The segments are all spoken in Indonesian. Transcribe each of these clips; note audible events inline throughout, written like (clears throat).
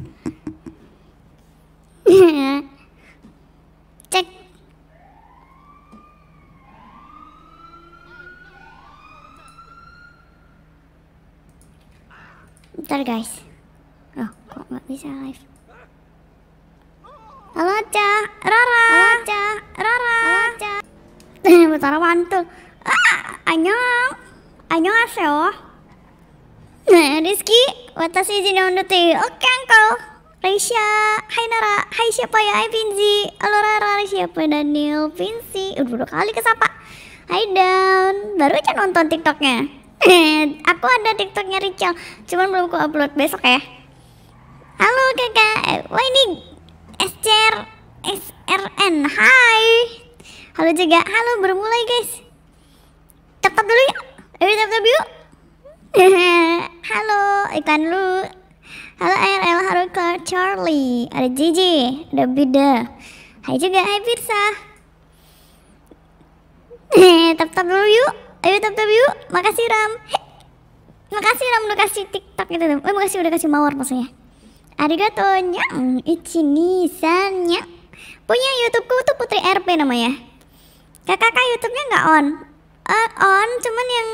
(laughs) cek bentar guys oh kok nggak bisa live halo ca rara halo ca rara halo ca (laughs) bentar mantul Ayo, ayo aseo Rizky, watas izin undur oke Raisya, hai Nara, hai siapa ya, hai Pinzi Halo Rara, siapa Daniel, Pinzi Udah dua kali ke siapa? Hai Down, baru aja nonton tiktoknya (laughs) Aku ada tiktoknya Rachel, cuman belum ku upload besok ya Halo kakak, eh, wah ini SCR, SRN, hai Halo juga, halo bermulai guys Tetap dulu ya, tap-tap yuk (laughs) Halo, ikan lu. Halo RL, halo Charlie, ada Gigi, ada Bida. Hai juga, hai Pirsa. (laughs) Tap-tap dulu yuk. Ayo tap-tap yuk. Makasih Ram. Makasih Ram udah kasih TikTok itu. Eh, makasih udah kasih mawar maksudnya. Arigato nyang, ni san nyang. Punya YouTubeku tuh Putri RP namanya. kakak Kak YouTube-nya nggak on. Uh, on, cuman yang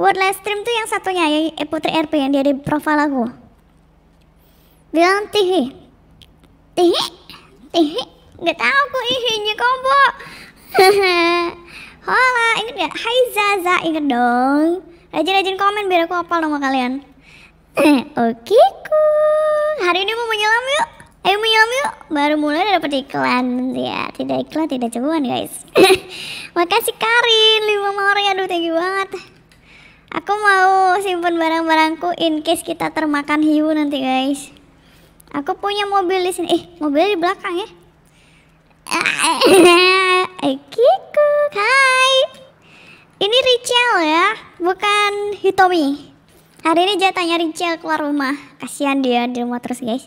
wordless stream tuh yang satunya ya eh, Putri RP yang dia di profile aku bilang tihi tihi tihi nggak tahu aku ihinya kombo (laughs) Hola, inget ya Hai Zaza, inget dong Rajin-rajin komen biar aku apa nama kalian (laughs) Oke ku Hari ini mau menyelam yuk Ayo menyelam yuk Baru mulai udah dapet iklan Ya, tidak iklan, tidak cemburan guys (laughs) Makasih Karin, lima orang Aduh, thank you banget Aku mau simpen barang-barangku in case kita termakan hiu nanti guys Aku punya mobil di sini. Eh, mobil di belakang ya. (laughs) Eh, Kikuk, hai. Ini Richel ya, bukan Hitomi. Hari ini jatahnya Richel keluar rumah. Kasihan dia di rumah terus, guys.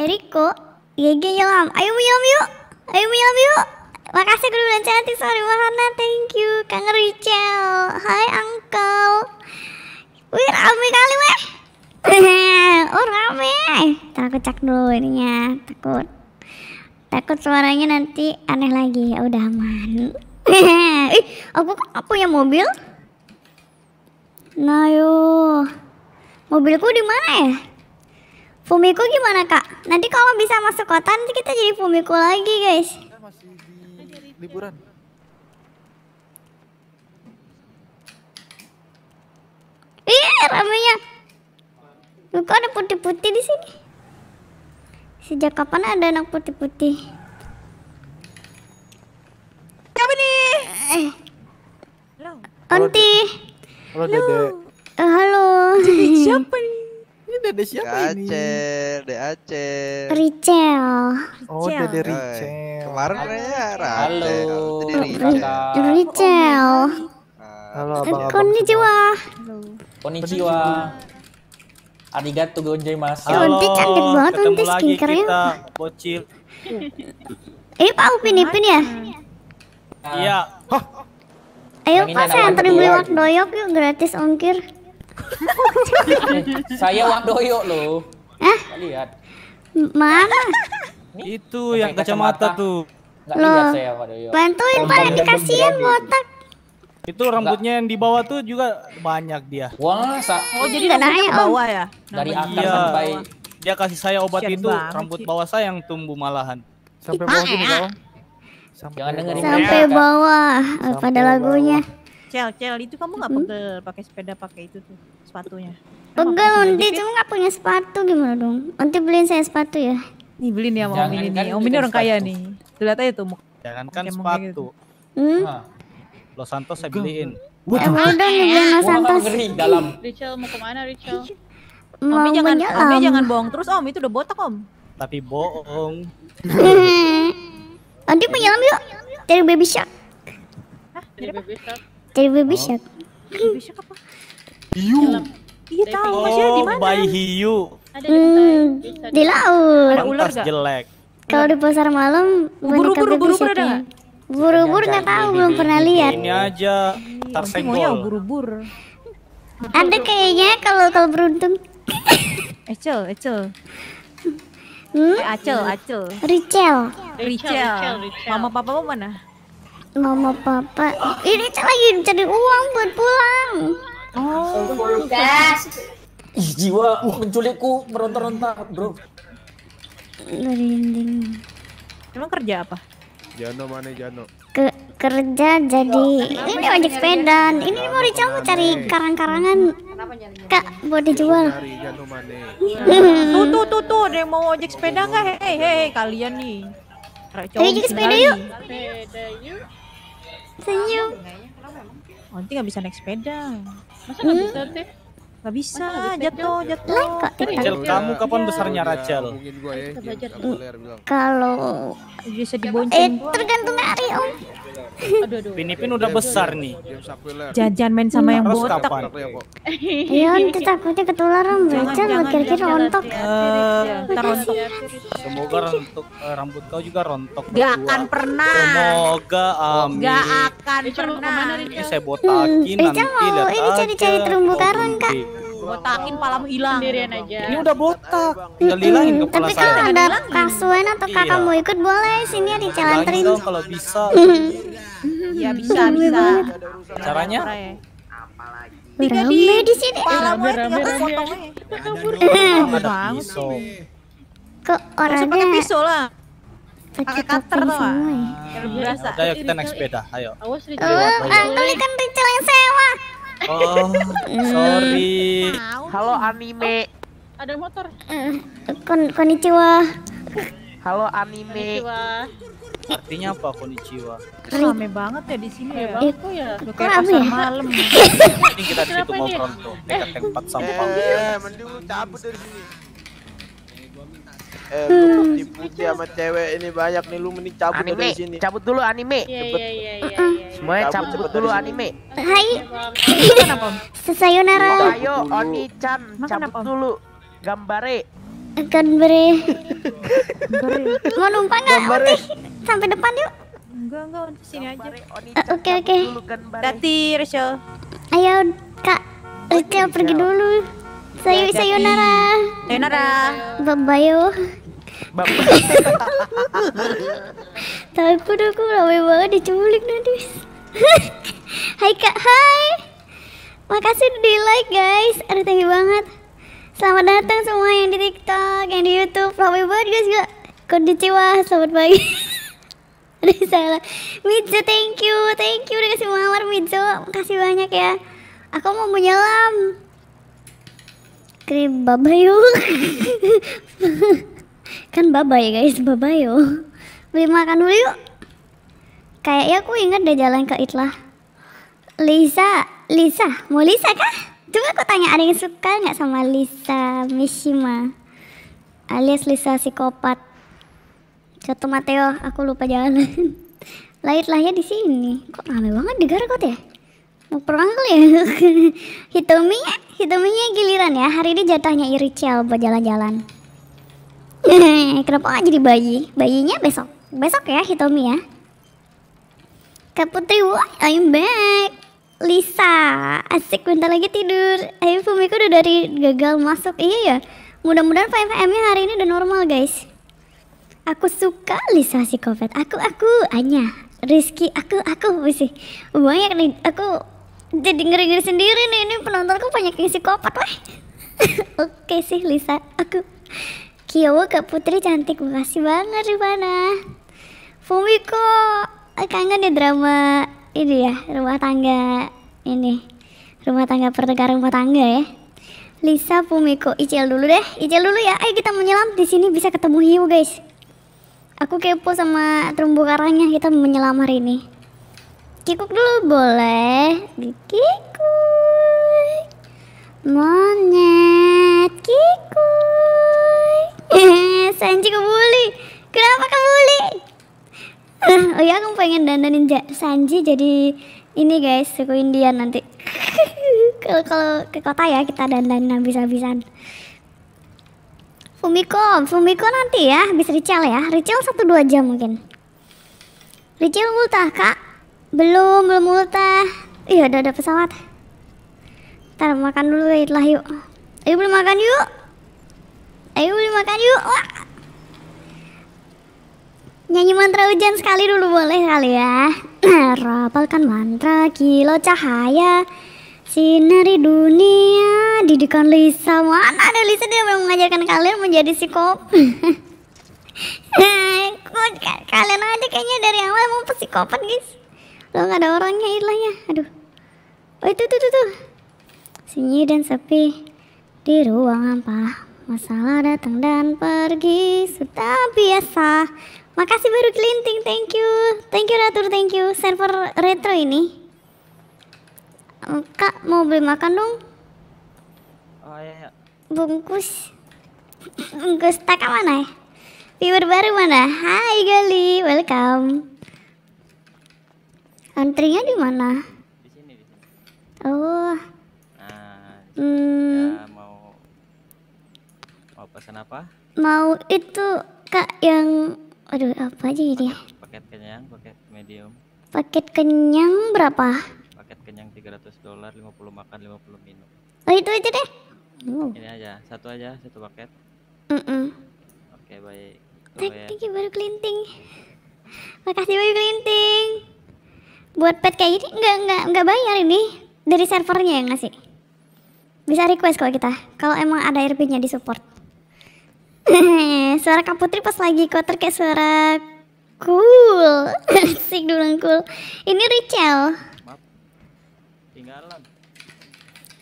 Eriko, GG nyelam. Ayo nyelam yuk. Ayo nyelam yuk. Makasih udah bilang cantik sorry Wahana, thank you. Kang Richel. Hai, Uncle. Wih, rame kali weh. (laughs) oh rame Ntar aku cek dulu ininya takut takut suaranya nanti aneh lagi ya udah aman (laughs) ih aku aku yang mobil nah yuk mobilku di mana ya Fumiko gimana kak? Nanti kalau bisa masuk kota nanti kita jadi Fumiko lagi guys. Kita masih di liburan. Iya ramenya. Lu kok ada putih-putih di sini? Sejak kapan ada anak putih-putih? Siapa nih? Eh. Onti. Halo, Dede. Uh, halo. Eh, siapa nih? Ini Dede siapa Aceh. ini? Acel, Dede Acel. Ricel. Oh, Dede eh, Ricel. Kemarin ya, Halo. Dede Ricel. Halo, Abang. Konnichiwa. Konnichiwa. Arigato gozaimasu. Halo, Unti cantik banget Unti lagi Kita bocil. Eh, (laughs) Pak Upin Ipin ya? Ah. Iya. Hah? Ayo Pak saya anterin beli wak doyok yuk gratis ongkir. (laughs) saya wak doyok loh. Eh? Lihat. Mana? Itu yang kacamata tuh. Loh, bantuin Pak dikasihin botak. Itu rambutnya yang di bawah tuh juga banyak dia. Wah, oh jadi dari bawah ya? Dari akar iya. sampai dia kasih saya obat Sian itu banget, rambut sih. bawah saya yang tumbuh malahan. Sampai bawah gini di ya? Sampai Jangan dengerin sampai ya, bawah kan? pada lagunya. Cel, Cel, itu kamu nggak hmm? pegel hmm? pakai sepeda pakai itu tuh sepatunya? Pegel, nanti cuma nggak punya sepatu gimana dong? Nanti beliin saya sepatu ya. Nih beliin ya om ini nih. Kan om ini orang kaya nih. Lihat aja tuh. Jangan kan sepatu. Gitu. Hmm? Los Santos saya beliin. Wah, emang udah ngejual Los Santos. Ngeri dalam. Rachel mau kemana Rachel? Mau Omi jangan, menyelam. Omi jangan bohong terus Om, itu udah botak Om. Tapi bohong. Hmm. Nanti menyelam yuk. Dari baby shark. Hah? Dari baby shark. Dari baby shark. Baby shark apa? Hiu. Iya tahu maksudnya di mana? Oh, bayi hiu. Ada di hmm, laut. Ada ular jelek. Kalau di pasar malam buru-buru buru buru ada Buru-buru nggak tahu belum pernah lihat. Ini aja tersenggol. buru-buru. Ada kayaknya kalau kalau beruntung. Ecel, Ecel. Hmm? Eh, acel, Acel. Richel. Richel. Mama papa mau mana? Mama papa. Ini Ecel lagi cari uang buat pulang. Oh, gas. Ih, jiwa uh, menculikku meronta-ronta, bro. Merinding. Emang kerja apa? Jano mana Jano? Ke kerja jadi Loh, ini ojek sepeda. Ini, ini mau dicoba cari karang-karangan. Kak, buat dijual. Iya. Tuh tuh tuh tuh, ada yang mau ojek sepeda nggak? Hei hei kalian nih. ojek sepeda yuk. Senyum. Oh, nanti nggak bisa naik sepeda. Masa nggak hmm? bisa sih? Gak bisa, jatuh, jatuh. kok Rachel, kamu kapan iya, iya, ya. besarnya Rachel? ya. Kalau bisa eh, dibonceng. Eh, tergantung hari, Om pin Pinipin udah besar nih. Jajan main sama yang botak. Iya, kita takutnya ketularan Baca lo kira-kira rontok. Semoga rontok eh, rambut kau juga rontok. Gak akan pernah. Semoga amin. Gak akan eh, pernah. Ini saya botakin hmm. eh, nanti Ini cari-cari terumbu karang, Kak botakin palamu hilang sendirian aja ini udah botak tinggal hilangin kepala tapi kalau ada rasuan atau iya. kakak mau ikut boleh sini ada jalan terin kalau bisa (laughs) ya bisa bisa caranya ya. tiga di di sini rame rame rame banget ke orangnya pakai pisau lah pakai cutter tuh ya? berasa ayo kita naik sepeda ayo awas Rachel oh, ah, kan Rachel yang sewa Oh, sorry. Halo anime. Oh, ada motor. Kon konichiwa. Halo anime. Konichiwa. Artinya apa konichiwa? Rame banget ya di sini ya, eh, Bang. Aku ya. Lu kayak ya? malam. Ini kita di situ ngobrol tuh. Kita tempat sampah. Eh, mending lu cabut dari sini eh hmm. putih-putih sama cewek ini banyak nih lu mending cabut anime. dari sini cabut dulu anime iya. iya, iya, iya semuanya cabut, cabut dulu anime hai Sayonara. ayo oni chan cabut dulu gambare gambare mau numpang nggak sampai depan yuk enggak enggak untuk sini aja oke oke dati Rachel ayo kak Rachel pergi dulu Sayu, sayonara. Sayonara. Babayo. (laughs) Takut aku ramai banget diculik nanti. (laughs) hai kak, hai. Makasih udah di like guys. ada tinggi banget. Selamat datang semua yang di TikTok, yang di YouTube. Ramai banget guys Kau Konnichiwa, selamat pagi. (laughs) Ada salah. Mijo, thank you, thank you udah kasih mawar Mijo. Makasih banyak ya. Aku mau menyelam krim babayo (laughs) kan baba ya guys babayo beli makan dulu yuk kayaknya aku inget deh jalan ke itlah Lisa Lisa mau Lisa kah coba aku tanya ada yang suka nggak sama Lisa Mishima alias Lisa psikopat coto Mateo, aku lupa jalan. (laughs) lahir ya di sini. Kok rame banget di garut ya? Mau perang kali ya (laughs) Hitomi, Hitominya giliran ya Hari ini jatahnya Irichel buat jalan-jalan (laughs) Kenapa gak jadi bayi Bayinya besok Besok ya Hitomi ya Kak Putri I'm back Lisa Asik bentar lagi tidur Ayo Fumiko udah dari gagal masuk Iya ya Mudah-mudahan 5M nya hari ini udah normal guys Aku suka Lisa si kofet. Aku, aku, Anya Rizky, aku, aku, sih Banyak nih, aku jadi ngeri-ngeri sendiri nih ini penontonku banyak yang psikopat lah (laughs) oke sih Lisa aku Kiyowo ke Putri cantik makasih banget Rivana Fumiko eh, kangen ya drama ini ya rumah tangga ini rumah tangga pertengkaran rumah tangga ya Lisa Fumiko Icel dulu deh Icel dulu ya ayo kita menyelam di sini bisa ketemu hiu guys aku kepo sama terumbu karangnya kita menyelam hari ini kikuk dulu boleh kikuk monyet kikuk Sanji (laughs) kebuli kenapa kebuli (laughs) oh ya aku pengen dandanin Sanji jadi ini guys suku Indian nanti (laughs) kalau kalau ke kota ya kita dandanin habis-habisan Fumiko, Fumiko nanti ya, bisa Rachel ya. ricel satu dua jam mungkin. Ricel multah Kak. Belum, belum muntah. Iya, udah ada pesawat. Ntar makan dulu ya, lah yuk. Ayo beli makan yuk. Ayo beli makan yuk. Wah. Nyanyi mantra hujan sekali dulu boleh kali ya. (clears throat) Rapalkan mantra kilo cahaya sinari dunia didikan Lisa mana ada Lisa dia mau mengajarkan kalian menjadi psikop (laughs) kalian aja kayaknya dari awal mau psikopat guys Lo oh, nggak ada orangnya ya, Aduh. Oh itu tuh tuh tuh. Sinyi dan sepi di ruangan pah. Masalah datang dan pergi sudah biasa. Makasih baru kelinting, thank you. Thank you ratur, thank you. Server retro ini. Kak mau beli makan dong? Oh iya, iya. Bungkus. Bungkus tak mana ya? Eh? Viewer baru mana? Hai Gali, welcome. Antrinya di mana? Di sini, di sini. Oh. Nah, hmm. mau mau pesan apa? Mau itu Kak yang aduh apa aja ini? Paket, kenyang, paket medium. Paket kenyang berapa? Paket kenyang 300 dolar, 50 makan, 50 minum. Oh, itu aja deh. Oh. Ini aja, satu aja, satu paket. Mm -mm. Oke, okay, baik. Baik, ya. ya. baru kelinting. Makasih baru Kelinting buat pet kayak gini nggak nggak nggak bayar ini dari servernya yang ngasih bisa request kalau kita kalau emang ada RP nya di support (laughs) suara Kak Putri pas lagi kotor kayak suara cool (laughs) sik dulu cool ini Richel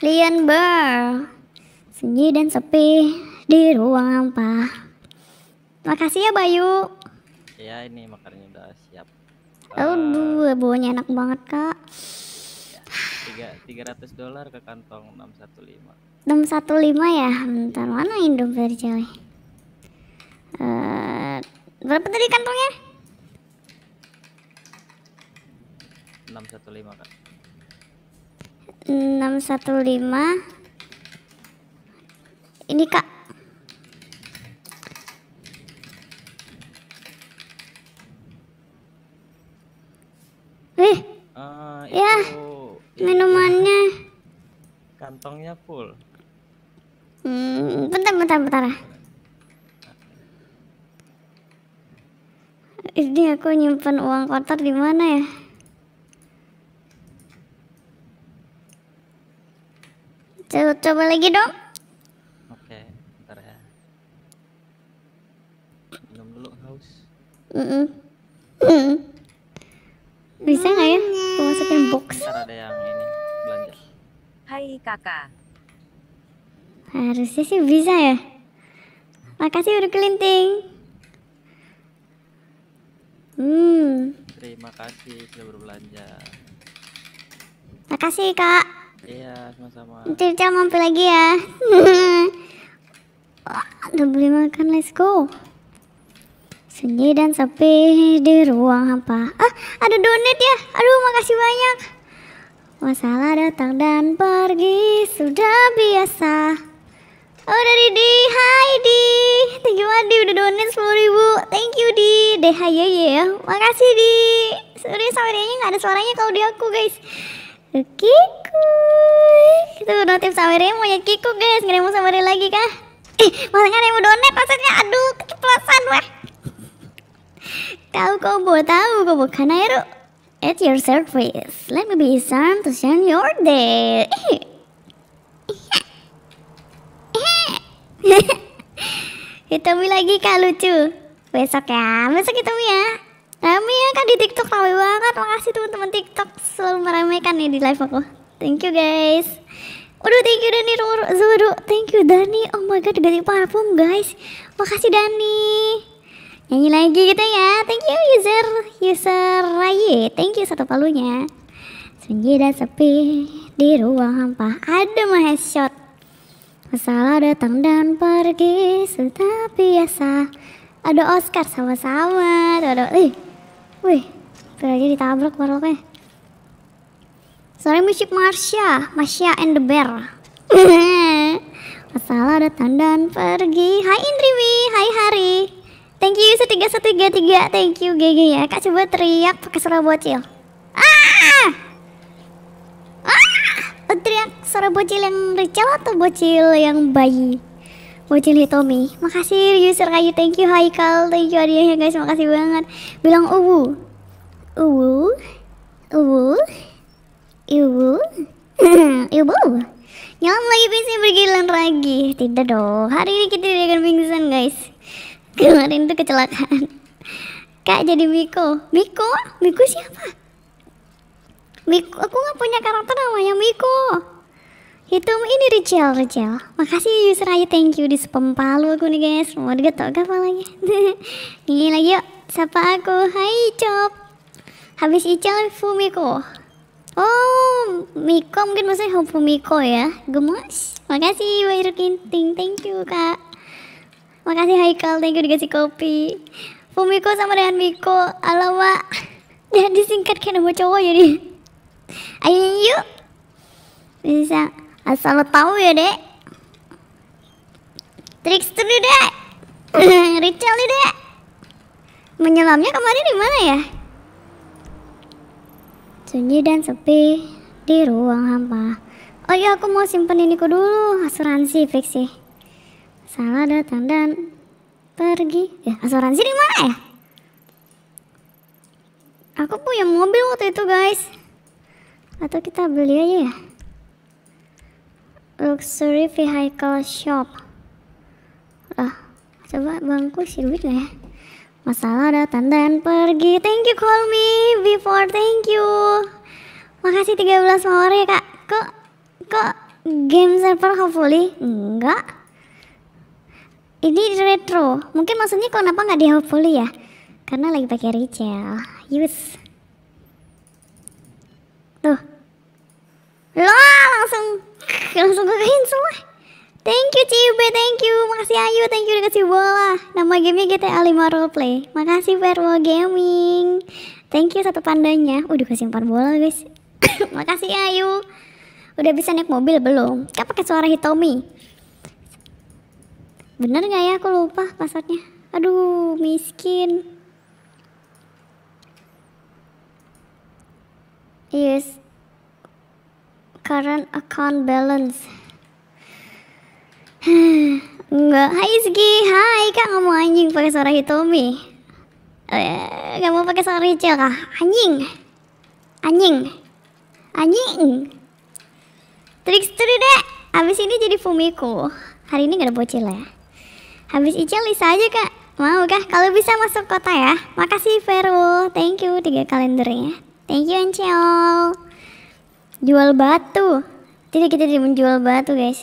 Lian bar Sunyi dan sepi di ruang apa Makasih ya Bayu Ya ini makanya Aduh, bawahnya enak banget kak. Tiga tiga ratus dolar ke kantong enam satu lima. Enam satu lima ya, bentar mana indo jelly? Eh, berapa tadi kantongnya? Enam satu lima kak. Enam satu lima. Ini kak Wih. Eh, uh, ah, ya. Iya. Minumannya. Kantongnya full. Hmm, bentar, bentar, bentar. Ini aku nyimpan uang kotor di mana ya? Coba, coba lagi dong. Oke, bentar ya. Minum dulu haus. Mm -mm. Mm -mm. Bisa nggak ya? Mau masukin box. Ntar yang ini belanja. Hai kakak. Harusnya sih bisa ya. Makasih udah kelinting. Hmm. Terima kasih sudah berbelanja. Makasih kak. Iya sama-sama. Nanti -sama. mampir lagi ya. (laughs) udah beli makan, let's go. Sunyi dan sepi di ruang hampa. Ah, ada donat ya. Aduh, makasih banyak. Masalah datang dan pergi sudah biasa. Oh, dari Di. Hai, Di. Thank you, Adi. Udah donat 10 ribu. Thank you, Di. Deh, hai, ya, ya, ya. Makasih, Di. Sorry, sawernya nggak ada suaranya kalau di aku, guys. Kiku. Itu notif sawernya ya Kiku, guys. Nggak ada yang mau lagi, kah? Eh, malah ada yang mau donat maksudnya. Aduh, keceplosan, wah. Kau kobo, tahu kobo, canero. At your service. Let me be some to shine your day. Hitumi lagi kak lucu. Besok ya, besok Hitumi ya. Rame ya kak di TikTok ramai banget. Makasih teman-teman TikTok selalu meramaikan nih di live aku. Thank you guys. Waduh, thank you Dani Zuru. Thank you Dani. Oh my god, ganti parfum guys. Makasih Dani. Nyanyi lagi gitu ya. Thank you user user Raye. Thank you satu palunya. Sunyi dan sepi di ruang hampa. Ada mah headshot. Masalah datang dan pergi sudah biasa. Ada Oscar sama-sama. Ada, ih, wih, tuh ditabrak warlocknya. Sorry musik Marsha, Marsha and the Bear. (laughs) Masalah datang dan pergi. Hai Indriwi, hai Hari. Thank you tiga satu tiga. Thank you GG ya. Kak coba teriak pakai suara bocil. Ah! Ah! Oh, teriak suara bocil yang Rachel atau bocil yang bayi? Bocil Hitomi. Makasih user kayu. Thank you Haikal. Thank you ya guys. Makasih banget. Bilang uwu. Uwu. Uwu. Ibu. (laughs) Ibu. Nyalam lagi PC bergilan lagi. Tidak dong. Hari ini kita tidak akan pingsan guys kemarin tuh kecelakaan kak jadi Miko Miko Miko siapa Miko aku nggak punya karakter namanya Miko itu ini Rachel Rachel makasih user aja thank you di spam aku nih guys mau digetok apa lagi (laughs) ini lagi yuk sapa aku hai Icop habis Fu Miko. Oh, Miko mungkin maksudnya Miko ya. Gemes. Makasih Wairukin. Thank you, Kak. Makasih Haikal, thank you dikasih kopi. Fumiko sama dengan Miko, alamak. (laughs) Dan disingkat kayak nama cowok jadi. Ya, Ayo yuk. Bisa. Asal lo tahu ya, Dek. Trickster nih, Dek. (laughs) Rachel nih, Dek. Menyelamnya kemarin di mana ya? Sunyi dan sepi di ruang hampa. Oh iya, aku mau simpen ini dulu, asuransi fix sih. Salah datang dan pergi. Ya, asuransi di mana ya? Aku punya mobil waktu itu, guys. Atau kita beli aja ya. Luxury Vehicle Shop. Lah, coba bangku si duit ya? Masalah datang dan pergi. Thank you call me before. Thank you. Makasih 13 hour ya, Kak. Kok kok game server hopefully? Enggak ini retro mungkin maksudnya kenapa nggak di hopefully ya karena lagi pakai retail Yus, tuh loh langsung (laughs) langsung kain semua thank you Cibe thank you makasih Ayu thank you dikasih bola nama gamenya GTA 5 roleplay makasih Farwell Gaming thank you satu pandanya udah kasih empat bola guys (coughs) makasih Ayu udah bisa naik mobil belum Kita pakai suara Hitomi Bener gak ya aku lupa passwordnya? Aduh miskin. Yes. Current account balance. Enggak. (sighs) Hai Izgi. Hai kak nggak mau anjing pakai suara Hitomi. Eh, gak mau pakai suara Rachel kah? Anjing. Anjing. Anjing. Trickster deh. Abis ini jadi Fumiko. Hari ini gak ada bocil ya. Habis Ica Lisa aja kak. Mau kah? Kalau bisa masuk kota ya. Makasih Vero. Thank you tiga kalendernya. Thank you Anceol. Jual batu. Tidak kita tidak menjual batu guys.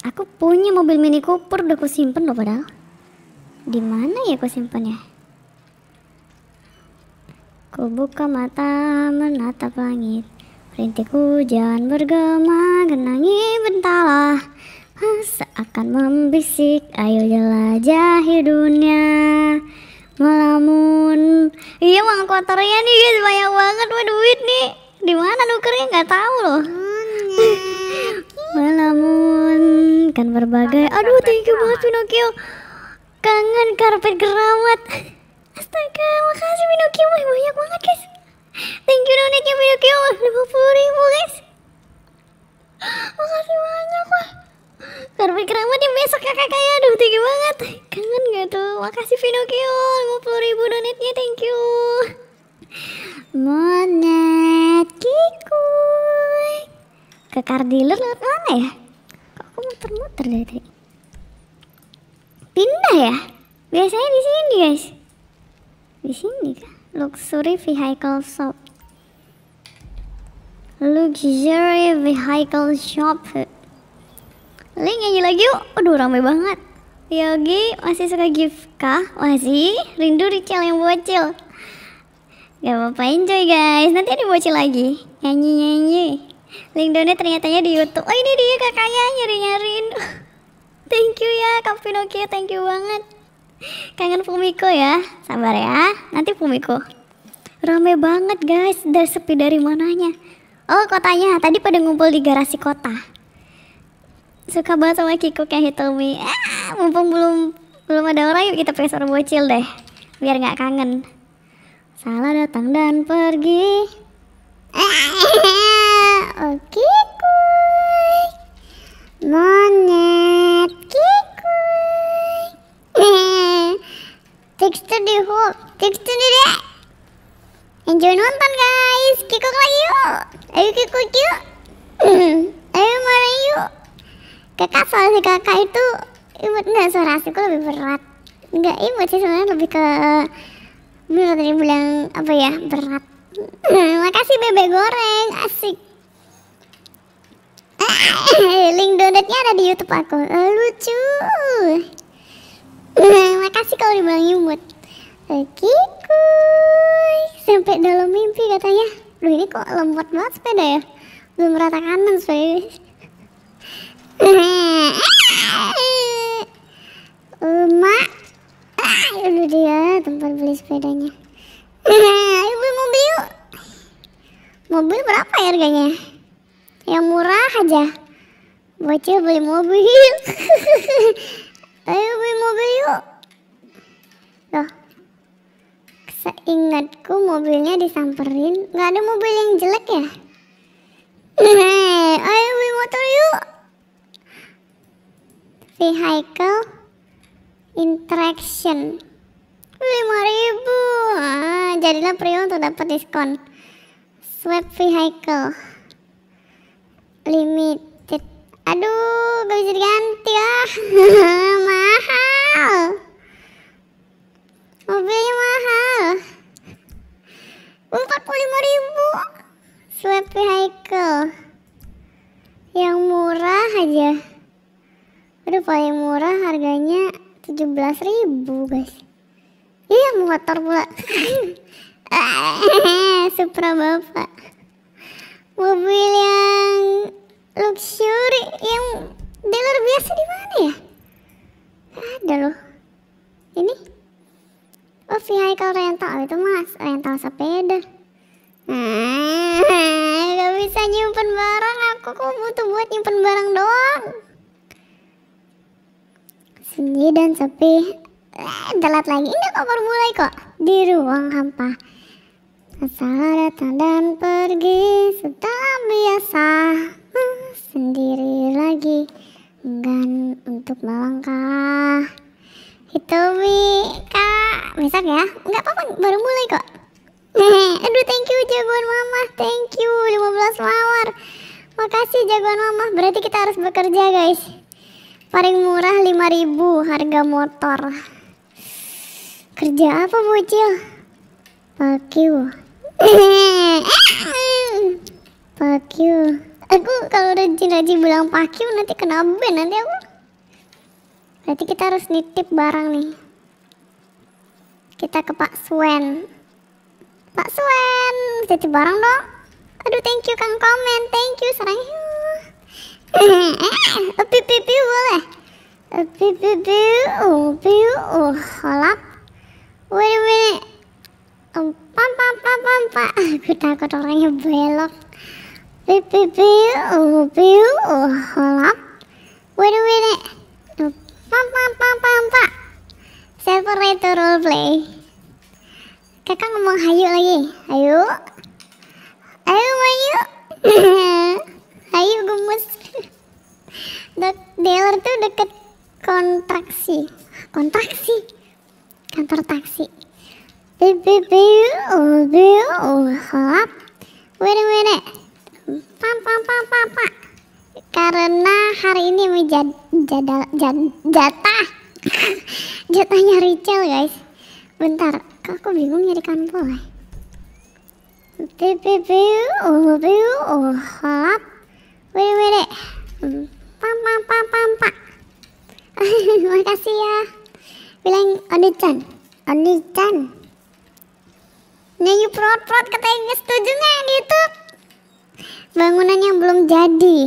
Aku punya mobil Mini Cooper udah aku simpen loh padahal. Di mana ya aku simpen ya? Ku buka mata menatap langit. Rintik hujan bergema genangi bentalah Seakan membisik ayo jelajahi dunia Melamun Iya uang kotornya nih guys banyak banget Wah duit nih Dimana nukernya nggak tahu loh Melamun Kan berbagai Aduh thank you banget Pinocchio Kangen karpet keramat Astaga makasih Pinocchio Wah banyak banget guys Thank you donate Pinocchio 50 ribu guys Makasih banyak wah tapi amat yang besok kakak kayak aduh tinggi banget Kangen gak tuh? Makasih Pinocchio 50 ribu donatnya thank you Monet Kikuy Ke car dealer lewat mana ya? Kok aku muter-muter dari tadi? Pindah ya? Biasanya di sini guys Di sini kah? Luxury Vehicle Shop Luxury Vehicle Shop Ling nyanyi lagi yuk. Aduh ramai banget. Yogi iya, masih suka gift kah? Masih? Rindu Ricel yang bocil. Gak apa-apa enjoy guys. Nanti ada bocil lagi. Nyanyi-nyanyi. Link ternyata ternyatanya di Youtube. Oh ini dia kakaknya nyari-nyariin. (laughs) Thank you ya Kak Pinocchio. Thank you banget. Kangen Fumiko ya. Sabar ya. Nanti Fumiko. Rame banget guys. Dari sepi dari mananya. Oh kotanya. Tadi pada ngumpul di garasi kota suka banget sama Kiko kayak Hitomi. Ah, mumpung belum belum ada orang yuk kita pressure bocil deh. Biar nggak kangen. Salah datang dan pergi. Ah, oke oh, Kiko. Monet Kiko. Texture di hook. Texture di deh. Enjoy nonton guys. kiku lagi yuk. Ayo kiku yuk. Ayo mana yuk kakak si kakak itu imut enggak suara asiku lebih berat enggak imut sih sebenarnya lebih ke menurut tadi bilang apa ya berat (clears throat) makasih bebek goreng asik (clears throat) link donatnya ada di YouTube aku oh, lucu (clears throat) makasih kalau dibilang imut Oke kuy sampai dalam mimpi katanya Loh ini kok lembut banget sepeda ya belum rata kanan sepeda Emak ah, Dulu dia tempat beli sepedanya Ayo beli mobil yuk Mobil berapa ya harganya? Yang murah aja Bocil beli mobil Ayo (laughs) beli mobil yuk Loh Seingatku mobilnya disamperin Gak ada mobil yang jelek ya Ayo (laughs) beli motor yuk vehicle interaction 5000 ah, jadilah prio untuk dapat diskon swap vehicle limited aduh gak bisa diganti ah (laughs) mahal mobilnya mahal 45000 ribu swap vehicle yang murah aja Aduh paling murah harganya ribu guys. Iya motor pula. (laughs) Supra bapak. Mobil yang luxury yang dealer biasa di mana ya? Ada loh. Ini Oh vehicle rental oh, itu mas rental sepeda. (laughs) Nah, gak bisa nyimpen barang aku kok butuh buat nyimpen barang doang. Sunyi dan sepi. Eh, telat lagi. Ini baru mulai kok. Di ruang hampa. Masalah datang dan pergi setelah biasa. Eh, sendiri lagi. Enggan untuk melangkah. Itu Kak. Besok ya. Enggak apa-apa, baru mulai kok. (laughs) Aduh thank you jagoan mama Thank you 15 mawar Makasih jagoan mama Berarti kita harus bekerja guys Paling murah 5000 harga motor. Kerja apa bocil? Fuck you. Aku kalau rajin-rajin bilang fuck nanti kena ban nanti aku. Berarti kita harus nitip barang nih. Kita ke Pak Swen. Pak Suen, titip barang dong. Aduh, thank you Kang Komen, thank you, sarang Mm-hmm. piu piu piu boleh piu piu piu piu oh, holap wait a minute pam pam pam pam pam. aku takut orangnya belok piu piu piu piu oh, holap wait a minute pam pam pam pam pam. separator role play kakak ngomong hayu lagi hayu ayo maju (laughs) Ayo gemes. Dok, dealer tuh deket kontraksi. Kontraksi. Kantor taksi. Help. Wait a minute. Pam pam pam pam pam. Karena hari ini menjadi jadal, jad, jatah (laughs) jatahnya Rachel guys. Bentar, kok aku bingung nyari kantor. Bebe biu oh biu oh Wede wede. Pam pam pam pam pak. (laughs) Makasih ya. Bilang Onichan. Onichan. Nyanyi prot-prot katanya setuju nggak di YouTube? Bangunan yang belum jadi.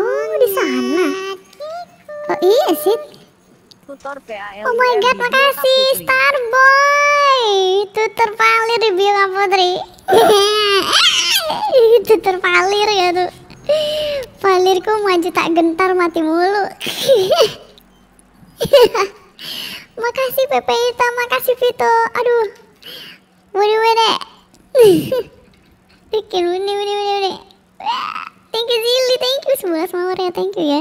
Oh di sana. Oh iya sih. Oh my god, makasih Starboy. Tutor palir dibilang Putri. (laughs) Eh, tutor palir ya tuh. Palirku maju tak gentar mati mulu. (laughs) makasih Pepe Ita, makasih Vito. Aduh. Wede wede. (laughs) Bikin wuni wuni wuni wuni. Thank you Zili, thank you semua semua ya, thank you ya.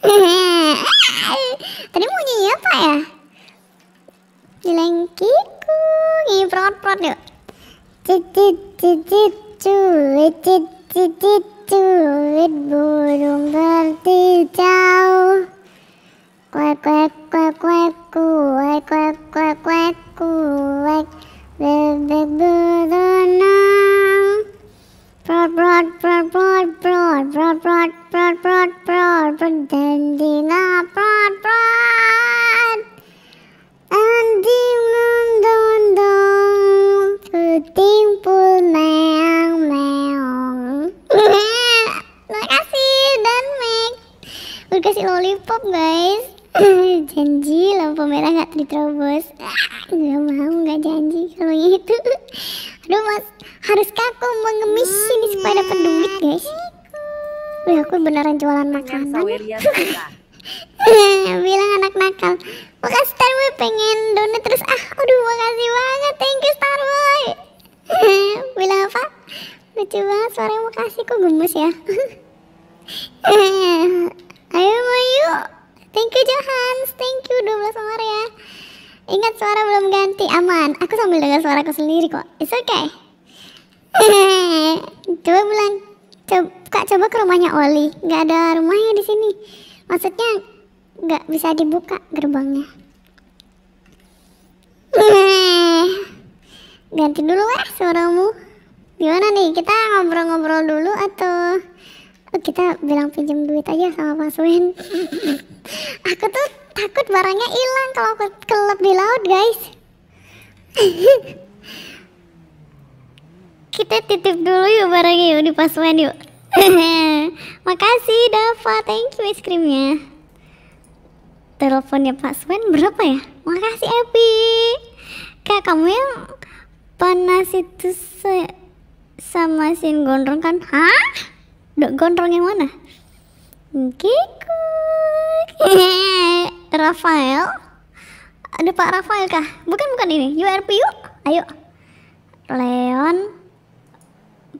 (laughs) Tadi mau nyanyi apa ya? Jelengkiku, nyanyi prot prot yuk. Cicit cicit cuy, cicit chuột bùi rùng bên ti trao quay quay quay quay quẹt quay quay quay quẹt về về bờ đô nam prod prod prod prod prod prod prod prod prod prod prod prod prod prod prod prod (laughs) kasih lollipop guys (laughs) janji lampu merah nggak diterobos (laughs) nggak mau nggak janji kalau itu aduh mas harus aku mengemis ini supaya dapat duit guys Wih, aku beneran jualan makanan Iya, bilang anak nakal makasih Starboy pengen donat terus ah aduh makasih banget thank you Starboy (laughs) bilang apa lucu banget suara makasih kok gemes ya (laughs) ayo mau yuk thank you Johans thank you 12 nomor ya ingat suara belum ganti aman aku sambil dengar suara aku sendiri kok it's okay (laughs) coba bilang coba, kak coba ke rumahnya Oli nggak ada rumahnya di sini maksudnya nggak bisa dibuka gerbangnya eh, ganti dulu ya suaramu gimana nih kita ngobrol-ngobrol dulu atau oh, kita bilang pinjam duit aja sama Mas (laughs) Win aku tuh takut barangnya hilang kalau aku kelelep di laut guys (laughs) kita titip dulu yuk barangnya yuk di Mas Win yuk (laughs) Makasih Dava, thank you es krimnya. Teleponnya Pak Swen berapa ya? Makasih Epi. Kak kamu yang panas itu se sama Sin Gondrong kan? Hah? Dok Gondrong yang mana? Kiku. (laughs) Rafael. Ada Pak Rafael kah? Bukan bukan ini. URP yuk. Ayo. Leon.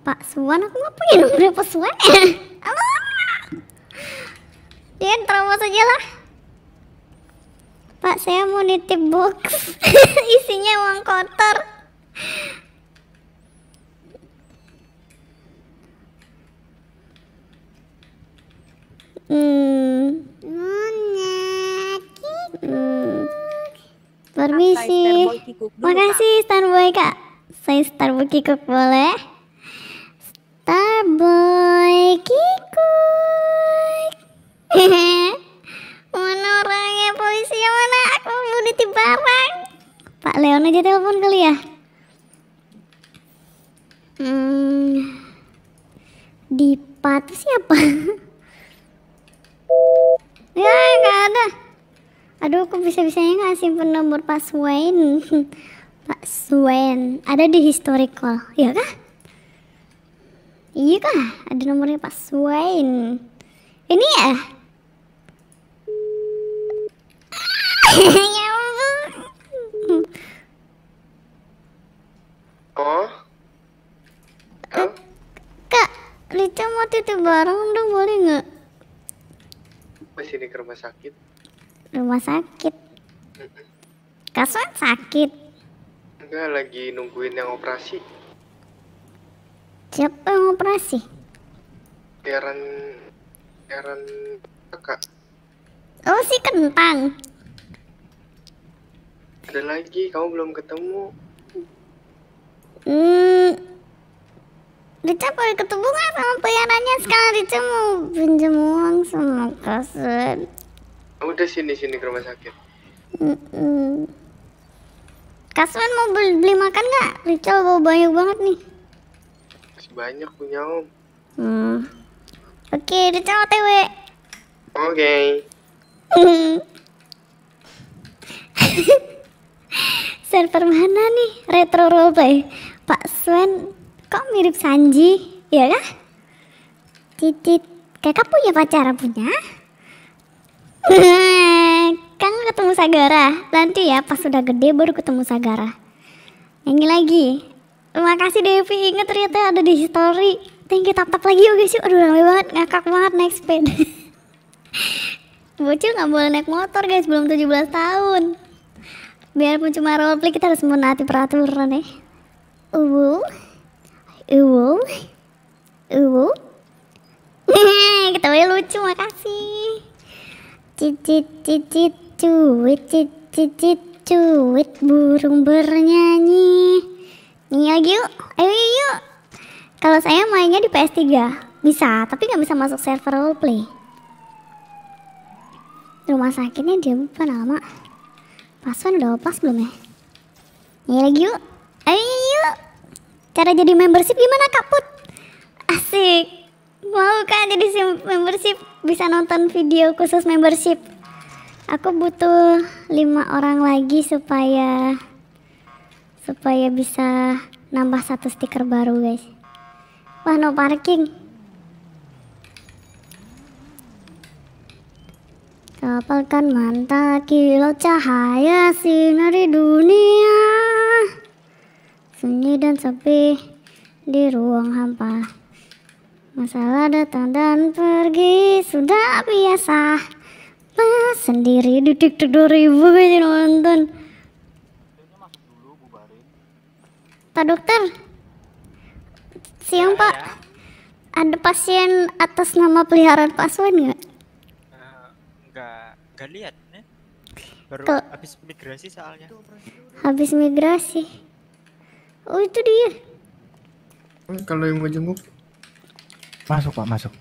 Pak Suwan aku punya nomor Pak Suwan (laughs) dia terima saja lah Pak saya mau nitip box (laughs) isinya uang kotor Hmm. hmm. Permisi. Makasih Starboy Kak. Saya Starboy Kikuk boleh? Starboy kikuk. (laughs) mana orangnya yang mana? Aku mau nitip barang. Pak Leon aja telepon kali ya. Hmm. Dipat siapa? (laughs) ya nggak ada. Aduh, aku bisa-bisanya gak simpen nomor Swain (laughs) Pak Swain ada di historical, ya kah? Iya kah? Ada nomornya Pak Swain. Ini ya? ya (laughs) Oh? Kak, Rica mau titip barang dong, boleh nggak? Masih di rumah sakit. Rumah sakit? Kasuan sakit? Enggak, lagi nungguin yang operasi. Siapa yang operasi? Karen Karen kakak. Oh si kentang. Ada lagi, kamu belum ketemu. Hmm. Rica boleh ketemu nggak sama peliharaannya sekarang Rica mau pinjam uang sama Kamu Udah sini sini ke rumah sakit. Mm -mm. Kasman mau beli, beli makan nggak? Rica bawa banyak banget nih. Banyak punya om. Hmm. Oke, okay, cowok OTW. Oke. Okay. (laughs) Server mana nih? Retro roleplay. Pak Swen, kok mirip Sanji? Ya kah? Titit, kakak punya pacar punya? (laughs) kan ketemu Sagara nanti ya pas sudah gede baru ketemu Sagara nyanyi lagi Makasih Devi inget ternyata ada di history. Thank you tap tap lagi yuk guys yuk. Aduh rame banget ngakak banget naik sepeda. (laughs) Bocil nggak boleh naik motor guys belum 17 tahun. Biarpun cuma roleplay kita harus menaati peraturan ya. Uwu, uwu, uwu. (laughs) Ketawanya lucu makasih. Cicit cicit cuit cicit cicit cuit burung bernyanyi. Iya yuk, ayo yuk. Kalau saya mainnya di PS3, bisa, tapi nggak bisa masuk server roleplay. Rumah sakitnya dia bukan lama. Password udah lepas belum ya? Iya lagi yuk, ayo yuk. Cara jadi membership gimana kaput? Asik. Mau kan jadi membership? Bisa nonton video khusus membership. Aku butuh lima orang lagi supaya supaya bisa nambah satu stiker baru guys wah no parking Kapalkan manta kilo cahaya sinari dunia Sunyi dan sepi di ruang hampa Masalah datang dan pergi sudah biasa Mas sendiri duduk duduk ribu nonton Pak dokter. Siang, ya, Pak. Ya. Ada pasien atas nama peliharaan Pak Aswan nggak? Uh, nggak, lihat. Nih. Ya. Baru Tuh. habis migrasi soalnya. Habis migrasi. Oh, itu dia. Eh, kalau yang mau jenguk. Masuk, Pak, masuk.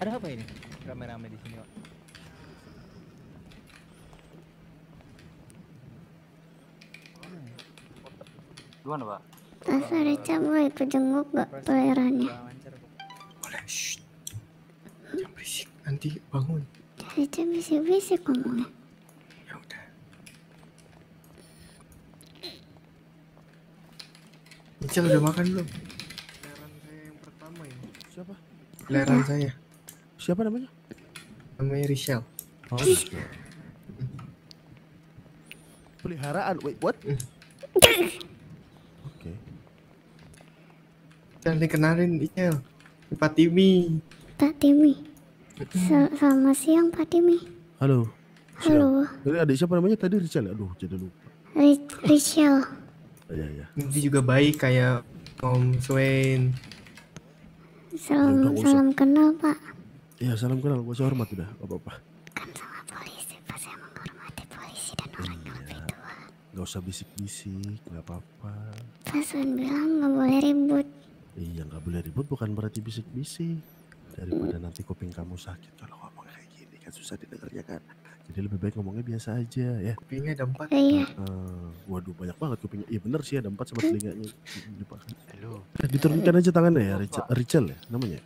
Ada apa ini? Rame-rame di sini, Pak. Gimana, Pak? Masa Reca mau ikut jenguk gak tolerannya? Boleh, shh. Jangan berisik, nanti bangun. Reca bisik-bisik ngomongnya. Ya udah. Ical udah makan belum? Leran saya yang pertama ya. Siapa? Leran iya. saya. Siapa namanya? Namanya Richelle. Oh, Peliharaan, wait, what? Hmm. (laughs) kan dikenalin Icel. Iya. Pak Timi. Pak Timi. Selamat siang Pak Timi. Halo. Halo. Jadi adik siapa namanya tadi Richel? Ya? Aduh, jadi lupa. Richel. Ah, iya, iya. Nanti juga baik kayak Om Swain. Salam, salam kenal Pak. Iya, salam kenal. gua hormat udah, gak apa-apa. Kan sama polisi, pas Saya menghormati polisi dan orang iya. yang lebih tua. Gak usah bisik-bisik, gak apa-apa. Pak Swain bilang gak boleh ribut. Iya nggak boleh ribut bukan berarti bisik-bisik. Daripada nanti kuping kamu sakit kalau ngomong kayak gini kan susah didengarnya kan. Jadi lebih baik ngomongnya biasa aja ya. Kupingnya ada empat. Iya. Uh, waduh banyak banget kupingnya. Iya benar sih ada empat sama telinganya. Dipakai. Halo. Eh, Diturunkan iya. aja tangannya ya Rachel, Rachel ya namanya.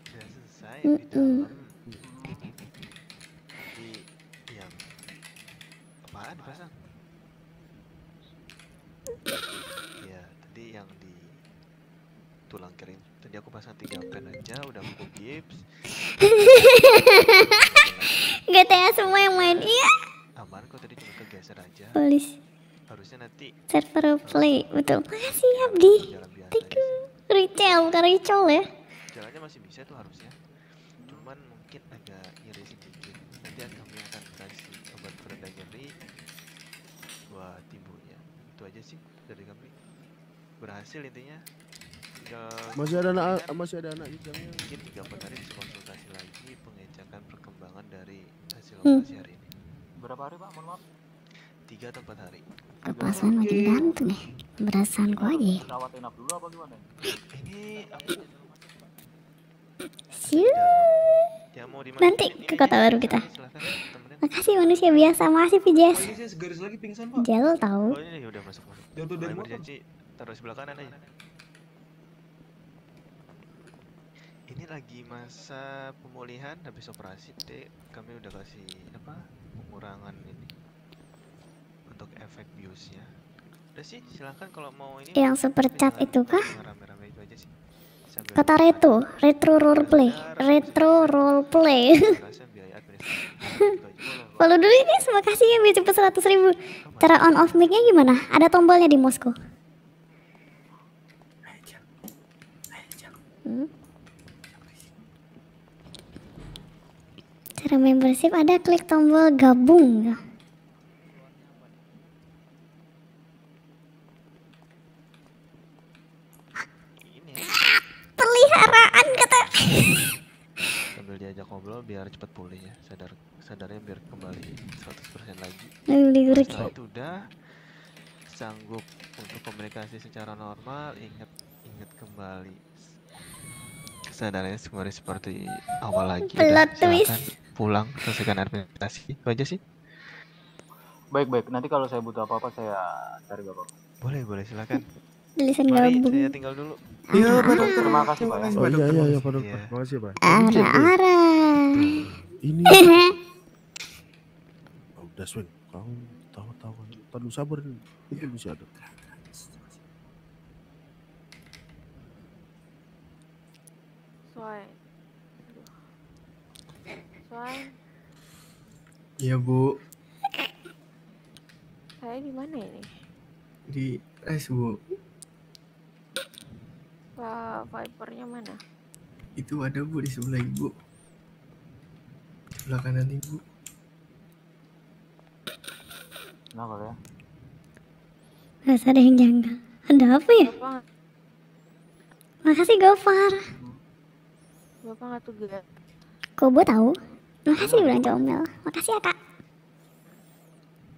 satu gitu kirim. tadi aku pasang tiga pen aja udah aku gips (laughs) nggak semua yang main nah, iya aman kok tadi cuma kegeser aja polis harusnya nanti server play betul makasih Abdi thank you Rachel bukan ya jalannya masih bisa tuh harusnya cuman mungkin agak iri sedikit nanti kami akan kasih obat pereda nyeri buat timbulnya itu aja sih dari kami berhasil intinya masih ada anak masih ada anak hijaunya mungkin tiga empat hari konsultasi lagi pengecekan perkembangan dari hasil hmm. operasi hari ini berapa hari pak mohon maaf tiga atau empat hari perasaan makin ganteng nih berasan gua aja ya rawat enak dulu apa gimana ini Siu. Nanti ke kota baru kita. Makasih manusia biasa masih PJS. Jel tahu. Oh, iya, iya udah masuk. Jauh dari mana terus belakangan aja. ini lagi masa pemulihan habis operasi dek kami udah kasih apa pengurangan ini untuk efek biusnya udah sih silahkan kalau mau ini yang super chat itu kah rame-rame itu aja sih kata retro retro roleplay retro roleplay Follow dulu ini, terima kasih ya biar cepet 100 ribu Cara on off mic-nya gimana? Ada tombolnya di Moskow Cara membership ada klik tombol gabung. Peliharaan kata. Sambil diajak ngobrol biar cepat pulih ya. Sadar sadarnya biar kembali 100% lagi. Setelah itu udah sanggup untuk komunikasi secara normal, ingat ingat kembali saudaranya kembali seperti awal lagi. Plot twist. Pulang selesaikan administrasi. Itu aja sih. Baik baik. Nanti kalau saya butuh apa apa saya cari bapak. Boleh boleh silakan. Tulisan Mari saya tinggal dulu. Iya, Pak Dokter. Terima kasih, Pak. Ya. Oh, iya, iya, iya, Pak Dokter. Iya. Terima kasih, Pak. Ara-ara. Ini. udah, Swing. kau tahu-tahu. Kan? Tadi sabar ini Itu bisa ada. Soai. Iya, Bu. Saya di mana ini? Di es, Bu. Wah, vipernya mana? Itu ada, Bu, di sebelah Ibu. Sebelah kanan Ibu. Kenapa ya? Rasa ada yang janggal. Ada apa ya? Apa? Makasih Gofar. Bapak nggak tuh gila. Kok gue tahu? Makasih dibilang comel. Makasih ya kak.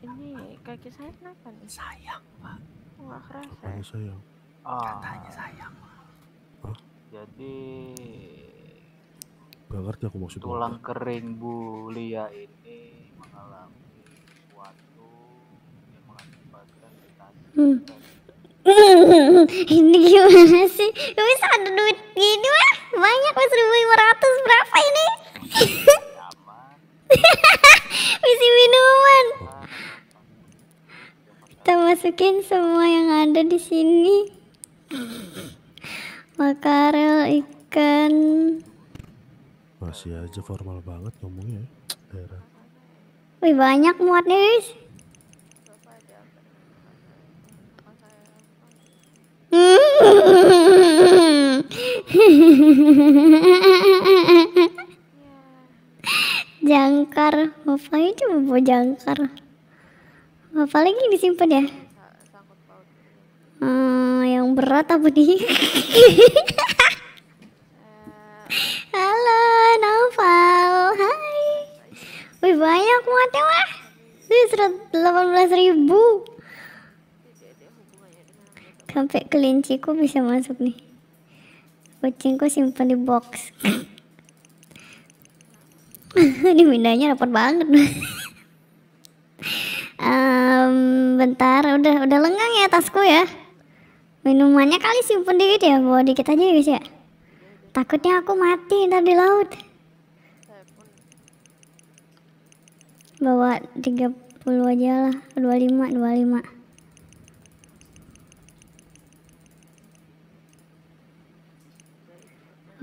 Ini kaki saya kenapa nih? Sayang pak. Nggak kerasa. Kaki sayang? Ah. Katanya sayang. Hah? Jadi Gak ngerti aku maksud. Tulang apa. kering Bu Lia ini mengalami suatu yang mengakibatkan hmm. (laughs) ini gimana sih? Bisa ada duit gini mah? Banyak mas 1500 berapa ini? (laughs) Misi minuman. Kita masukin semua yang ada di sini. Makarel ikan. Masih aja formal banget ngomongnya. Wih banyak muatnya guys. (laughs) jangkar bapaknya cuma bawa jangkar bapak lagi disimpan ya hmm, yang berat apa nih (laughs) halo Naufal hai wih banyak muatnya wah belas ribu sampai kelinciku bisa masuk nih kucingku simpan di box (laughs) ini mindanya rapat banget um, (laughs) bentar udah udah lengang ya tasku ya minumannya kali simpen dikit ya bawa dikit aja ya, guys ya takutnya aku mati ntar di laut bawa 30 aja lah 25 25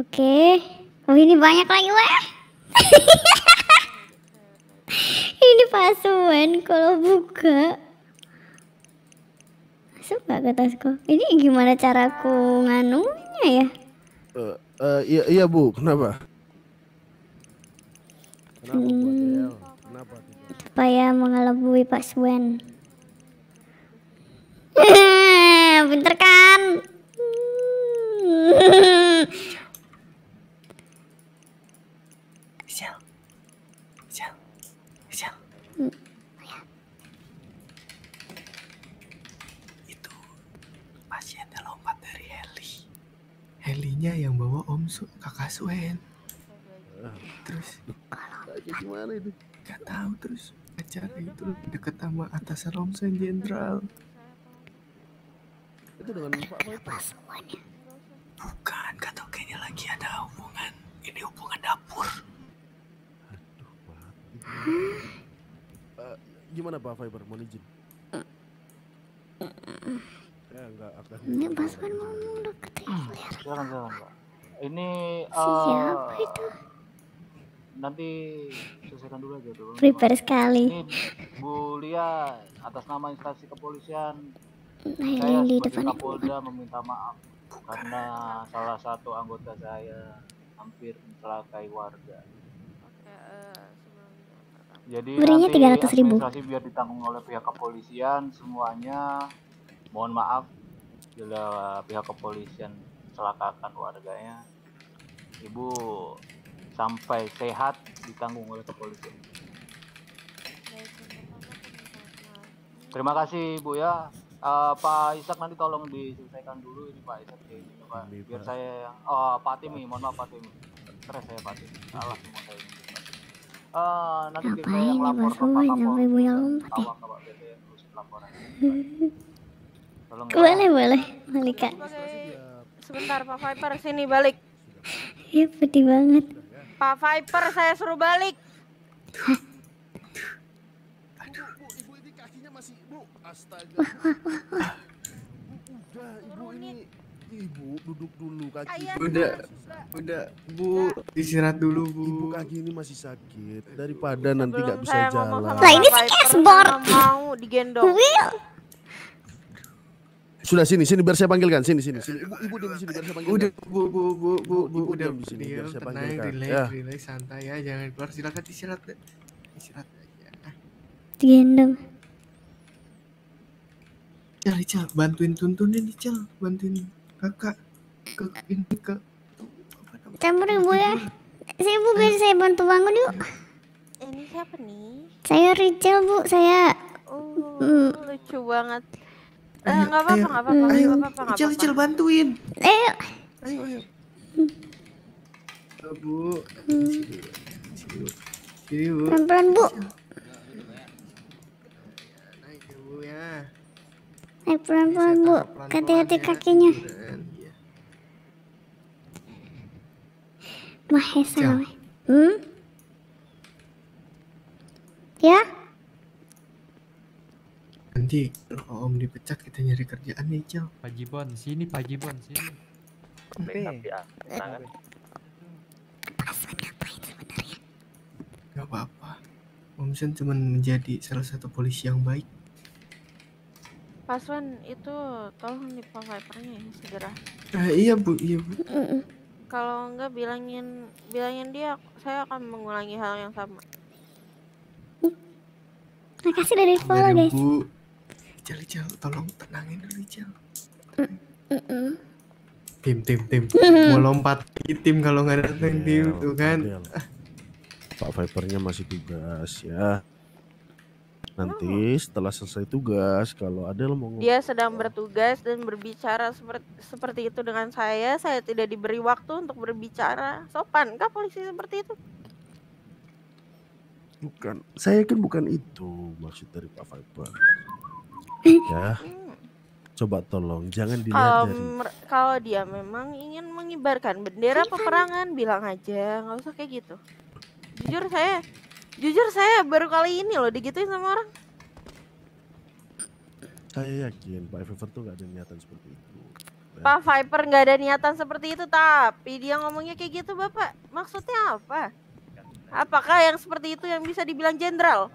Oke. Oh ini banyak lagi weh. (laughs) ini pasuan kalau buka. Masuk gak ke tasku? Ini gimana caraku nganunya ya? Uh, uh, iya, iya bu, kenapa? Kenapa hmm. Kenapa? Supaya mengelabui Pak Swen. Pinter kan? (laughs) Iya yang bawa Om Su, Kakak Suen. Terus gimana itu? Gak tahu terus acara itu deket sama atas Romsen Jenderal. Itu dengan Pak Apa semuanya? Bukan, kata kayaknya lagi ada hubungan. Ini hubungan dapur. Aduh, Pak. Eh, gimana Pak Fiber? Mau izin? Eh, eh, ini Basman mau deketin Jangan jangan Ini eh, siapa itu? Nanti selesaikan dulu aja dulu. Prepare sekali. Ini Bu Lia atas nama instansi kepolisian nah, saya di depan Kapolda meminta maaf karena salah satu anggota saya hampir mencelakai warga. Eh, Jadi Berinya tiga ratus ribu. biar ditanggung oleh pihak kepolisian semuanya mohon maaf bila pihak kepolisian celakakan warganya ibu sampai sehat ditanggung oleh kepolisian terima kasih ibu ya uh, Pak Isak nanti tolong diselesaikan dulu ini Pak Isak gitu, ini Pak biar saya yang oh Pak Timi mohon maaf Pak Timi stres saya Pak Timi salah semua saya ini Uh, nanti biar saya yang lapor ke Pak Kapolres. Pak laporan. (laughs) Tolong boleh, ya. boleh, boleh, Kak. Sebentar, Pak Viper sini balik. Iya, pedih banget. Pak Viper saya suruh balik. Astaga. Wah, wah, wah, wah. Udah, ibu ini ibu duduk dulu kaki udah udah bu istirahat dulu bu ibu kaki ini masih sakit daripada nanti nggak bisa jalan lah ini sih kesbor mau digendong Will. Sudah sini, sini biar saya panggilkan. Sini, sini, sini. Ibu, ibu dulu di sini biar saya panggilkan. Udah, bu, bu, bu, bu, ibu, ibu diam di sini biar saya panggilkan. relax, ya. relax, santai ya, jangan keluar. Silakan istirahat, istirahat aja. Gendong. Ya, cel bantuin tuntunin cel bantuin kakak ke ini ke. Campurin bu ya. Saya bu biar saya bantu bangun yuk. Ini siapa nih? Saya Rachel bu, saya. Oh, mm. lucu banget eh nggak apa-apa, nggak apa-apa, nggak apa-apa. Cil, cil bantuin. Eh. Ayo. Ayo, ayo. Bu, Ibu. Pelan-pelan, Bu. Naik ya, Bu ya. Naik pelan-pelan, Bu. Hati-hati kakinya. Mahesa. Hmm? Ya? Nanti kalau Om dipecat kita nyari kerjaan nih, Cel. Pak Jibon, sini Pak Jibon, sini. Oke, ya, eh, Gak apa-apa. Om Sen cuma menjadi salah satu polisi yang baik. Paswan itu tolong dipakai vipernya ya, segera. Eh, iya bu, iya bu. Kalau enggak bilangin bilangin dia, saya akan mengulangi hal yang sama. Terima kasih dari follow iya, guys. Bu. Rijal, Rijal, tolong tenangin dulu Rijal. Tim, tim, tim. Mau lompat di tim kalau nggak ada tim, tim iya, tuh kan. Pak Vipernya masih tugas ya. Nanti oh. setelah selesai tugas, kalau ada lo mau Dia sedang bertugas dan berbicara seperti, seperti itu dengan saya. Saya tidak diberi waktu untuk berbicara. Sopan kah polisi seperti itu? Bukan, saya kan bukan itu maksud dari Pak Viper ya coba tolong jangan dilihat um, kalau dia memang ingin mengibarkan bendera iya kan? peperangan bilang aja nggak usah kayak gitu jujur saya jujur saya baru kali ini loh digituin sama orang saya yakin Pak Viper tuh nggak ada niatan seperti itu ya. Pak Viper nggak ada niatan seperti itu tapi dia ngomongnya kayak gitu bapak maksudnya apa apakah yang seperti itu yang bisa dibilang jenderal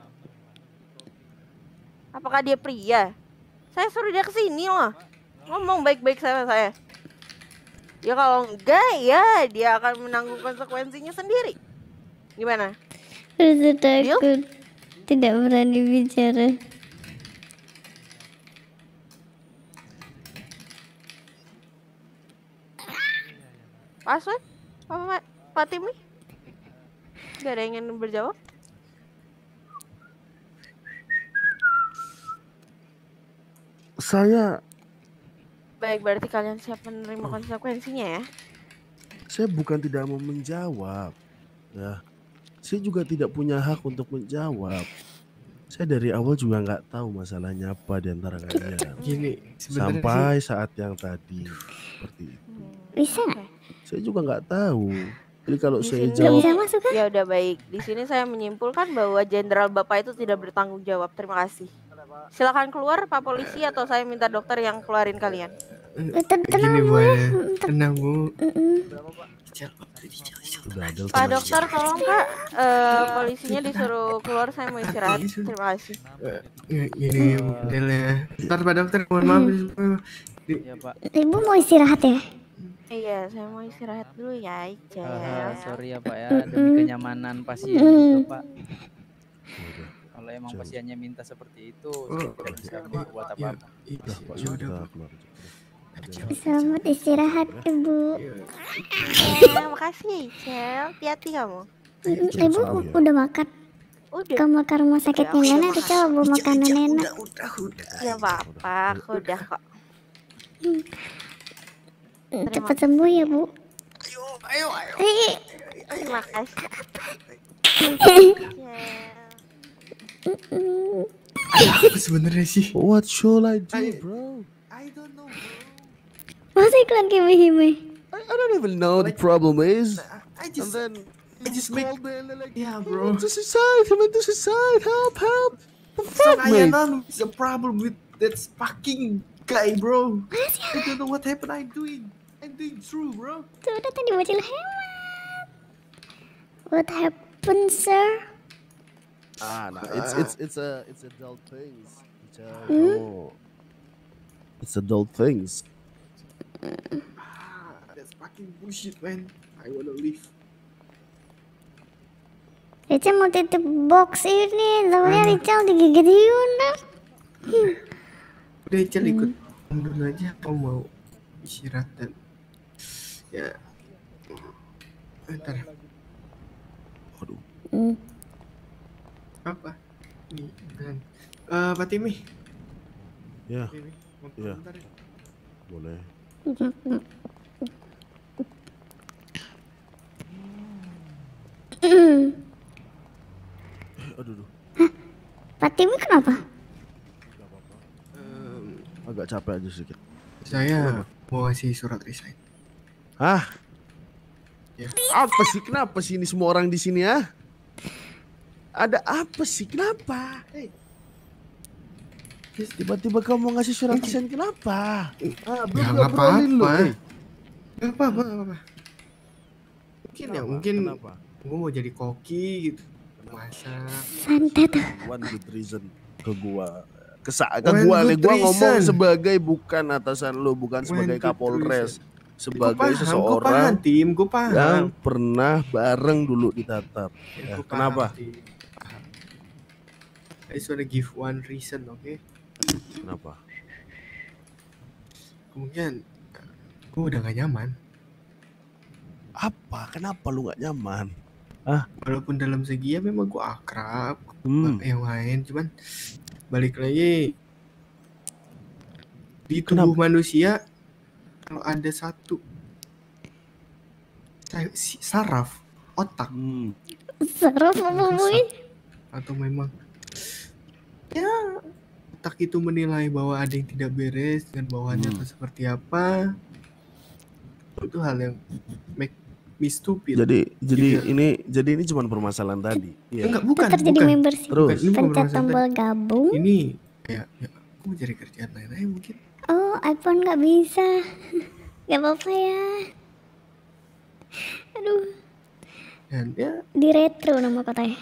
Apakah dia pria? Saya suruh dia kesini loh. Ngomong baik-baik sama saya. Ya kalau enggak ya dia akan menanggung konsekuensinya sendiri. Gimana? Rasa takut. Tidak berani bicara. Password? Apa Timmy? Gak ada yang ingin berjawab? Saya Baik, berarti kalian siap menerima konsekuensinya ya? Saya bukan tidak mau menjawab. Ya. Saya juga tidak punya hak untuk menjawab. Saya dari awal juga nggak tahu masalahnya apa di antara kalian. (laughs) Gini, sampai sih. saat yang tadi seperti itu. Bisa Saya juga nggak tahu. Jadi kalau saya jawab, ya udah baik. Di sini saya menyimpulkan bahwa jenderal bapak itu tidak bertanggung jawab. Terima kasih. Silakan keluar Pak polisi atau saya minta dokter yang keluarin kalian. Eh, tenang Bu. Ya. Ya. Tenang Bu. Pak dokter tolong Pak uh, polisinya disuruh keluar saya mau istirahat. Iya, iya. Terima kasih. Eh, ini iya, modelnya. Ntar Pak dokter mohon maaf. Mm. Ibu mau istirahat ya? Iya, saya mau istirahat dulu ya, Ica. Uh, sorry ya Pak ya, demi kenyamanan pasien, mm. Pak kalau emang pasiennya minta seperti itu oh, gitu kan, buat iya, apa iya iya Selamat istirahat ibu. Ya, makasih Cel. Hati-hati kamu. Ibu ya. udah makan. Udah. Ke rumah sakitnya nenek cel, coba makanan nenek. Udah, udah, apa-apa, aku udah kok. Hmm, Cepat sembuh ya bu. Ayo, ayo, ayo. Terima kasih. (laughs) sebenarnya sih? What should I do, I, bro? I don't know. Bro. Masa iklan kime I, don't even know what the problem is. I just, and then I just make. like, yeah, bro. I'm to suicide. I'm to suicide. Help, help. Fuck, so man. on a problem with that fucking guy, bro. I don't know what happened. I'm doing. I'm doing true, bro. hemat. What happened, sir? Ah, nah, it's it's it's a it's adult things. Mm. It's adult things. Ah, that's fucking bullshit, man. I wanna leave. Richard mau titip box ini, soalnya Richard digigit Yuna. Udah Richard hmm. ikut mundur aja atau mau istirahat dan ya ntar. Aduh. Mm apa nih dan uh, eh, Pak Timi ya Timi, ya. ya boleh eh, aduh, aduh. Hah? Pak Timi kenapa? Um, agak capek aja sedikit. Saya mau kasih surat resign. Hah? Ya. Apa sih? Kenapa sih ini semua orang di sini ya? ada apa sih? Kenapa? Tiba-tiba kamu mau ngasih surat pesan kenapa? Ah, ya, belum eh. ya, gak apa-apa. Gak apa-apa, apa Mungkin kenapa? ya, mungkin kenapa? gue mau jadi koki gitu. Masak. One good reason ke gua. Kesa ke gua nih, gua ngomong sebagai bukan atasan lu, bukan sebagai Kapolres. Reason. Sebagai paham, seseorang gua paham, tim, gua paham. yang pernah bareng dulu di tatap. Ya, ya kenapa? I just wanna give one reason, oke? Okay? Kenapa? Kemungkinan gue udah gak nyaman. Apa? Kenapa lu gak nyaman? Ah, walaupun dalam segi ya memang gue akrab, hmm. yang lain, cuman balik lagi di tubuh Kenapa? manusia kalau ada satu saraf otak hmm. saraf apa atau memang ya tak itu menilai bahwa ada yang tidak beres dengan bawahannya hmm. atau seperti apa itu hal yang make me stupid jadi jadi ini jadi ini cuma permasalahan tadi ya. enggak bukan Tetap jadi member sih terus ini pencet tombol tadi. gabung ini ya, ya aku mau cari kerjaan lain aja mungkin oh iPhone nggak bisa (laughs) nggak apa-apa ya aduh dan ya di retro nama kotanya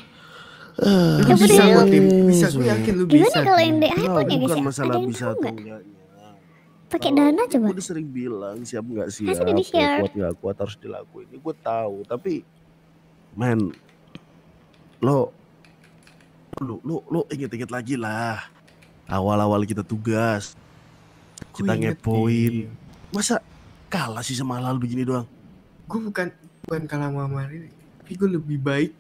Uh, eh, lu bisa gue tim, bisa gue yakin lu bisa. Gimana kalau yang di iPhone ya guys? Bukan masalah bisa tuh. Pakai dana coba. Gue sering bilang siap nggak siap, Ya, kuat nggak kuat harus dilakuin. Ini ya, gue tahu, tapi man, lo, lo, lo, lo inget-inget lagi lah. Awal-awal kita tugas, kita ngepoin. Masa kalah sih sama lalu begini doang? Gue bukan bukan kalah sama mari tapi gue lebih baik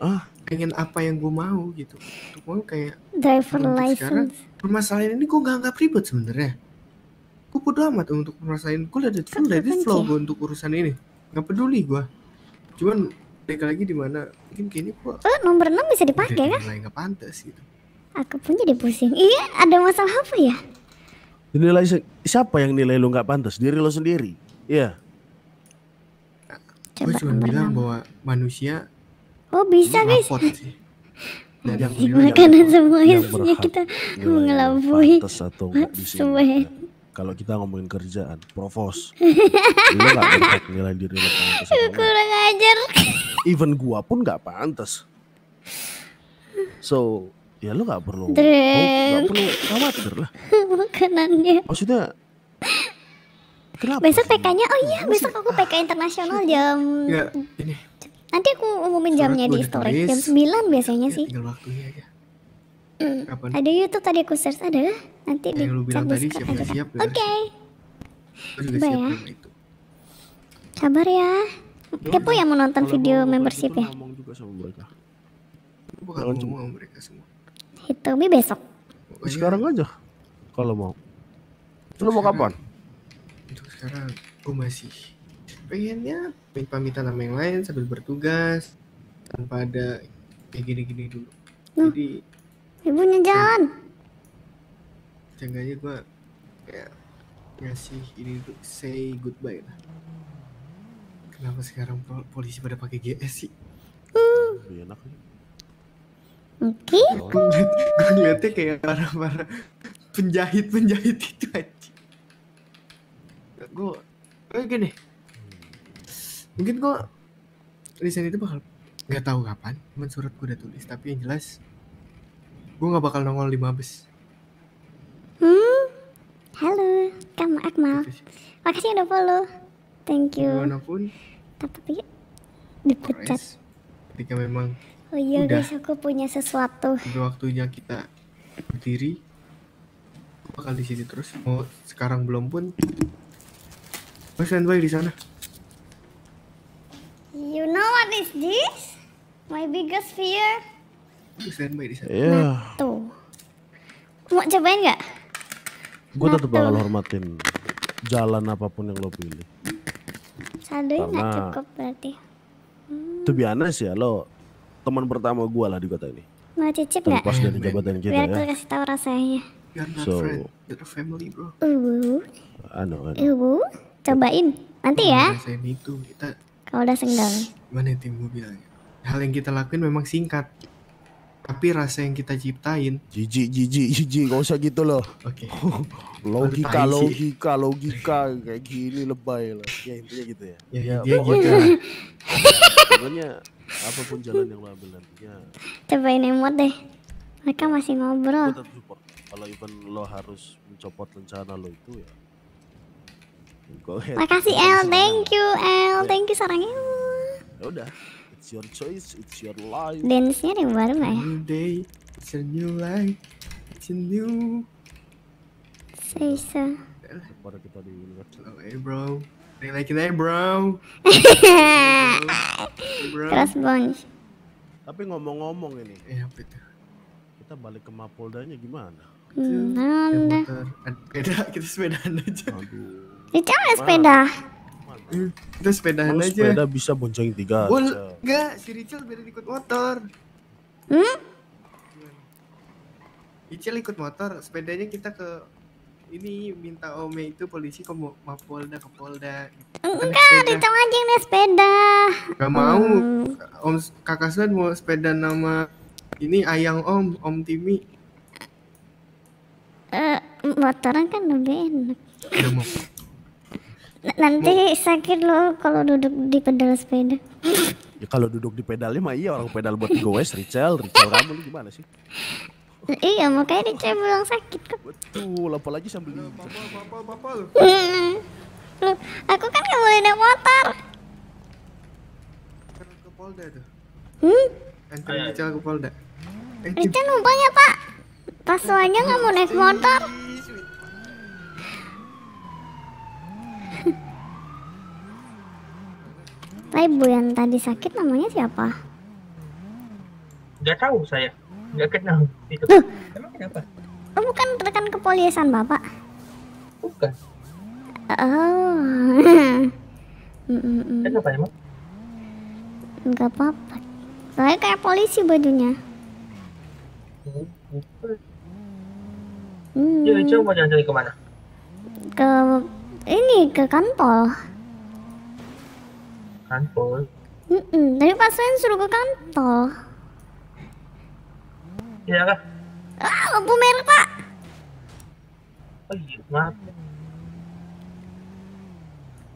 ah pengen apa yang gue mau gitu gue kayak driver license sekarang, permasalahan ini gue gak anggap ribet sebenarnya gue bodo amat untuk permasalahan gue ada kan flow dari flow gue untuk urusan ini nggak peduli gue cuman lagi lagi di mana mungkin kayaknya gue oh, nomor 6 bisa dipakai kan mulai nggak pantas gitu aku pun jadi pusing iya ada masalah apa ya nilai siapa yang nilai lu nggak pantas diri lo sendiri iya yeah. gue cuma bilang bahwa manusia Oh bisa guys. (laughs) Jadi makanan semua isinya kita (laughs) mengelabui. Kalau kita ngomongin kerjaan, provos. (laughs) lu nilai diri lu pantas. Kurang ajar. Even gua pun gak pantas. So, ya lu gak perlu. nggak gak perlu khawatir lah. Makanannya. Maksudnya Kenapa? Besok PK-nya, oh iya besok aku PK ah, internasional jam ya, ini Nanti aku umumin jamnya di story. ditulis. Jam 9 biasanya ya, sih. Tinggal waktunya aja. Iya. Mm. Kapan? Ada YouTube tadi aku search ada. Nanti ya, di bilang tadi siap aja. Siap, ya. Oke. Okay. ya. Kabar ya. Kepo yang mau nonton video membership ya. Ngomong juga sama mereka. Bukan cuma mereka semua. Hitumi besok. Iya. Sekarang aja. Kalau mau. Lu mau kapan? Untuk sekarang gue masih pengennya pengen pamitan sama yang lain sambil bertugas tanpa ada kayak gini-gini dulu Loh, nah, jadi ibunya jalan jangganya gue kayak ngasih ini tuh say goodbye lah kenapa sekarang pol polisi pada pakai GS sih hmm. lebih enak aja Oke. Okay. Gue ngeliatnya kayak para-para penjahit-penjahit itu aja. Gue, kayak gini, mungkin kok desain itu bakal nggak tahu kapan cuman surat gue udah tulis tapi yang jelas gue nggak bakal nongol di mabes hmm halo kamu Akmal makasih udah follow thank you pun tapi dipecat ketika memang oh iya udah. guys aku punya sesuatu udah waktunya kita berdiri bakal di sini terus mau sekarang belum pun gue standby di sana You know what is this? My biggest fear. Standby di iya. Tuh. Mau cobain gak? Gue tetap bakal hormatin jalan apapun yang lo pilih. Satu nggak cukup berarti. Hmm. Tuh biasa sih ya lo teman pertama gue lah di kota ini. Mau cicip nggak? Terlepas dari jabatan kita Biar ya. Biar kasih tahu rasanya. You're not so, friend, you're a family bro. Uh, I know, I cobain nanti ya. Rasain itu kita Kau udah senggang. Mana ya timmu bilangnya? Hal yang kita lakuin memang singkat. Tapi rasa yang kita ciptain. Jiji, jiji, jiji, gak usah gitu loh. Oke. Okay. (laughs) logika, logika, logika, kayak gini lebay lah. Ya intinya gitu ya. Ya, ya dia pokoknya, gitu. (laughs) pokoknya apapun jalan yang lo ambil nantinya. Cobain emot deh. Mereka masih ngobrol. Kalau even lo harus mencopot rencana lo itu ya Makasih El, thank you El, iya. thank you sarangnya. Ya udah, it's your choice, it's your life. Dance-nya ada yang baru nggak ya? Day, it's a new life, it's a new. Say so. Baru kita di Hello, hey bro. Hey, like hey bro. Terus (laughs) bonus. Tapi ngomong-ngomong ini. Eh, apa itu? Kita balik ke Mapoldanya gimana? Hmm, Ada. Beda, kita sepedaan aja. Aduh. Itu ada sepeda. Hmm, itu sepedaan aja. Sepeda bisa bonceng tiga. Bul, enggak, si Rachel beda ikut motor. Hmm? Rachel ikut motor, sepedanya kita ke ini minta Ome itu polisi ke Mapolda ke Polda. Enggak, di tengah aja naik sepeda. Gak mau. Hmm. Om Kakak Suan mau sepeda nama ini ayang Om, Om Timi. Eh, motoran kan lebih enak. Udah mau nanti iya. sakit lo kalau duduk di pedal sepeda (laughs) ya, kalau duduk di pedalnya mah iya orang pedal buat goes Richel Richel kamu lu gimana sih iya makanya Richel bilang sakit kok betul apalagi sambil papal papal papal lu aku kan gak boleh naik motor ke Polda tuh hmm Anterin Richel ke Polda eh, Richel numpangnya pak pas nggak mau naik motor Lah ibu yang tadi sakit namanya siapa? Gak tahu saya. Gak kenal itu. Emang kenapa? Oh, bukan rekan kepolisian Bapak. Bukan. Oh. (laughs) mm -mm. Kenapa emang? Enggak apa-apa. Saya kayak polisi bajunya. Ya, hmm. Jadi coba jalan-jalan kemana? Ke ini ke kantor kantor. Mm -mm. Tadi Pak Sren suruh ke kantor. Iya kak. Ah, lampu merah Pak. Oh iya, maaf.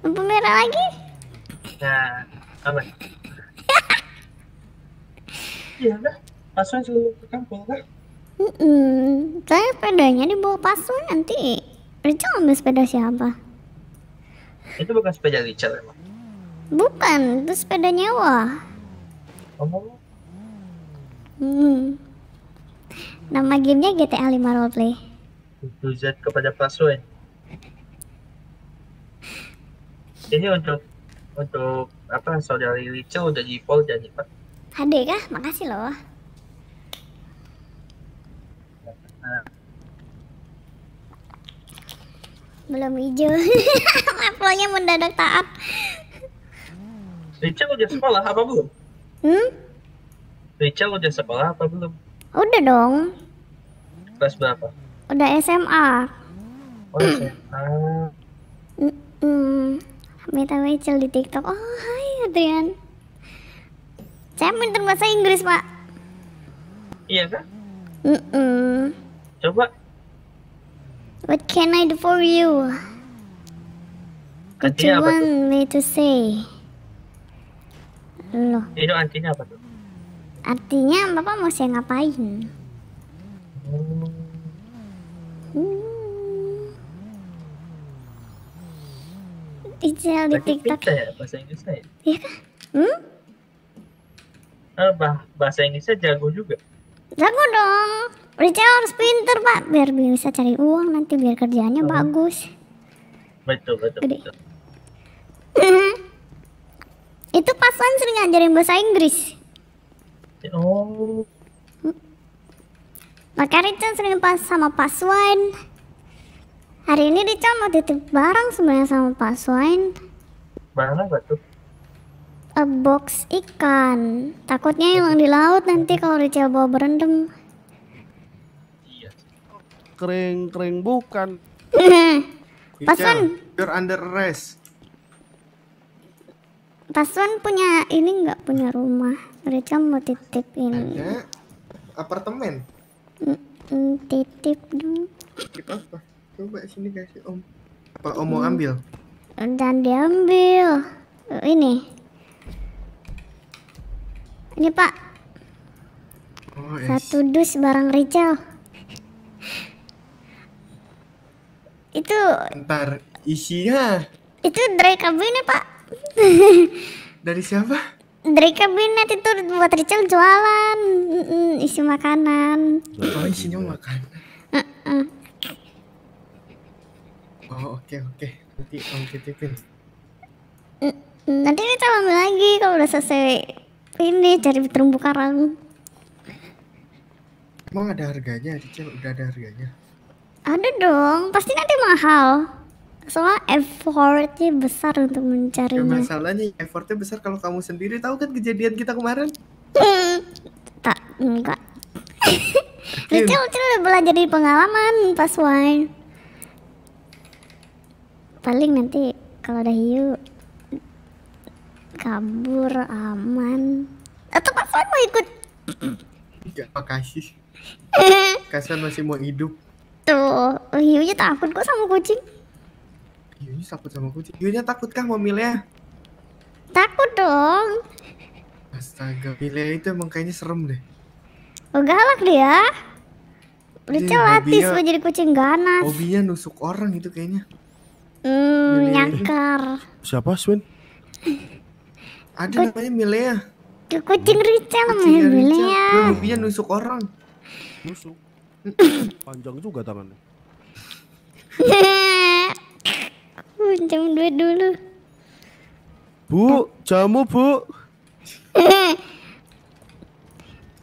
Lampu merah lagi? Nah, apa? (laughs) iya kah? Pak Sren suruh ke kantor kah? Hmm, -mm. Saya sepedanya dibawa Pak nanti. Richard ambil sepeda siapa? Itu bukan sepeda Richard emang. Bukan, itu sepeda nyewa. Oh. Hmm. Nama gamenya GTA 5 Roleplay. Itu Z kepada Pasuen. Ini untuk untuk apa saudari Lice udah di dan ya, jadi Pak. kah? Makasih loh. Belum hijau. (laughs) Levelnya mendadak taat. Rachel udah sekolah apa belum? Hmm? Rachel udah sekolah apa belum? Udah dong. Kelas berapa? Udah SMA. Oh, SMA. Mm -mm. Meta Rachel di TikTok. Oh, hai Adrian. Saya minta bahasa Inggris, Pak. Iya Kak? Mm Coba. What can I do for you? What do you want me to say? Loh. Itu artinya apa tuh? Artinya Bapak mau saya ngapain? Hmm. hmm. di TikTok. ya, bahasa Inggris saya. Iya kah? Hmm? Eh, bah bahasa Inggrisnya jago juga. Jago dong. detail harus pinter pak, biar bisa cari uang nanti biar kerjaannya oh. bagus. Betul betul. Gede. betul. (laughs) Itu Paswan sering ngajarin bahasa Inggris. Oh. Maka Richard sering pas sama Paswan. Hari ini Richard mau titip barang sebenarnya sama Paswan. Barang apa tuh? A box ikan. Takutnya hilang di laut nanti kalau Richard bawa berendam. Iya. Kering-kering bukan. (laughs) Paswan. You're under arrest. Paswan punya ini nggak punya rumah. Rachel mau titip ini. Ada apartemen. Mm, mm, titip dong. Titip apa? Coba sini kasih Om. Apa Om mau ambil? Dan diambil. Ini. Ini Pak. Oh, yes. Satu dus barang Rachel. Itu. Ntar isinya. Itu dry kabinnya Pak. (laughs) Dari siapa? Dari kabinet itu buat Rachel jualan isi makanan. Oh isinya makanan. Uh -uh. Oh oke okay, oke okay. nanti om titipin. Nanti kita ambil lagi kalau udah selesai ini cari terumbu karang. Emang ada harganya, Rachel? Udah ada harganya? Ada dong, pasti nanti mahal soalnya effortnya besar untuk mencarinya. Ya, masalahnya effortnya besar kalau kamu sendiri tahu kan kejadian kita kemarin? (laughs) tak enggak. Rachel, (laughs) lucu udah belajar dari pengalaman pas wine. Paling nanti kalau ada hiu kabur aman. Atau pas wine mau ikut? Enggak, makasih. (laughs) Kasian masih mau hidup. Tuh, hiunya takut kok sama kucing. Yunya takut sama kucing. Yunya kah, memilihnya? Takut dong. Astaga, Milea itu emang kayaknya serem deh. Oh galak dia. Udah iya, celatis mau jadi kucing ganas. Hobinya nusuk orang itu kayaknya. Hmm, Milea nyangkar. Siapa, Swin? Ada Kuc namanya Milea. Kucing Rica namanya Milea. hobinya nusuk orang. Nusuk. (laughs) Panjang juga tangannya. (laughs) pinjam duit dulu. Bu, jamu bu. (laughs)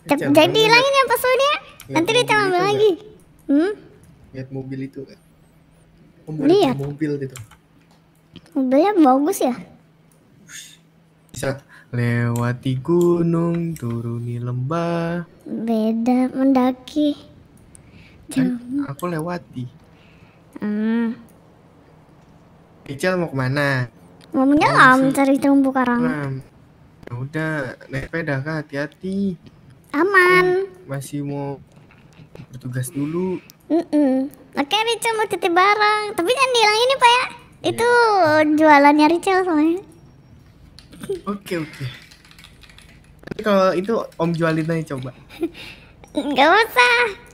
Jadi hilangin ya Sonia. Nanti dia ambil lagi. Hmm? Lihat mobil itu kan. Lihat mobil itu. Mobilnya bagus ya. Bisa lewati gunung, turuni lembah. Beda mendaki. Kan jamu. Aku lewati. Hmm. Ical mau kemana? Mau menyelam cari terumbu karang. Ya udah, naik sepeda kah? Hati-hati. Aman. Masih mau bertugas dulu. Mm -mm. Oke, Rachel mau titip barang. Tapi jangan bilang ini Pak ya. Yeah. Itu jualannya Rachel soalnya. Oke, oke. Tapi kalau itu Om jualin aja coba. (laughs) Gak usah.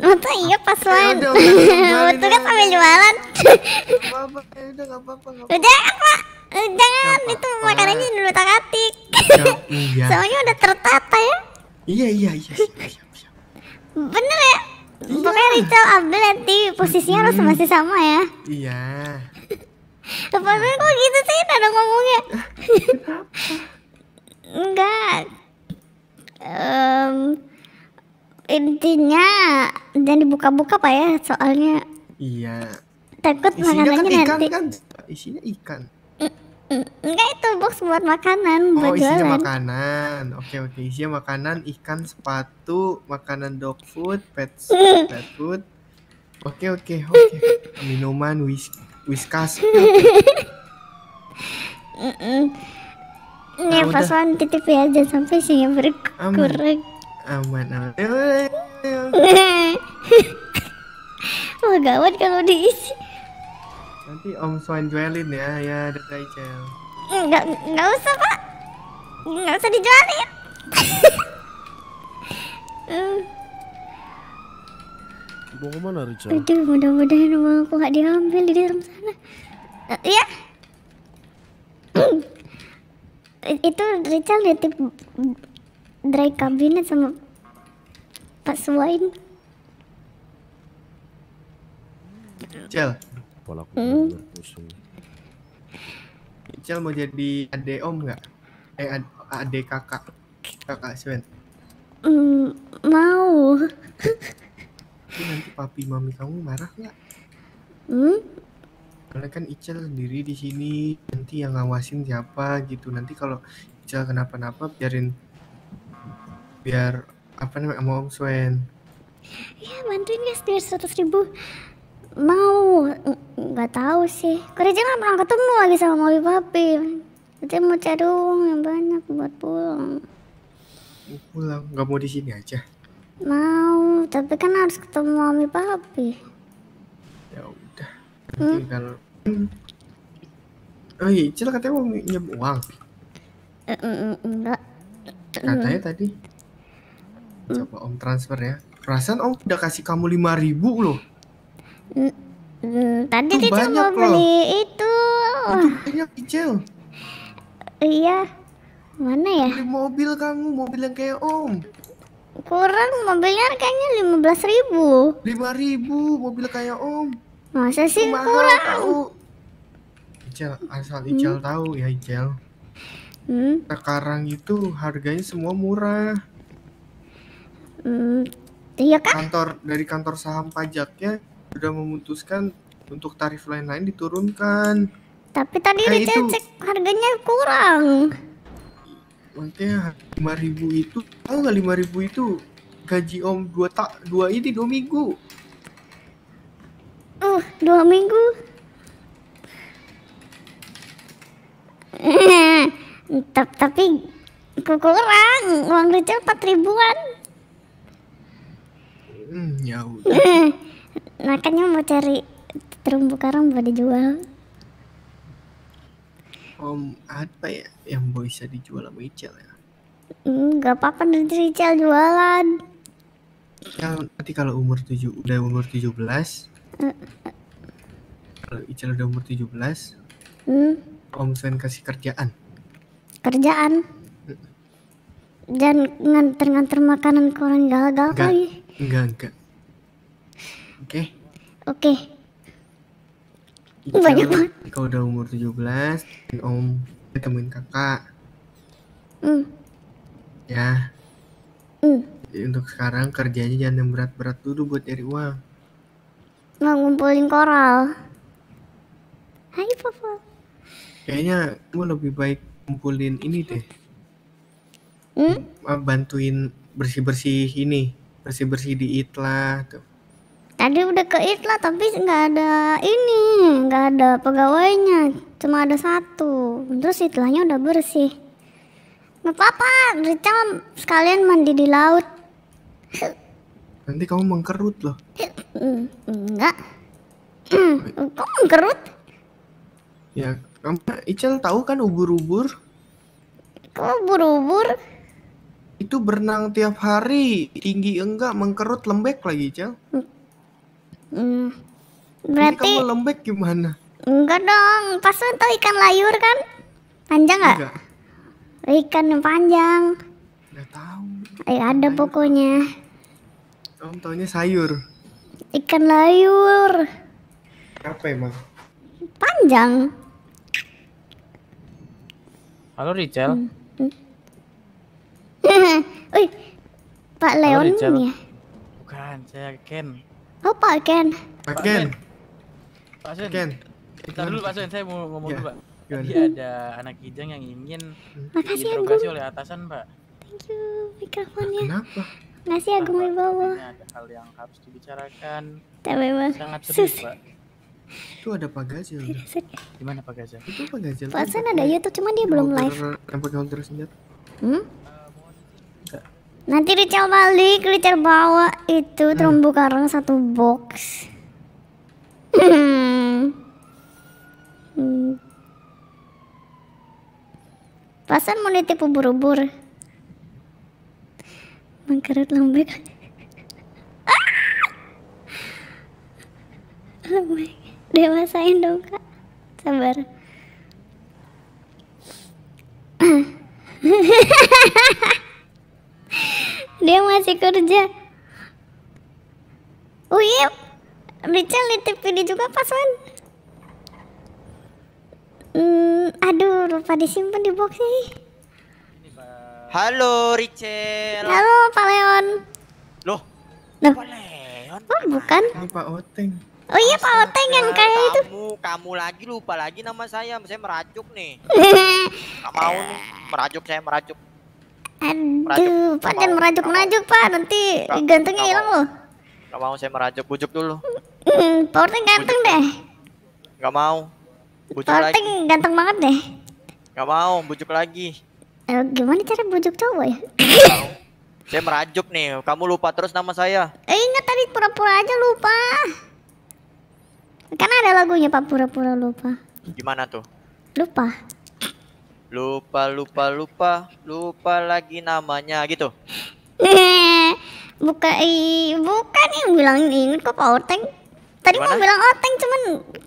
Betul iya pas Ya, Betul kan sampai jualan. Apa, ya udah enggak apa-apa. Udah apa? Eh, jangan itu makanannya dulu tak atik. Ya, iya. Soalnya udah tertata ya. Iya iya iya. iya, iya, iya Bener ya? Pokoknya Rachel ambil nanti ya, posisinya harus hmm. masih sama ya. Iya. Lepasin kok gitu sih ada ngomongnya. (laughs) Enggak. Um, intinya jangan dibuka-buka pak ya soalnya iya takut isinya kan makanannya kan ikan, nanti kan? isinya ikan enggak mm, mm, mm. itu box buat makanan oh, buat oh jualan. makanan oke oke isinya makanan ikan sepatu makanan dog food pet food, (laughs) pet food oke oke oke (laughs) minuman whis whiskas (laughs) Ini nah, pas titip ya, jangan sampai sih berkurang. Um, aman aman wah (laughs) oh, gawat kalau diisi nanti om Swan jualin ya ya data Icel nggak nggak usah pak nggak usah dijualin (laughs) hmm. Mau kemana Rica? Aduh mudah-mudahan uang aku gak diambil di dalam sana uh, Ya (clears throat) Itu Rica nitip Drake kabinet sama Pak Suwain. Cel. Pola hmm. Cel mau jadi ade om nggak? Eh ad ade kakak. Kakak Sven. Hmm, mau. nanti papi mami kamu marah nggak? Hmm? Karena kan Ical sendiri di sini nanti yang ngawasin siapa gitu. Nanti kalau Ical kenapa-napa biarin biar apa namanya mau Om Swen. Ya bantuin guys biar seratus ribu. Mau nggak tahu sih. Kerja nggak pernah ketemu lagi sama Mami Papi. Nanti mau cari uang yang banyak buat pulang. Pulang nggak mau di sini aja. Mau, tapi kan harus ketemu Mami Papi. Ya udah. Hmm? Nanti hmm? kalau Oh eh, iya, katanya mau nyiap uang. Eh, mm, mm, enggak. Katanya tadi. Hmm. Coba Om transfer ya. Perasaan Om udah kasih kamu lima ribu loh. tadi itu Cica mau beli loh. itu. banyak hijau Iya. Mana ya? Beli mobil kamu, mobil yang kayak Om. Kurang mobilnya harganya belas ribu lima ribu mobil kayak Om. Masa sih Mahal, kurang? Tahu. Ijel, asal Ijel hmm. tahu ya Ijel Hmm. Sekarang itu harganya semua murah. Hmm, iya kan? Kantor dari kantor saham pajaknya sudah memutuskan untuk tarif lain-lain diturunkan. Tapi tadi eh, itu cek harganya kurang. Makanya lima ribu itu, tau nggak lima ribu itu gaji om dua tak dua ini dua minggu. Uh, dua minggu. (laughs) tapi kurang uang kecil empat ribuan Hmm, ya udah. (laughs) Makanya mau cari terumbu karang buat dijual. Om apa ya yang bisa dijual sama Ical ya? Enggak hmm, mm, apa-apa nanti Ical jualan. Yang nanti kalau umur tujuh udah umur 17 belas. Uh, uh. Kalau Ical udah umur 17 belas, hmm. Om Sven kasih kerjaan. Kerjaan? dan hmm. nganter-nganter makanan ke orang gagal Gak. Enggak, enggak. Oke. Oke. Banyak banget. Kau udah umur 17, dan om ketemuin kakak. Hmm. Ya. Hmm. Jadi untuk sekarang kerjanya jangan yang berat-berat dulu buat cari uang. Mau ngumpulin koral. Hai papa. Kayaknya gue lebih baik ngumpulin ini deh. Hmm? Bantuin bersih-bersih ini bersih bersih di itlah tuh tadi udah ke itlah tapi nggak ada ini nggak ada pegawainya cuma ada satu terus itlahnya udah bersih nggak apa-apa Rica sekalian mandi di laut nanti kamu mengkerut loh enggak (clears throat) kok mengkerut ya kamu Ical tahu kan ubur-ubur kamu ubur-ubur itu berenang tiap hari tinggi enggak mengkerut lembek lagi cel hmm. berarti Ini kamu lembek gimana enggak dong pas itu ikan layur kan panjang gak? enggak ikan yang panjang enggak tahu eh, ada layur. pokoknya om taunya sayur ikan layur apa emang panjang halo Richel hmm. Uy, (laughs) Pak Leon oh, ya? Bukan, saya Ken. Oh, Pak Ken. Pak Ken. Pak Sen. Ken. Kita dulu Pak Sen, saya mau ngomong yeah. dulu, Pak. Tadi ada anak kijang yang ingin Makasih ya, diinterogasi oleh atasan, Pak. Thank you mikrofonnya. Kenapa? ngasih Agung di bawah? Ada hal yang harus dibicarakan. Tapi memang sangat sedih Pak. Itu ada Pak Gazil. Gimana Pak Gazil? Itu Pak Gazil. Pak Sen ada YouTube, cuma dia belum live. Yang pakai holder senjata. Hmm? Nanti Richel balik, Richel bawa itu hmm. terumbu karang satu box. hmm. Pasan mau ditipu buru-buru. Mangkerut lembek. Ah! lembek. Dewasain dong kak. Sabar. (laughs) dia masih kerja Uyip oh iya, Richard lihat TV juga pas hmm, aduh lupa disimpan di box nih Halo Richel Halo Pak Leon Loh, Loh. Pak Leon Oh bukan Ini Pak Oteng Oh iya Pak Oteng yang kayak kamu, itu. Kamu kamu lagi lupa lagi nama saya, saya merajuk nih. (laughs) Gak mau nih, merajuk saya merajuk. Aduh, Pak jangan merajuk-merajuk Pak, nanti gak, gantengnya hilang loh. Gak mau saya merajuk, bujuk dulu. Porting ganteng deh. Gak mau. Porting ganteng banget deh. Gak mau, bujuk lagi. Eh, gimana cara bujuk cowok ya? (laughs) saya merajuk nih, kamu lupa terus nama saya. Eh, ingat tadi pura-pura aja lupa. Kan ada lagunya Pak pura-pura lupa. Gimana tuh? Lupa lupa lupa lupa lupa lagi namanya gitu eh, bukan i, bukan yang bilang ini kok pak oteng tadi Dimana? mau bilang oteng cuman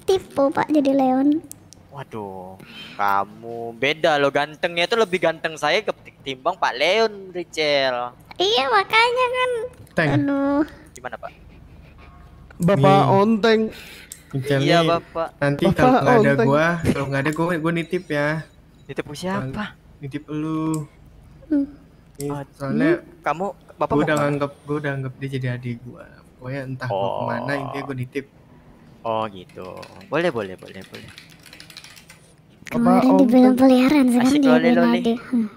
tipu pak jadi leon waduh kamu beda lo gantengnya itu lebih ganteng saya ketimbang pak leon Richel iya makanya kan Teng. aduh gimana pak bapak hmm. onteng iya bapak nanti kalau nggak ada gua kalau nggak ada gua gua nitip ya Nitip siapa? Nitip lu. Hmm. Nih, soalnya hmm. kamu bapak gue udah nganggep gue udah anggap dia jadi adik gue. Pokoknya entah oh. mau kemana dia gue nitip. Oh gitu. Boleh boleh boleh boleh. Kemarin Apa, dibilang peliharaan sekarang dia lole, lole. adik. Hmm.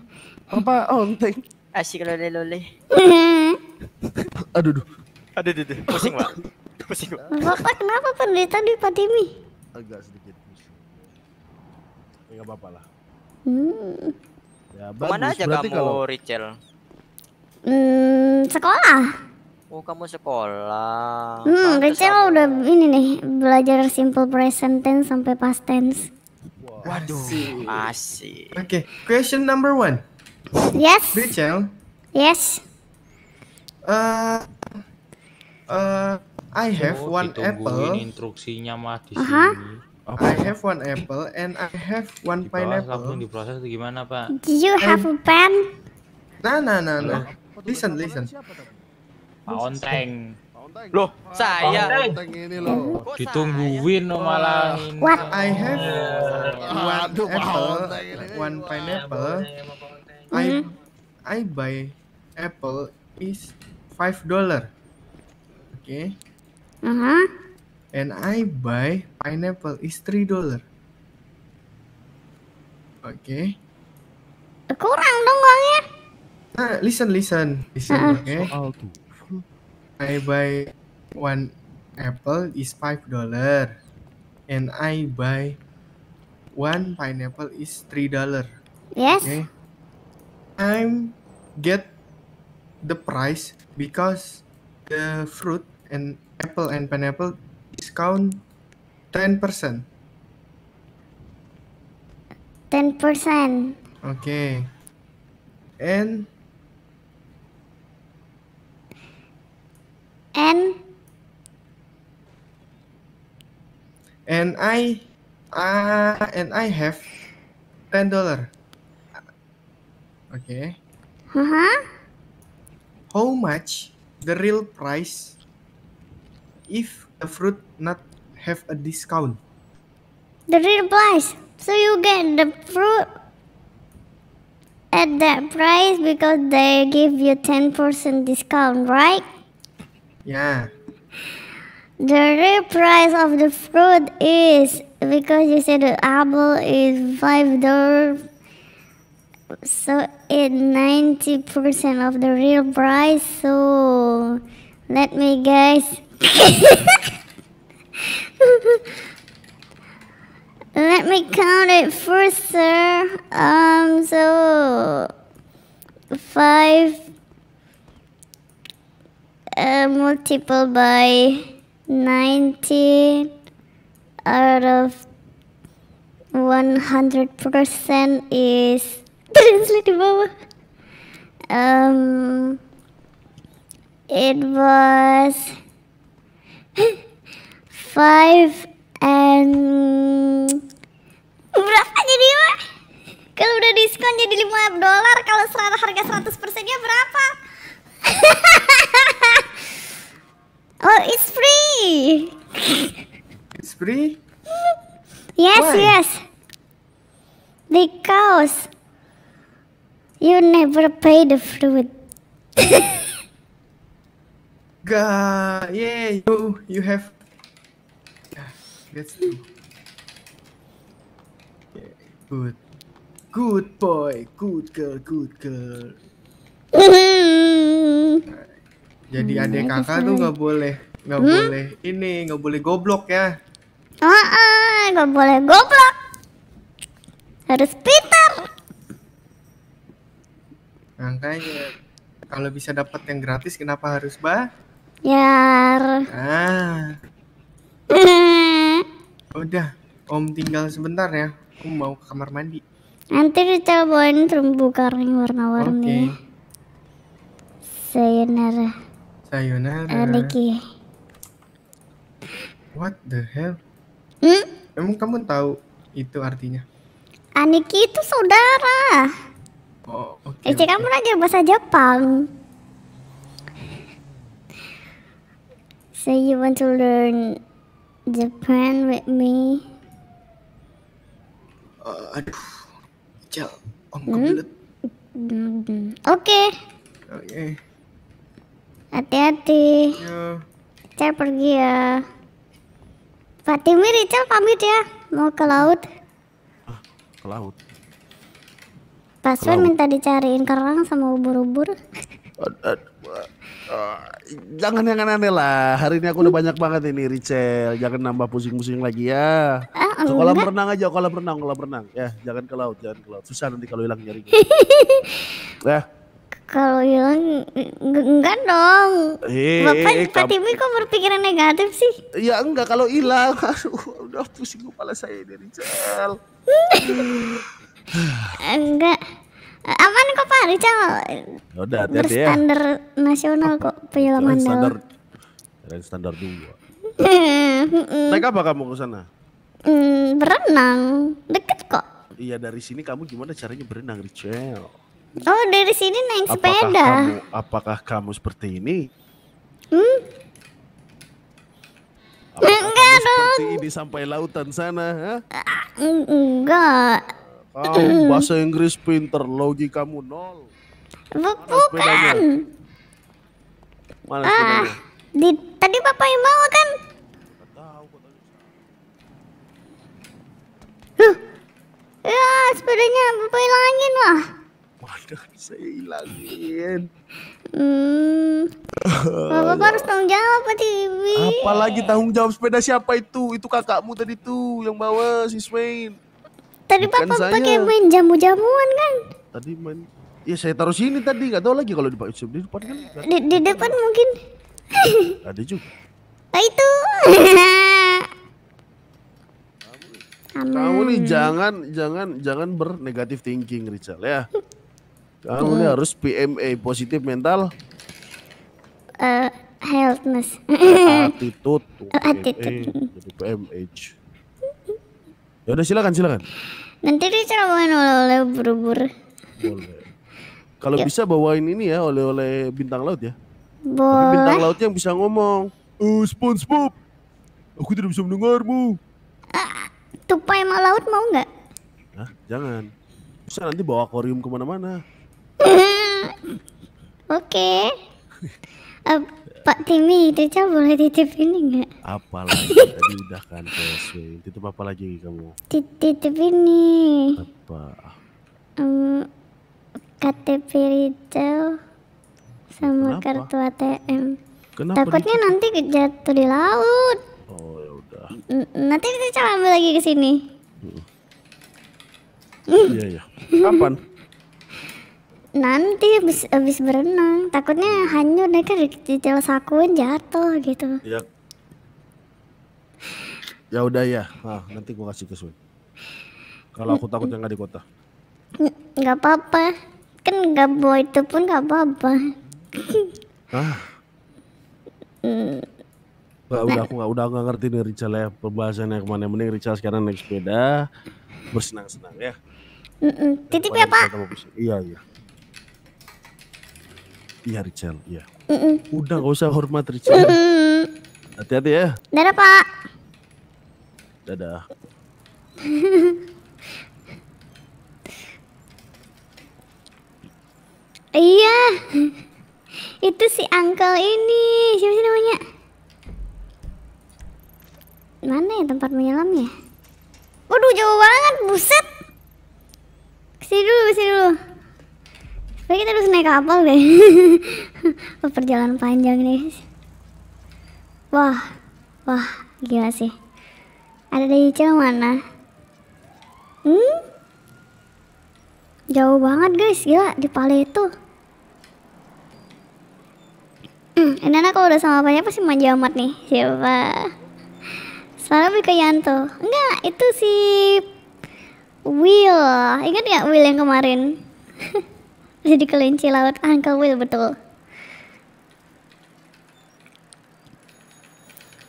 Apa onteng? Asik lole lole. (laughs) aduh aduh Aduh duh duh. Pusing pak. Pusing Bapak kenapa pendeta di Fatimi? Agak sedikit pusing. Ya, nggak apa-apa lah. Hmm. Ya, Mana Kemana aja Berarti kamu, kalau... Rachel? Hmm, sekolah. Oh, kamu sekolah. Hmm, Rachel sama. udah ini nih, belajar simple present tense sampai past tense. Waduh. Masih. Oke, okay. question number one. Yes. Rachel. Yes. Uh, uh, I have oh, one apple. Instruksinya mah di sini. Uh -huh. Apa? I have one apple and I have one Di pineapple. Langsung diproses itu gimana, Pak? Do you um, have a pen? Nah, nah, nah, nah. Listen, listen. Pak Onteng. Loh, saya. Onteng ini loh. Ditungguin ya? loh malah. What? I have iya. one apple, one pineapple. Iya, I mm-hmm. I buy apple is five dollar. Oke. Okay. Uh -huh and I buy pineapple is three dollar. Oke. Okay. Kurang dong uangnya. Nah, listen, listen, listen, uh -uh. oke. Okay? I buy one apple is five dollar, and I buy one pineapple is three dollar. Yes. Okay? I'm get the price because the fruit and apple and pineapple discount 10%. 10%. Okay. And and and I uh, and I have ten dollar. Okay. Uh huh. How much the real price if the fruit not have a discount? The real price. So you get the fruit at that price because they give you 10% discount, right? Yeah. The real price of the fruit is because you said the apple is five dollar, so it ninety percent of the real price. So let me guess, let me count it first, sir. Um, so five uh, multiple by 19 out of 100% is (laughs) translated Um, it was (laughs) five and berapa jadi lima? Kalau udah diskon jadi lima dolar, kalau serata harga 100 persennya berapa? (laughs) oh, it's free. It's free? Yes, Why? yes. Because you never pay the fruit. (laughs) Gah, yeah, you you have. Yeah, ya, that's true. Yeah, good, good boy, good girl, good girl. (laughs) jadi hmm, adik kakak tuh nggak boleh, nggak hmm? boleh ini, nggak boleh goblok ya. Ah, uh nggak boleh goblok. Harus pintar. Makanya kalau bisa dapat yang gratis kenapa harus bah? Yar. Ah. (laughs) Udah, Om tinggal sebentar ya. Aku mau ke kamar mandi. Nanti dicobain bawain terumbu karang warna-warni. Okay. Sayonara. Sayonara. Aniki. Eh, What the hell? Hmm? Emang kamu tahu itu artinya? Aniki ah, itu saudara. Oh, oke. Okay, okay. kamu lagi bahasa Jepang. Say you want to learn Japan with me? Uh, aduh, Jal, om hmm? Oke. Oke. Hati-hati. Ya. Saya pergi ya. Fatimi Rica pamit ya, mau ke laut. Ah, ke laut. Paswan minta dicariin kerang sama ubur-ubur. Eh, jangan yang aneh-aneh lah. Hari ini aku udah banyak banget ini Richel. Jangan nambah pusing-pusing lagi ya. Kalau eh, ke kolam aja, kalau berenang, kalau berenang, Ya, jangan ke laut, jangan ke laut. Susah nanti kalau hilang nyari. (laughs) ya. Kalau hilang enggak dong. Hey, eh, Bapak Pak Timi kok berpikiran negatif sih? Ya enggak kalau hilang. (laughs) Aduh, udah pusing kepala saya ini Richel. (laughs) enggak aman kok Pak Rizal. Ya udah, hati ya. Standar nasional kok penyelaman dalam. Standar, standar dua. (laughs) Naik apa kamu ke sana? Hmm, berenang, deket kok. Iya dari sini kamu gimana caranya berenang Rizal? Oh dari sini naik apakah sepeda. Kamu, apakah kamu seperti ini? Hmm? enggak dong. Seperti ini sampai lautan sana, ha? Ah, enggak. Kamu bahasa Inggris pinter, logi kamu nol. Bukan. Mana ah, di, tadi bapak yang bawa kan? Huh. Ya, sepedanya bapak hilangin lah. Mana saya hilangin? Hmm. bapak harus tanggung jawab apa TV? Apalagi tanggung jawab sepeda siapa itu? Itu kakakmu tadi tuh yang bawa si Swain. Tadi Bukan Bapak pakai main jamu-jamuan kan? Tadi main Ya saya taruh sini tadi, nggak tahu lagi kalau di di depan kan. Di, di depan mungkin. (laughs) Ada juga. Ah itu. (laughs) Kamu nih jangan jangan jangan bernegatif thinking Rizal ya. Kamu nih iya. harus PMA positif mental. Uh, healthness. Ya, (laughs) attitude. Attitude. jadi PMH. Ya udah silakan silakan. Nanti diceramain oleh-oleh berburu Kalau bisa bawain ini ya oleh-oleh bintang laut ya. Boleh. Tapi bintang laut yang bisa ngomong. Uh, SpongeBob. Aku tidak bisa mendengarmu. Uh, tupai mau laut mau nggak? Nah, jangan. Bisa nanti bawa akuarium kemana-mana. (laughs) Oke. okay. Pak itu cah boleh titip ini nggak? Apalagi tadi udah kan PSW. Titip apa lagi kamu? Titip ini. Apa? Um, KTP retail sama Kenapa? kartu ATM. Kenapa Takutnya nanti jatuh di laut. Oh ya udah. Nanti kita coba ambil lagi ke sini. Iya iya. Kapan? nanti abis abis berenang takutnya hanyut di dicel sakuin jatuh gitu ya ya udah ya nah, nanti gua kasih ke Sun kalau aku takutnya nggak di kota nggak apa-apa kan nggak bawa itu pun nggak apa-apa ah hmm. Gak, udah aku nggak udah nggak ngerti nih Rica ya, pembahasan yang kemana mending Rica sekarang naik sepeda bersenang-senang ya. Mm -mm. Titip ya Pak. Iya iya. Iya Rizal, iya. Mm -mm. Udah gak usah hormat Rizal. Hati-hati ya. Dadah Pak. Dadah. (laughs) iya. Itu si uncle ini. Siapa sih namanya? Mana ya tempat menyelamnya? Waduh jauh banget, buset. Kesini dulu, kesini dulu. Tapi kita harus naik kapal deh. (laughs) Oh, perjalanan panjang nih. Wah, wah, gila sih. Ada di hijau mana? Hmm? Jauh banget guys, gila di Pale itu. Hmm, ini anak kalau udah sama apanya pasti manja amat nih. Siapa? Sekarang Yanto. Enggak, itu si Will. Ingat nggak Will yang kemarin? (laughs) Jadi kelinci laut Uncle Will betul.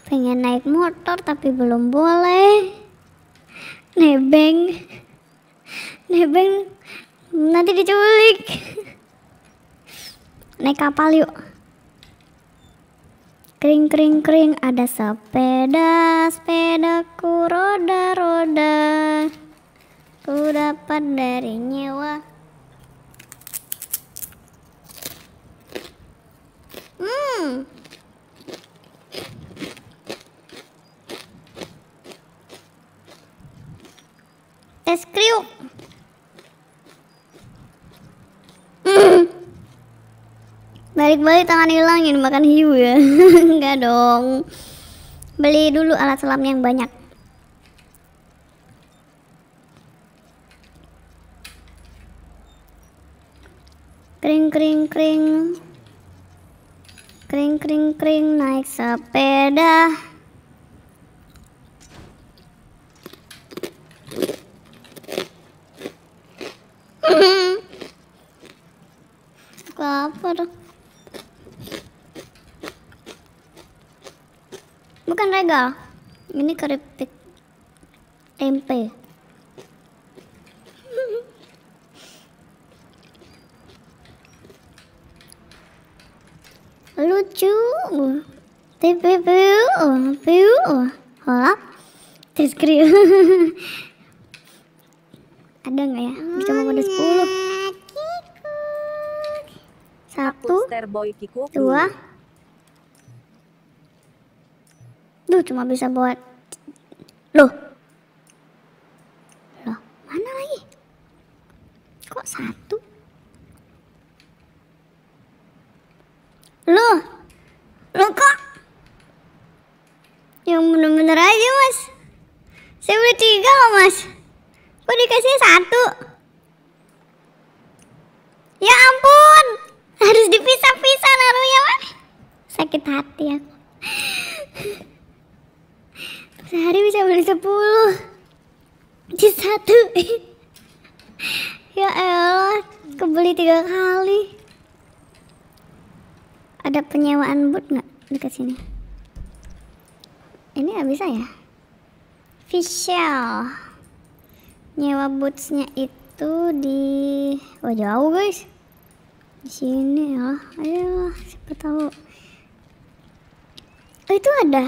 Pengen naik motor tapi belum boleh. Nebeng. Nebeng nanti diculik. Naik kapal yuk. kering kering kering ada sepeda, sepedaku roda roda. Ku dapat dari nyewa. Hmm. Es kriuk. Hmm. Balik-balik tangan hilang ini makan hiu ya. (laughs) Enggak dong. Beli dulu alat selam yang banyak. kering kering kering Kring kring kring naik sepeda (laughs) Lapar Bukan regal Ini keripik Tempe lucu tipe piu oh, piu oh. holap tes kriu (laughs) ada nggak ya bisa mau ada sepuluh satu dua Duh, cuma bisa buat Loh Loh, mana lagi? Kok satu? Lu, lu kok yang bener-bener aja mas? Saya beli tiga loh mas. Kok dikasih satu? Ya ampun, harus dipisah-pisah naruhnya mas. Sakit hati ya Sehari bisa beli sepuluh. Di satu. ya elah, kebeli tiga kali ada penyewaan boot nggak dekat sini ini nggak bisa ya Official, nyewa bootsnya itu di oh jauh guys di sini ya ayo siapa tahu oh, itu ada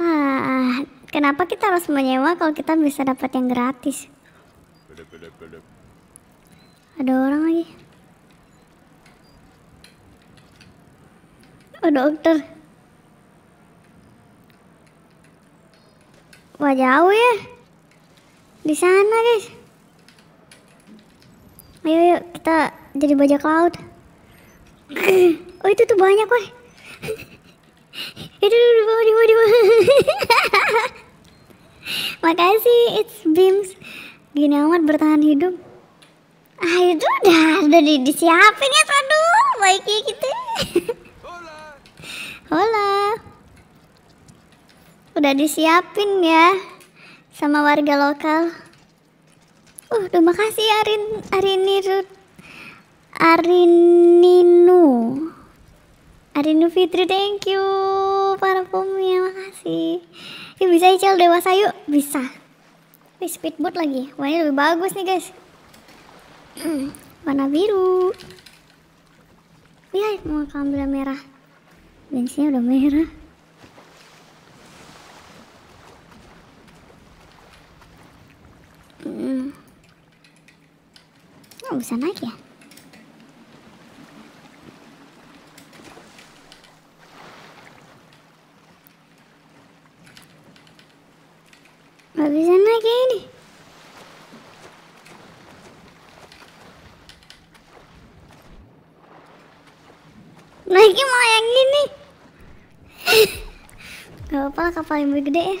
ah kenapa kita harus menyewa kalau kita bisa dapat yang gratis ada orang lagi Oh dokter. Wah jauh ya. Di sana guys. Ayo yuk kita jadi bajak laut. (clears throat) oh itu tuh banyak woy (laughs) itu di bawah di bawah di bawah. (laughs) Makasih it's beams. Gini amat bertahan hidup. Ah itu udah udah disiapin ya aduh baiknya gitu. Ya. (laughs) Hola. Udah disiapin ya sama warga lokal. Uh, terima kasih Arin Ariniru Arininu. Arinu Fitri, thank you para parfumnya, makasih. Yuk bisa icil dewasa yuk, bisa. Ini speedboat lagi, warnanya lebih bagus nih guys. (clears throat) Warna biru. Iya, mau ambil merah. bên xéo đồ mê đó Ủa ừ. sao nói kìa paling gede ya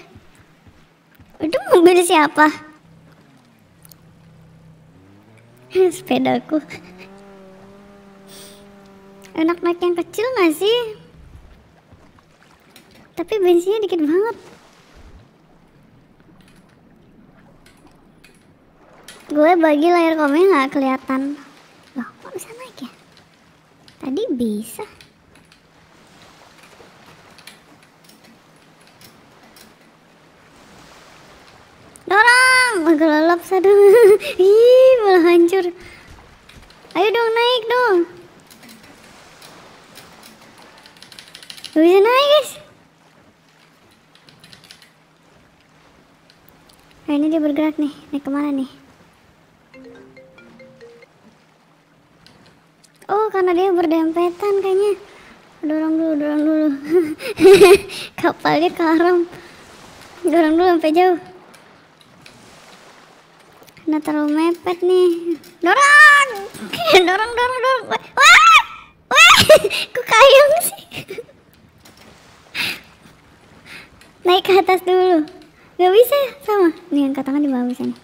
itu mobil siapa (laughs) sepedaku enak naik yang kecil gak sih tapi bensinnya dikit banget gue bagi layar komen gak kelihatan loh kok bisa naik ya tadi bisa Absa (laughs) dong Ih malah hancur Ayo dong naik dong Gak bisa naik guys Nah ini dia bergerak nih Naik kemana nih Oh karena dia berdempetan kayaknya Dorong dulu dorong dulu (laughs) Kapalnya karam Dorong dulu sampai jauh udah terlalu mepet nih dorong (laughs) dorong dorong dorong wah wah (laughs) ku kayang sih (laughs) naik ke atas dulu nggak bisa sama nih angkat tangan di bawah sini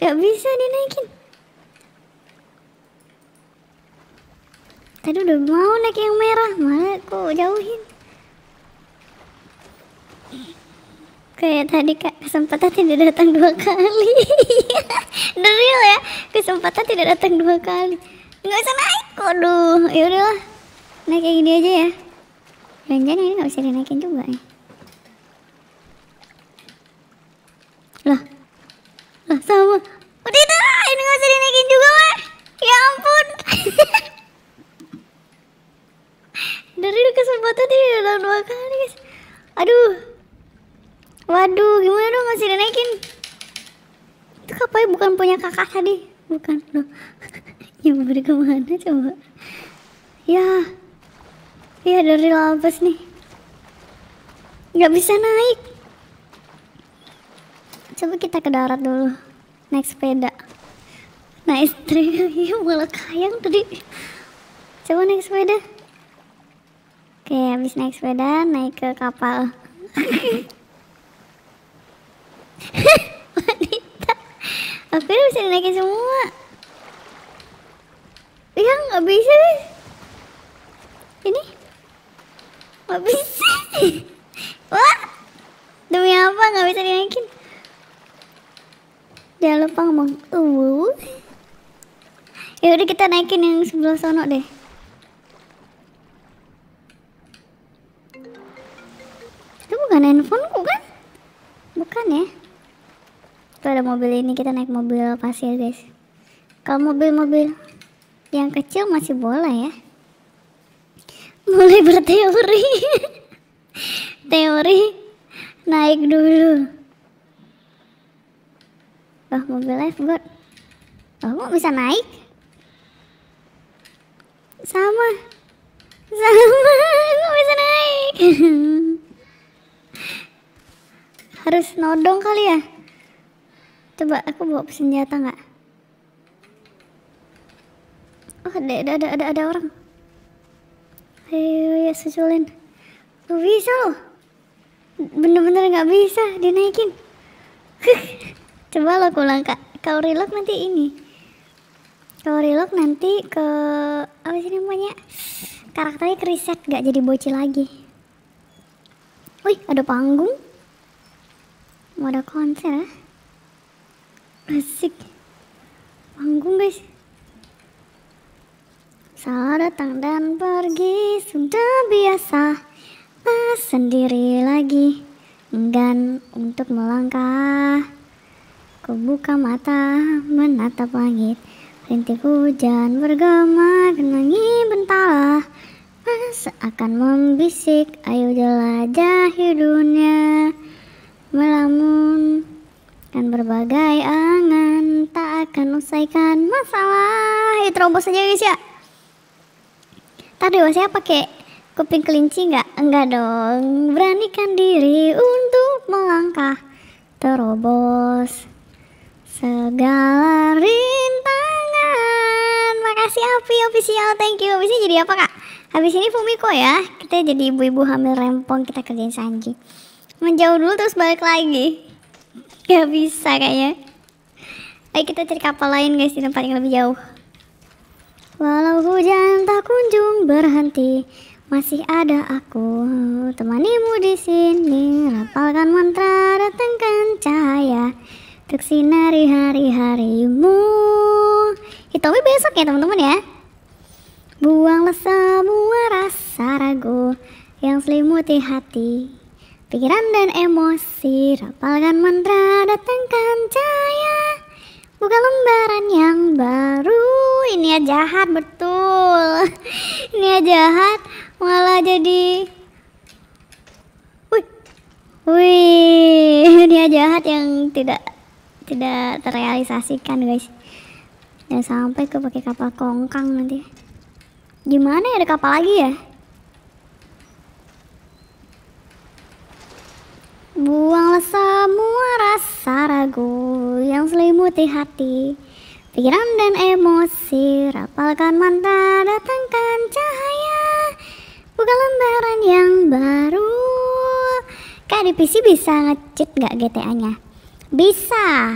nggak bisa dinaikin tadi udah mau naik yang merah malah kok jauhin kayak tadi kak kesempatan tidak datang dua kali (laughs) the real ya kesempatan tidak datang dua kali nggak usah naik waduh yaudah lah naik kayak gini aja ya jangan ini nggak bisa dinaikin juga ya lah lah sama udah tidak ini nggak bisa dinaikin juga mah ya ampun dari (laughs) kesempatan tidak datang dua kali guys aduh Waduh, gimana dong masih dinaikin? Itu kapalnya bukan punya kakak tadi, bukan loh. (laughs) ya beri kemana coba? Ya, ya dari lapas nih. Gak bisa naik. Coba kita ke darat dulu, naik sepeda. Naik sepeda, (laughs) iya malah kayang tadi. Coba naik sepeda. Oke, habis naik sepeda, naik ke kapal. (laughs) wanita aku bisa naikin semua ya nggak bisa deh ini nggak bisa wah demi apa nggak bisa dinaikin jangan lupa ngomong uh ya udah kita naikin yang sebelah sana deh itu bukan handphone kan bukan ya tuh ada mobil ini kita naik mobil pasir guys kalau mobil-mobil yang kecil masih boleh ya mulai berteori (laughs) teori naik dulu wah oh, mobil lifeguard kamu oh, bisa naik sama sama (laughs) kok bisa naik (laughs) harus nodong kali ya Coba aku bawa senjata nggak? Oh, ada, ada, ada, ada, ada orang. Ayo, ya susulin. Gak bisa loh. Bener-bener nggak bisa dinaikin. (laughs) Coba lo pulang kak. Kau relog nanti ini. Kau relog nanti ke apa sih namanya? Karakternya ke reset jadi bocil lagi. Wih, ada panggung. Mau ada konser? Eh? asik panggung guys saat datang dan pergi sudah biasa mas sendiri lagi enggan untuk melangkah ku buka mata menatap langit rintik hujan bergema genangi bentala akan membisik ayo jelajahi dunia melamun dan berbagai angan tak akan usaikan masalah. Itu terobos aja guys ya. Ntar dewasnya pakai kuping kelinci nggak? Enggak dong. Beranikan diri untuk melangkah terobos segala rintangan. Makasih Api official, thank you. Habisnya jadi apa kak? Habis ini Fumiko ya. Kita jadi ibu-ibu hamil rempong kita kerjain Sanji. Menjauh dulu terus balik lagi. (laughs) Gak bisa kayaknya. Ayo kita cari kapal lain guys di tempat yang lebih jauh. Walau hujan tak kunjung berhenti, masih ada aku temanimu di sini. Rapalkan mantra, datangkan cahaya untuk sinari hari-harimu. Hitomi besok ya teman-teman ya. Buanglah semua rasa ragu yang selimuti hati pikiran dan emosi Rapalkan mantra, datangkan cahaya Buka lembaran yang baru Ini ya jahat betul (laughs) Ini ya jahat Malah jadi Wih Wih (laughs) Ini ya jahat yang tidak Tidak terrealisasikan guys Dan sampai ke pakai kapal kongkang nanti Gimana ya ada kapal lagi ya Buanglah semua rasa ragu yang selimuti hati Pikiran dan emosi, rapalkan mata, datangkan cahaya Buka lembaran yang baru Kak di PC bisa ngecit gak GTA-nya? Bisa,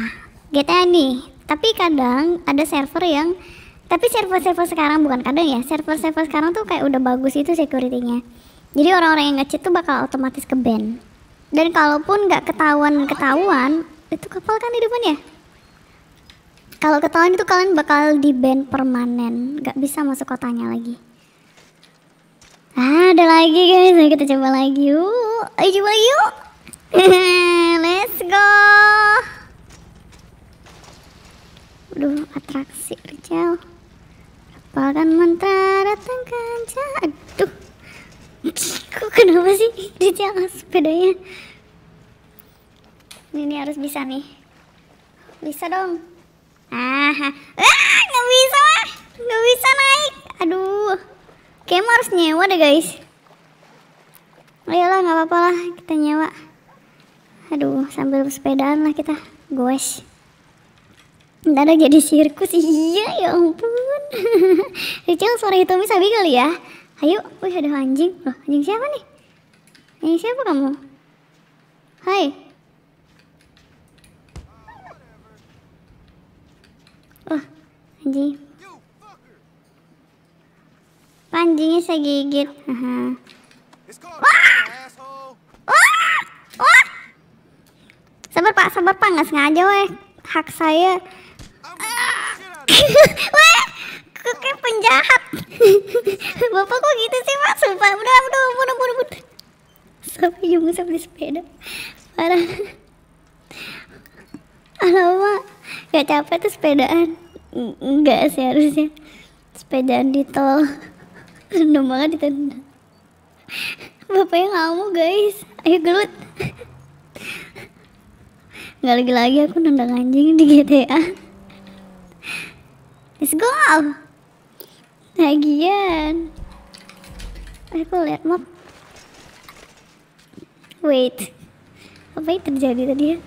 GTA nih Tapi kadang ada server yang Tapi server-server sekarang, bukan kadang ya Server-server sekarang tuh kayak udah bagus itu security-nya Jadi orang-orang yang ngecit tuh bakal otomatis ke band dan kalaupun nggak ketahuan ketahuan itu kapal kan hidupannya kalau ketahuan itu kalian bakal di band permanen nggak bisa masuk kotanya lagi ah, ada lagi guys Ayo kita coba lagi yuk ayo coba yuk (laughs) let's go Aduh, atraksi Kapal kan mantra datangkan Aduh. Kok kenapa sih di tiang sepedanya? Ini harus bisa nih. Bisa dong. Ah, nggak bisa, nggak bisa naik. Aduh, kayaknya harus nyewa deh guys. Ayolah, nggak apa-apa lah kita nyewa. Aduh, sambil sepedaan lah kita, guys. Ntar jadi sirkus, iya ya ampun. Rachel (laughs) suara hitamnya sabi kali ya. Ayo, wih ada anjing. Loh, anjing siapa nih? Anjing siapa kamu? Hai. Wah, anjing. Anjingnya saya gigit. Aha. Wah! Wah! Wah! Sabar pak, sabar pak, nggak sengaja weh. Hak saya. (laughs) aku kayak penjahat (laughs) bapak kok gitu sih mas sumpah udah udah udah udah udah sampai jumbo sampai sepeda parah alamak gak capek tuh sepedaan enggak sih harusnya sepedaan di tol (laughs) rendam banget ditendang bapaknya ngamuk guys ayo gelut Gak lagi lagi aku nendang anjing di GTA let's go Lagian Aku lihat map Wait Apa yang terjadi tadi ya?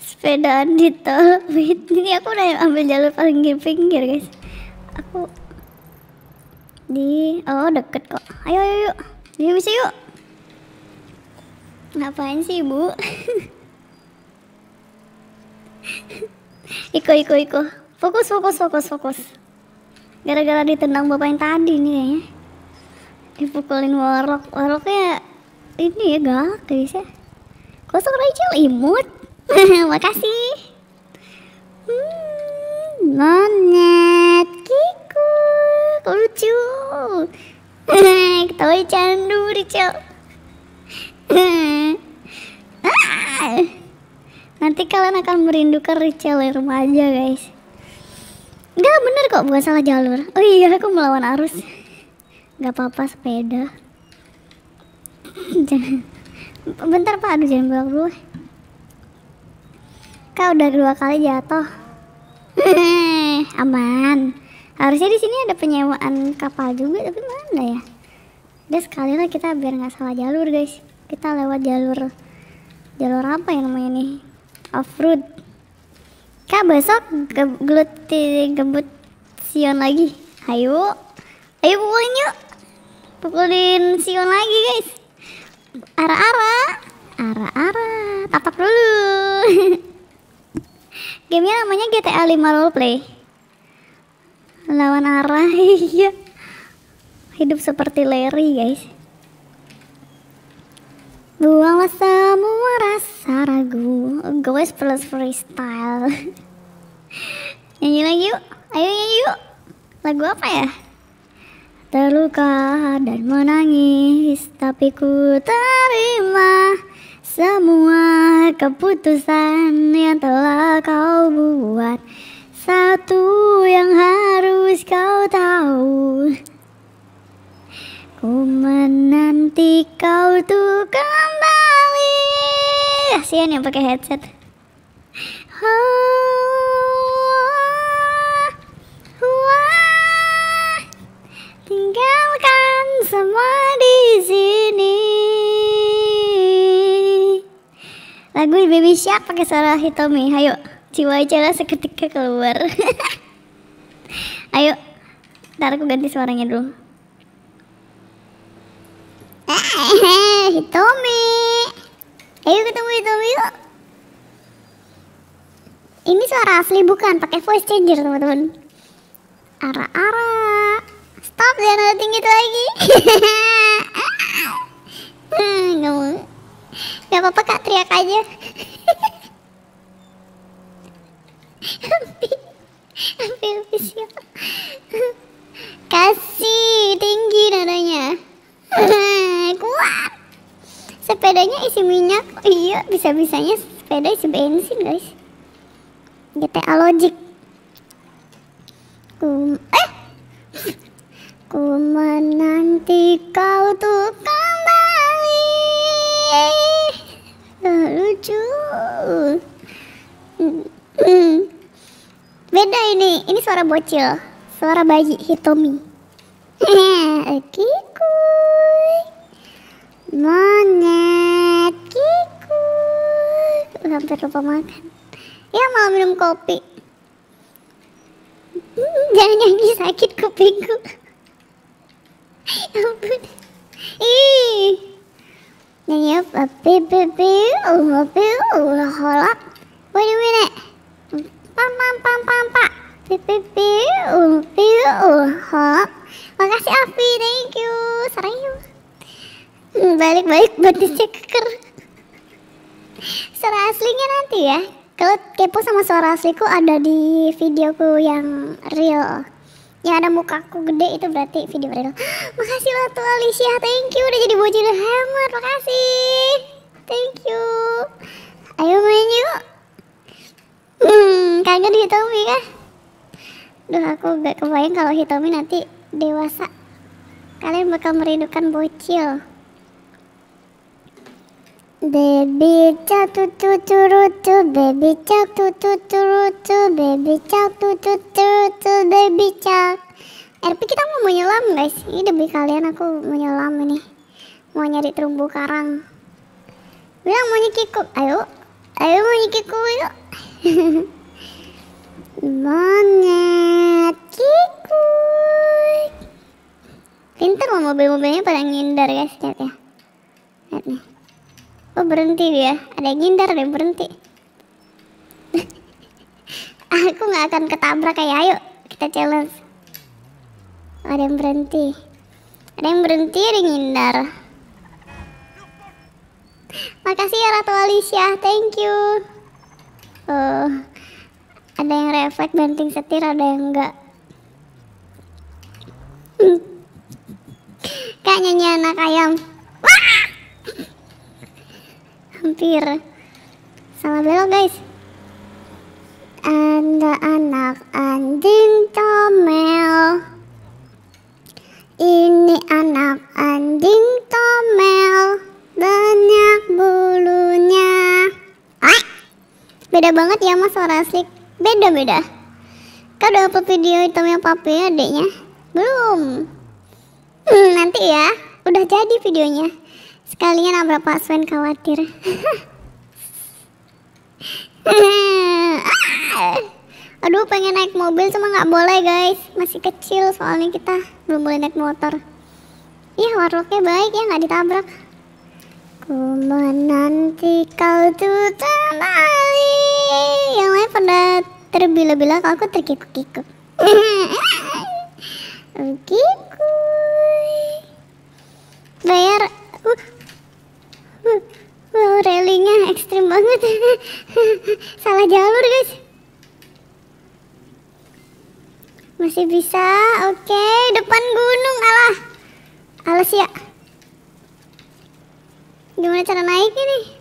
Sepedaan di tol Wait, ini aku udah ambil jalur paling pinggir guys Aku Di, oh deket kok Ayo, ayo, yuk Yuk bisa yuk Ngapain sih bu? (laughs) iko, iko, iko Fokus, fokus, fokus, fokus. Gara-gara ditendang bapak yang tadi nih kayaknya. Dipukulin warok. Waroknya ini ya galak guys ya. Kosong Rachel imut. (laughs) Makasih. Hmm, nonet kiku. lucu. (laughs) Ketawa ya, candu Rachel. (laughs) Ah. Nanti kalian akan merindukan Rachel remaja guys Enggak bener kok bukan salah jalur Oh iya aku melawan arus Gak apa-apa sepeda (clears throat) Jangan Bentar pak aduh jangan bolak dulu Kak udah dua kali jatuh (clears throat) Aman Harusnya di sini ada penyewaan kapal juga tapi mana ya Udah sekali lah kita biar nggak salah jalur guys Kita lewat jalur Jalur apa yang namanya nih Off road Kak besok ge gelut gebut Sion lagi. Ayo. Ayo pukulin yuk. Pukulin Sion lagi guys. Ara-ara. Ara-ara. Tatap dulu. (laughs) Gamenya namanya GTA 5 Roleplay. Lawan arah. (laughs) Iya. Hidup seperti Larry guys. Buang semua rasa ragu Gue plus freestyle (laughs) Nyanyi lagi yuk Ayo nyanyi yuk Lagu apa ya? Terluka dan menangis Tapi ku terima Semua keputusan yang telah kau buat Satu yang harus kau tahu Ku menanti kau tuh kembali Kasian yang pakai headset oh, wah, Tinggalkan semua di sini Lagu Baby Shark pakai suara Hitomi Ayo jiwa aja lah seketika keluar (laughs) Ayo Ntar aku ganti suaranya dulu Eh, (laughs) Hitomi. Ayo ketemu Hitomi yuk. Ini suara asli bukan, pakai voice changer teman-teman. Ara-ara. Stop jangan ada tinggi lagi. (laughs) Hmm, nggak mau. Gak apa-apa kak, teriak aja. (laughs) Hampir, hampir official. Kasih tinggi nadanya. (laughs) kuat sepedanya isi minyak iya bisa bisanya sepeda isi bensin guys GTA logic Kum eh ku menanti kau tuh kembali nah, lucu hmm. Hmm. beda ini ini suara bocil suara bayi hitomi kikuk monyet kikuk hampir lupa makan ya mau minum kopi (laughs) jangan nyanyi sakit kupingku ya ampun ih nyanyi apa bebe oh bebe oh holak wait a minute pam pam pam pam pak bebe oh bebe oh Makasih Avi, thank you. Serayu. Hmm, balik-balik buat diceker. Suara aslinya nanti ya. Kalau kepo sama suara asliku ada di videoku yang real. Yang ada mukaku gede itu berarti video real. (gasps) Makasih loh tuh Alicia, thank you udah jadi bocil hemat. Makasih. Thank you. Ayo main yuk. Hmm, kangen Hitomi kah? Duh aku gak kebayang kalau Hitomi nanti dewasa kalian bakal merindukan bocil baby cak tutu turutu baby cak tutu turutu baby cak tutu turutu baby cak eh, RP kita mau menyelam guys ini demi kalian aku menyelam ini mau nyari terumbu karang bilang mau nyikiku ayo ayo mau nyikiku yuk (laughs) monyet kik Uy. Pinter loh mobil-mobilnya pada ngindar guys, lihat ya. Lihat nih. Oh berhenti dia, ada yang ngindar deh berhenti. (laughs) Aku nggak akan ketabrak kayak ayo kita challenge. Oh, ada yang berhenti. Ada yang berhenti, ada yang ngindar. Makasih ya Ratu Alicia, thank you. Oh, ada yang refleks banting setir, ada yang enggak. Kak nyanyi anak ayam. Wah! Hampir. Salah belok guys. Anda anak anjing comel. Ini anak anjing comel. Banyak bulunya. Ah! Beda banget ya mas suara asli. Beda-beda. Kau udah upload video yang papi ya, adiknya. Belum. Hmm, nanti ya, udah jadi videonya. Sekalian abra Pak Sven khawatir. (laughs) Aduh pengen naik mobil cuma nggak boleh guys Masih kecil soalnya kita belum boleh naik motor Iya, warlocknya baik ya nggak ditabrak Ku menanti kau tuh kembali Yang lain pada terbila-bila kalau aku terkikuk-kikuk (laughs) Oke, kuy. Bayar uh, uh, uh ekstrim banget. (laughs) Salah jalur, guys. Masih bisa. Oke, okay. depan gunung alah. Alas ya. Gimana cara naik ini?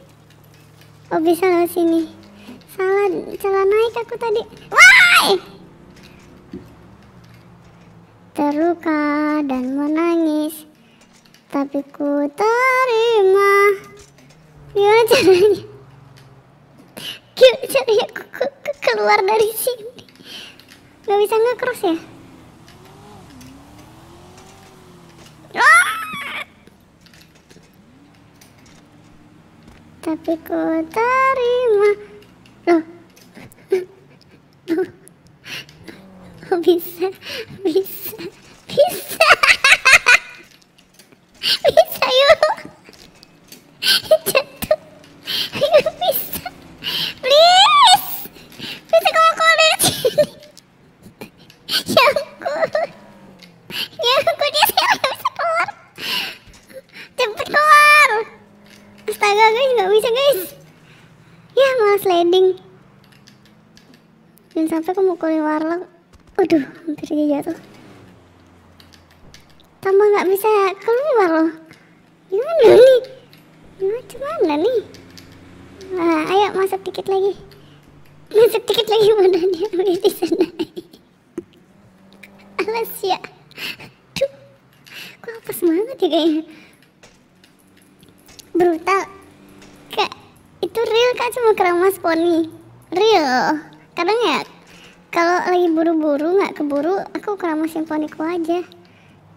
Oh, bisa lewat sini. Salah, cara naik aku tadi. Wah! terluka dan menangis tapi ku terima gimana caranya gimana caranya ku, ku, ku keluar dari sini nggak bisa ngecross ya ah! tapi ku terima loh (laughs) bisa bisa bisa bisa yuk jatuh yuk bisa please bisa kamu keluar dari sini ya aku dia sih nggak bisa keluar cepet keluar astaga guys nggak bisa guys ya malas sliding jangan sampai kamu keluar warlock aduh hampir aja jatuh. Tambah nggak bisa keluar loh. Gimana nih? Gimana cuma nih? Nah, ayo masuk dikit lagi. Masuk tiket lagi mana dia ambil di sana. Alas ya. Duh. Kok apa semangat ya kayaknya? Brutal. Kak, itu real kak cuma keramas poni. Real. Kadang ya kalau lagi buru-buru nggak keburu aku keramas simponiku aja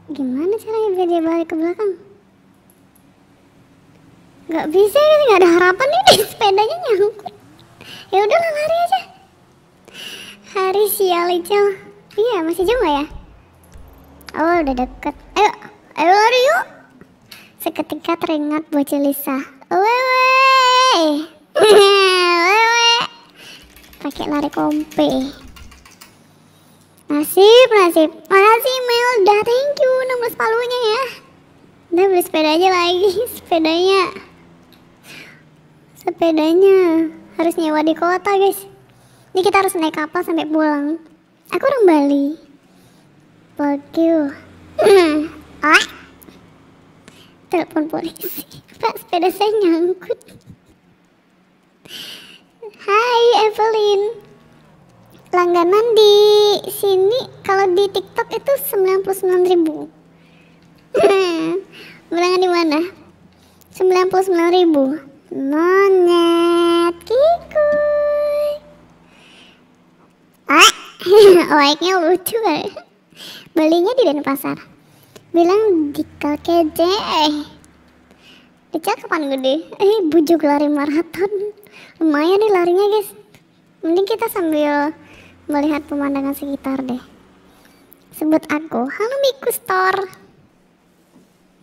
gimana caranya biar dia balik ke belakang nggak bisa ini nggak ada harapan ini (laughs) sepedanya nyangkut ya udah lari aja hari sial Ical iya masih jauh ya oh udah deket ayo ayo lari yuk seketika teringat bocil Lisa wewe (laughs) wewe pakai lari kompe Nasib, nasib. Makasih Melda, thank you. nomor sepalunya ya. Udah beli sepeda aja lagi. (laughs) Sepedanya. Sepedanya. Harus nyewa di kota guys. Ini kita harus naik kapal sampai pulang. Aku orang Bali. Fuck you. ah. Telepon polisi. (laughs) Pak sepeda saya nyangkut. Hai Evelyn langganan di sini kalau di TikTok itu 99.000. ribu (laughs) di mana? 99.000. ribu Monet Kikuy Ah, (laughs) like-nya lucu kan? Belinya di Denpasar Bilang di Kalkeje kapan gede Eh, bujuk lari maraton Lumayan nih larinya guys Mending kita sambil melihat pemandangan sekitar deh. Sebut aku, halo Miku Store.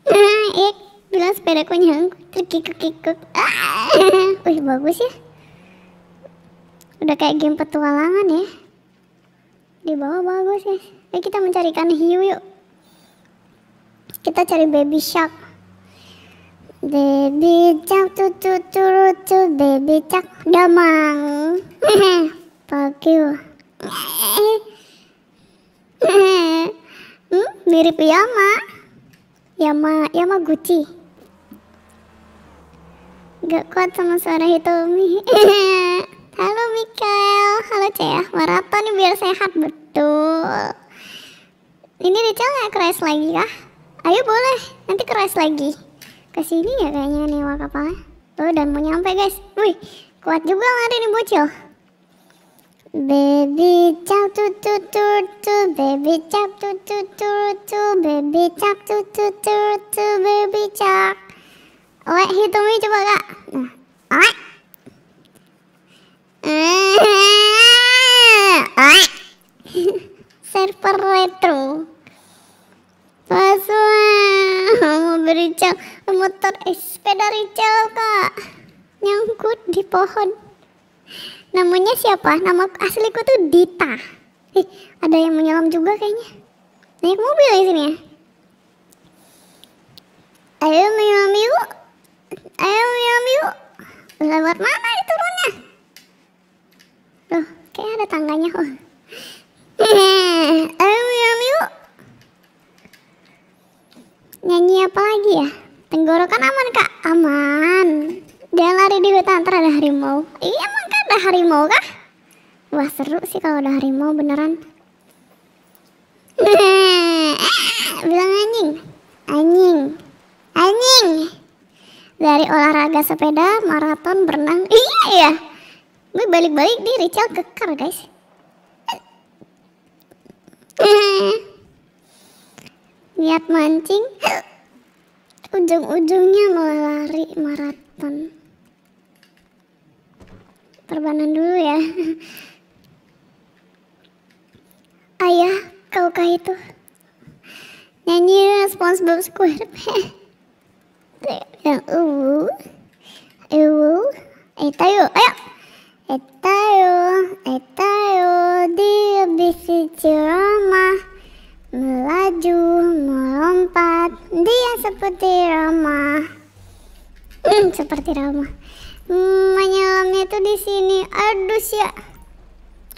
Nah, (laughs) ik, iya, bilang sepedaku nyangkut, terkikuk-kikuk. (laughs) Wih, bagus ya. Udah kayak game petualangan ya. Di bawah bagus ya. Ayo kita mencarikan hiu yuk. Kita cari baby shark. Baby cak tutu tu baby cak damang. (laughs) Fuck you. Hmm, mirip Yama Yama Yama Gucci gak kuat sama suara Hitomi (laughs) halo Mikael halo Cea maraton biar sehat betul ini Rachel nggak keras lagi kah? ayo boleh nanti keras lagi Ke sini ya kayaknya nih wakapalnya tuh dan mau nyampe guys wih kuat juga lari nih bocil Baby chop tu tu tu tu baby chop tu tu tu tu baby chop tu tu tu tu baby chop. Oke, hitungnya coba Kak. Nah. Oke. Oke. Server retro. mau beri hijau motor eh, sepeda ricel Kak nyangkut di pohon namanya siapa nama asliku tuh Dita Ih, ada yang menyelam juga kayaknya naik mobil di sini ya ayo menyelam yuk ayo menyelam yuk lewat mana diturunnya loh kayak ada tangganya kok. Oh. (laughs) ayo menyelam yuk nyanyi apa lagi ya tenggorokan aman kak aman jangan lari di hutan ntar ada harimau iya emang ada harimau kah? Wah seru sih kalau ada harimau beneran. (laughs) Bilang anjing, anjing, anjing. Dari olahraga sepeda, maraton, berenang. Iya ya. Gue balik-balik di Rachel kekar guys. (laughs) Niat mancing, (laughs) ujung-ujungnya malah lari maraton perbanan dulu ya. Ayah, kah itu? Nyanyi respons SpongeBob SquarePants. Yang uwu, uwu, eta yuk, ayo. Eta yuk, eta yuk. dia bisi ceramah. melaju, melompat, dia seperti ramah. (clears throat) seperti ramah menyelamnya hmm, itu di sini. Aduh ya.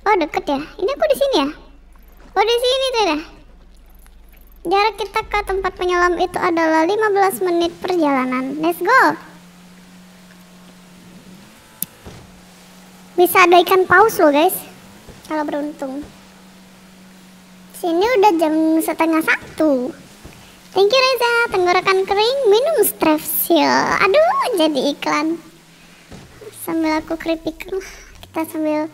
Oh deket ya. Ini aku di sini ya. Oh di sini tuh ya. Jarak kita ke tempat penyelam itu adalah 15 menit perjalanan. Let's go. Bisa ada ikan paus loh guys. Kalau beruntung. Sini udah jam setengah satu. Thank you Reza, tenggorokan kering, minum strepsil. Aduh, jadi iklan sambil aku keripik, kita sambil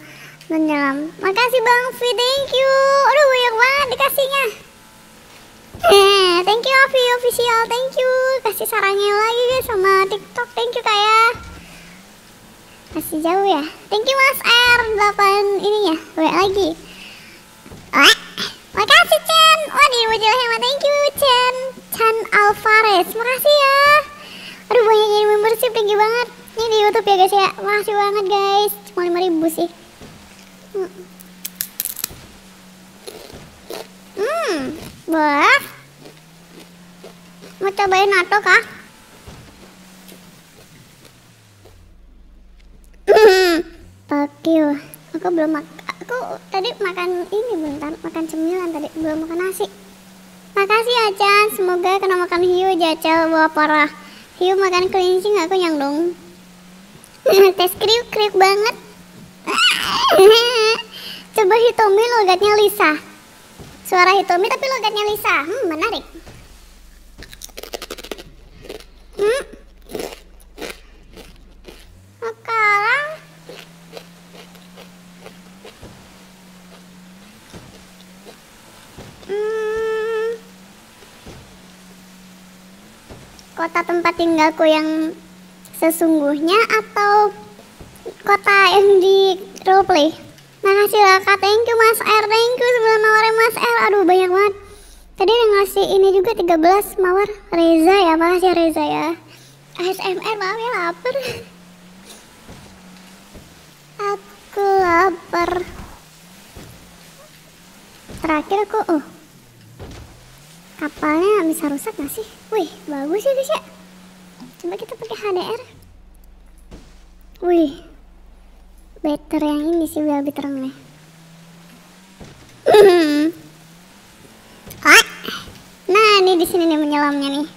menyelam makasih bang Fi thank you aduh banyak banget dikasihnya eh, thank you Avi official thank you kasih sarangnya lagi guys sama tiktok thank you kayak ya. masih jauh ya thank you mas R 8 ininya W lagi Wah, makasih Chen wah di wajah sama thank you Chen Chen Alvarez makasih ya aduh banyak yang membership thank you banget ini di YouTube ya guys ya Makasih banget guys cuma 5000 sih hmm. hmm wah mau cobain nato kah Tokyo. Hmm. aku belum makan. aku tadi makan ini bentar makan cemilan tadi belum makan nasi makasih Acan ya, semoga kena makan hiu jajal bawa parah hiu makan kelinci aku yang dong Hmm, tes kriuk kriuk banget (laughs) coba Hitomi logatnya Lisa suara Hitomi tapi logatnya Lisa hmm menarik hmm, hmm. kota tempat tinggalku yang sesungguhnya atau kota yang di roleplay? Nah kasih lah kak, thank you mas R, thank you sebelum mawar ya, mas R, aduh banyak banget Tadi ada ngasih ini juga 13 mawar Reza ya, makasih ya, Reza ya ASMR maaf ya lapar Aku lapar Terakhir aku, oh Kapalnya bisa rusak gak sih? Wih, bagus ya guys ya coba kita pakai HDR wih better yang ini sih lebih terang nih ah. nah ini di sini nih menyelamnya nih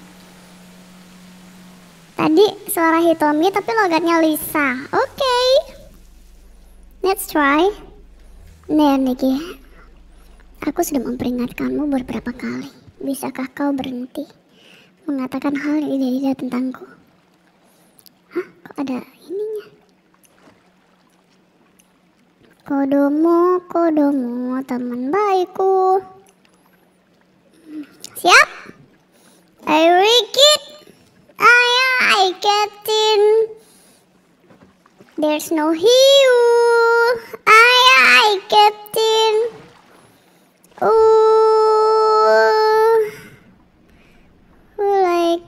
tadi suara Hitomi tapi logatnya Lisa oke let's try nah Niki aku sudah memperingatkanmu beberapa kali bisakah kau berhenti mengatakan hal ini tidak tentangku ada ininya kodomo kodomo teman baikku siap I wicked. it I, I get there's no hiu I, I get in ooh uh. like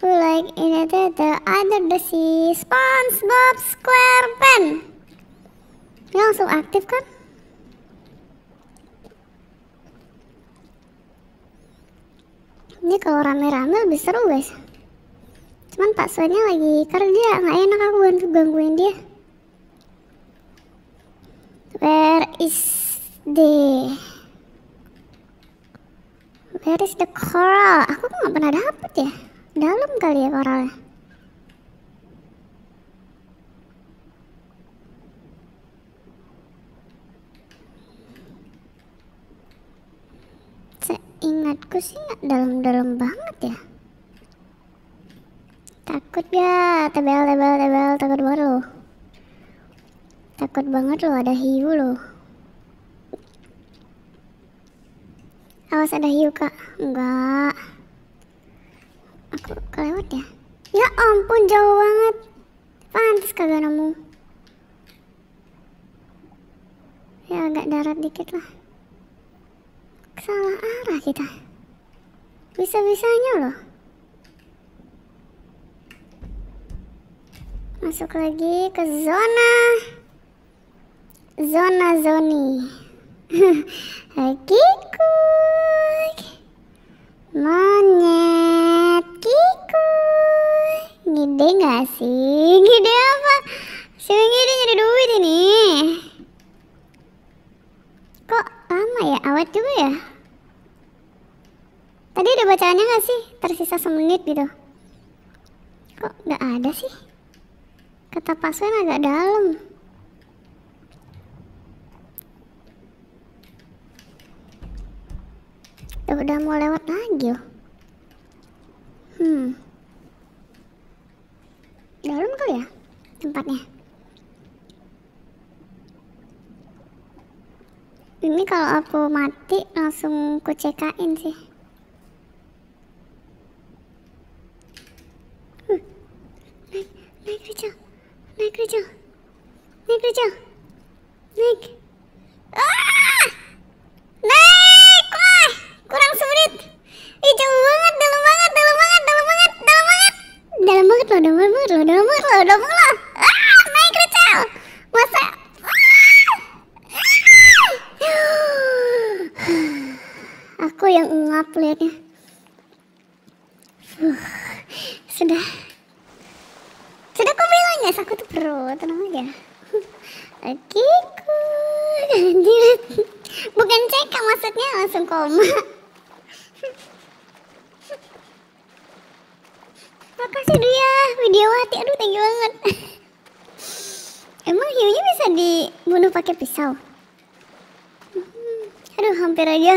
who like ada other si SpongeBob SquarePants dia langsung aktif kan ini kalau rame-rame lebih seru guys cuman Pak Sonya lagi kerja nggak enak aku bantu gangguin dia where is the where is the coral aku tuh nggak pernah dapet ya dalam kali ya koralnya seingatku sih nggak dalam-dalam banget ya takut ya tebel tebel tebel takut banget loh takut banget loh ada hiu loh awas ada hiu kak enggak aku kelewat ya ya ampun jauh banget pantas kagak nemu ya agak darat dikit lah salah arah kita bisa-bisanya loh masuk lagi ke zona zona zoni Kikuk (laughs) Monyet kiku. Gede gak sih? (laughs) Gede apa? sih dia nyari duit ini. Kok lama ya? Awet juga ya? Tadi ada bacaannya gak sih? Tersisa semenit gitu. Kok gak ada sih? Kata paswen agak dalam. udah mau lewat lagi loh. Hmm. Dalam kali ya tempatnya. Ini kalau aku mati langsung ku cekain sih. Hmm. Naik, naik kerja. Naik kerja. Naik kerja. Naik. Ah! banget ih jauh banget dalam banget dalam banget dalam banget dalam banget dalam banget loh dalam banget loh dalam banget loh dalam banget loh ah, naik masa ah. aku yang ngap liatnya sudah sudah aku bilang ya aku tuh pro tenang aja oke (laughs) bukan cek, maksudnya langsung koma Makasih dia, ya. hati Aduh, thank you banget. Emang hiunya bisa dibunuh pakai pisau? Hmm, aduh, hampir aja.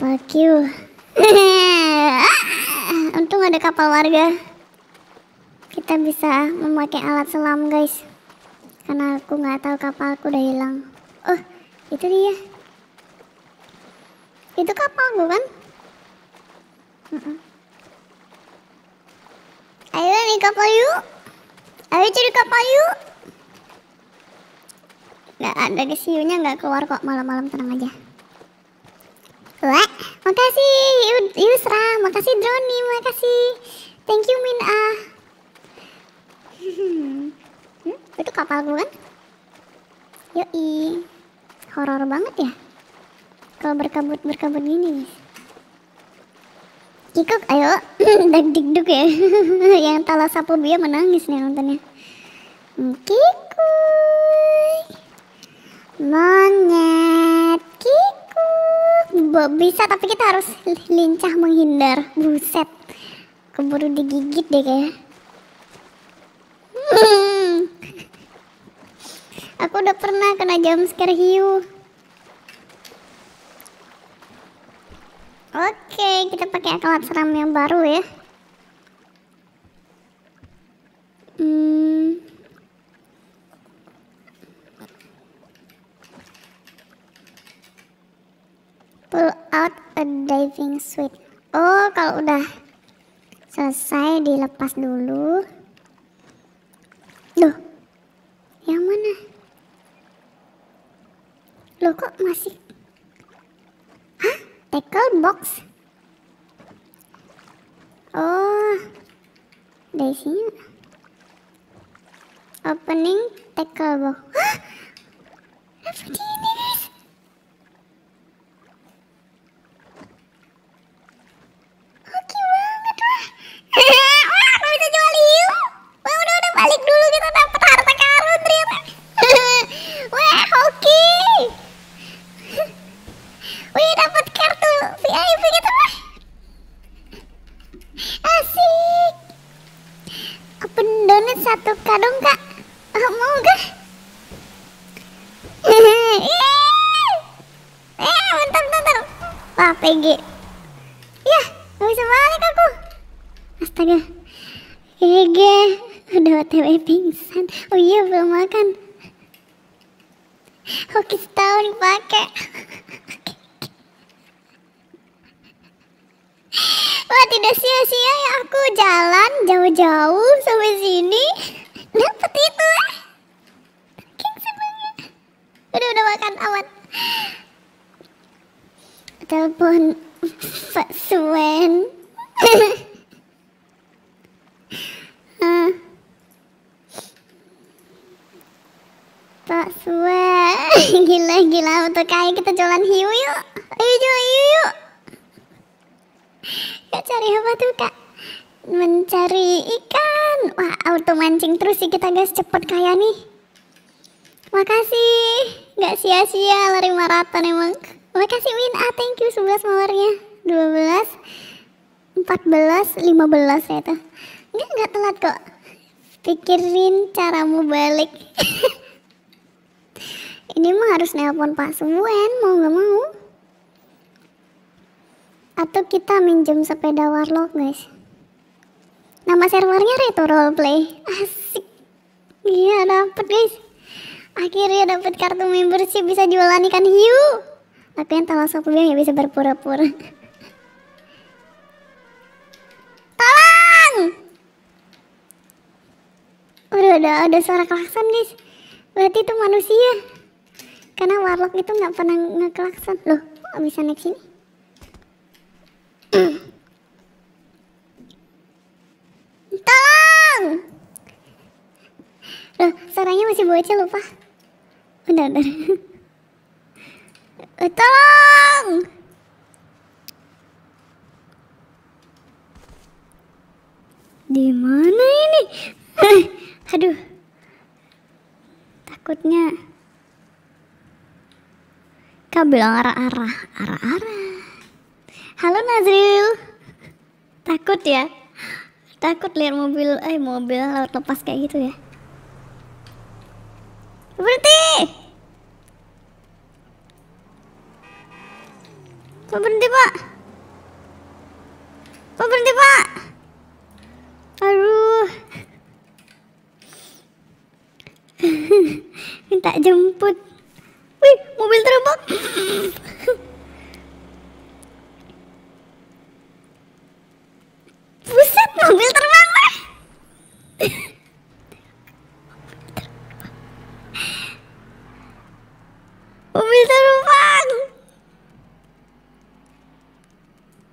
Fuck you. (laughs) Untung ada kapal warga. Kita bisa memakai alat selam, guys. Karena aku nggak tahu kapalku udah hilang. Oh, itu dia. Itu kapal bukan? Uh -uh. Ayo nih kapal yuk. Ayo cari kapal yuk. Gak ada siunya gak keluar kok malam-malam tenang aja. Wah, makasih Yusra, makasih Droni, makasih. Thank you Min A. (laughs) Hmm, itu kapal gue kan? Yoi, horor banget ya. Kalau berkabut-berkabut gini guys. Kikuk ayo (clears throat) dan ya (laughs) yang tala sapu dia menangis nih nontonnya hmm, Kikuk monyet Kikuk bisa tapi kita harus lincah menghindar buset keburu digigit deh kayak hmm. (laughs) aku udah pernah kena jam scare hiu Oke, kita pakai alat seram yang baru ya. Hmm. Pull out a diving suit. Oh, kalau udah selesai dilepas dulu. Loh, yang mana? Loh kok masih tackle box oh dari sini opening tackle box Hah? Apa ini guys oke banget wah (laughs) wah aku bisa jual wah udah udah balik dulu kita dapat harta karun ternyata (laughs) wah oke (laughs) wih dapat VIP gitu mah asik open donat satu kadung kak oh, mau gak eh bentar bentar wah PG ya gak bisa balik aku astaga PG udah otw pingsan oh iya belum makan Hoki setahun dipakai (laughs) Wah tidak sia-sia ya aku jalan jauh-jauh sampai sini (laughs) dapat itu. Eh. Udah udah makan awan. Telepon (laughs) Pak Suen. (laughs) Ah. Pak Suen, gila-gila untuk kayak kita jalan hiu yuk. Ayo jalan hiu yuk. Kak cari apa tuh kak? Mencari ikan. Wah auto mancing terus sih kita guys cepet kayak nih. Makasih. Gak sia-sia lari maraton emang. Makasih Win. Ah thank you 11 mawarnya. belas, lima belas ya itu. Enggak, enggak telat kok. Pikirin caramu balik. (laughs) Ini mah harus nelpon Pak Semuen, mau gak mau atau kita minjem sepeda warlock guys nama servernya retro Roleplay asik iya dapet guys akhirnya dapet kartu membership bisa jualan ikan hiu aku yang salah satu yang bisa berpura-pura (laughs) tolong udah ada ada suara klakson guys berarti itu manusia karena warlock itu nggak pernah ngeklakson loh bisa naik sini Tolong! Loh, suaranya masih bocil lupa. Bentar, bentar. (laughs) Eh, tolong! Di mana ini? Eh, aduh. Takutnya Kau bilang arah-arah, arah-arah. Halo Nazril. Takut ya? Takut lihat mobil eh mobil laut lepas kayak gitu ya. Berhenti. berhenti, Pak. berhenti, Pak. Aduh. (laughs) Minta jemput. Wih, mobil terbang. (laughs) Buset, mobil terbang lah. mobil terbang.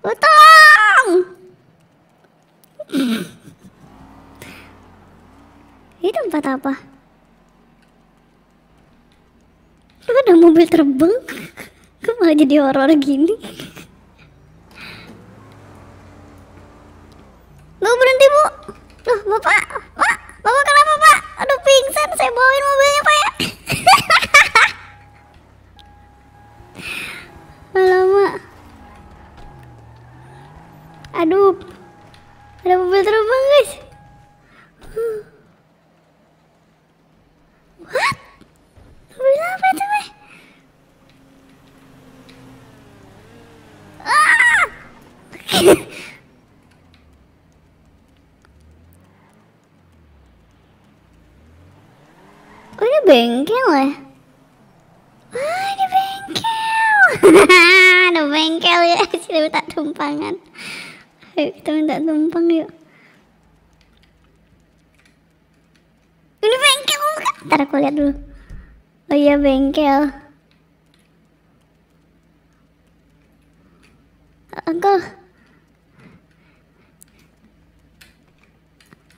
Utang. Ini tempat apa? Ada mobil terbang? Kok malah jadi horror gini? Bu berhenti bu. Loh bapak, pak, bapak kenapa pak? Aduh pingsan, saya bawain mobilnya pak ya. (laughs) mak Aduh, ada mobil terbang guys. What? Mobil apa itu (laughs) Eh? Ah, (laughs) bengkel ya? Wah, (laughs) ini bengkel. ada bengkel ya, kita minta tumpangan. Ayo kita minta tumpang yuk. Ini bengkel bukan? Ntar aku lihat dulu. Oh iya bengkel. angko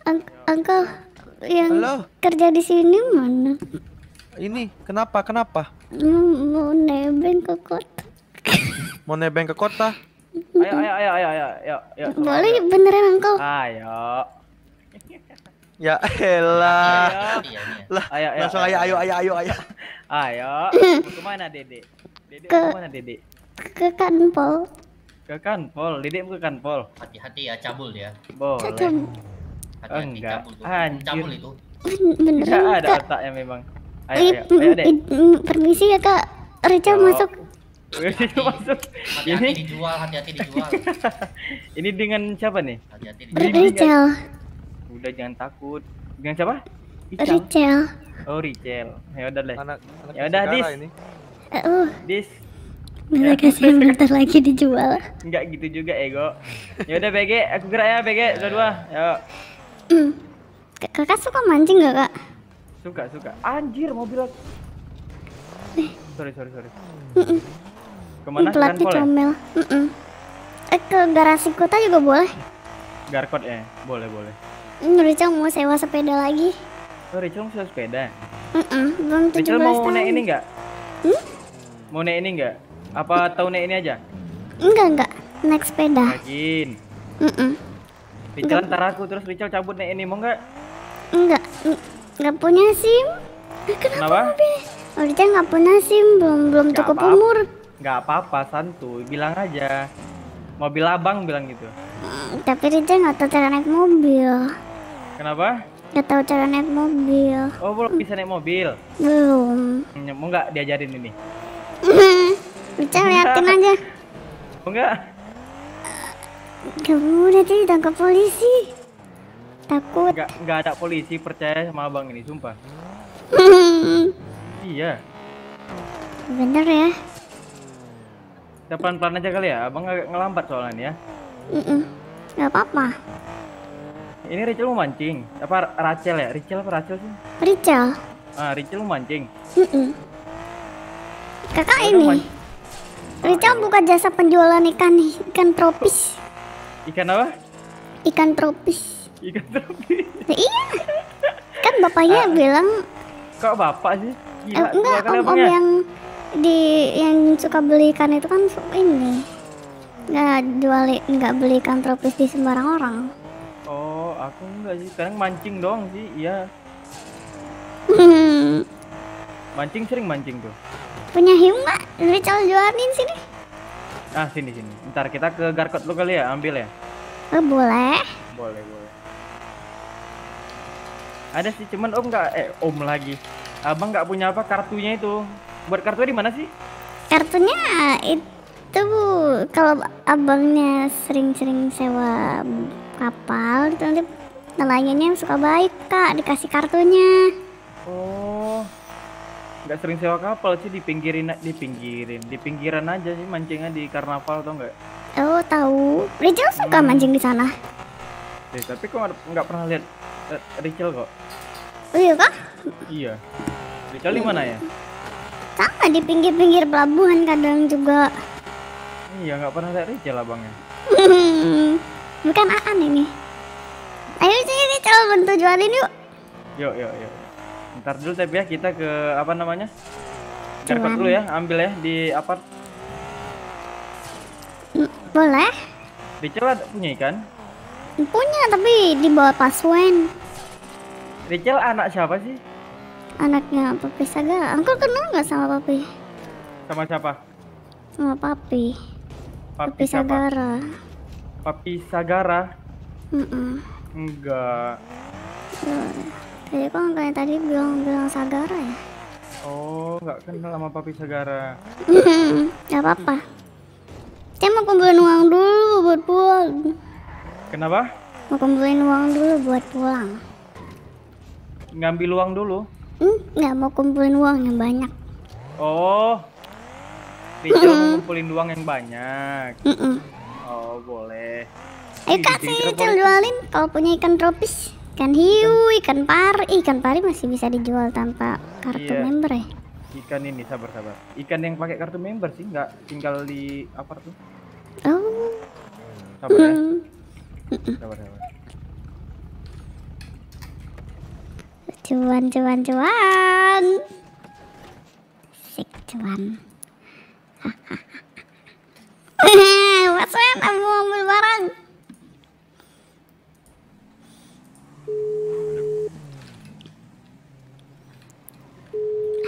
Uncle. Uncle yang Halo? kerja di sini mana? Ini kenapa? Kenapa? Mau nebeng ke kota. Mau nebeng ke kota? (laughs) Ayo, ayo, ayo, ayo, ayo, ayo. Boleh ayo. beneran engkau? Ayo. (laughs) Ya elah. lah, ayo, ayo, langsung ayo, ayo, ayo, ayo, ayo. Ayo. (laughs) mana Dede? Dede ke, mana Dede? Ke kanpol. Ke kanpol, Dede ke kanpol. Hati-hati ya, cabul ya. Boleh. Enggak. Anjir. bener ada kak. otaknya memang. Ayo, ayo, Permisi ya, Kak. Rachel masuk. Hati-hati ini dijual, hati-hati dijual. (laughs) ini dengan siapa nih? Rachel. Udah jangan takut. Dengan siapa? Rachel. Oh, Rachel. Ya udah deh. Ya udah, Dis. Eh, oh Dis. Bila ya. kasih bentar lagi dijual. Enggak (laughs) gitu juga ego. Ya udah BG, aku gerak ya BG dua-dua. Yuk. Mm. kakak suka mancing gak kak? Suka suka. Anjir mobil. Eh. Sorry sorry sorry. Mm -mm. Kemana? Pelatnya comel. Eh ke garasi kota juga boleh. Garkot ya, eh, boleh boleh. Mm, mau sewa sepeda lagi. Oh mau sewa sepeda? Mm Belum tujuh belas tahun. mau naik ini nggak? Hmm? Mau naik ini nggak? Apa tahun naik ini aja? Enggak enggak. Naik sepeda. Yakin. Mm Rachel antar aku terus Rachel cabut naik ini mau nggak? Enggak, nggak punya SIM. Eh, kenapa? Kenapa? Oh, Rachel nggak punya SIM, belum belum cukup apa -apa. umur. Nggak apa-apa, santuy, bilang aja. Mobil abang bilang gitu. Hmm, tapi Rachel nggak tahu cara naik mobil. Kenapa? Nggak tahu cara naik mobil. Oh, belum bisa naik mobil? Belum. Hmm, mau nggak diajarin ini? Hmm, Rachel yakin (laughs) aja. Mau nggak? Gak boleh jadi tangkap polisi. Takut. Gak, gak ada polisi percaya sama abang ini, sumpah. (laughs) iya. Bener ya. Kita pelan pelan aja kali ya, abang agak ngelambat soalnya ya. Mm -mm. Gak apa-apa. Ini Rachel mau mancing. Apa Rachel ya? Rachel apa Rachel sih? Rachel. Ah, Rachel mau mancing. Mm -mm. Kakak ini. Rachel buka jasa penjualan ikan ikan tropis. Ikan apa? Ikan tropis. Ikan tropis. Nah, iya. Kan bapaknya ah. bilang. Kok bapak sih? Gila, eh, enggak, kan om-om yang di yang suka beli ikan itu kan ini. Enggak jual enggak beli ikan tropis di sembarang orang. Oh, aku enggak sih. Sekarang mancing doang sih. Iya. (laughs) mancing sering mancing tuh. Punya hiu enggak? Dari jualin sini. Ah, sini sini. Ntar kita ke garcot lu kali ya, ambil ya. Oh, boleh. Boleh, boleh. Ada sih, cuman Om nggak eh Om lagi. Abang nggak punya apa kartunya itu. Buat kartunya di mana sih? Kartunya eh, itu kalau abangnya sering-sering sewa kapal itu nanti nelayannya suka baik kak dikasih kartunya. Oh, nggak sering sewa kapal sih di pinggirin di pinggirin di pinggiran aja sih mancingnya di karnaval tau enggak? oh tahu Rachel suka hmm. mancing di sana eh, tapi kok nggak pernah lihat eh, Rachel kok oh iya kak iya Rachel di mana ya sama di pinggir-pinggir pelabuhan kadang juga iya nggak pernah lihat Rachel abangnya hmm, bukan Aan ini ayo sini Rachel bantu jualin yuk yuk yuk yuk Ntar dulu tapi ya kita ke apa namanya? Garkot dulu ya, ambil ya di apa mm, Boleh. Rachel ada punya ikan? Punya tapi di bawah paswen. Rachel anak siapa sih? Anaknya Papi Saga. Angkel kenal nggak sama Papi? Sama siapa? Sama Papi. Papi, Papi Sagara. Papi Sagara? Mm -mm. Enggak. Tadi kok nontonnya tadi bilang-bilang Sagara ya? Oh, nggak kenal sama Papi Sagara. (laughs) nggak apa-apa. Saya mau kumpulin uang dulu buat pulang. Kenapa? Mau kumpulin uang dulu buat pulang. Ngambil uang dulu? Hmm, nggak mau kumpulin uang yang banyak. Oh, Rico mau kumpulin uang yang banyak. Oh, boleh. Ayo eh, kasih, Cel jualin kalau punya ikan tropis ikan hiu ikan pari ikan pari masih bisa dijual tanpa kartu iya. member ya ikan ini sabar sabar ikan yang pakai kartu member sih nggak tinggal di apa tuh oh sabar mm. ya sabar sabar cuan cuan cuan sik cuan hehehe (laughs) up? Aku mau ambil barang.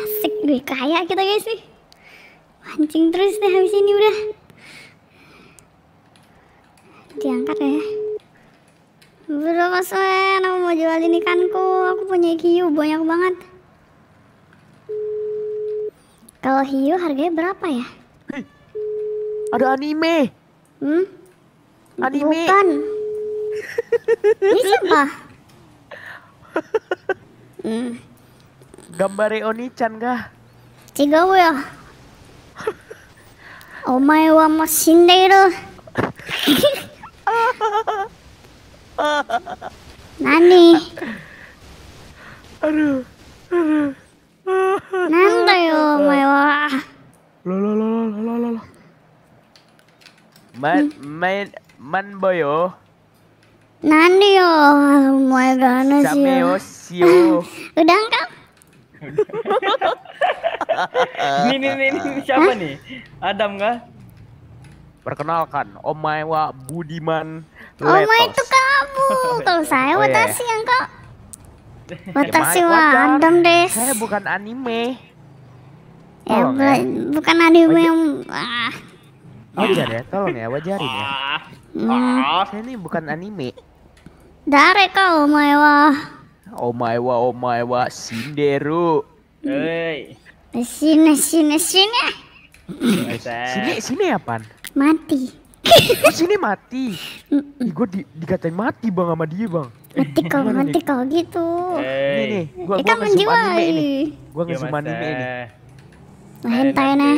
Asik gue kaya kita guys nih. Mancing terus deh habis ini udah. Diangkat ya. Bro Sen, aku mau jualin ikanku. Aku punya hiu banyak banget. Kalau hiu harganya berapa ya? Hey, ada anime. Hmm? Anime. Bukan. (laughs) Ini siapa? Hmm. Gambar Oni-chan ga? Tidak ya. Omae wa mo shindeiru. Nani? Aduh. Nanda yo, omae wa. Lo lo lo lo lo lo. Man, hmm. man, man boyo. 何よ、お前が話しよ。よ (laughs) Udah Udang (laughs) ini, ini, ini, ini siapa nih? Adam kah? Perkenalkan, Om Omaewa Budiman Letos. Omae itu kamu. Kalau saya oh, iya. yang kok. (laughs) Watashi wa Adam deh. Saya bukan anime. Ya, ya. bukan anime yang... Wajar ah. oh, ya, tolong ya, wajarin ya. Ah, ini hmm. bukan anime. 誰かお前はお前はお前は死んでる Hei. Sini, sini, sini. Sini, sini apa? Mati. (laughs) Oh, sini mati. Ih, gue di, dikatain mati bang sama dia bang. Mati kau, mati kau gitu. Hey. Nih nih, gue Gua ngasih anime ini. Gue ngasih iya, anime ini. Nah, hentai nah.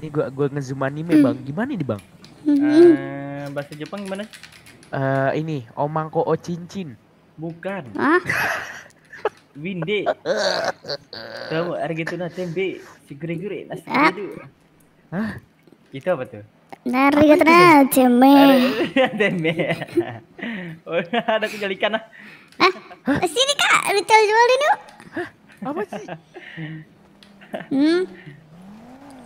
Ini gue gue ngezoom anime bang. Gimana nih bang? Uh, bahasa Jepang gimana? uh, ini Omang O Cincin. Bukan. Hah? Winde. Kamu Argentina tembe figure-figure nasi itu. Hah? Itu apa tuh? Argentina tembe. (laughs) (laughs) Oh, (laughs) ada kejelikan ah. Hah? Sini Kak, jual-jual yuk. Apa sih? Hmm.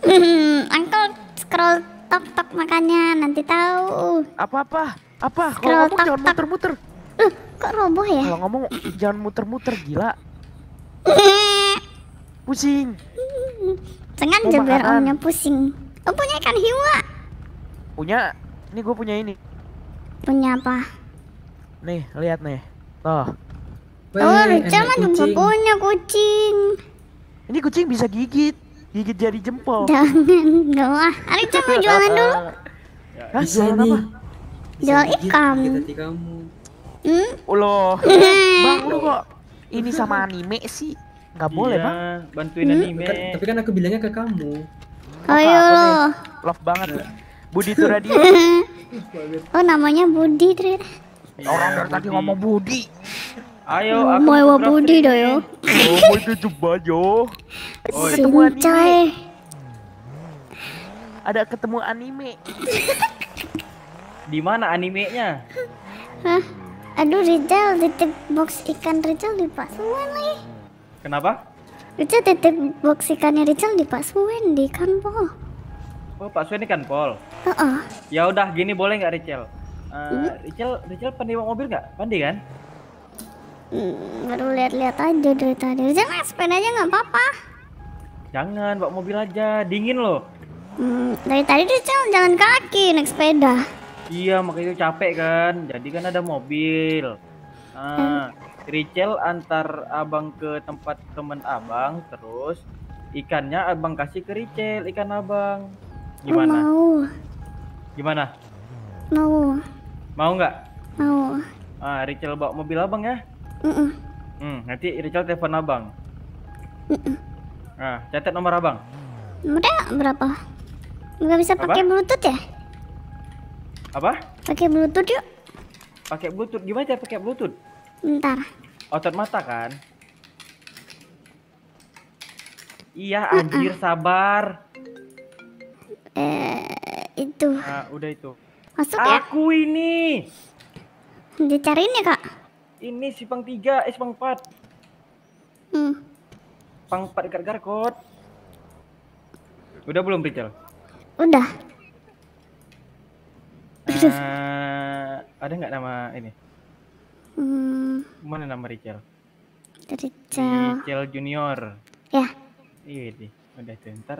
Hmm, Uncle scroll top top makanya nanti tahu. Apa-apa? Apa? Kalau ngomong tak, jangan muter-muter. Eh, kok roboh ya? Kalau ngomong jangan muter-muter, gila. Pusing. Jangan jember omnya pusing. Oh punya ikan hiwa. Punya. Ini gue punya ini. Punya apa? Nih, lihat nih. Tuh. Wee, oh, cuma juga punya kucing. Ini kucing bisa gigit. Gigit jari jempol. Jangan, (laughs) enggak lah. Ari cuma jualan (laughs) dulu. Hah, jualan apa? Jual ikan hmm? Ulo. (laughs) bang, lu kok ini sama anime sih? Gak iya, boleh, Bang. Bantuin hmm? anime. tapi kan aku bilangnya ke kamu. Oh, Ayo iya. lo. Love banget. Budi tuh radio. (laughs) oh, namanya Budi tri Orang dari tadi ngomong Budi. Ayo, hmm, aku mau wa Budi dah yo. Oh, mau itu coba yo. (laughs) Ketemu anime. Ada ketemu anime. Di mana animenya? Hah? Aduh, Rizal titip box ikan Rizal di Pak Suwen nih. Kenapa? Rizal titip box ikannya Rizal di Pak Suwen di kanpol. Oh, Pak Suen ikan pol. Uh -uh. Ya udah, gini boleh nggak Rizal? Uh, hmm? Rizal, Rizal pandai bawa mobil nggak? Pandai kan? Hmm, baru lihat-lihat aja dari tadi. Rizal naik aja nggak apa-apa. Jangan, bawa mobil aja, dingin loh. Hmm, dari tadi Rizal jalan kaki naik sepeda. Iya, makanya itu capek kan. Jadi kan ada mobil. Nah, Rachel antar abang ke tempat temen abang, terus ikannya abang kasih ke Rachel, ikan abang. Gimana? Mau. Gimana? Mau. Mau nggak? Mau. Ah, Rachel bawa mobil abang ya? Mm -mm. Hmm, nanti Rachel telepon abang. Mm -mm. Nah, catat nomor abang. Udah berapa? Nggak bisa pakai Bluetooth ya? Apa? Pakai bluetooth yuk. Pakai bluetooth gimana cara pakai bluetooth? Bentar. Otot mata kan? Iya, anjir, uh sabar. Eh, itu. Nah, udah itu. Masuk Aku ya? Aku ini. Dicariin ya, Kak? Ini si pang tiga eh si pang 4. Hmm. Pang 4 gar-gar, Udah belum, Rachel? Udah uh, ada nggak nama ini? Hmm. Mana nama Rachel? Rachel. Rachel Junior. Ya. Iya deh. Udah tuh ntar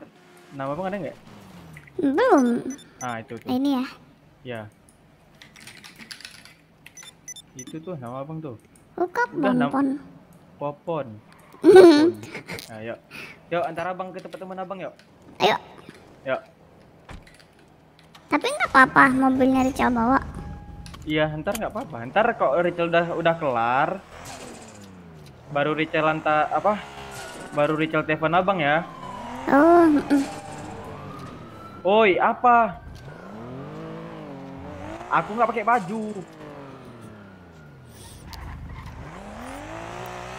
nama abang ada nggak? Belum. Ah itu tuh. Nah, ini ya. Ya. Itu tuh nama abang tuh. Bukan oh, Udah, Popon. Popon. (laughs) Popon. Ayo. Nah, yuk. Yuk antara abang ke tempat teman abang yuk. Ayo. Yuk. Tapi nggak apa-apa mobilnya Rizal bawa. Iya, ntar nggak apa-apa. Ntar kok Rizal udah udah kelar, baru Rizal lanta apa? Baru Rizal telepon abang ya. Oh. Oi, apa? Aku nggak pakai baju.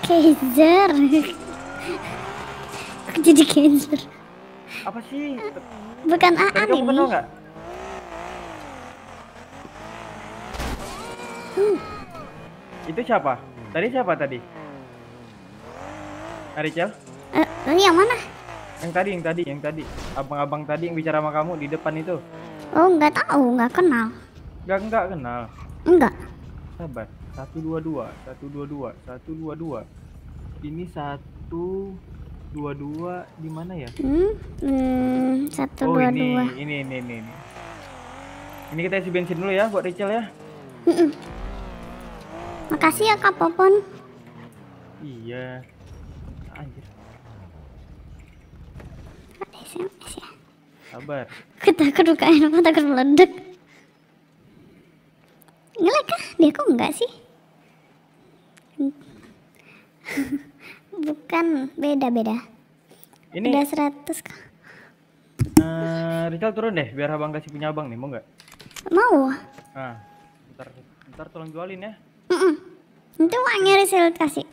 Kaiser. (laughs) Aku jadi Kaiser. Apa sih? Bukan Aan ini. Kamu kenal nggak? Itu siapa? Tadi siapa tadi? Aricel? Eh, tadi yang mana? Yang tadi, yang tadi, yang tadi. Abang-abang tadi yang bicara sama kamu di depan itu. Oh, nggak tahu, nggak kenal. Nggak, nggak kenal. Enggak. Sabar. Satu dua dua, satu dua dua, satu dua dua. Ini satu dua dua di mana ya? Hmm, hmm satu oh, dua ini, dua. Ini, ini, ini, ini. Ini kita isi bensin dulu ya buat Rachel ya. Mm -mm. Makasih ya Kak Popon. Iya. Anjir. Ada SMS ya? Sabar. Kita takut buka handphone takut meledak. Ngelek kah? Dia kok enggak sih? (laughs) Bukan, beda-beda. Ini udah 100 kah? Uh, Rizal turun deh, biar abang kasih punya abang nih, mau enggak? Mau. Nah, ntar, ntar tolong jualin ya. Itu wangi result kasih.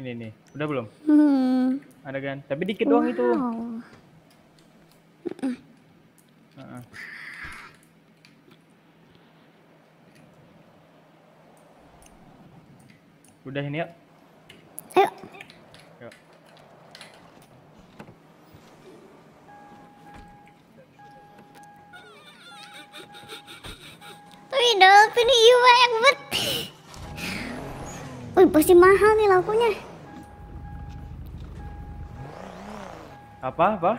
Ini nih, udah belum? Hmm. Ada kan? Tapi dikit wow. doang itu. Uh -uh. Udah ini yuk. Ayo. Yuk. Wih, dolphin ini banyak banget. Wih, pasti mahal nih lakunya. Apa, apa?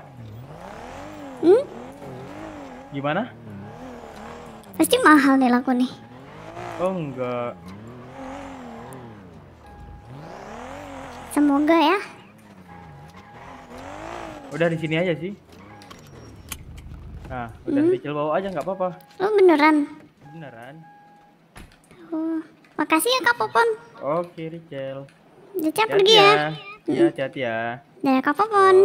Hmm? Gimana? Pasti mahal nih laku nih. Oh, enggak. Semoga ya. Udah di sini aja sih. Nah, udah hmm? Rachel bawa aja nggak apa-apa. Oh, beneran? Beneran. Oh. Makasih ya Kak Popon. Oke, Rizal. Rachel pergi ya. ya. Iya, hati-hati ya. Dadah Kak Popon.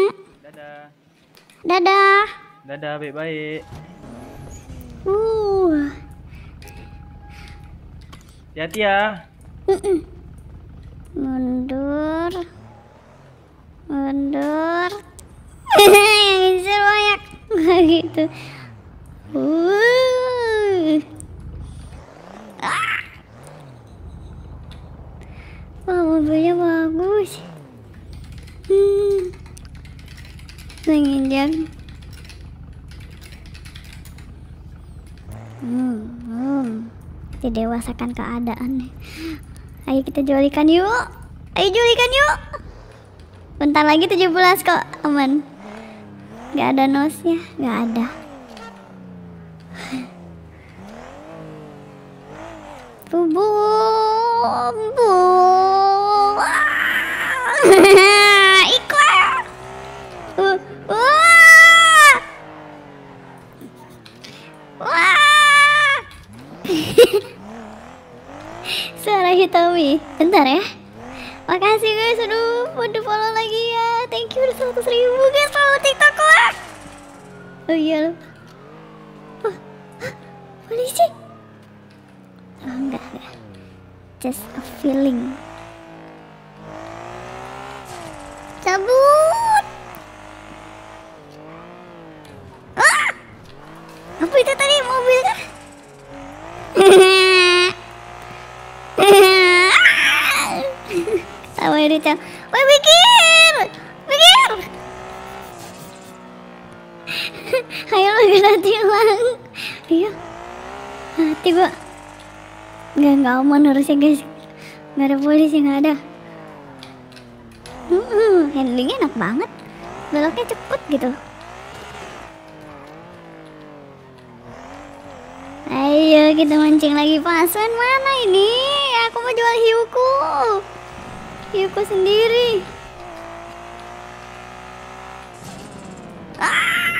(laughs) Dadah. Dadah. Dadah, baik-baik. Uh. Hati-hati ya. Mundur. Mundur. Mundur. (laughs) Yang seru banyak. (laughs) gitu. Uh. Ah. Wah, mobilnya bagus. Hmm. jam. Hmm, hmm. Didewasakan keadaan. Ayo kita jualikan yuk. Ayo jualikan yuk. Bentar lagi 17 kok, aman. Gak ada nosnya, gak ada. Bum bum bu bu, ah. (laughs) uh, uh. ah. (laughs) Suara Hitomi. Bentar ya. Makasih guys, aduh mau di follow lagi ya. Thank you udah 100 ribu guys follow TikTok Oh iya loh. Oh, polisi oh, enggak enggak just a feeling cabut ah apa itu tadi mobil kan (laughs) sama ini, Woy, pikir pikir ayo lagi nanti ulang iya hati gua nggak nggak aman harusnya guys nggak ada polisi nggak ada hmm, handlingnya enak banget beloknya cepet gitu ayo kita mancing lagi pasan mana ini aku mau jual hiuku hiuku sendiri ah!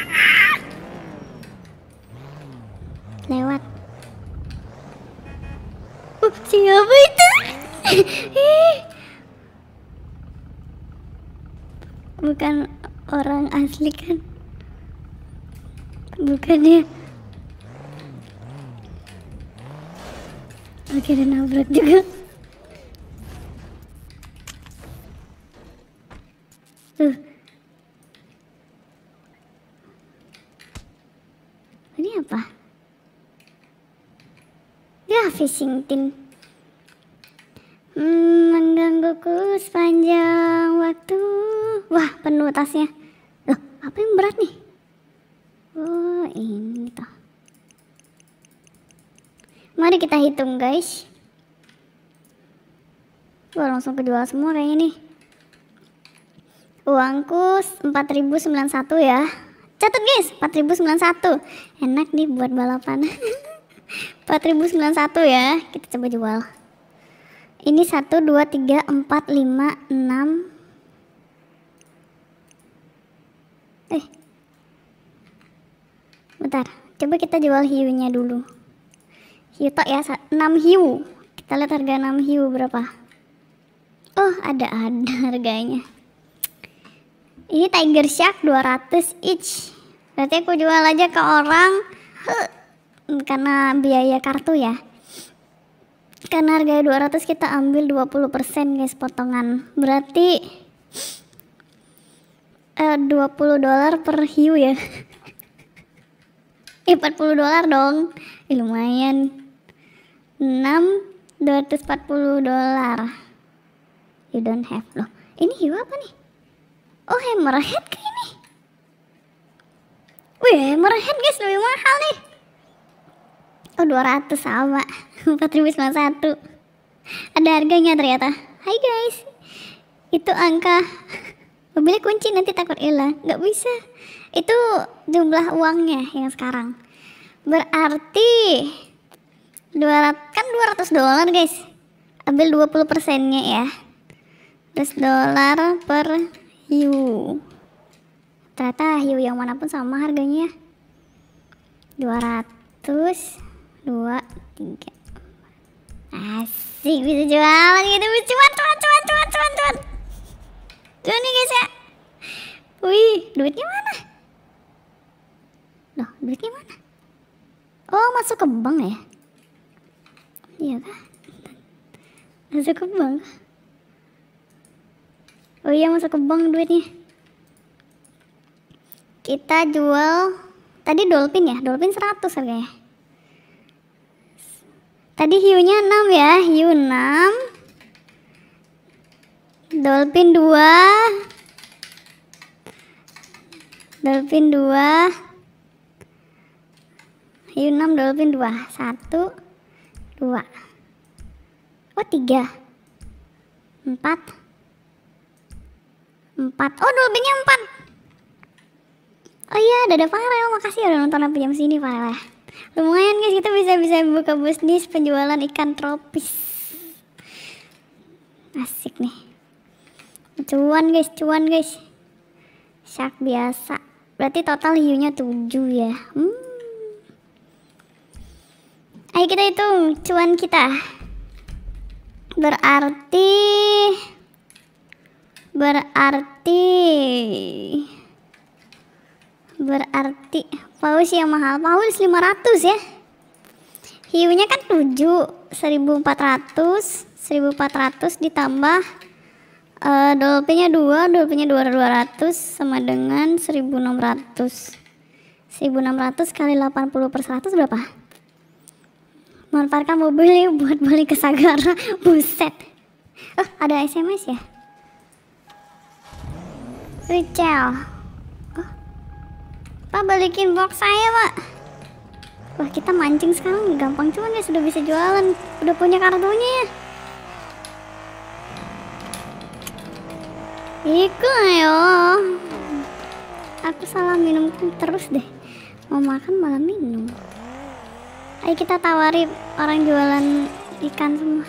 lewat siapa itu (laughs) bukan orang asli kan bukan ya oke dan nabrak juga tuh ini apa Ya, fishing team. Hmm, menggangguku sepanjang waktu. Wah, penuh tasnya. Loh, apa yang berat nih? Oh, ini toh. Mari kita hitung, guys. Wah, langsung kejual semua kayaknya nih. Uangku 4091 ya. Catat guys, 4091. Enak nih buat balapan. (laughs) 4091 ya. Kita coba jual. Ini 1 2 3 4 5 6 Eh. Bentar. Coba kita jual hiunya dulu. Hiu tok ya, 6 hiu. Kita lihat harga 6 hiu berapa. Oh, ada ada (laughs) harganya. Ini Tiger Shark 200 each. Berarti aku jual aja ke orang. Huh. Mm, karena biaya kartu ya karena harganya 200 kita ambil 20% guys potongan berarti eh, 20 dolar per hiu ya (laughs) eh, 40 dolar dong eh, lumayan 6 240 dolar you don't have loh ini hiu apa nih oh hammerhead kayak ini wih hammerhead guys lebih mahal nih Oh 200 sama 4091 (laughs) Ada harganya ternyata Hai guys Itu angka (laughs) Mobilnya kunci nanti takut hilang Gak bisa Itu jumlah uangnya yang sekarang Berarti 200, Kan 200 dolar guys Ambil 20 persennya ya Terus dolar per hiu Ternyata hiu yang manapun sama harganya 200 dua tiga asik bisa jualan gitu cuan cuan cuan cuan cuan cuan cuan nih guys ya wih duitnya mana loh duitnya mana oh masuk ke bank ya iya kah masuk ke bank oh iya masuk ke bank duitnya kita jual tadi dolphin ya dolphin 100 harganya Tadi hiunya 6 ya, hiu 6. Dolphin 2. Dolphin 2. Hiu 6, dolphin 2. 1 2. Oh, 3. 4. 4. Oh, dolphinnya 4. Oh iya, ada Farel. Makasih ya udah nonton sampai jam sini, Farel lumayan guys kita bisa bisa buka bisnis penjualan ikan tropis asik nih cuan guys cuan guys shark biasa berarti total hiunya 7 ya hmm. ayo kita hitung cuan kita berarti berarti berarti paus yang mahal paus 500 ya hiunya kan 7 1400 1400 ditambah uh, eh, dolpinnya 2 dolpinnya 200 sama dengan 1600 1600 kali 80 per 100 berapa? manfaatkan mobilnya buat balik ke Sagara (laughs) buset oh ada SMS ya Richel. Pak balikin box saya pak Wah kita mancing sekarang gampang cuman ya sudah bisa jualan Udah punya kartunya ya Iku ayo Aku salah minum terus deh Mau makan malah minum Ayo kita tawari orang jualan ikan semua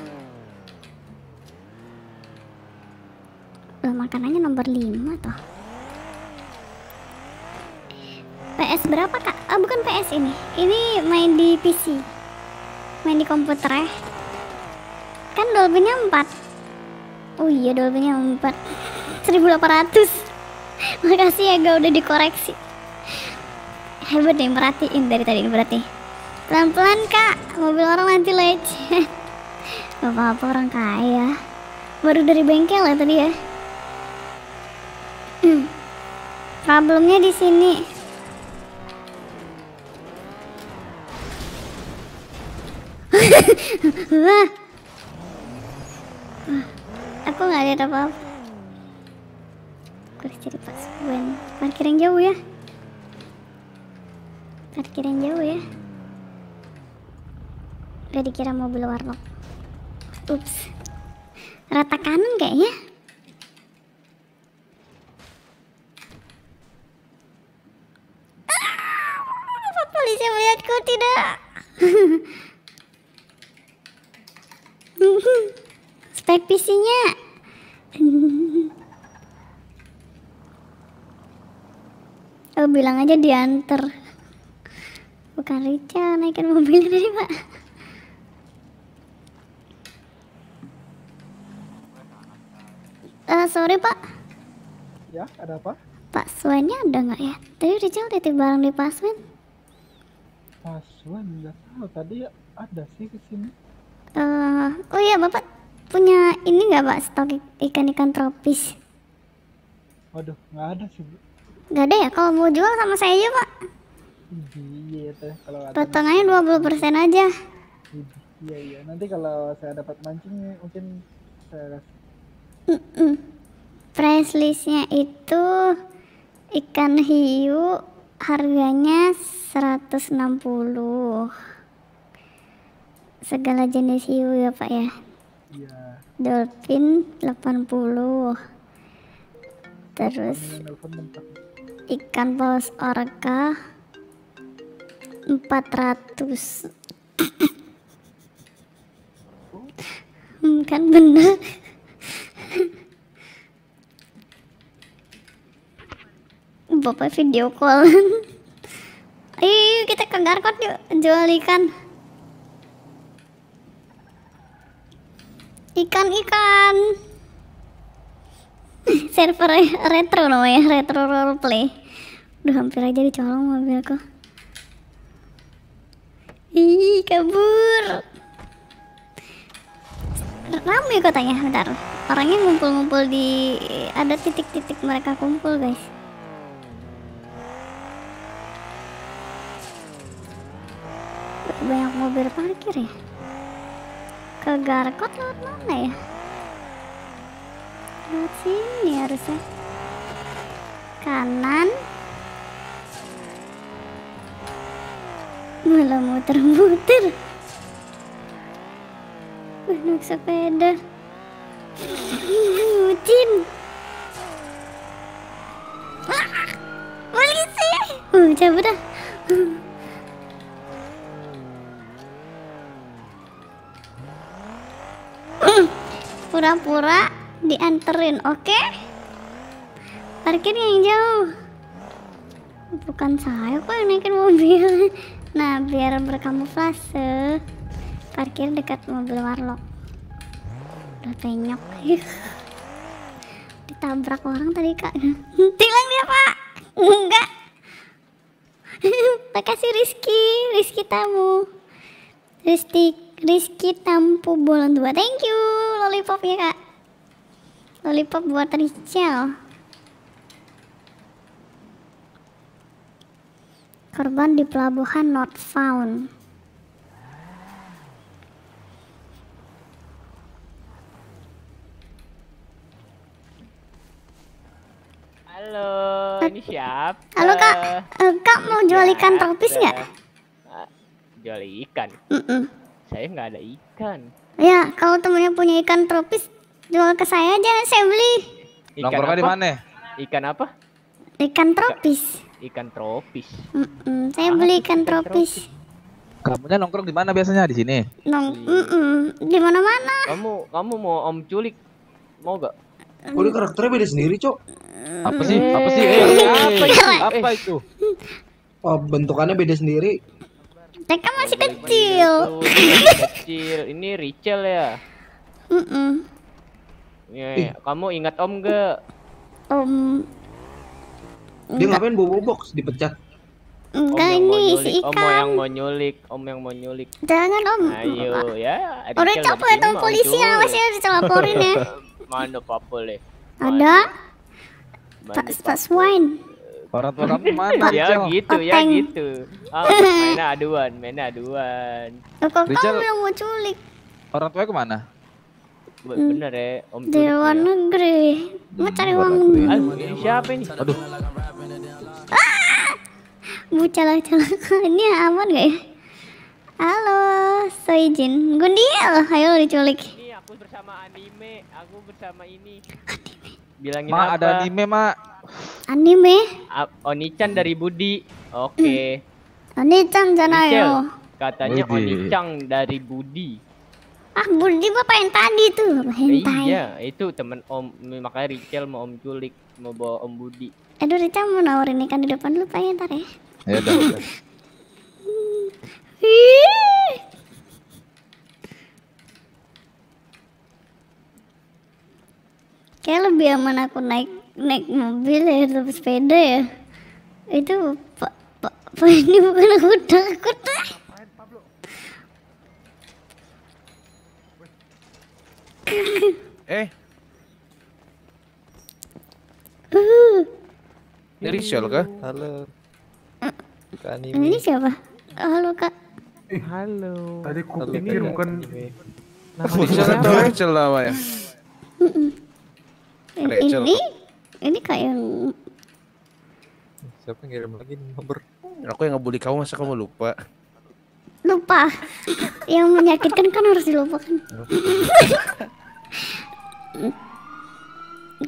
Lah makanannya nomor 5 toh PS berapa kak? Ah, bukan PS ini ini main di PC main di komputer ya kan dolby-nya 4 oh iya dolby-nya 4 1800 (laughs) (laughs) makasih ya gak udah dikoreksi hebat yang merhatiin dari tadi berarti pelan-pelan kak mobil orang nanti lecet (laughs) gak apa-apa orang kaya baru dari bengkel ya tadi ya hmm. problemnya di sini (laughs) Aku nggak ada apa-apa. Aku harus cari pasukan. Parkir yang jauh ya. Parkir yang jauh ya. Udah dikira mobil warlock. Ups. Rata kanan kayaknya. Ah, polisi melihatku tidak. (laughs) Spek PC-nya. Aku oh, bilang aja diantar. Bukan Rica naikin mobil tadi, Pak. Uh, sorry, Pak. Ya, ada apa? Pak Swennya ada nggak ya? Tadi Rica titip barang di Pak Swen. Pak Swen nggak tahu tadi ada sih kesini uh, oh iya bapak punya ini nggak pak stok ikan-ikan tropis waduh nggak ada sih bu nggak ada ya kalau mau jual sama saya aja pak iya teh ya, kalau ada potongannya dua puluh persen aja iya iya nanti kalau saya dapat mancing mungkin saya kasih mm -mm. price listnya itu ikan hiu harganya 160 segala jenis hiu ya Pak ya? Iya. Dolphin 80. Terus iya, ikan paus orca 400. Hmm, kan bener. Bapak video call. Ayo, kita ke Garkot yuk, jual ikan. ikan-ikan (laughs) server retro namanya retro role play udah hampir aja dicolong mobilku ih kabur ramai kotanya bentar orangnya ngumpul-ngumpul di ada titik-titik mereka kumpul guys banyak mobil parkir ya ke Garkot lewat mana ya lewat sini harusnya kanan malah muter-muter Banyak sepeda (laughs) Ucin. Ah, polisi uh, cabut dah (laughs) Pura-pura dianterin, oke? Okay? Parkir yang jauh. Bukan saya kok yang naikin mobil. (laughs) Nah, biar berkamuflase, parkir dekat mobil warlock. Udah penyok. (laughs) Ditabrak orang tadi, Kak. Tilang dia, Pak. Enggak. (laughs) Makasih Rizky, Rizky tamu. Rizky Rizky Tampu Bolon 2 Thank you Lollipop ya kak Lollipop buat Rizal Korban di pelabuhan not found Halo, eh, ini siap. Halo kak, eh, kak mau jual ya, ikan tropis nggak? Ah, jual ikan? Mm -mm saya nggak ada ikan. Ya, kalau temennya punya ikan tropis, jual ke saya aja, saya beli. Ikan apa? di mana? Ikan apa? Ikan tropis. Ikan tropis. Mm -mm, saya ah, beli ikan, ikan tropis. tropis. Kamunya nongkrong di mana biasanya di sini? Nong, mm -mm, di mana-mana. Kamu, kamu mau om culik, mau gak? Oh, karakternya beda sendiri, Cok. Apa sih? Apa sih? Eh, eh apa, eh, apa itu? Oh, bentukannya beda sendiri. Mereka masih kecil. (laughs) kecil. Ini Rachel ya? Mm -mm. kamu ingat Om gak? Om. Dia ngapain bobo box dipecat? Enggak ini si ikan. Om yang mau nyulik, Om yang mau nyulik. Jangan Om. Ayo ya. Orang capek atau polisi yang masih harus dilaporin ya. ya. (laughs) Mana papa le? Ada. Pak pas wine. Orang tua kamu mana? ya gitu, ya gitu. Oh, ah, mainnya aduan, mainnya aduan. Kok kamu yang mau culik? Orang tua kemana? Hmm. Bener ya, Om Di luar ya. negeri. Mau hmm, cari uang dulu. siapa ini? Aduh. bu ah! Mau celaka (laughs) Ini aman gak ya? Halo, Soijin. Gundil, ayo diculik. aku bersama anime, aku bersama ini. Anime. Bilangin ma, apa? ada anime, Mak. Anime? Onichan oh, dari Budi. Oke. Okay. (clears throat) Onichan oh, janayo. Katanya Onichan dari Budi. Ah, Budi bapak yang tadi tuh, hentai. iya, itu temen Om, makanya Rachel mau Om culik, mau bawa Om Budi. Aduh, Rachel mau nawarin ikan di depan lu, Pak, ya, ntar ya. Ya udah. Kayak lebih aman aku naik naik mobil ya atau sepeda ya itu pak pak pa, ini bukan aku takut eh uh. ini Rachel kah halo kak anime. ini siapa halo kak eh, halo tadi aku pikir kak, bukan Nama Rachel apa ya? Rachel. Ini ini kayak yang siapa yang ngirim lagi nih nomor aku yang ngebully kamu masa kamu lupa lupa yang menyakitkan kan harus dilupakan (laughs)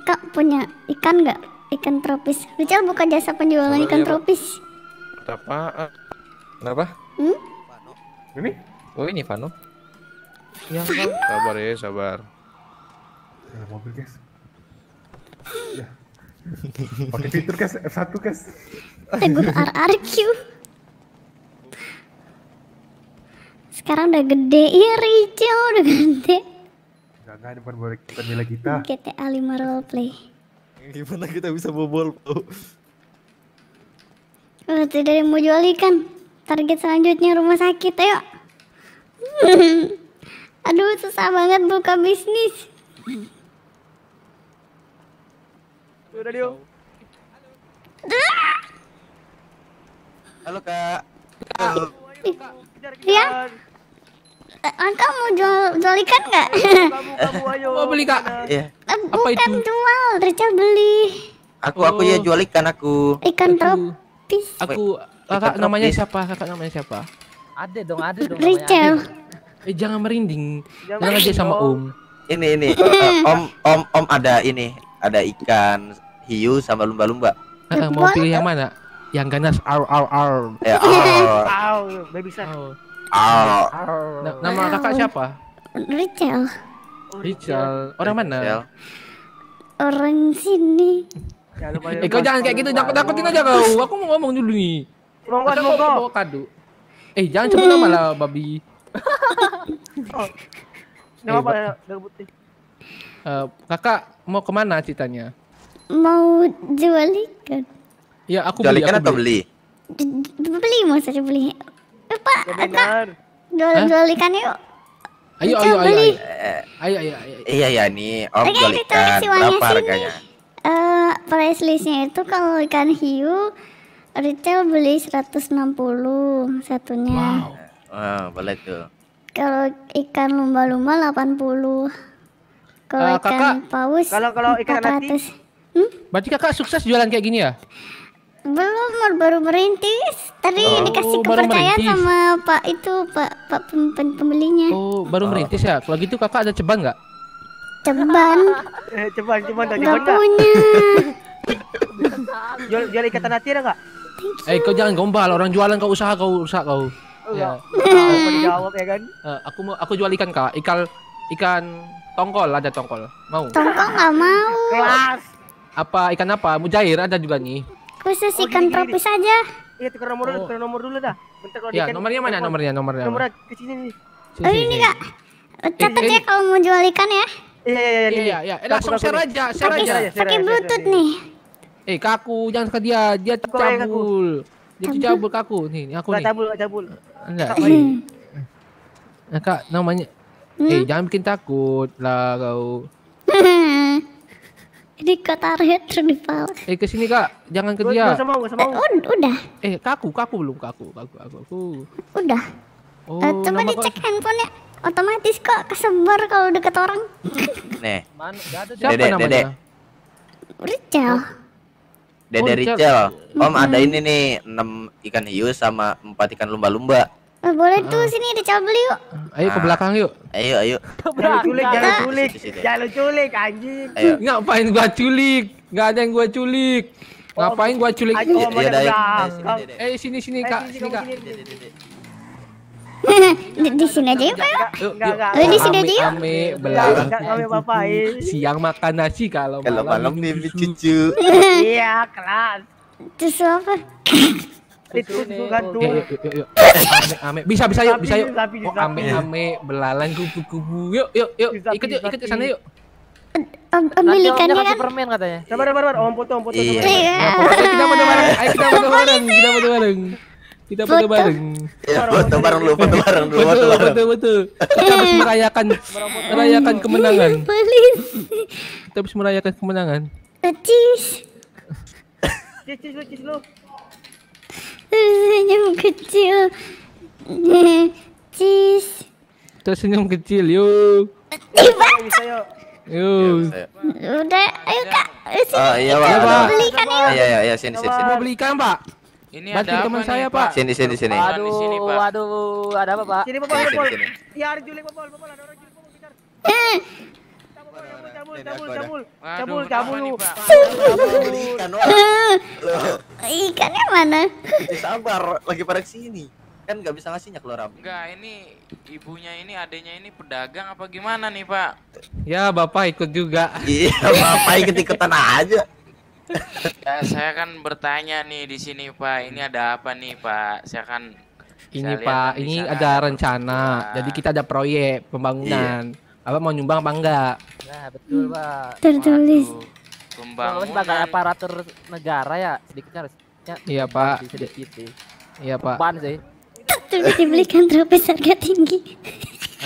kak punya ikan nggak ikan tropis Bicara bukan jasa penjualan ikan iya, tropis apa kenapa hmm? ini oh ini Vano ya sabar ya sabar ya, mobil guys ya. Pakai fitur kes F1 kes. Teguh RRQ. Sekarang udah gede, iya Rachel udah gede. Gak enggak depan boleh kita nilai kita. GTA 5 roleplay. Gimana kita bisa bobol? Udah oh, tidak ada yang mau jual ikan. Target selanjutnya rumah sakit, ayo. (laughs) Aduh susah banget buka bisnis. Udah Halo Kak. Halo. Iya. Eh, Angka mau jual jualikan nggak? (laughs) Mau beli Kak? Iya. Eh, Apa Bukan itu? jual, Reca beli. Aku aku ya oh. jual ikan aku. Ikan tropis. Aku kakak namanya siapa? Kakak namanya siapa? Ada dong, ada dong. Rachel. Eh jangan merinding. Jangan aja sama Om. Ini ini eh, Om Om Om ada ini, ada ikan, hiu sama lumba-lumba. Eh, mau pilih yang kan- mana? Yang ganas ar ar ar. Ya, eh, ar. baby shark. Ar. nama kakak siapa? Rachel. Rachel. Orang mana? Rachel. Orang sini. Ya, eh kau ya, jangan kayak gitu, jangan ya. takutin aja kau. Aku mau ngomong dulu nih. Monggo, monggo. Bawa kado. Eh jangan sebut nama lah babi. (laughs) oh. Nama eh, apa? Ya, Darah putih. Uh, kakak mau kemana ceritanya? mau jual ikan. Ya aku jual ikan atau beli? Beli mau saja beli. apa eh, kak, jual jual ikan yuk. Ayo, ayo, ayo, ayo, ayo, ayo, ayo, Iya, iya, nih, om Oke, jual ikan. Berapa harganya? Uh, price listnya itu kalau ikan hiu retail beli 160 satunya. Wow. Wow, boleh tuh. Kalau ikan lumba-lumba 80. Kalau uh, ikan kakak, paus kalau kalau ikan 400. Nanti Hmm? Berarti kakak sukses jualan kayak gini ya? Belum, baru merintis. Tadi oh, dikasih kepercayaan sama Pak itu, Pak Pak pem pem pembelinya. Oh, baru oh. merintis ya. Kalau gitu kakak ada ceban nggak? Ceban. eh, ceban, ceban, ceban. Gak punya. (laughs) jual, jual ikatan hati ada nggak? Eh, kau jangan gombal. Orang jualan kau usaha, kau usaha kau. Oh, ya. Aku iya. dijawab ya kan? Eh, aku mau aku jual ikan kak. Ikan ikan tongkol ada tongkol. Mau? Tongkol nggak mau. Kelas apa ikan apa? Mujair ada juga nih. Khusus oh, ikan tropis aja. Iya, tukar nomor dulu, oh. tukar nomor dulu dah. Bentar kalau ya, ikan. nomornya mana? Nomornya, nomornya. Nomor ke sini nih. Oh, ini Kak. Catat eh, ya kalau mau jual ikan ya. Iya, iya, iya. Iya, iya. Eh, langsung share aja, share aja. Pakai Bluetooth nih. Eh, kaku jangan suka dia, dia cabul. Dia tuh cabul kaku nih, aku nih. Cabul, cabul. Enggak. Kak, eh, namanya hmm? Eh, jangan bikin takut lah kau. (laughs) Ini kata Arhitra di pala. Eh kesini kak, jangan ke dia. Eh, sama, udah. Eh kaku, kaku belum kaku, kaku, kaku, kaku. Udah. Oh, uh, coba dicek kok... handphonenya. Otomatis kok kesebar kalau deket orang. (laughs) Nih. Man, ada Siapa dede, namanya? Dede. Dede oh, Rachel Om ada ini nih 6 ikan hiu sama 4 ikan lumba-lumba. Eh, boleh tuh ah. sini ada beli yuk. Ayo ke ah. belakang yuk. Ayo ayo. Jangan culik, jangan culik. Jangan culik anjing. Ayo. Ngapain gua culik? Enggak ada yang gua culik. Oh, Ngapain gua culik? Ayo, ke belakang. Eh sini sini eh, Kak, sini Kak. di sini aja yuk, Pak. Yuk, eh, di sini aja yuk. Ame belakang. Siang makan nasi kalau malam. Kalau malam nih cucu. Iya, kelas. Terus apa? (laughs) bisa bisa yuk, bisa yuk. Oh, ame ame belalang kupu-kupu. Yuk, yuk, yuk. Ikut yuk, ikut kesana sana yuk. pemilikannya kan? Permen katanya. Sabar, sabar, sabar. Om foto, om foto. Iya. iya. Kita foto bareng. Ayo kita foto bareng. Kita foto bareng. Kita foto bareng. foto bareng lu iya, foto bareng lu foto bareng. Foto, iya. foto. Kita harus merayakan merayakan kemenangan. Kita harus merayakan kemenangan. Cheese. Cheese, cheese, cheese lu senyum kecil cis kita senyum kecil yuk yuk udah ayo kak ah, sini iya, pak. Iya, belikan yuk iya iya iya sini sini Mau belikan pak ini Bantu ada teman saya, Pak. Sini sini sini. Aduh, aduh. waduh, ada apa, Pak? Sini, Bapak, Bapak. Ya, ada juling, Bapak, Bapak, ada orang juling, Bapak, cabul, cabul, cabul, cabul, cabul, cabul, oh. (laughs) Ikannya mana? Eh, sabar, lagi pada sini. Kan nggak bisa ngasihnya keluar Ram. Enggak, ini ibunya ini, adanya ini pedagang apa gimana nih, Pak? Ya, Bapak ikut juga. Iya, Bapak ikut-ikutan aja. ya, saya kan bertanya nih di sini, Pak. Ini ada apa nih, Pak? Saya kan ini Pak, ini ada rencana. Jadi kita ada proyek pembangunan. Iya apa mau nyumbang apa enggak nah betul pak tertulis kalau sebagai aparatur negara ya sedikitnya harusnya iya pak sedikit sih iya pak pan sih terus dibelikan terus harga tinggi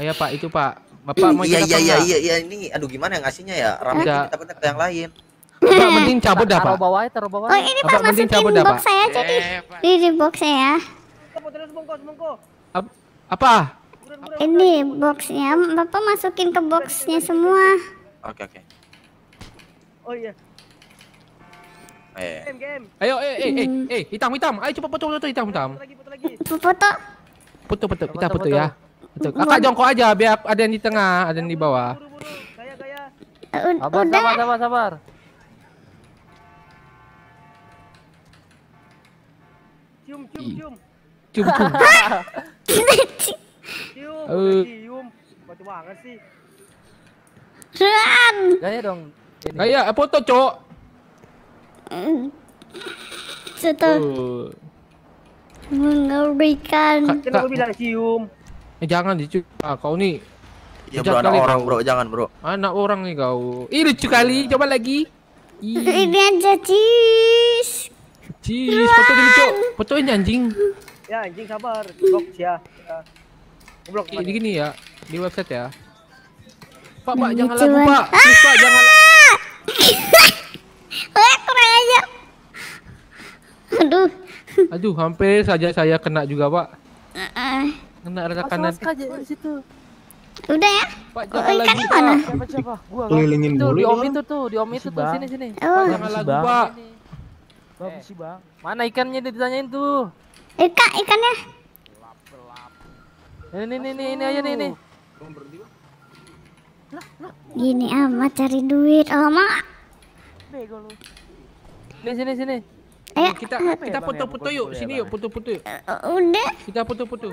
Ayo pak itu pak Bapak mau iya iya iya iya iya ini aduh gimana yang ngasihnya ya kita takutnya ke yang lain Bapak mending cabut dah pak Bawa taruh bawah oh ini pak masukin box dah, saya jadi eh, di box saya bungkus bungkus apa ini boxnya bapak masukin ke boxnya semua oke okay, oke okay. oh, iya. oh iya, iya Game, game. Ayo, eh, eh, eh, hmm. eh, hitam, hitam. Ayo cepat foto, foto hitam, hitam. Foto, foto. Foto, kita foto ya. Kakak jongkok aja, biar ada yang di tengah, ada yang di bawah. Uh, sabar, sabar, sabar, sabar. Cium, cium, cium. Cium, cium. (laughs) Eh. banget sih. Ran. Gaya ya dong. Ini. Gaya, nah, eh, foto, Cok. Seto. Uh. Eh. Mengerikan. Kan aku bilang cium. Eh, jangan dicu, Ah, kau nih. Ya bro, anak orang kau. bro, jangan bro. Anak orang nih kau. Ih, lucu kali. Iya. Coba lagi. Ini aja, cheese. Cheese, foto dulu, Cok. Fotoin anjing. Ya, anjing sabar. Blok ya. ya. Goblok. Jadi gini ya, di website ya. Pak, Pak, nah, jangan lagu, gitu, Pak. Pak, jangan lagu. Ah! kurang aja. Aduh. Aduh, hampir saja saya kena juga, Pak. Kena rasa kanan. Udah ya? Pak, oh, jangan lagu lagi, Siapa, Gua, Kelilingin dulu. Ya. Di Om itu tuh, di Om itu tuh, sini, sini. Oh. Jangan lagu, Pak. Bagus sih, Bang. Mana ikannya ditanyain tuh? Ikan, ikannya. Ini ini ini ini aja nih ini. Gini amat cari duit, oma. sini sini. Eh, Ayo kita kita foto-foto yuk, sini yuk foto-foto udah. Kita foto-foto.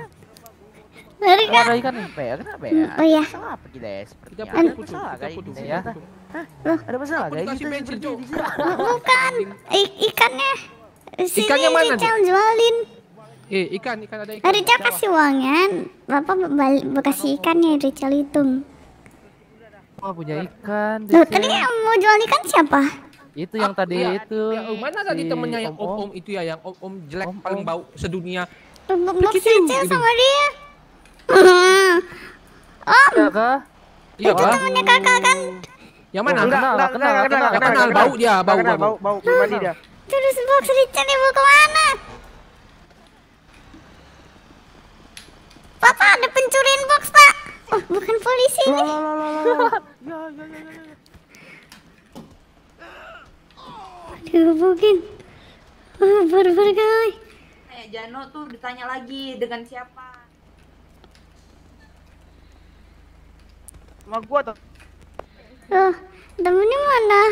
Mari kan. Ada ikan apa Kenapa ya? Oh iya. apa kita ya? Kita foto-foto. ya. Hah? Ada masalah guys. Kasih bensin, Bukan. ikannya. Sini, ikannya mana? Jangan jualin. Eh, ikan, ikan ada ikan. kasih uangnya. Bapak balik kasih ikannya Richard hitung. Oh, punya ikan. Loh, tadi yang mau jual ikan siapa? Itu yang ah, tadi iya. itu. Iya, oh, mana tadi temennya yang om-om itu ya, yang om-om jelek paling bau sedunia. Bob Cecil sama dia. (laughs) Om. Kakak. Iya, itu iya temennya kakak kan. Yang mana? Enggak, kenal, kenal, kenal, kenal, enggak, enggak, enggak, bau, enggak, bau, bau, bau, bau, bau, enggak, enggak, enggak, enggak, enggak, enggak, enggak, enggak, enggak, Papa ada pencurian box pak. Oh bukan polisi ini. mungkin. Oh, barbar guys. Kayak eh, Jano tuh ditanya lagi dengan siapa. Sama gua tuh. Loh, temennya mana?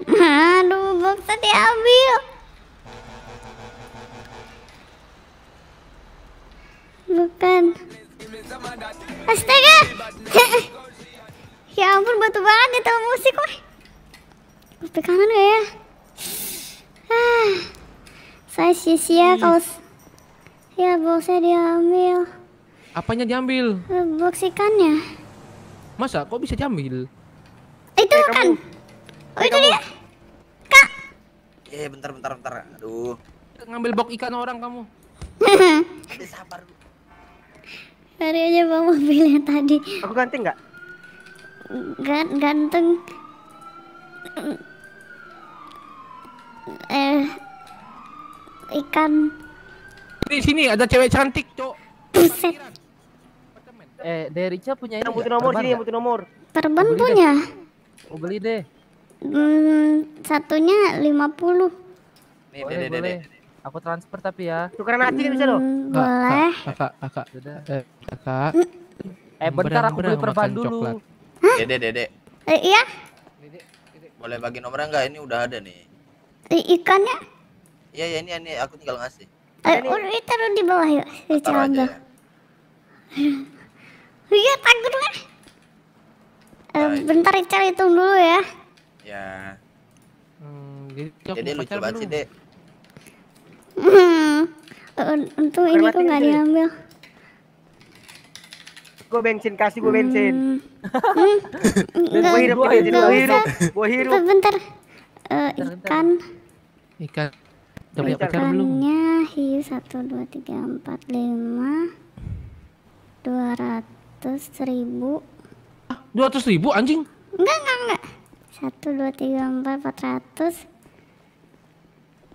(laughs) Aduh, boxnya tadi Bukan. Astaga. (laughs) ya ampun batu banget itu musik woy. Kupik kanan gak ya? (sighs) Saya sia-sia hmm. kalau ya boxnya diambil. Apanya diambil? Eh, box ikannya. Masa kok bisa diambil? Eh, itu kan. Oh, itu dia. Kak. Eh, bentar bentar bentar. Aduh. Ngambil box ikan orang kamu. (laughs) sabar Cari aja bang mobilnya tadi. Aku ganti nggak? Gan ganteng. Eh ikan. Di sini ada cewek cantik, Cok. Buset. Eh, Derica punya ini. Yang butuh nomor sini, yang butuh nomor. Perban punya. Mau beli deh. Hmm, satunya puluh Nih, boleh, deh, boleh. Deh, deh. Aku transfer tapi ya. Tukeran hati kan bisa lo hmm, Boleh. Kakak, kakak. Sudah. Eh, kakak. Hmm. Eh, bentar aku beli perban dulu. Dede, Dede. Eh, iya. Boleh bagi nomornya enggak? Ini udah ada nih. Eh, ikannya? Iya, ya ini ini aku tinggal ngasih. Eh, Ini taruh di bawah yuk. Di celana. Ya. Iya, takut lah. Kan? Eh, nah, bentar cari hitung dulu ya. Ya. Hmm, jadi, jadi lucu banget sih, Dek. Hmm. Eh, untung ini kok gak diambil. Gue bensin, kasih gue bensin. Hmm. Hmm. gue hirup, gue hirup gue hirup eh, Bentar, Bentar, ikan. Ikan. Udah belum? Ikannya hiu satu dua tiga empat lima dua ratus ribu. Ah, dua ratus ribu anjing? Enggak enggak enggak. Satu dua tiga empat empat ratus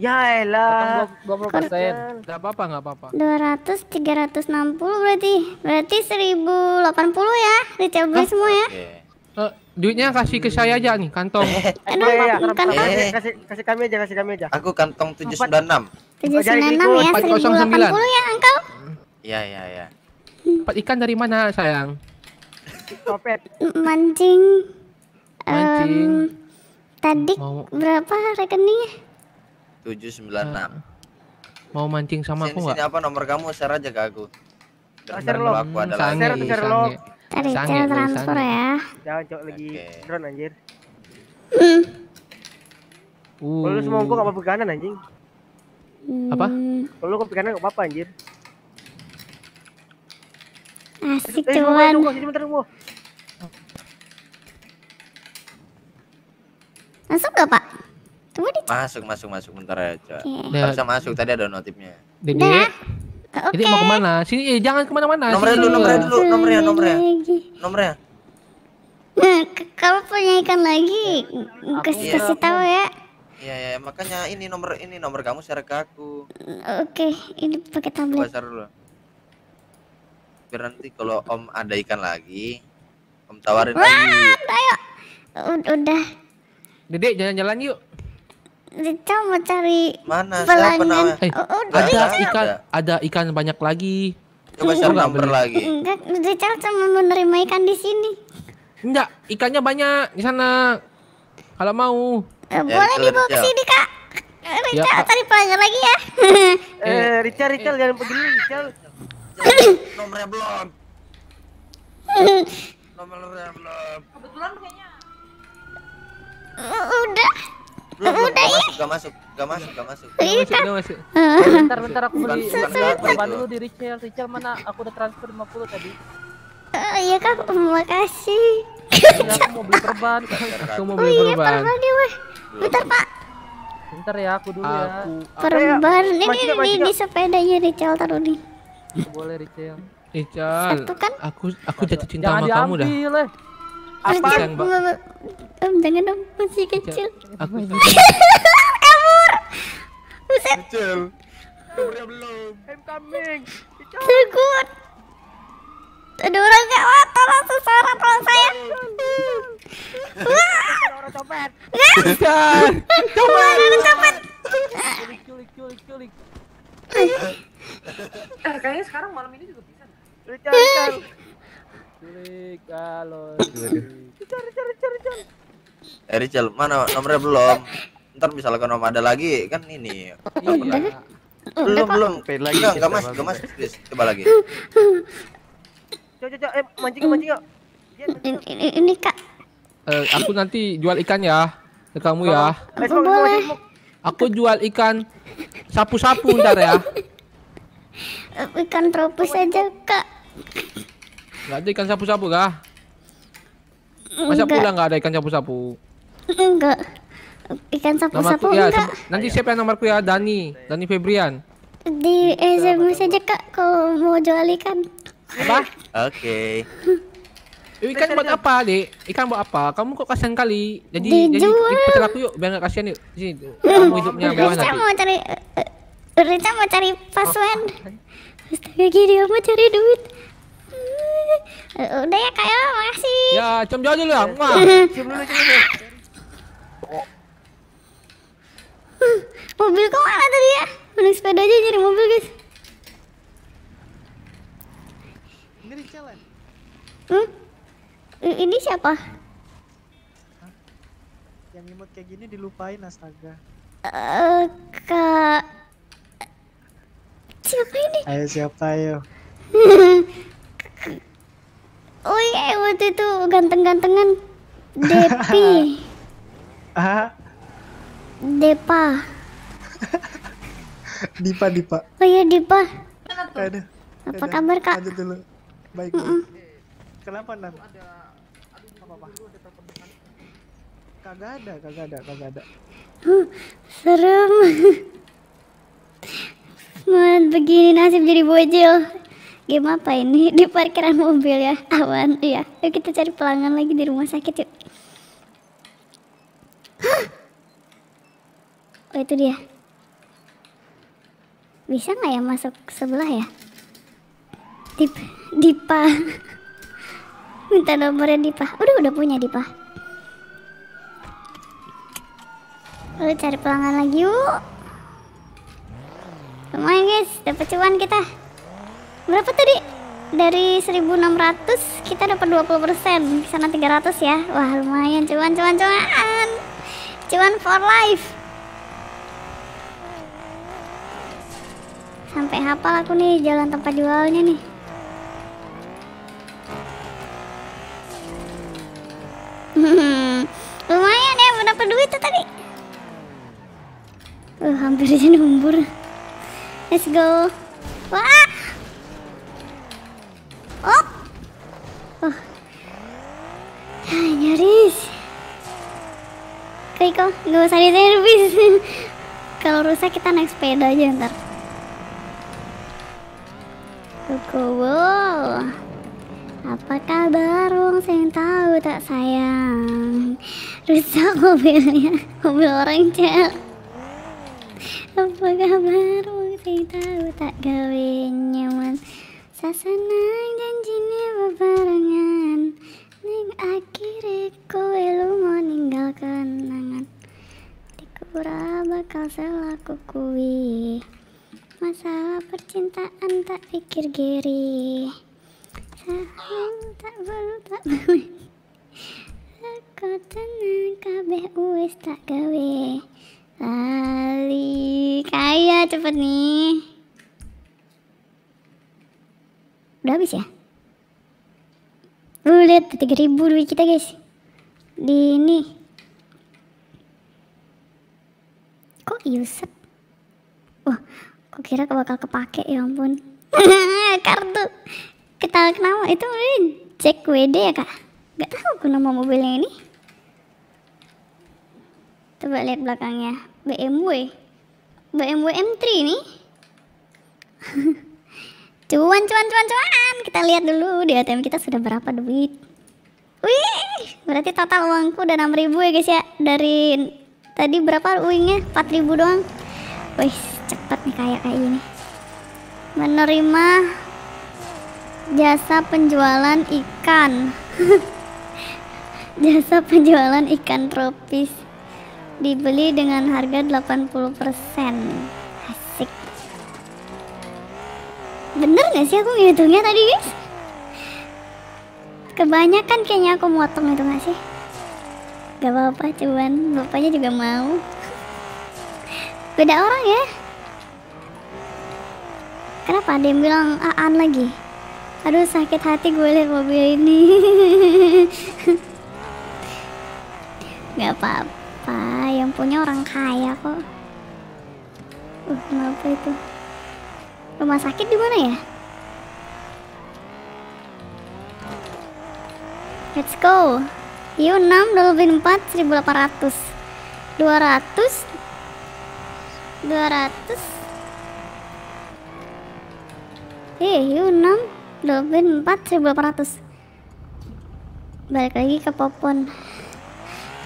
Ya elah. enggak 20 persen. Gak apa-apa, gak apa-apa. enam puluh berarti. Berarti seribu delapan puluh ya. dicoba semua ya. Eh, duitnya kasih ke saya aja nih, kantong. Aduh, eh, ya, Kasih, kasih kami aja, kasih kami aja. Aku kantong tujuh tujuh enam, 796. enam ya, seribu delapan puluh ya, engkau. Iya, iya, iya. Dapat ikan dari mana, sayang? Topet. Mancing. Mancing. tadi berapa rekeningnya? 796. Mau mancing sama aku nggak? apa nomor kamu? Share aja ke aku. Share lo. Aku adalah share share lo. Tadi transfer ya. Jangan cok lagi okay. drone anjir. (coughs) Uh. Kalau lu semua gua gak apa-apa kanan anjing. Hmm. Apa? Kalau lu ke kanan gak apa-apa anjir. Asik eh, cuan. Masuk gak pak? Masuk, masuk, masuk. Bentar aja. Okay. Harusnya masuk. Tadi ada notifnya. Dede. Nah. Okay. mau kemana? Sini, eh, jangan kemana-mana. Nomornya dulu, nomornya dulu. Nomornya, nomornya. Nomornya. Kamu kalau punya ikan lagi, kasih kasih tahu ya. Iya, ya, makanya ini nomor ini nomor kamu share ke aku. Oke, okay. ini pakai tablet. Coba share dulu. Biar nanti kalau Om ada ikan lagi, Om tawarin Wah, lagi. Ayo. Udah. Dede jalan-jalan yuk. Kita mau cari Mana? Siapa kan? Eh, oh, oh, ada ikan, ada ikan banyak lagi. Coba cari number lagi. Enggak, Rica cuma menerima ikan di sini. Enggak, ikannya banyak di sana. Kalau mau. Eh, ya, boleh dibawa ke sini, Kak. Rica, eh, ya, cari pelanggan lagi ya. (laughs) eh, Rica, Rica, eh. jangan begini, Rica. (coughs) Nomornya belum. (coughs) Nomornya belum. Kebetulan kayaknya. Udah belum, belum, udah gak masuk, gak masuk, gak masuk, iya, gak masuk. Kan? Gak masuk, gak masuk. Bentar, bentar aku beli. Bukan gitu. dulu di Richel, Richel mana? Aku udah transfer 50 tadi. iya kak, terima kasih. Iya, aku mau beli perban. Aku mau beli perban. Oh iya, perban weh. Bentar, Pak. Bentar ya, aku dulu ya. Perban. Ini ini di sepedanya Richel taruh nih. Boleh Richel. Richel, Satu kan? aku aku jatuh cinta sama kamu dah. Eh. Apa? Jangan, om, jangan om, masih kecil. Aku (laughs) kabur. Buset. Kecil. emurnya belum. I'm coming. Takut. Ada orang gak? Wah, tolong sesuara tolong saya. Wah. Orang copet. Jangan. Copet. Orang copet. Eh, kayaknya sekarang malam ini juga bisa. Culik, (laughs) Culik Cari cari cari cari. Eh, mana nomornya belum? Ntar misalkan nomor ada lagi kan ini. Iya. Oh, belum belum. Lagi enggak Mas, enggak Mas. Coba lagi. Coba coba eh mancing mancing yuk. Iya, ini, ini, kak. Eh, aku nanti jual ikan ya ke kamu ya. Oh, eh, Boleh. Aku jual ikan sapu-sapu ntar ya. (laughs) Ikan tropis aja kak. Enggak ada ikan sapu-sapu kah? Masa enggak. ada ikan sapu-sapu? Enggak. Ikan sapu-sapu ya, enggak. Nanti siapa yang nomorku ya? Dani. Dani Febrian. Di SMU SMS aja kak kalau mau jual ikan. Apa? Oke. Okay. Eh, ikan buat apa, Dek? Ikan buat apa? Kamu kok kasihan kali. Jadi Dijual. jadi petel aku yuk, biar enggak kasihan yuk. Sini. Kamu hidupnya bawah eh, nanti. mau cari Rita mau cari password. Astaga, gini mau cari duit. Udah ya Kak El, ya. makasih. Ya, cium jauh dulu ya. (laughs) Cium dulu, (laughs) mobil kok mana tadi ya? Menang sepeda aja nyari mobil, guys. Ini Hmm? Ini siapa? Yang imut kayak gini dilupain astaga. Eh, uh, Kak. Siapa ini? Ayo siapa ayo. (laughs) Oh iya waktu itu ganteng-gantengan Depi. (laughs) Ah? Depa. (laughs) Dipa Dipa. Oh iya Dipa. Aduh. Apa Aduh. kabar Kak? Lanjut dulu. Baik. Mm -mm. Kenapa Nan? Apa-apa? Kagak ada, kagak ada, kagak ada. Huh, hmm, serem. (laughs) Mau begini nasib jadi bocil game apa ini (laughs) di parkiran mobil ya awan iya yuk kita cari pelanggan lagi di rumah sakit yuk Hah? oh itu dia bisa nggak ya masuk sebelah ya Dip Dipa (laughs) minta nomornya Dipa udah udah punya Dipa lalu cari pelanggan lagi yuk lumayan guys dapat cuan kita berapa tadi dari 1600 kita dapat 20% sana 300 ya wah lumayan cuman cuman cuman cuman for life sampai hafal aku nih jalan tempat jualnya nih (laughs) lumayan ya berapa duit tuh tadi uh, hampir aja numbur let's go wah Op. Oh. Ah. Ay, nyaris. Oke kok, nggak usah diservis. (laughs) Kalau rusak kita naik sepeda aja ntar. Wow. Apa kabar wong yang tahu tak sayang? Rusak mobilnya, (laughs) mobil orang cel. Apa kabar wong yang tahu tak gawe nyaman? Rasa senang dan bebarengan Ning akhirnya kue lu mau ninggal kenangan Dikubura bakal selaku kuwi Masalah percintaan tak pikir giri Sayang tak perlu tak boleh Aku tenang kabeh uwis tak gawe Lali kaya cepet nih Udah habis ya? Lu lihat 3000 duit kita guys. Di ini. Kok Yusuf? Wah, kok kira bakal kepake ya ampun. (laughs) Kartu. Kita kenapa itu cek WD ya kak? Gak tahu aku nama mobilnya ini. Coba lihat belakangnya BMW. BMW M3 nih. (laughs) Cuan, cuan, cuan, cuan. Kita lihat dulu di ATM kita sudah berapa duit. Wih, berarti total uangku udah ribu ya guys ya. Dari tadi berapa uangnya? ribu doang. Wih, cepet nih kayak kayak ini. Menerima jasa penjualan ikan. (laughs) jasa penjualan ikan tropis dibeli dengan harga 80%. Bener gak sih aku ngitungnya tadi guys? Kebanyakan kayaknya aku motong itu gak sih? Gak apa-apa cuman bapaknya juga mau Beda orang ya Kenapa ada yang bilang aan lagi? Aduh sakit hati gue liat mobil ini (laughs) Gak apa-apa Yang punya orang kaya kok Uh kenapa itu Rumah sakit di mana ya? Let's go. Yo 6 lebih 4 1800. 200 200 Eh, hey, yo 6 lebih 4 1800. Balik lagi ke Popon.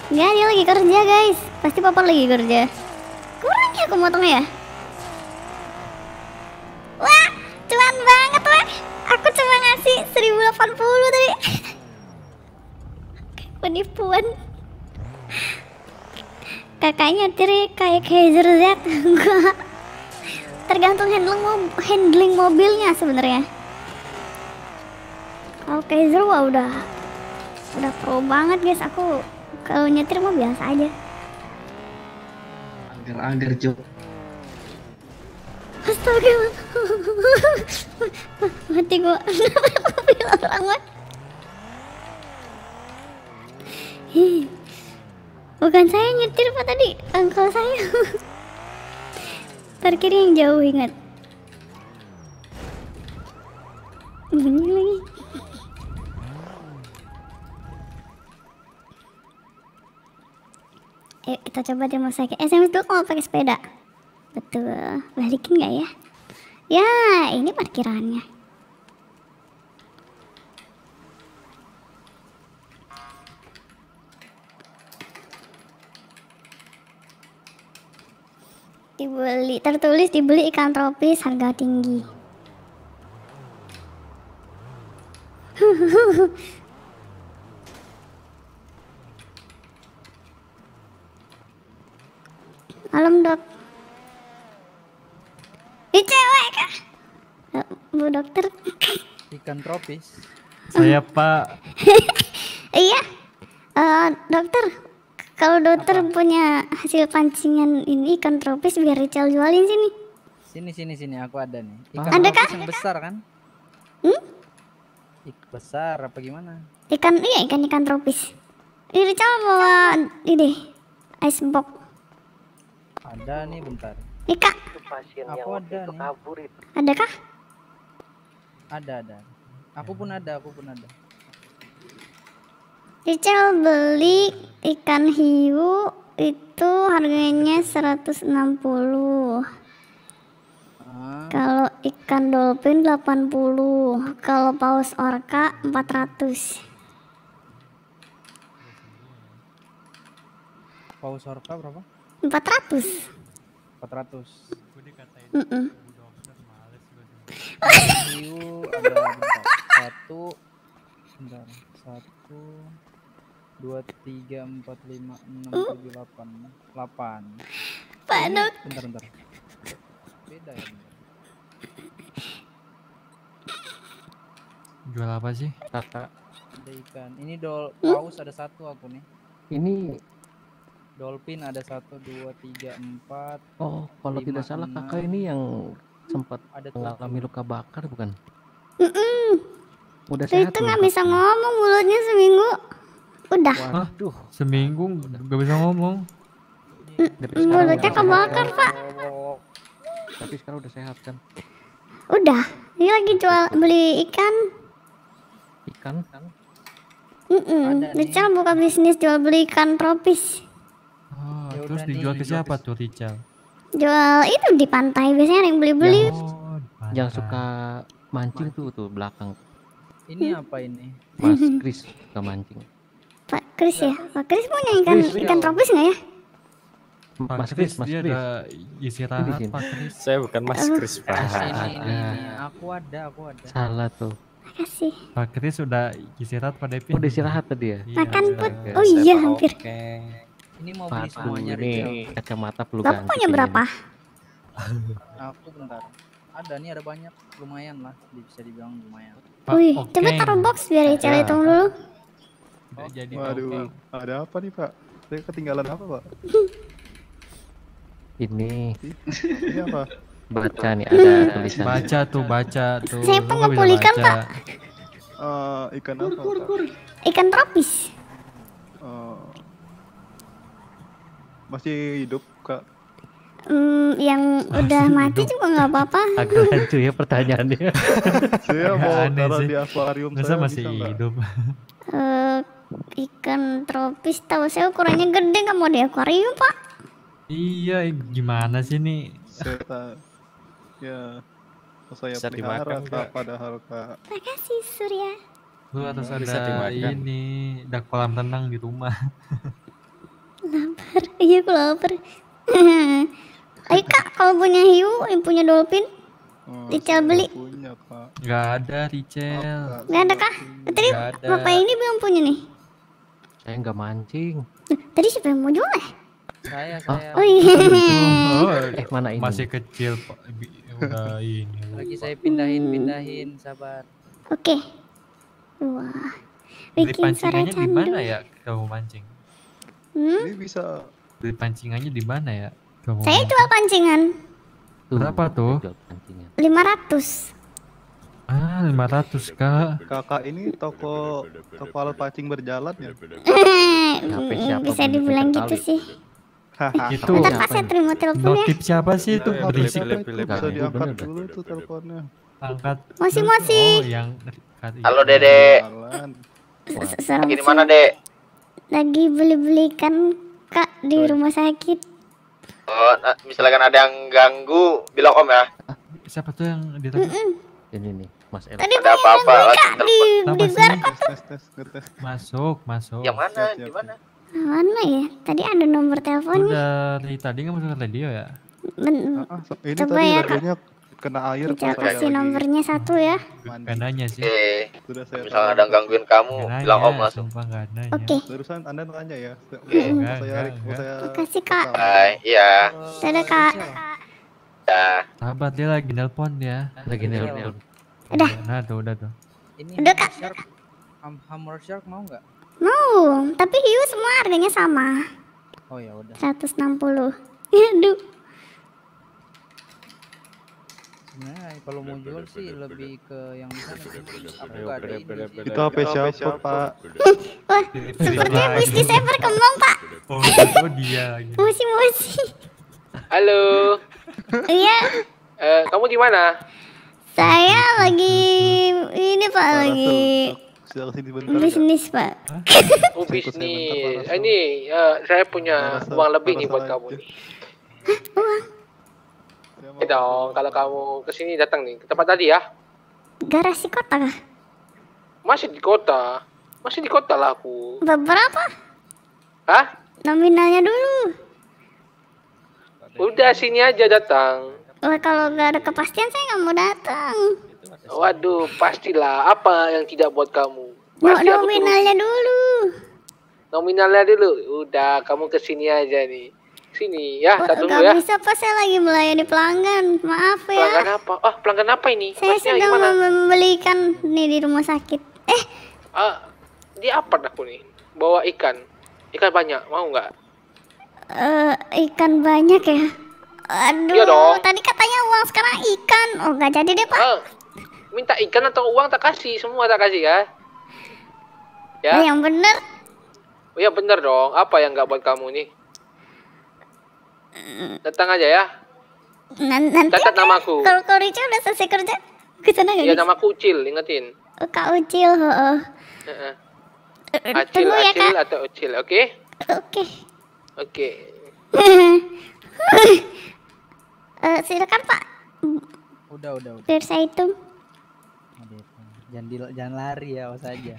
Enggak, dia lagi kerja, guys. Pasti Popon lagi kerja. Kurang ya aku motongnya ya? Wah, cuan banget wah. Aku cuma ngasih 1080 tadi. Penipuan. Kakaknya tiri kayak Kaiser Z. (laughs) Tergantung handling mob handling mobilnya sebenarnya. Kalau Kaiser wah udah udah pro banget guys aku kalau nyetir mah biasa aja. Agar-agar Jok Astaga. Mati gua. orang Bukan saya nyetir Pak tadi, Angkal saya. Parkir yang jauh ingat. Bunyi lagi. Eh, kita coba demo saya. Eh, SMS dulu kalau oh, pakai sepeda. Betul. Balikin nggak ya? Ya, ini parkirannya. Dibeli, tertulis dibeli ikan tropis harga tinggi. (laughs) Alam dok. Ini cewek kah? Ya, Bu dokter. Ikan tropis. Saya Pak. (laughs) iya. Uh, dokter, kalau dokter Apa? punya hasil pancingan ini ikan tropis biar Rachel jualin sini. Sini sini sini aku ada nih. Ikan ada tropis kah? yang besar kan? Hmm? Ik besar apa gimana? Ikan iya ikan ikan tropis. Ini coba bawa ini ice box. Ada nih bentar. Nih kak. Itu Pasien aku yang ada nih. kabur itu. Ada kah? Ada ada. Aku pun ada, aku pun ada. Rachel beli ikan hiu itu harganya 160. Ah. Kalau ikan dolphin 80, kalau paus orca 400. Paus orca berapa? 400. 400. ada satu, dan satu, dua, tiga, empat, lima, enam, mm. tujuh, delapan, delapan. Pak Bentar, bentar. Beda ya. Jual apa sih? Tata. Ada ikan. Ini dol mm. paus ada satu aku nih. Ini Dolphin ada satu dua tiga empat. Oh, kalau 5, tidak salah 6. kakak ini yang sempat ada mengalami luka bakar bukan? Mm -mm. Udah sehat. Itu nggak bisa ngomong mulutnya seminggu. Udah. Waduh. Seminggu nggak bisa ngomong. Mm, mulutnya kebakar pak. Tapi sekarang udah sehat kan? Udah. Ini lagi jual beli ikan. Ikan kan? Mm -mm. Sekarang buka bisnis jual beli ikan tropis. Oh, ya terus dijual ke siapa tuh Rical? Jual itu di pantai biasanya yang beli-beli. Yang, oh, yang suka mancing tuh tuh belakang. Ini hmm. apa ini? Mas (laughs) Kris suka mancing. Pak Kris ya? Pak Kris punya ikan Chris, ikan tropis nggak ya? Mas Kris, Mas Kris. Ada istirahat Pak Kris. Saya bukan Mas Kris, Pak. Ini, ini, ini, nah. aku ada, aku ada. Salah tuh. Makasih. Pak Kris sudah istirahat pada Epin. Oh, udah istirahat tadi ya? Makan iya, put. Oh iya, hampir. Okay. Ini mau beli semuanya ini Kacamata pelukan. Bapak punya berapa? (laughs) Aku bentar. Ada nih ada banyak, lumayan lah, bisa dibilang lumayan. Wih, coba taruh box biar cewek hitung dulu. jadi Waduh, ada apa nih Pak? Saya ketinggalan apa Pak? (laughs) Ini. Ini apa? Baca nih ada hmm. tulisan. Baca tuh, baca tuh. Saya pengepul pulihkan, Pak. Eh, ikan apa? Ikan tropis. Eh, masih hidup kak Hmm, yang masih udah hidup. mati juga nggak apa-apa. (laughs) Agak hancur ya pertanyaannya. (laughs) saya mau taruh di akuarium Masa saya masih hidup. Uh, ikan tropis tahu saya ukurannya gede nggak mau di akuarium pak? Iya, eh, gimana sih nih? Saya ya, saya bisa pelihara dimakan, kak, padahal kak. Makasih Surya. Lu harus ada ini, ada kolam renang di rumah. (laughs) lapar iya aku lapar (laughs) Ayo kak kalau punya hiu yang punya dolphin oh, hmm, Ricel beli punya, kak. Gak ada Ricel oh, Gak ada kak Tadi bapak ini belum punya nih Saya nggak mancing Tadi siapa yang mau jual ya? Saya, saya. Oh iya. (laughs) Oh, eh mana ini? Masih kecil pak. Udah (laughs) ini. Lagi saya pindahin, hmm. pindahin, sabar. Oke. Okay. Wah. Bikin suara candu. Di mana ya kamu mancing? Hmm? Ini bisa beli pancingannya di mana ya? Kamu Saya jual pancingan. Berapa tuh? Lima ratus. Ah, ratus kak. Kakak ini toko toko alat pancing berjalan ya? Hmm, hmm, bisa dibilang gitu ya? sih. itu Ntar Pak saya terima telepon ya. Notif siapa sih itu? Berisik. Bisa diangkat dulu tuh teleponnya. Angkat. Masih masih. Oh, yang Halo Dede. Lagi di mana Dek? lagi beli-belikan kak di Sorry. rumah sakit. Oh, nah, misalkan ada yang ganggu, bilang om ya. Ah, siapa tuh yang di mm -mm. Ini nih, Mas Elo. Tadi ada apa-apa langsung di, Di, di Masuk, masuk. Yang mana? Di mana? Mana ya? Tadi ada nomor teleponnya. dari tadi nggak masuk radio ya? Ben oh, so, ini coba tadi ya, radionya kena air Udah kasih nomornya satu ya Kananya sih okay. Misalnya ada gangguin kamu nanya, Bilang om langsung Oke okay. anda nanya ya Oke saya, enggak, enggak. saya... Makasih kak uh, Iya Dadah kak Ya Sahabat dia lagi nelpon ya Lagi iya. nelpon Udah Nah tuh udah tuh Ini Udah kak Hammer Shark mau nggak? Mau Tapi hiu semua harganya sama Oh ya udah 160 (laughs) Aduh sebenarnya kalau mau jual sih lebih ke yang di sana aku itu siapa pak sepertinya musti saya berkembang pak oh dia musi musi halo iya eh kamu di mana saya lagi ini pak lagi bisnis pak oh bisnis eh, ini eh, saya punya uang lebih nih buat kamu nih uang Ya dong, kalau kamu kesini datang nih ke tempat tadi ya. Garasi kota kah? Masih di kota. Masih di kota lah aku. Berapa? Hah? Nominalnya dulu. Udah sini aja datang. Wah, kalau gak ada kepastian saya nggak mau datang. Waduh, pastilah. Apa yang tidak buat kamu? Mau nominalnya dulu. Nominalnya dulu. Udah, kamu kesini aja nih. Sini ya, satu dulu ya. bisa pak, saya lagi melayani pelanggan. Maaf ya. Pelanggan apa? oh, pelanggan apa ini? Saya Masnya sedang membelikan nih di rumah sakit. Eh. uh, dia apa aku nih? Bawa ikan. Ikan banyak, mau nggak? uh, ikan banyak ya? Aduh, iya tadi katanya uang sekarang ikan. Oh, nggak jadi deh, Pak. Uh, minta ikan atau uang tak kasih, semua tak kasih ya. Ya. Nah, yang bener. Oh, ya bener dong. Apa yang gak buat kamu nih? Datang aja ya. N nanti Catat nama aku. Kalau kau Rica udah selesai kerja ke sana gak? Iya nama Ucil ingetin. Oh, Kak Ucil, ho. Uh -uh. Acil, Tunggu ya, Acil Kak. atau Ucil, oke? Oke. Oke. (laughs) Eh, silakan Pak. Udah, udah, udah. Biar saya hitung. Jangan, di, jangan lari ya, saja.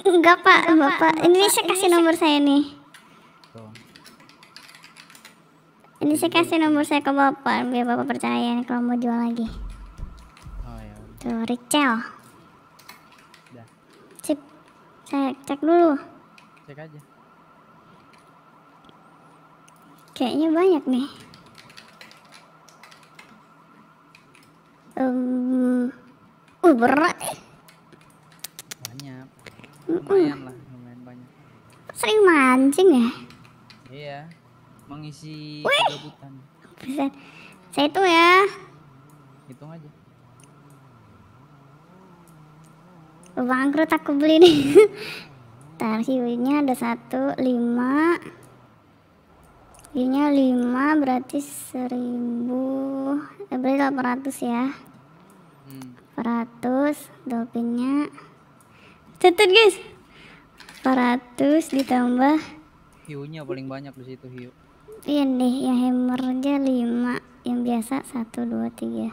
Enggak Pak, Bapak. Bapak. Ini saya kasih nomor saya nih. Ini saya kasih nomor saya ke bapak biar bapak percaya ini kalau mau jual lagi. Oh, ya. Tuh saya cek dulu. Cek aja. Kayaknya banyak nih. Um, uh berat. Banyak. Lumayan lah, lumayan banyak. Sering mancing ya? Iya mengisi Wih! kegabutan. Saya hitung ya. Hitung aja. Bangkrut aku beli nih. (laughs) Ntar hiunya ada satu lima. Hiunya lima berarti seribu. Eh, berarti delapan ratus ya. Delapan hmm. ratus. Dolpinnya. Catat guys. 400 ditambah hiunya paling banyak di situ hiu ini iya yang hammernya 5 yang biasa 1 2 3 9 9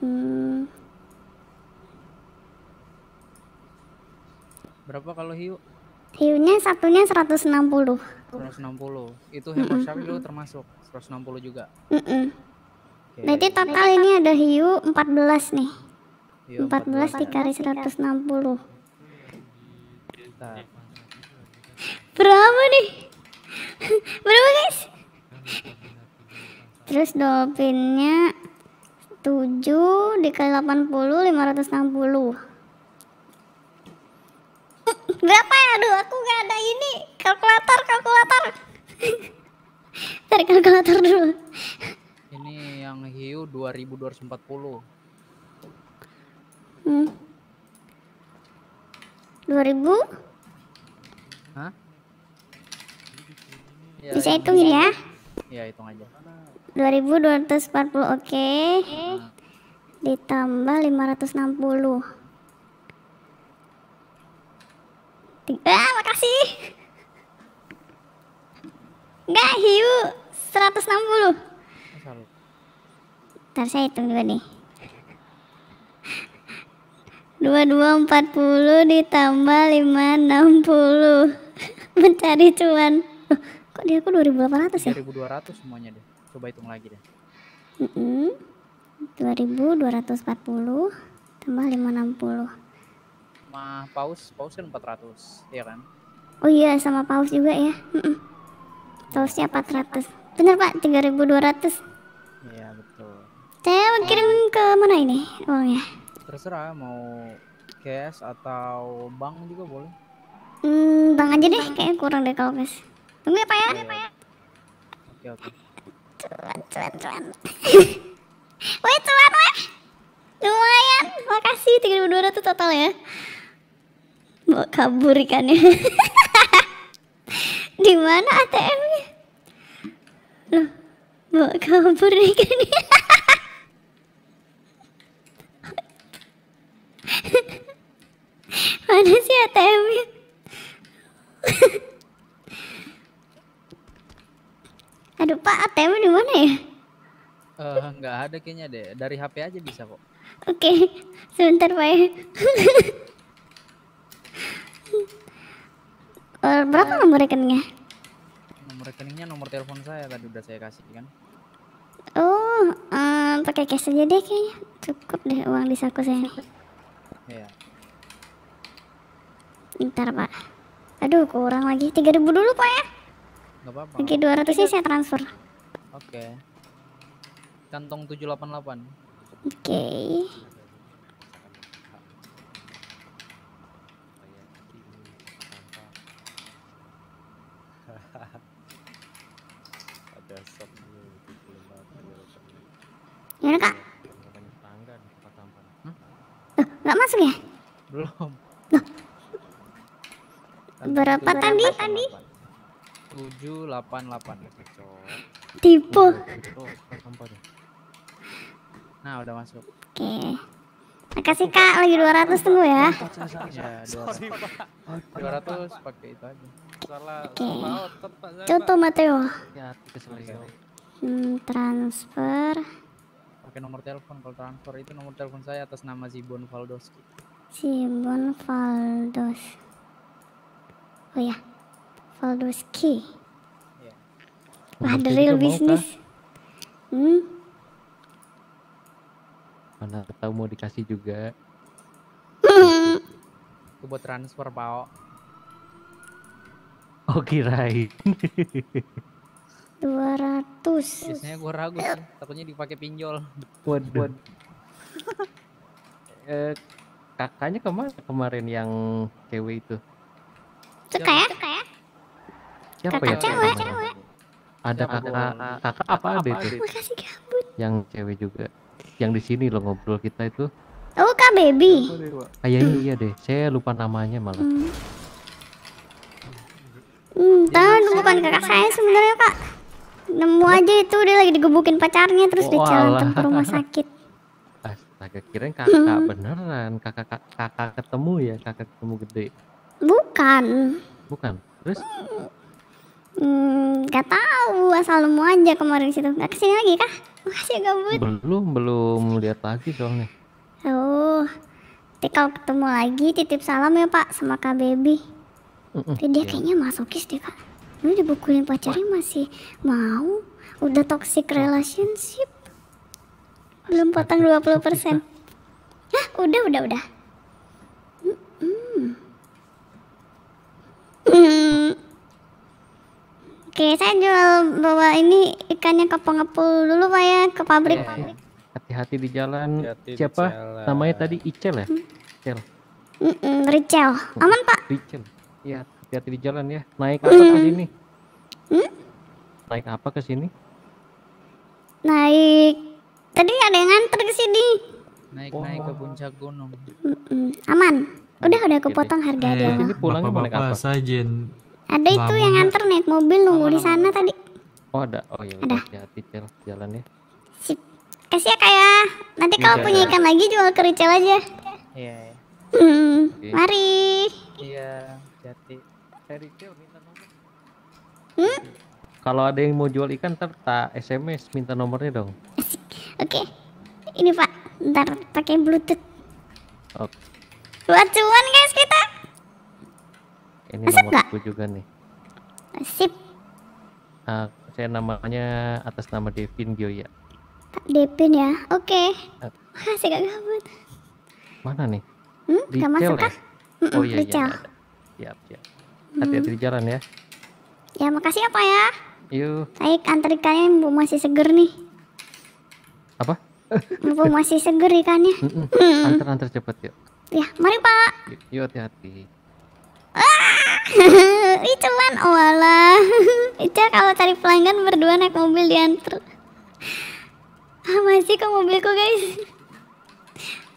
hmm. Berapa kalau hiu? Hiunya satunya 160. 160. Itu hammer mm -mm. shark itu termasuk 160 juga. Mm -mm. Okay. Berarti total ini ada hiu 14 nih. Hiu 14, 14 dikali 160. Berapa nih? (laughs) Berapa guys? Terus dolphinnya 7 dikali 80 560 (laughs) berapa ya? Aduh, aku gak ada ini. Kalkulator, kalkulator. Cari (laughs) kalkulator dulu. Ini yang hiu 2240. Hmm. 2000 Hah? Ya, Bisa ya. hitung ya? Iya, hitung aja. 2240 oke. Okay. Nah. Ditambah 560. ah, makasih. Enggak, hiu 160. Entar saya hitung juga nih dua dua empat puluh ditambah lima 560 (laughs) mencari cuan kok dia aku dua ribu delapan ratus ya? dua dua ribu ratus semuanya deh coba hitung lagi deh dua dua ribu ratus empat puluh tambah lima enam puluh sama paus, paus kan ratus ya kan? oh iya sama paus juga ya mm -mm. pausnya 400 bener pak 3200 iya betul saya kirim ke mana ini uangnya? terserah mau cash atau bank juga boleh hmm, bank aja deh kayaknya kurang deh kalau cash tunggu ya pak ya, iya. ya oke okay, oke okay. cuan cuan cuan (laughs) woi cuan weh lumayan makasih 3200 total ya bawa kabur ikannya (laughs) di mana ATM-nya loh bawa kabur ikannya (laughs) Mana sih ATM-nya? (laughs) Aduh Pak, ATM di mana ya? Eh, uh, nggak ada kayaknya deh. Dari HP aja bisa kok. Oke, okay. (laughs) sebentar Pak ya. uh, (laughs) berapa eh. nomor rekeningnya? Nomor rekeningnya nomor telepon saya tadi udah saya kasih kan. Oh, um, pakai cash aja deh kayaknya. Cukup deh uang di saku saya. Iya. Yeah. Bentar pak Aduh kurang lagi 3000 dulu pak ya Gak apa-apa Lagi 200 nya saya transfer Oke okay. Kantong 788 Oke (laughs) okay. Gimana kak? berapa, tadi? tadi? delapan delapan. Tipe. Oh, ya. Nah, udah masuk. Oke. Okay. Makasih Kak, lagi 200 tunggu ya. Ya, 200. 200 pakai itu aja. Oke. Okay. Contoh Mateo. Ya, hmm, transfer. Pakai nomor telepon kalau transfer itu nomor telepon saya atas nama Zibon Valdoski. Zibon Valdoski. Oh ya, Folders Key. Iya. Wah, the real business. Hmm? Mana tahu mau dikasih juga. Itu buat transfer, Pao. (laughs) Oh, kirain. 200. Biasanya gue ragu sih, takutnya dipakai pinjol. Waduh. eh, kakaknya kemana kemarin yang cewek itu? Ya? suka ya? Siapa kakak ya? cewek. cewek. Ada kakak kakak apa ada itu? Yang cewek juga. Yang di sini loh ngobrol kita itu. Oh, Kak Baby. Kayaknya ah, iya, iya deh. Saya lupa namanya malah. Hmm. tahu bukan kakak saya sebenarnya kak. Nemu aja itu dia lagi digebukin pacarnya terus oh, jalan ke rumah sakit. Astaga, kirain kakak hmm. beneran, kakak kakak ketemu ya, kakak ketemu gede. Bukan. Bukan. Terus? Hmm, tahu asal mau aja kemarin situ. nggak kesini lagi kah? Makasih gabut. Belum, belum lihat lagi soalnya. Oh, nanti kalau ketemu lagi titip salam ya Pak sama Kak Baby. Mm -mm, dia iya. kayaknya masukis deh Kak. Lu dibukulin pacarnya masih mau. Udah toxic relationship. Belum potong 20%. ya udah, udah, udah. Mm Hmm. Oke, saya jual bawa ini ikannya ke pengepul dulu Pak ya, ke pabrik. Eh, hati-hati di jalan. Hati Siapa? Di jalan. Namanya tadi Icel ya? Hmm. Icel. Mm -mm, Ricel. Oh, Aman Pak? Ricel. Iya, hati-hati di jalan ya. Naik apa mm. ke sini? Hmm? Naik apa ke sini? Naik. Tadi ada yang nganter ke sini. Naik-naik oh. ke puncak gunung. Mm -mm. Aman. Udah udah aku gitu ya. potong harga eh, dia. Ini pulang naik apa? Saja. Ada itu yang nganter naik mobil nunggu di sana tadi. Oh ada. Oh iya. Ada. Hati-hati jalan ya. Sip. Kasih ya kak ya. Nanti iya, kalau iya, punya iya. ikan lagi jual ke aja. Iya. Hmm. Mari. Iya. Hati. Rachel minta nomor. Hmm? Kalau ada yang mau jual ikan terta SMS minta nomornya dong. Oke. Ini Pak. Ntar pakai Bluetooth. Oke. Buat cuan guys kita. Ini Masuk nomor gak? juga nih. Sip. Uh, saya namanya atas nama Devin Gioia. Pak Devin ya, oke. Okay. Uh. Makasih gak gabut. Mana nih? Hmm, di gak masuk ya? kah? -mm, Oh iya, iya. Siap, siap. Hati-hati hmm. di jalan ya. Ya, makasih apa ya? Yuk. Baik, antar ikannya Bu masih seger nih. Apa? Bu masih seger ikannya. Mm -mm. Antar-antar cepet yuk. Ya, mari Pak. Yuk hati-hati. Ah, (laughs) ini cuman walah. (laughs) Ica kalau cari pelanggan berdua naik mobil diantar. Ah, masih ke mobilku guys.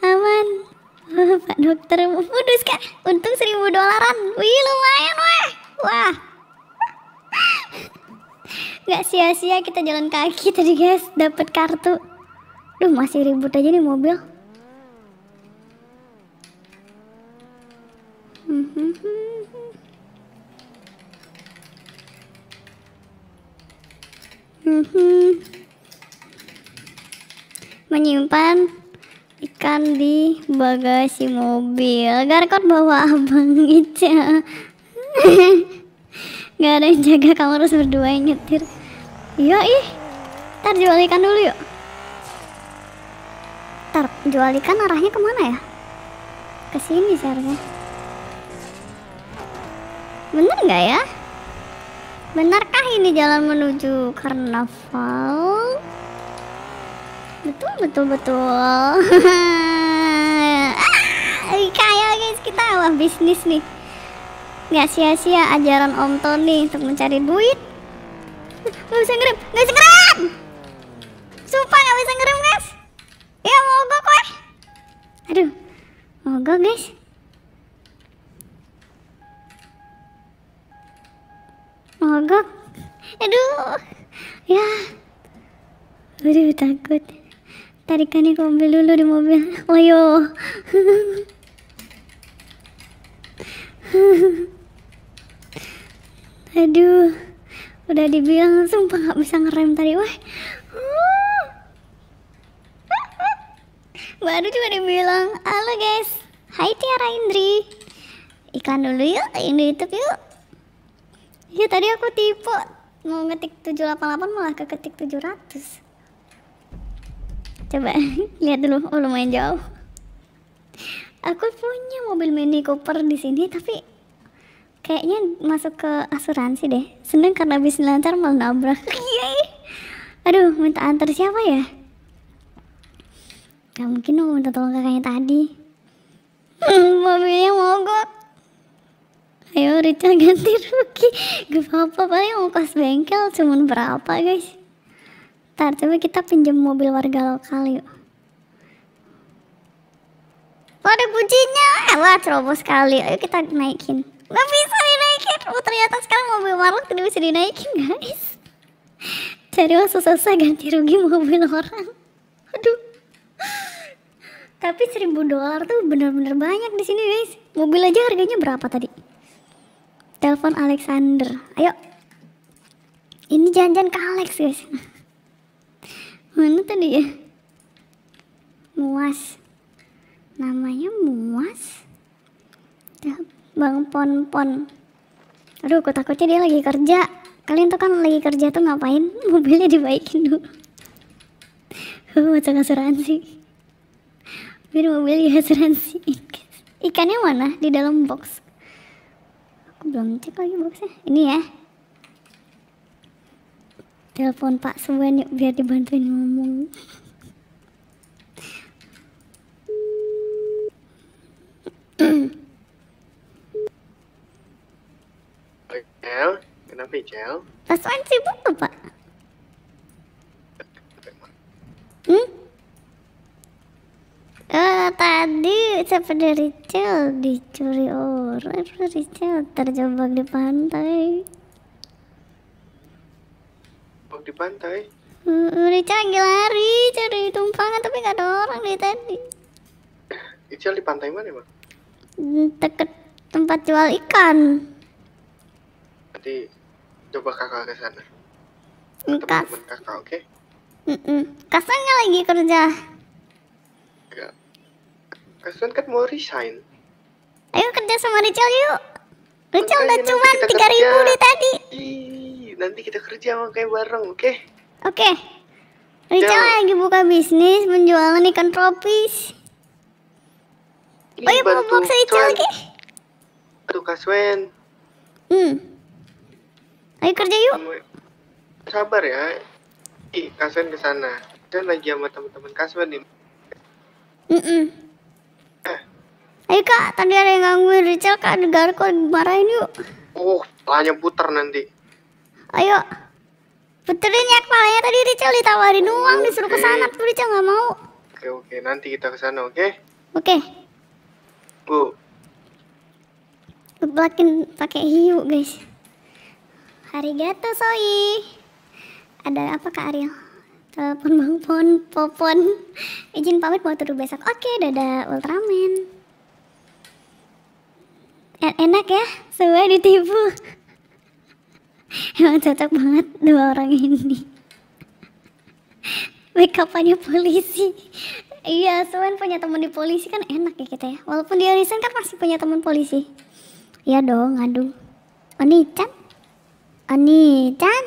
Aman. Ah, Pak dokter mudus kan? Untung seribu dolaran. Wih lumayan weh. Wah. (laughs) Gak sia-sia kita jalan kaki tadi guys. Dapat kartu. Duh masih ribut aja nih mobil. menyimpan ikan di bagasi mobil agar kau bawa abang Ica gitu. Gak ada yang jaga kamu harus berdua yang nyetir iya ih ntar jual ikan dulu yuk ntar jual ikan arahnya kemana ya ke sini seharusnya Bener nggak ya? Benarkah ini jalan menuju karnaval? Betul, betul, betul. (laughs) Kayak guys, kita awal bisnis nih. Nggak sia-sia ajaran Om Tony untuk mencari duit. Nggak bisa ngerem, nggak bisa ngerem! Sumpah nggak bisa ngerem guys. Ya mau gue, Aduh, mau gue, guys. mogok aduh ya aduh takut tarikannya mobil dulu di mobil ayo oh, aduh udah dibilang sumpah nggak bisa ngerem tadi wah baru cuma dibilang halo guys hai Tiara Indri iklan dulu yuk ini youtube yuk Iya tadi aku tipe mau ngetik 788 malah ke ketik 700 coba (laughs) lihat dulu oh lumayan jauh aku punya mobil Mini Cooper di sini tapi kayaknya masuk ke asuransi deh seneng karena habis lancar malah nabrak (laughs) iya, iya. aduh minta antar siapa ya gak mungkin mau minta tolong kakaknya tadi (laughs) mobilnya mogok ayo Rica ganti rugi gak apa-apa paling ongkos bengkel cuman berapa guys ntar coba kita pinjam mobil warga lokal yuk Oh, ada kuncinya wah ceroboh sekali ayo kita naikin Gak bisa dinaikin oh ternyata sekarang mobil warung tidak bisa dinaikin guys cari masuk susah ganti rugi mobil orang aduh tapi seribu dolar tuh bener-bener banyak di sini guys mobil aja harganya berapa tadi Telepon Alexander. Ayo. Ini janjian ke Alex, guys. Mana tadi ya? Muas. Namanya Muas. Ya, Bang Pon Pon. Aduh, aku takutnya dia lagi kerja. Kalian tuh kan lagi kerja tuh ngapain? (laughs) Mobilnya dibaikin dulu. Macam (laughs) asuransi. Biar mobilnya asuransi. (laughs) Ikannya mana? Di dalam box belum cek lagi boxnya ini ya telepon Pak Suwen yuk biar dibantuin ngomong Cel, kenapa Cel? Ya, Pak Suwen sibuk tuh Pak? Hmm? Oh, tadi dari Rachel dicuri orang. Rachel terjebak di pantai. Terjebak di pantai? Hmm, Rachel lagi lari cari tumpangan tapi gak ada orang di tadi. Rachel di pantai mana, Bang? Deket tempat jual ikan. Nanti coba kakak ke sana. Kakak, oke? Okay? Mm -mm. Kakaknya lagi kerja. Aswan kan mau resign. Ayo kerja sama Rachel yuk. Rachel udah cuma tiga ribu deh tadi. Ii, nanti kita kerja kayak bareng, oke? Okay? Oke. Okay. Rachel ya. lagi buka bisnis menjual ikan tropis. Ih, oh iya, mau box Rizal lagi. Aduh, Kaswen. Hmm. Ayo kerja yuk. Sabar ya. Ih, Kaswen ke sana. lagi sama teman-teman Kaswen nih. Mm -mm. Ayo eh, kak, tadi ada yang gangguin Rachel kak, dengar kok dimarahin yuk. Oh, tanya putar nanti. Ayo. Puterin ya kepalanya tadi Rachel ditawarin oh, uang okay. disuruh ke sana tuh Rachel nggak mau. Oke okay, oke, okay. nanti kita ke sana oke? Okay? Oke. Okay. Bu. Geblakin pakai hiu guys. Hari Arigato soi. Ada apa Kak Ariel? Telepon Bang Pon, Popon. Izin pamit mau turun besok. Oke, okay, dadah Ultraman. E- enak ya semua ditipu emang cocok banget dua orang ini wake upannya polisi iya Suwen punya temen di polisi kan enak ya kita ya walaupun dia resign kan masih punya temen polisi iya dong ngadu Oni Chan Oni Chan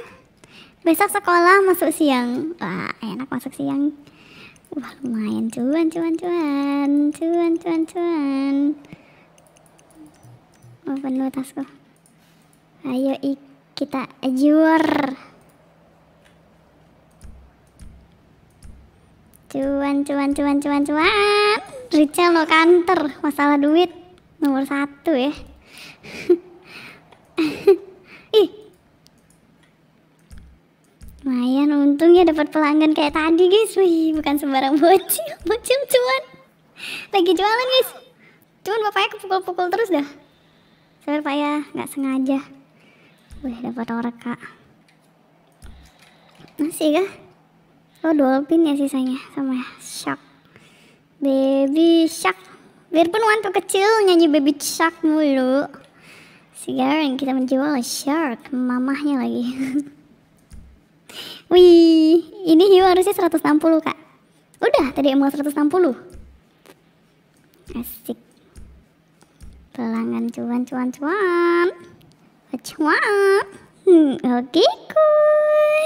besok sekolah masuk siang wah enak masuk siang wah lumayan cuan cuan cuan cuan cuan cuan mau penuh tasku ayo ik kita ajur cuan cuan cuan cuan cuan richel lo kantor masalah duit nomor satu ya (laughs) ih lumayan untungnya dapat pelanggan kayak tadi guys wih bukan sembarang bocil (laughs) bocil cuan lagi jualan guys cuman bapaknya kepukul-pukul terus dah Sorry Pak ya, nggak sengaja. Wih, dapat orang Kak. Masih kah? Oh, dolphin ya sisanya sama ya. Shark. Baby shark. Biarpun wantu kecil nyanyi baby shark mulu. Sekarang kita menjual shark, mamahnya lagi. (laughs) Wih, ini hiu harusnya 160 kak. Udah, tadi emang 160. Asik pelanggan cuan cuan cuan cuan hmm, oke okay, kuy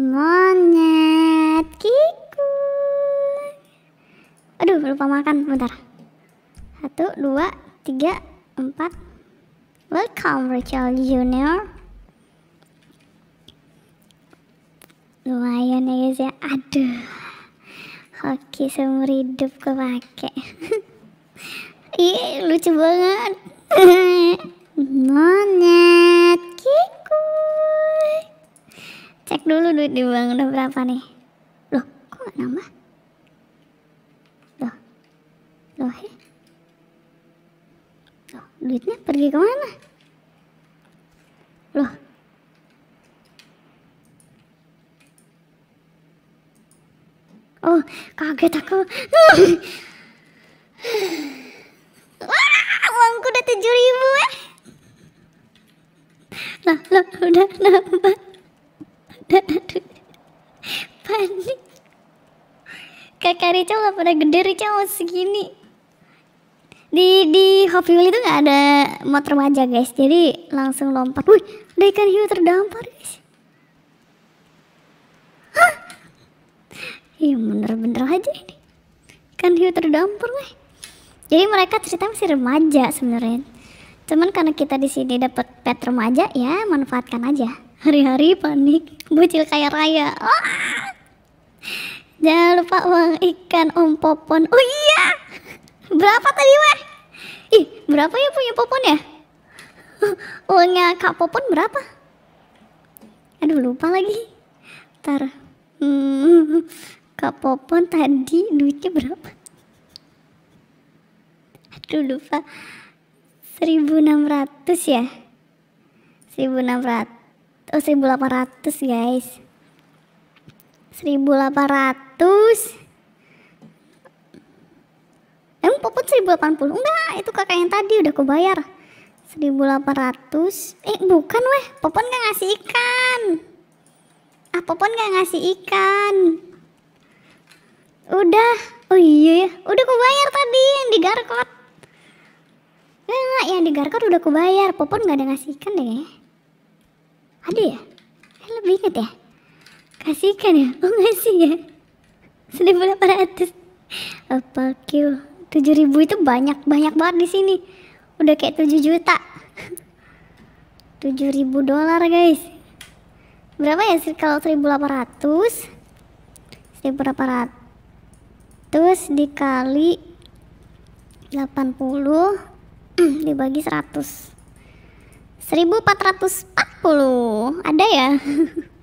monyet kiku aduh lupa makan bentar satu dua tiga empat welcome Rachel Junior lumayan ya guys ya aduh hoki seumur hidup kepake (laughs) Iya, lucu banget. (laughs) Monet, kiku. Cek dulu duit di bank udah berapa nih. Loh, kok nambah? Loh, loh, he. Ya. Loh, duitnya pergi kemana? Loh, Oh, kaget aku. (laughs) Wah, uangku udah tujuh ribu eh. Nah, loh, udah nambah Udah, aduh Panik Kakak Rica gak pernah gede, Rica mau segini di di Hopi Wheel itu nggak ada motor remaja guys jadi langsung lompat wih ada ikan hiu terdampar guys Hah? Iya bener-bener aja ini Ikan hiu terdampar weh jadi mereka cerita masih remaja sebenarnya. Cuman karena kita di sini dapat pet remaja ya manfaatkan aja. Hari-hari panik, bocil kayak raya. Oh! Jangan lupa uang ikan Om Popon. Oh iya. Berapa tadi weh? Ih, berapa ya punya Popon ya? Uangnya Kak Popon berapa? Aduh lupa lagi. Ntar. Hmm, Kak Popon tadi duitnya berapa? aduh lupa 1600 ya 1600 oh 1800 guys 1800 Emang Popon 1080? Enggak, itu kakak yang tadi udah aku bayar 1800 Eh bukan weh, Popon gak ngasih ikan Ah Popon gak ngasih ikan Udah, oh iya ya. Udah kubayar tadi yang di Garkot Enggak, yang di Garkot kan udah kubayar. Popon nggak ada ngasih deh. Ada ya? Eh, lebih inget ya? kasihkan ya? Oh ngasih ya? 1800 apa Q ribu itu banyak banyak banget di sini udah kayak 7 juta (laughs) ribu dolar guys berapa ya kalau 1800 1800 dikali 80 Hmm, dibagi 100 1440 ada ya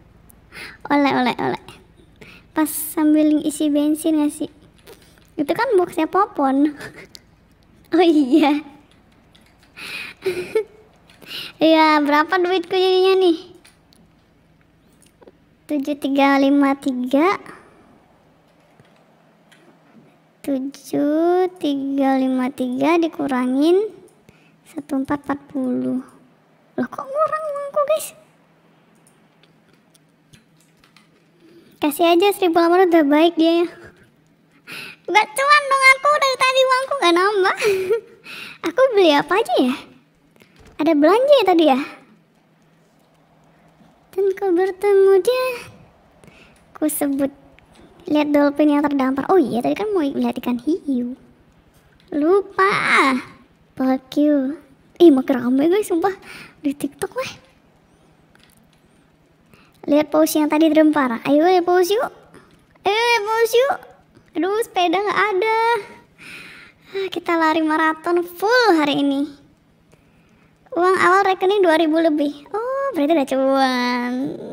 (laughs) oleh oleh oleh pas sambil isi bensin ya sih itu kan boxnya popon (laughs) oh iya (laughs) iya berapa duitku jadinya nih 7353 7353 dikurangin satu empat empat puluh loh kok ngurang uangku guys kasih aja 1800 udah baik dia ya nggak cuan dong aku dari tadi uangku gak nambah (laughs) aku beli apa aja ya ada belanja ya tadi ya dan kau bertemu dia ku sebut lihat dolphin yang terdampar oh iya tadi kan mau lihat ikan hiu lupa Fuck you. Ih, makin rame guys, sumpah. Di TikTok lah. Lihat pause yang tadi parah. Ayo ya pause yuk. Ayo ya pause yuk. Aduh, sepeda nggak ada. Ah, kita lari maraton full hari ini. Uang awal rekening 2000 lebih. Oh, berarti udah cuan.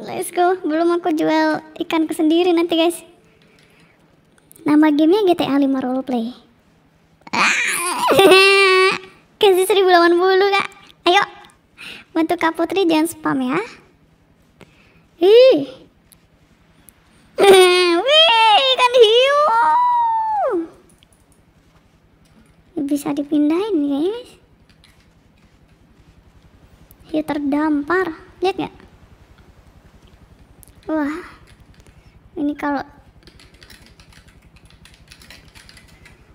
Let's go. Belum aku jual ikan ke sendiri nanti, guys. Nama gamenya GTA 5 Roleplay. Ah. (laughs) Kasih 1080 kak Ayo Bantu Kak Putri jangan spam ya Ih (laughs) Wih ikan hiu ya, Bisa dipindahin guys Hiu ya, terdampar Lihat gak? Wah Ini kalau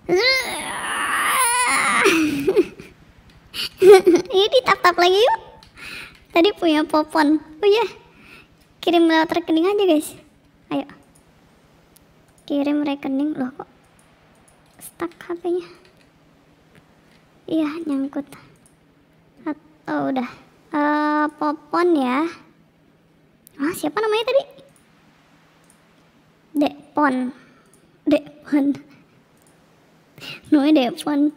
(laughs) ini tap tap lagi yuk tadi punya popon oh ya kirim lewat rekening aja guys ayo kirim rekening loh kok stuck hpnya iya nyangkut oh udah uh, popon ya ah siapa namanya tadi depon depon (laughs) namanya depon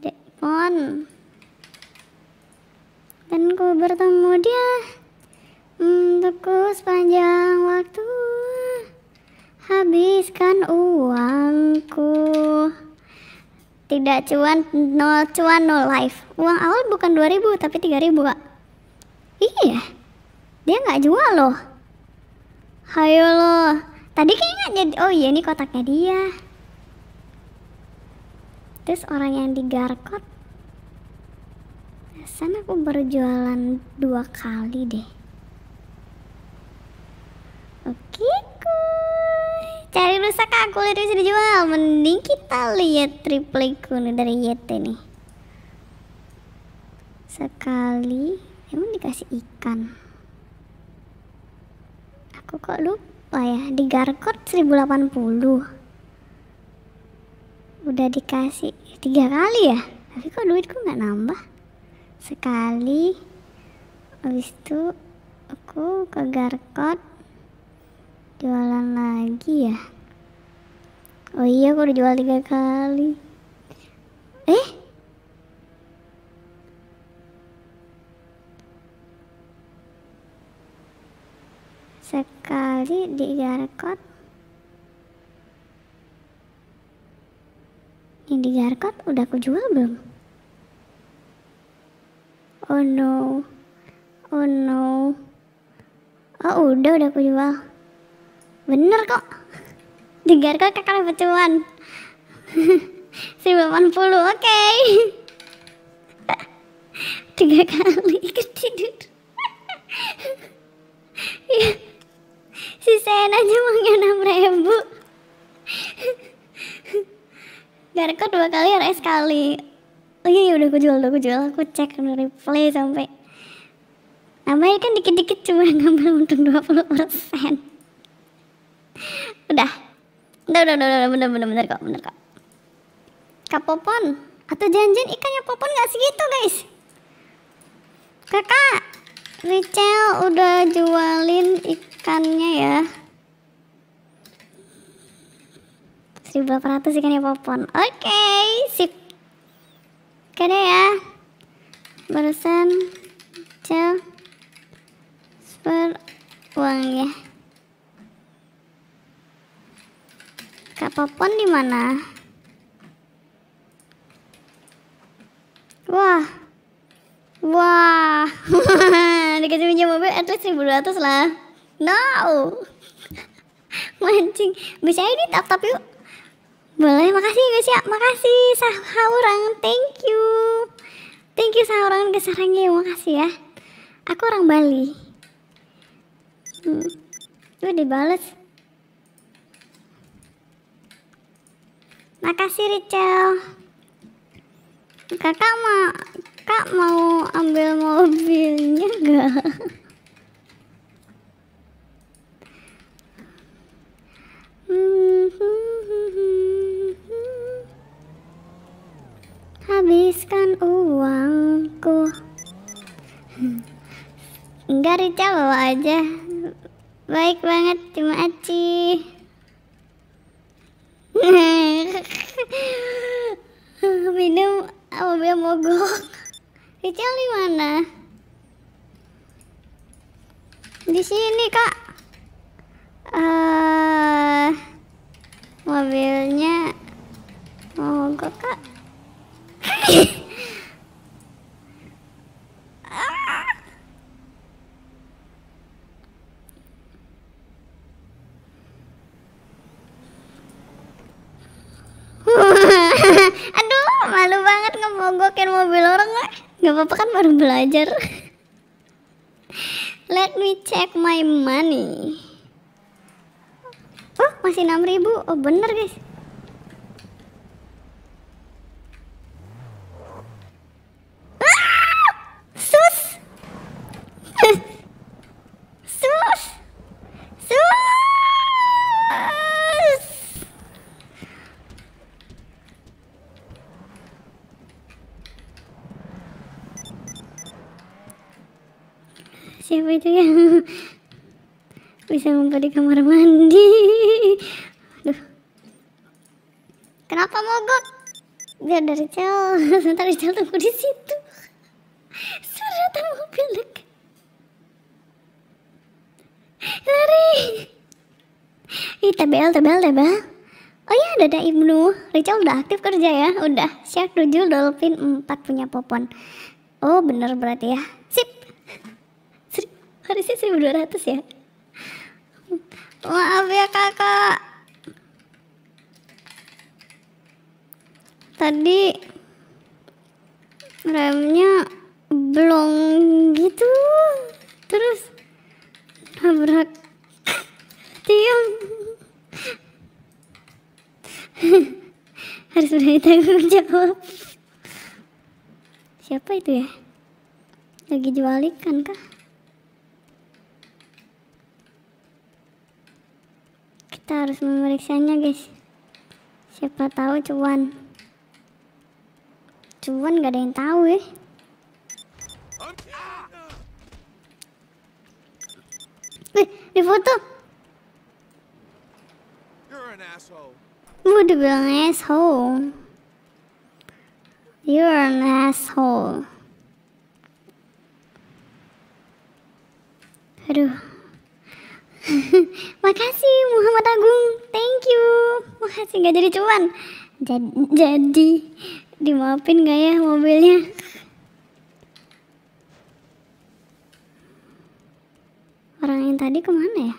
depon dan ku bertemu dia untukku sepanjang waktu habiskan uangku tidak cuan nol cuan nol life uang awal bukan 2000 tapi 3000 kak iya dia nggak jual loh hayo loh tadi kayaknya jadi oh iya ini kotaknya dia terus orang yang digarkot perasaan aku baru jualan dua kali deh oke kuy cari rusak aku lihat bisa dijual mending kita lihat replay dari YT nih sekali emang dikasih ikan aku kok lupa ya di garkot 1080 udah dikasih tiga kali ya tapi kok duitku nggak nambah sekali habis itu aku ke Garkot jualan lagi ya oh iya aku udah jual tiga kali eh sekali di Garkot yang di Garkot udah aku jual belum? Oh no. Oh no. Oh udah udah aku jual. Bener kok. Dengar kok kakak dapat cuan. 80 oke. Okay. (laughs) Tiga kali ikut tidur. (laughs) Iya. Si Sen aja mau 6 ribu. Garko dua kali, ya, RS kali oh iya, iya udah aku jual udah aku jual aku cek udah replay sampai namanya kan dikit-dikit cuma (laughs) ngambil untung 20 persen udah udah udah udah udah bener bener bener kok bener kok kak popon atau janjian ikannya popon gak segitu guys kakak Rachel udah jualin ikannya ya 1400 ikannya popon oke okay, sip Oke ya. Barusan cewek uang ya. Kapapon di mana? Wah. Wah. (laughs) Dikasih pinjam mobil at least 1200 lah. No. (laughs) Mancing. Bisa ini tap-tap yuk. Boleh, makasih guys ya. Makasih orang thank you. Thank you orang kesarangnya, makasih ya. Aku orang Bali. Hmm. Udah dibales. Makasih Rachel. Kakak mau Kak mau ambil mobilnya enggak? (laughs) hmm, hmm, hmm, hmm. habiskan uangku enggak Rica bawa aja baik banget cuma aci minum mobil mogok Rica di mana di sini kak uh, mobilnya mogok kak (laughs) Aduh, malu banget ngebogokin mobil orang lah. Gak apa-apa kan baru belajar. (laughs) Let me check my money. Oh, masih 6000 Oh, bener guys. siapa itu ya (laughs) bisa ngumpet di kamar mandi Aduh. kenapa mogok biar dari cel (laughs) sebentar cel tunggu di situ serata mobil dekat lari ih tebel tebel tebel Oh iya, ada Ibnu. Rica udah aktif kerja ya? Udah. Siap 7, Dolphin 4 punya Popon. Oh bener berarti ya harusnya 1200 ya maaf ya kakak tadi remnya belum gitu terus nabrak tiang harus berani tanggung jawab siapa itu ya lagi jual ikan kah kita harus memeriksanya guys siapa tahu cuan cuan gak ada yang tahu ya Wih, eh. eh, di foto. Gue udah bilang asshole. You're an asshole. Aduh. (laughs) Makasih Muhammad Agung, thank you. Makasih nggak jadi cuan. Jadi, jadi dimaafin nggak ya mobilnya? Orang yang tadi kemana ya?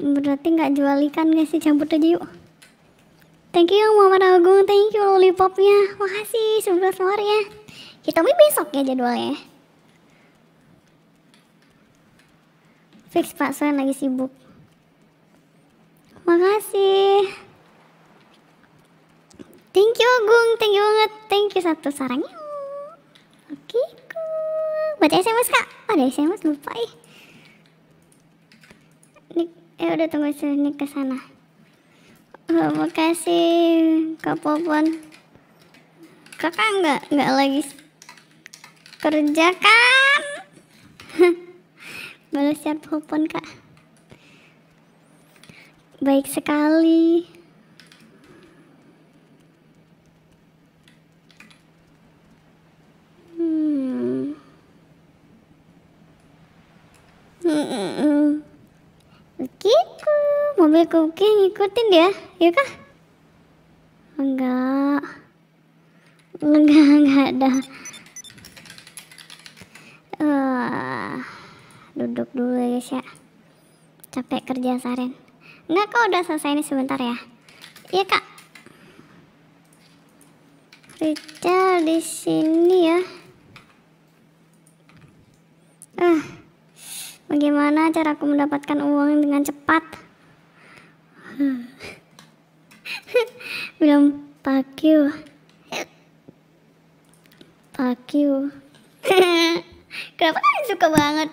Berarti nggak jual ikan sih Campur aja yuk. Thank you Muhammad Agung, thank you lollipopnya. Makasih 11 suaranya. ya. Kita besok ya jadwalnya. Fix Pak Soen lagi sibuk. Makasih. Thank you Agung, thank you banget. Thank you satu sarangnya. Oke, okay, cool. Baca SMS kak. Oh, ada SMS lupa ih. Eh. Nik, eh udah tunggu sini ke sana. Oh, makasih Kak Popon. Kakak nggak nggak lagi kerja kan? (laughs) Boleh siap telepon kak baik sekali hmm. Kiku, mobil kuki ngikutin dia, ya kah? Enggak, enggak, enggak ada. Uh duduk dulu ya guys ya capek kerja saren enggak kok udah selesai ini sebentar ya iya kak Richard di sini ya ah bagaimana cara aku mendapatkan uang dengan cepat hmm. (laughs) belum pagi pagi (laughs) kenapa kalian suka banget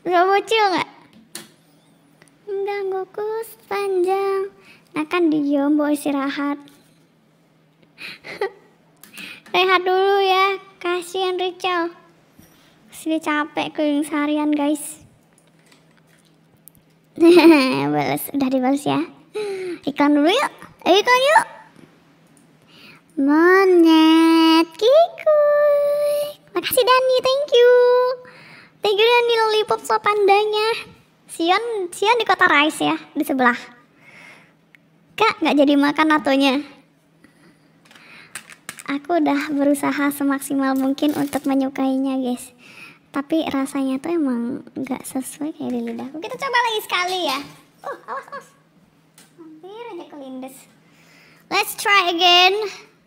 Gak bocil nggak? Menggangguku sepanjang. Nah kan diem, mau istirahat. (laughs) Rehat dulu ya, kasihan Rachel. Sudah capek keliling seharian guys. (laughs) balas, udah dibalas ya. Iklan dulu yuk, ikan eh, iklan yuk. Monet kikuy Makasih Dani, thank you. Thank you di Lollipop so pandanya. Sion, Sion di kota Rice ya, di sebelah. Kak, nggak jadi makan natonya. Aku udah berusaha semaksimal mungkin untuk menyukainya, guys. Tapi rasanya tuh emang nggak sesuai kayak di lidahku. Kita coba lagi sekali ya. Uh, awas, awas. Hampir aja kelindes. Let's try again.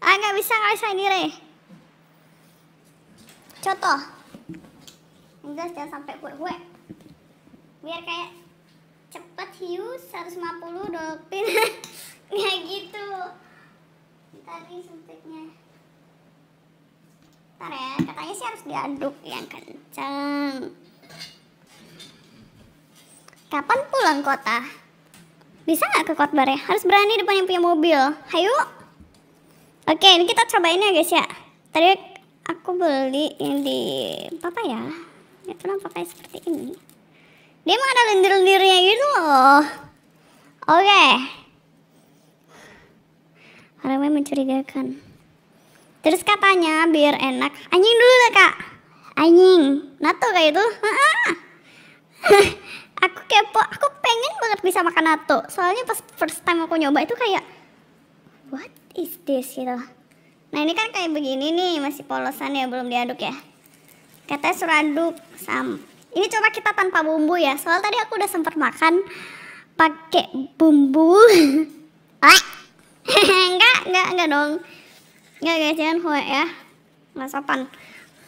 Ah, nggak bisa, nggak bisa ini, Re. Contoh enggak jangan sampai kue-kue biar kayak cepet hiu 150 dolpin (laughs) kayak gitu tadi suntiknya ntar ya katanya sih harus diaduk yang kenceng kapan pulang kota bisa nggak ke kotbar ya harus berani depan yang punya mobil hayu oke ini kita cobain ya guys ya tadi aku beli yang di apa ya ya kenapa kayak seperti ini dia emang ada lendir-lendirnya gitu loh oke okay. Ramai mencurigakan terus katanya biar enak anjing dulu deh kak anjing nato kayak itu (laughs) aku kepo aku pengen banget bisa makan nato soalnya pas first time aku nyoba itu kayak what is this gitu nah ini kan kayak begini nih masih polosan ya belum diaduk ya Kata suraduk sam. Ini coba kita tanpa bumbu ya. Soal tadi aku udah sempat makan pakai bumbu. ah. (laughs) (laughs) enggak, enggak, enggak dong. Enggak guys, jangan hoe ya. nggak sopan.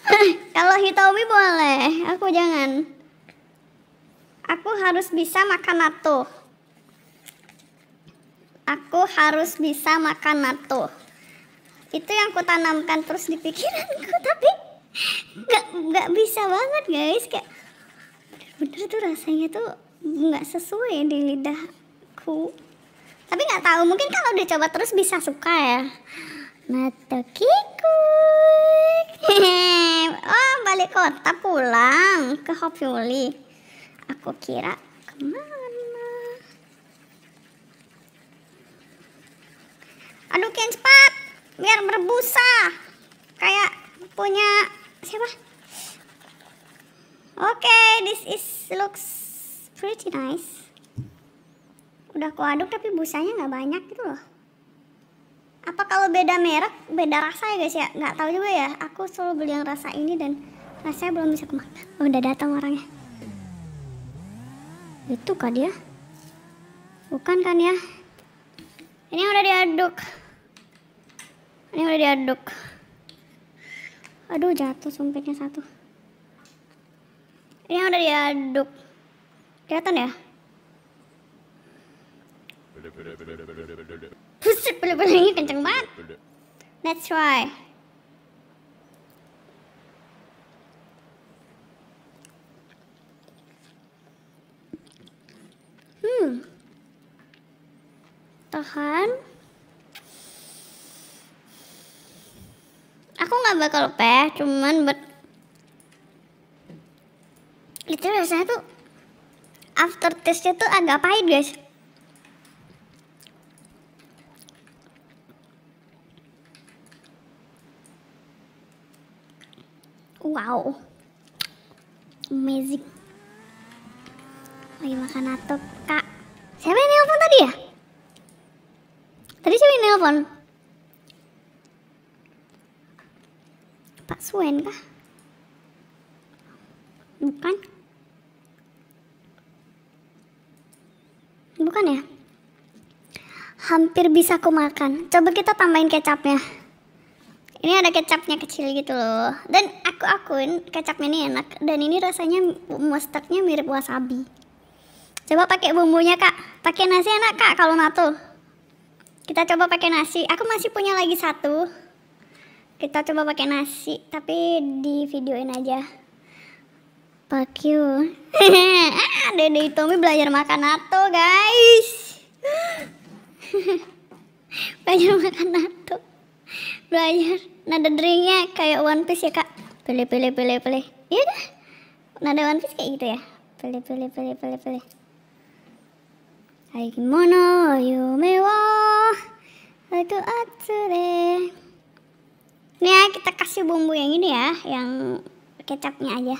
(laughs) Kalau Hitomi boleh, aku jangan. Aku harus bisa makan natto. Aku harus bisa makan natto. Itu yang ku tanamkan terus di pikiranku, tapi nggak nggak bisa banget guys kayak bener-bener tuh rasanya tuh nggak sesuai di lidahku tapi nggak tahu mungkin kalau udah coba terus bisa suka ya mata kiku (laughs) oh balik kota pulang ke Hopiuli aku kira kemana yang cepat biar berbusa kayak punya siapa oke okay, this is looks pretty nice udah aku aduk tapi busanya nggak banyak gitu loh apa kalau beda merek beda rasa ya guys ya nggak tahu juga ya aku selalu beli yang rasa ini dan rasanya belum bisa kemakan oh, udah datang orangnya itu kah dia bukan kan ya ini udah diaduk ini udah diaduk aduh jatuh sumpitnya satu ini yang udah diaduk kelihatan ya Buset, beli ini kenceng banget let's try hmm tahan aku nggak bakal peh cuman buat itu rasanya tuh after taste-nya tuh agak pahit guys wow amazing lagi makan atau kak siapa yang nelpon tadi ya tadi siapa yang nelpon Pak Suen kah? Bukan. Bukan ya? Hampir bisa aku makan. Coba kita tambahin kecapnya. Ini ada kecapnya kecil gitu loh. Dan aku akuin kecapnya ini enak. Dan ini rasanya mustardnya mirip wasabi. Coba pakai bumbunya kak. Pakai nasi enak kak kalau natu Kita coba pakai nasi. Aku masih punya lagi satu kita coba pakai nasi tapi di videoin aja fuck you (laughs) dede Tommy belajar makan nato guys (laughs) belajar makan nato belajar nada drinknya kayak one piece ya kak pilih pilih pilih pilih iya nada one piece kayak gitu ya pilih pilih pilih pilih pilih Aikimono yume wa Ato atsure ini ya kita kasih bumbu yang ini ya, yang kecapnya aja.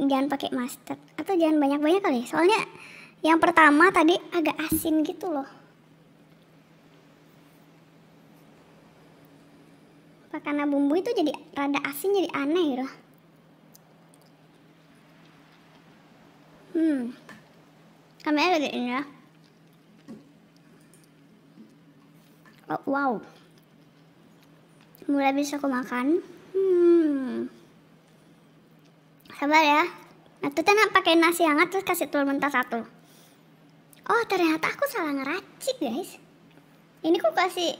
Jangan pakai mustard atau jangan banyak-banyak kali. Soalnya yang pertama tadi agak asin gitu loh. Karena bumbu itu jadi rada asin jadi aneh gitu. Hmm. Kamera gede ini ya. Oh, wow mulai bisa aku makan hmm sabar ya nah tuh tenang pakai nasi hangat terus kasih telur mentah satu oh ternyata aku salah ngeracik guys ini aku kasih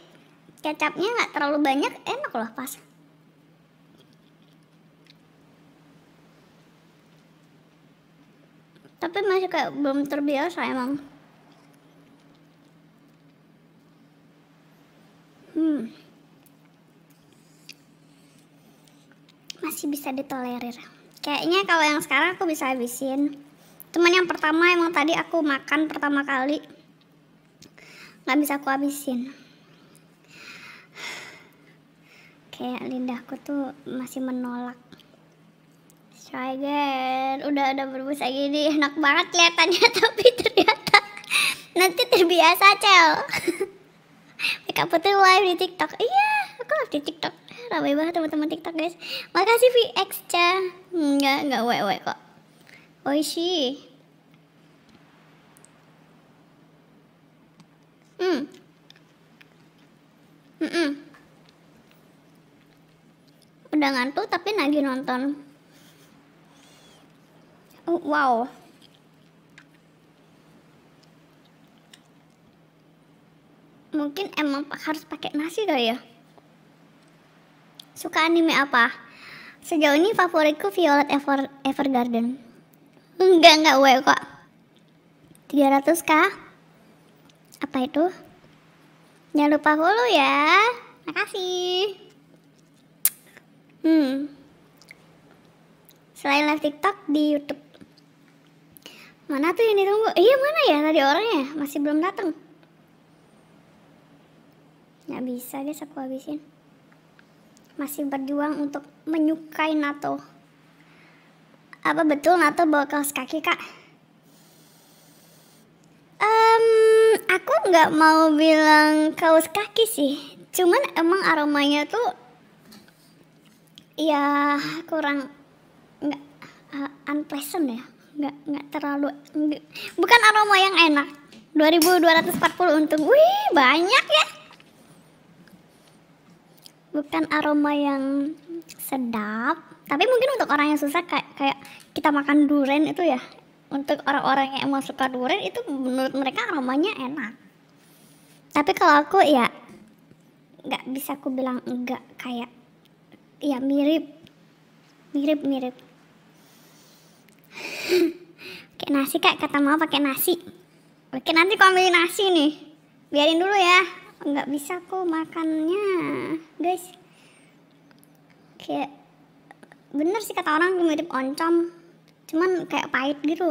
kecapnya nggak terlalu banyak enak loh pas tapi masih kayak belum terbiasa emang hmm masih bisa ditolerir kayaknya kalau yang sekarang aku bisa habisin cuman yang pertama emang tadi aku makan pertama kali nggak bisa aku habisin kayak lidahku tuh masih menolak try again udah ada berbusa gini enak banget kelihatannya (laughs) tapi ternyata nanti terbiasa cel (laughs) mereka Putri live di TikTok. Iya, aku live di TikTok ramai banget teman-teman TikTok guys. Makasih VX Cha. Enggak, hmm, enggak wewe kok. Oishi. Hmm. Hmm. -mm. Udah ngantuk tapi lagi nonton. Oh, wow. Mungkin emang harus pakai nasi kali ya? Suka anime apa? Sejauh ini favoritku Violet Ever Evergarden. Enggak, enggak gue kok. 300 k Apa itu? Jangan lupa follow ya. Makasih. Hmm. Selain live TikTok di YouTube. Mana tuh yang ditunggu? Iya mana ya tadi orangnya? Masih belum datang. Nggak bisa deh aku habisin masih berjuang untuk menyukai NATO. Apa betul NATO bawa kaos kaki kak? Um, aku nggak mau bilang kaos kaki sih, cuman emang aromanya tuh ya kurang nggak uh, unpleasant ya nggak nggak terlalu bukan aroma yang enak 2240 untung wih banyak ya bukan aroma yang sedap tapi mungkin untuk orang yang susah kayak kayak kita makan durian itu ya untuk orang-orang yang emang suka durian itu menurut mereka aromanya enak tapi kalau aku ya nggak bisa aku bilang enggak kayak ya mirip mirip mirip (laughs) pakai nasi kak kata mau pakai nasi oke nanti kombinasi nih biarin dulu ya nggak bisa aku makannya guys kayak bener sih kata orang mirip oncom cuman kayak pahit gitu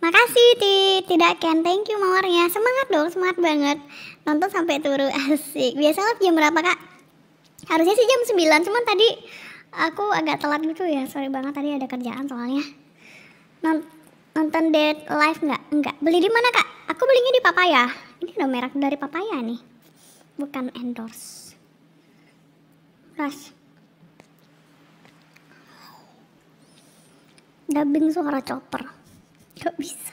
makasih ti tidak Ken thank you mawarnya semangat dong semangat banget nonton sampai turu (laughs) asik biasa live jam berapa kak harusnya sih jam 9 cuman tadi aku agak telat gitu ya sorry banget tadi ada kerjaan soalnya nonton dead live nggak nggak beli di mana kak aku belinya di Papaya ini ada merek dari papaya nih bukan endorse ras dubbing suara chopper gak bisa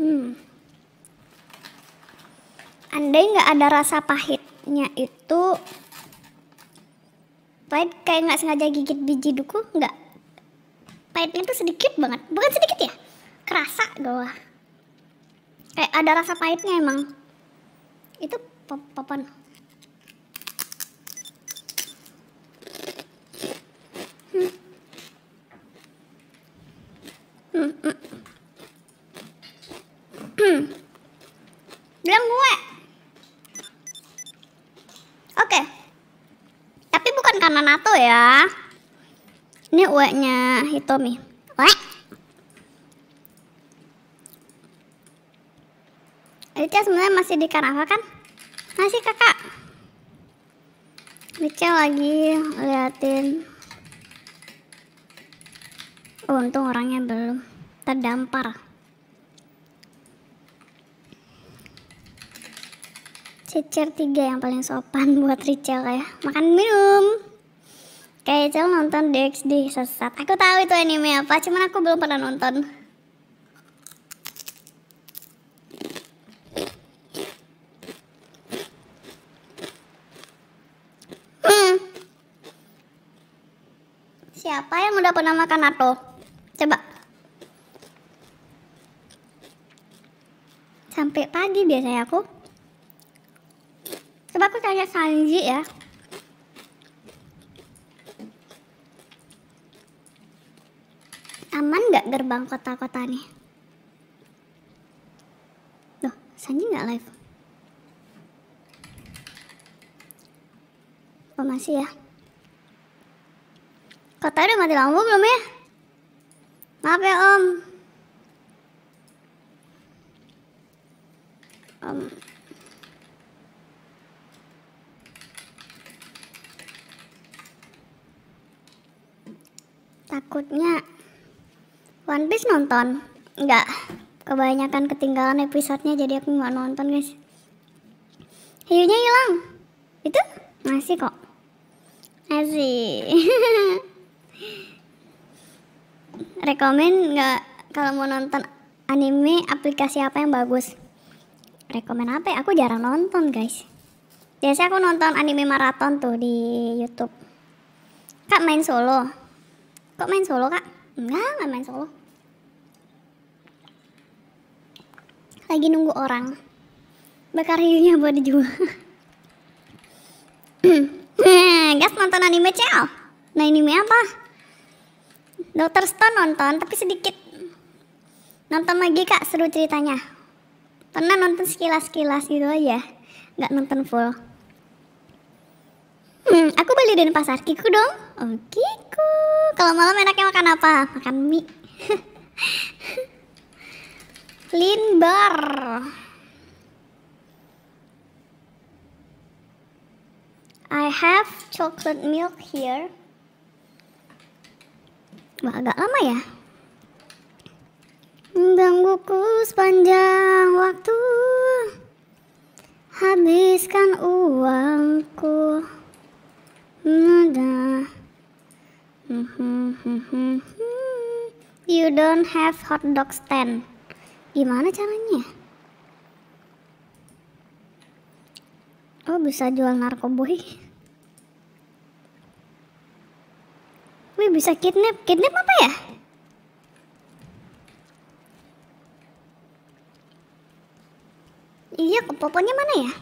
hmm andai nggak ada rasa pahitnya itu pahit kayak nggak sengaja gigit biji duku nggak pahitnya tuh sedikit banget bukan sedikit ya kerasa gue eh, kayak ada rasa pahitnya emang itu papan popon bilang gue oke tapi bukan karena nato ya ini uenya Hitomi Rica sebenarnya masih di Kanava kan? Masih kakak. Rica lagi liatin. Oh, untung orangnya belum terdampar. Cecer tiga yang paling sopan (laughs) buat Rachel ya. Makan minum. Kayak Rachel nonton DXD sesat. Aku tahu itu anime apa, cuman aku belum pernah nonton. siapa yang udah pernah makan nato? Coba. Sampai pagi biasanya aku. Coba aku tanya Sanji ya. Aman nggak gerbang kota-kota nih? Loh, Sanji nggak live. Oh, masih ya? Katanya udah mati lampu belum ya? Maaf ya om Om Takutnya One Piece nonton? Enggak Kebanyakan ketinggalan episodenya jadi aku nggak nonton guys Hiunya hilang Itu? Masih kok Masih (laughs) rekomen nggak kalau mau nonton anime aplikasi apa yang bagus rekomen apa ya? aku jarang nonton guys biasanya aku nonton anime maraton tuh di YouTube kak main solo kok main solo kak enggak nggak main solo lagi nunggu orang bakar hiunya buat dijual gas (laughs) nonton anime cel nah anime apa Dokter Stone nonton tapi sedikit. Nonton lagi kak seru ceritanya. Pernah nonton sekilas-sekilas gitu aja. Nggak nonton full. Hmm, aku beli dari pasar. Kiku dong. Oh, Kiku. Kalau malam enaknya makan apa? Makan mie. Limbar. (laughs) I have chocolate milk here. Wah agak lama ya. Menggangguku sepanjang waktu. Habiskan uangku. Nada. You don't have hot dog stand. Gimana caranya? Oh bisa jual narkoboy. Wih bisa kidnap. Kidnap apa ya? Iya, kepoponnya mana ya?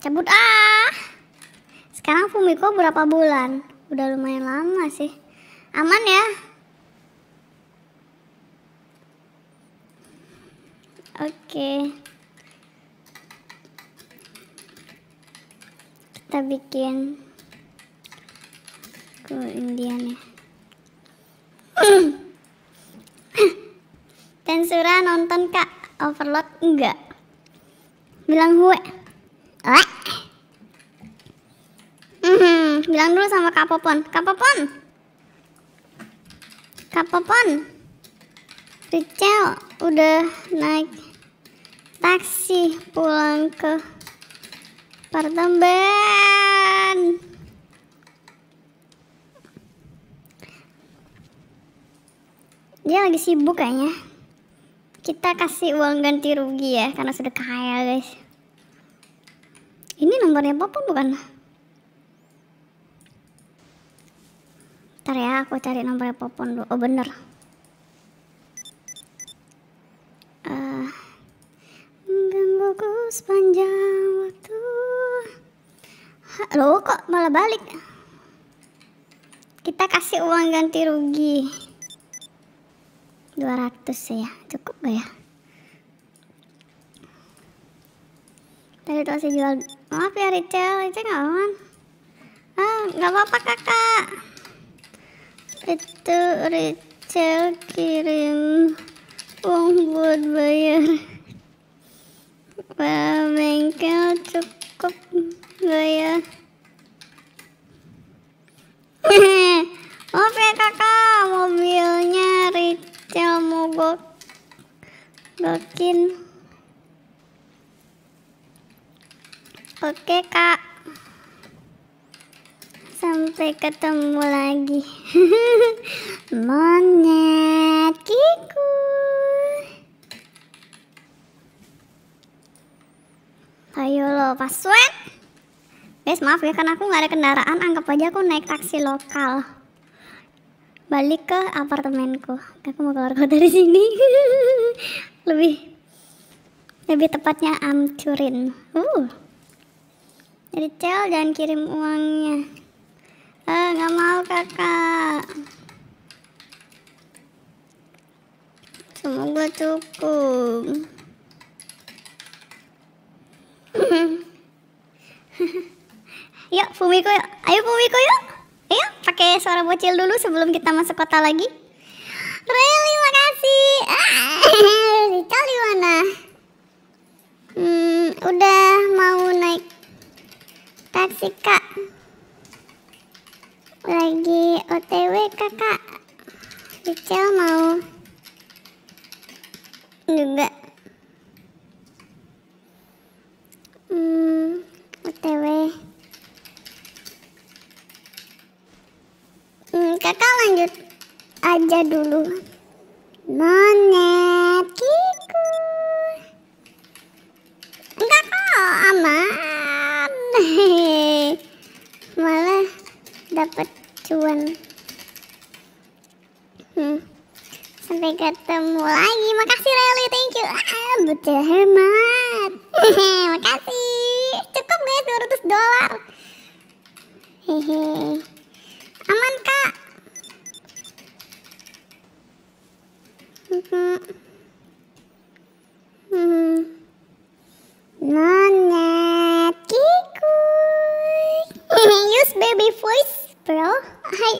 Cabut ah. Sekarang Fumiko berapa bulan? Udah lumayan lama sih. Aman ya? Oke. Kita bikin Indian (coughs) Tensura nonton kak Overload enggak bilang gue mm-hmm. bilang dulu sama Kak Popon. Kak Popon. Kak Popon. Rachel udah naik taksi pulang ke Pertemban dia lagi sibuk kayaknya kita kasih uang ganti rugi ya karena sudah kaya guys ini nomornya papa bukan ntar ya aku cari nomornya popon dulu oh bener uh, sepanjang waktu lo kok malah balik kita kasih uang ganti rugi 200 ya cukup gak ya tadi tuh saya jual maaf ya Rachel Rachel gak aman ah gak apa-apa kakak itu Rachel kirim uang buat bayar wah bengkel cukup gak ya (laughs) maaf ya kakak Login. Oke, Kak. Sampai ketemu lagi. (laughs) Monyet kiku. Ayo lo password. Guys, maaf ya karena aku nggak ada kendaraan, anggap aja aku naik taksi lokal. Balik ke apartemenku. Aku mau keluar kota dari sini. (laughs) lebih lebih tepatnya amcurin uh jadi cel jangan kirim uangnya ah nggak mau kakak semoga cukup (laughs) yuk Fumiko yuk ayo Fumiko yuk ayo pakai suara bocil dulu sebelum kita masuk kota lagi really makasih Kali ah, mana hmm, udah mau naik taksi kak lagi otw kakak Rachel mau juga hmm, otw hmm, kakak lanjut aja dulu monetiku enggak kok aman (laughs) malah dapat cuan hmm. sampai ketemu lagi makasih Rally thank you ah, betul hemat (laughs) makasih cukup guys 200 dolar hehe aman kak Nonetiku. Mm-hmm. Mm-hmm. (laughs) Use baby voice, bro. Hai.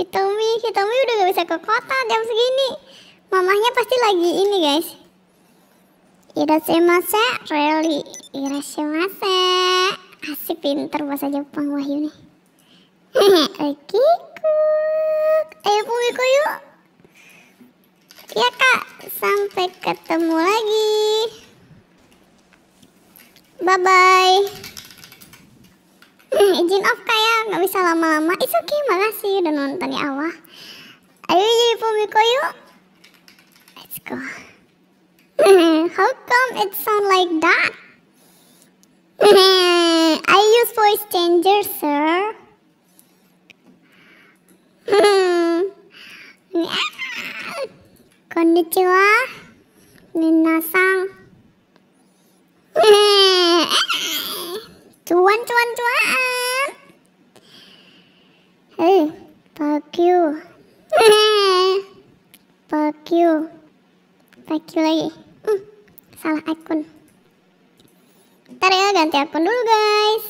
Hitomi, Hitomi udah gak bisa ke kota jam segini. Mamahnya pasti lagi ini, guys. Irashimase, really. Irashimase. Asik pinter bahasa Jepang Wahyu nih. Oke, (laughs) Ayo pungli yuk. Ya kak, sampai ketemu lagi. Bye-bye. Hmm, izin off kak ya, nggak bisa lama-lama. It's okay, makasih udah nonton ya Allah. Ayo jadi pemiko yuk. Let's go. (laughs) How come it sound like that? (laughs) I use voice changer, sir. Hmm. (laughs) こんにちは。みなさん。cuan (laughs) cuan cuan. Hei, fuck you. (laughs) fuck you. Fuck you lagi. Hmm, salah akun. Ntar ya ganti akun dulu guys.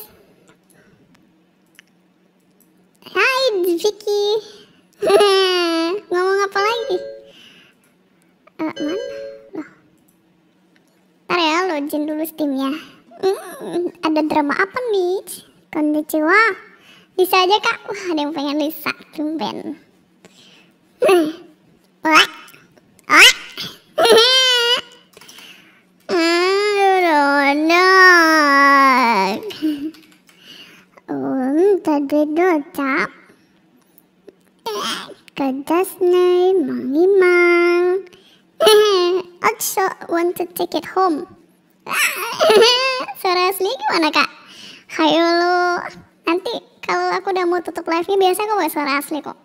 Hai Vicky. (laughs) Ngomong apa lagi? uh, mana loh ntar ya login dulu steamnya hmm, ada drama apa nih konnichiwa Lisa aja kak wah ada yang pengen Lisa tumben hmm. Wah, wah wah hmm. (laughs) Donald. Um, tadi docap. Eh, Kedasnya, mang-mang also (laughs) want to take it home. (laughs) Suara asli gimana kak? Hayo lo, nanti kalau aku udah mau tutup live-nya biasa aku bawa suara asli kok.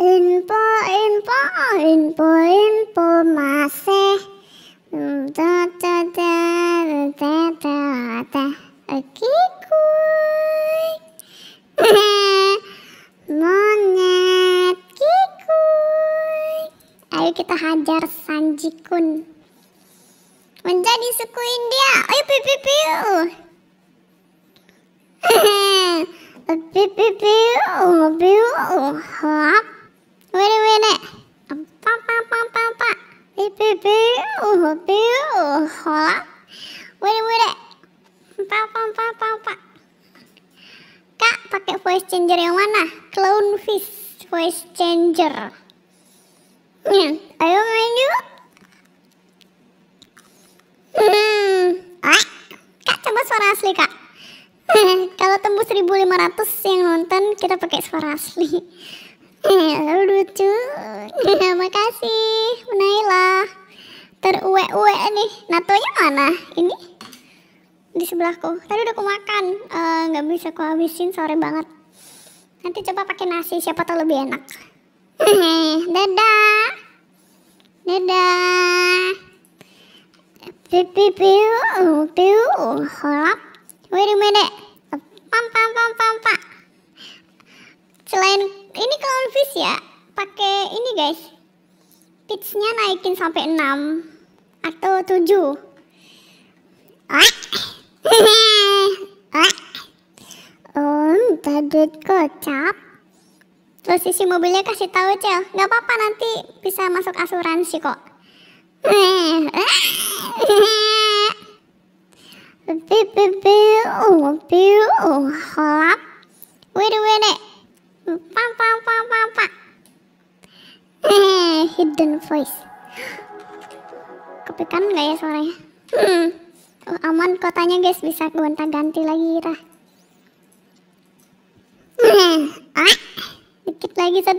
Info, info, info, info masih. Hmm, Oke, kuy. (laughs) Ayo kita hajar Sanji Kun. Menjadi suku India. Ayo piu piu piu. (laughs) piu piu piu piu. Hop. Wait Apa apa apa apa apa. Piu piu piu piu. Hop. Wait a Apa apa apa apa apa. Kak pakai voice changer yang mana? Clownfish voice changer. Mm. Are you my Hmm. Ah, kak coba suara asli kak. Hmm, kalau tembus 1500 yang nonton kita pakai suara asli. Hmm, ya, lucu. terima (laughs) kasih Naila. teruwe uwe nih. Natonya mana? Ini di sebelahku. Tadi udah aku makan, eh, nggak uh, bisa aku habisin sore banget. Nanti coba pakai nasi, siapa tahu lebih enak. (laughs) Dadah. Dadah. Pew pew pew pew. Hop. Wait a minute. Pam pam pam pam pam. Selain ini clownfish ya, pakai ini guys. Pitchnya naikin sampai 6 atau 7. Ah. (laughs) ah. Um, oh, tadi kocak terus isi mobilnya kasih tahu cel nggak apa-apa nanti bisa masuk asuransi kok wede wede pam pam pam pam pam hidden voice kepikan nggak ya suaranya oh, aman kotanya guys bisa gonta ganti lagi lah hmm. ah dikit lagi 1,5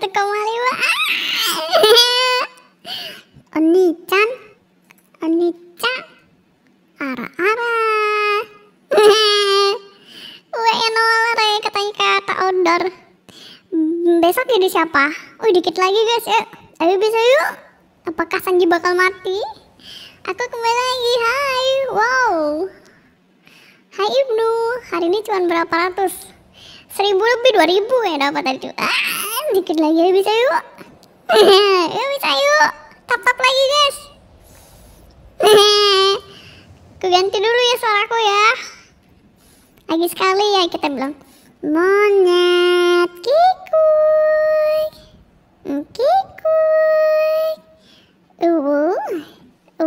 Oni-chan Oni-chan Ara-ara Weh nolak ya katanya kata order hmm, Besok jadi siapa? Wih dikit lagi guys yuk ya. Ayo bisa yuk Apakah Sanji bakal mati? Aku kembali lagi Hai Wow Hai Ibnu Hari ini cuma berapa ratus seribu lebih dua ribu ya dapat tadi tuh ah, dikit lagi bisa yuk (laughs) yuk bisa yuk tap tap lagi guys aku (laughs) ganti dulu ya suaraku ya lagi sekali ya kita bilang monyet kikuy hmm, kikuy uwu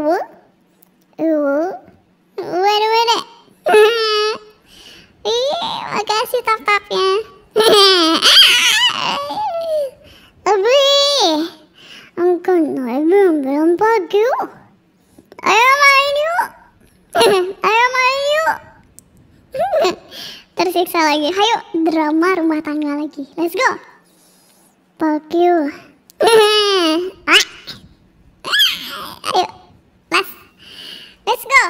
uwu uwu uwu (laughs) uwu Ih, iya, makasih top upnya. angkat naik belum belum pagi. Ayo main yuk. Ayo main yuk. (laughs) (laughs) Tersiksa lagi. Ayo drama rumah tangga lagi. Let's go. Pagi. (laughs) Ah. Ayo. Let's let's go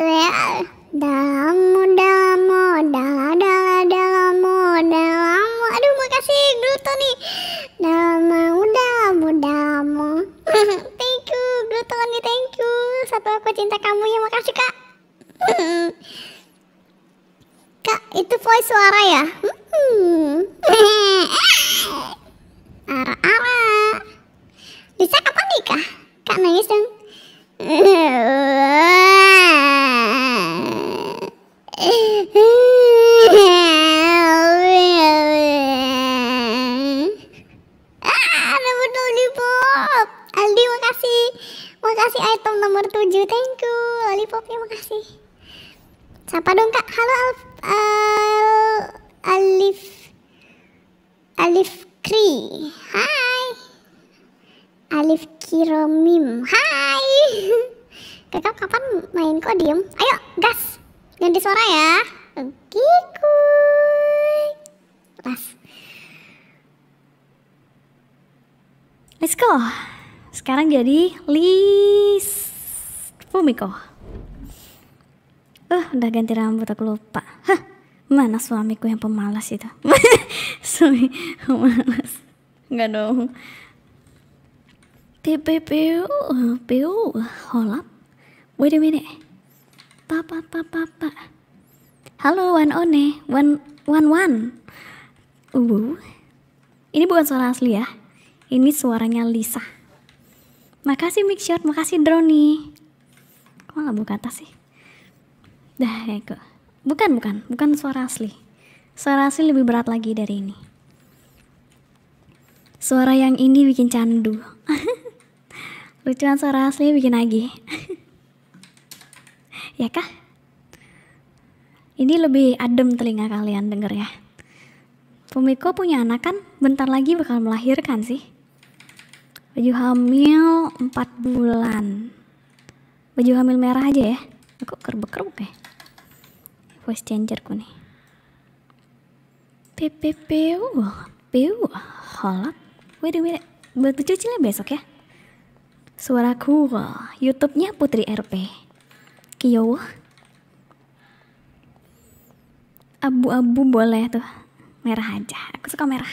real dalammu dalammu dalam dalam dalammu dalammu aduh makasih Gluto nih dalammu dalammu dalammu (laughs) thank you Gluto nih thank you satu aku cinta kamu ya makasih kak (laughs) kak itu voice suara ya hmm. ara (laughs) ara bisa kapan nikah kak nangis dong Ah, makasih item nomor 7 Thank you Lollipopnya makasih Siapa dong kak Halo Alf Al Alif Alif Kri Hai Alif Kiromim. Hai. (laughs) Kakak kapan main kok diem? Ayo gas. Ganti suara ya. Kiku. Las. Let's go. Sekarang jadi list. Fumiko. Eh, uh, udah ganti rambut aku lupa. Hah, mana suamiku yang pemalas itu? (laughs) Suami pemalas. Enggak dong. Pew pew pew pew. Hold up. Wait a minute. Pa pa pa pa pa. Halo one one one one one. Uh. Ini bukan suara asli ya. Ini suaranya Lisa. Makasih Mix Shot, makasih Droni. Kok nggak buka atas sih? Dah, ya Bukan, bukan, bukan suara asli. Suara asli lebih berat lagi dari ini. Suara yang ini bikin candu. (laughs) Lucuan suara asli bikin lagi. (laughs) ya kah? Ini lebih adem telinga kalian denger ya. Pemiko punya anak kan bentar lagi bakal melahirkan sih. Baju hamil 4 bulan. Baju hamil merah aja ya. Aku kerbek-kerbek ya. Voice changer changerku nih. Pepepeu. PU, holak. Wede, wede. Buat cuci besok ya. Suara ku eh, YouTube-nya Putri RP. Kiyo. Abu-abu boleh tuh. Merah aja. Aku suka merah.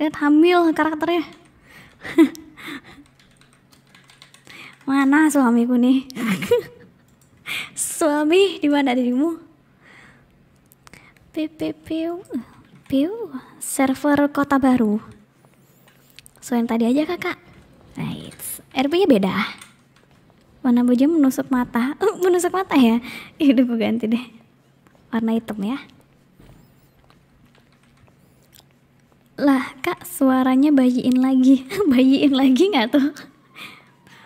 Lihat hamil karakternya. (laughs) mana suamiku nih? (laughs) Suami di mana dirimu? Piu Piu, server kota baru. So tadi aja kakak. Right. RP-nya beda. Warna baju menusuk mata. Uh, (laughs) menusuk mata ya? Ini udah gue ganti deh. Warna hitam ya. Lah, Kak, suaranya bayiin lagi. (laughs) bayiin lagi nggak tuh?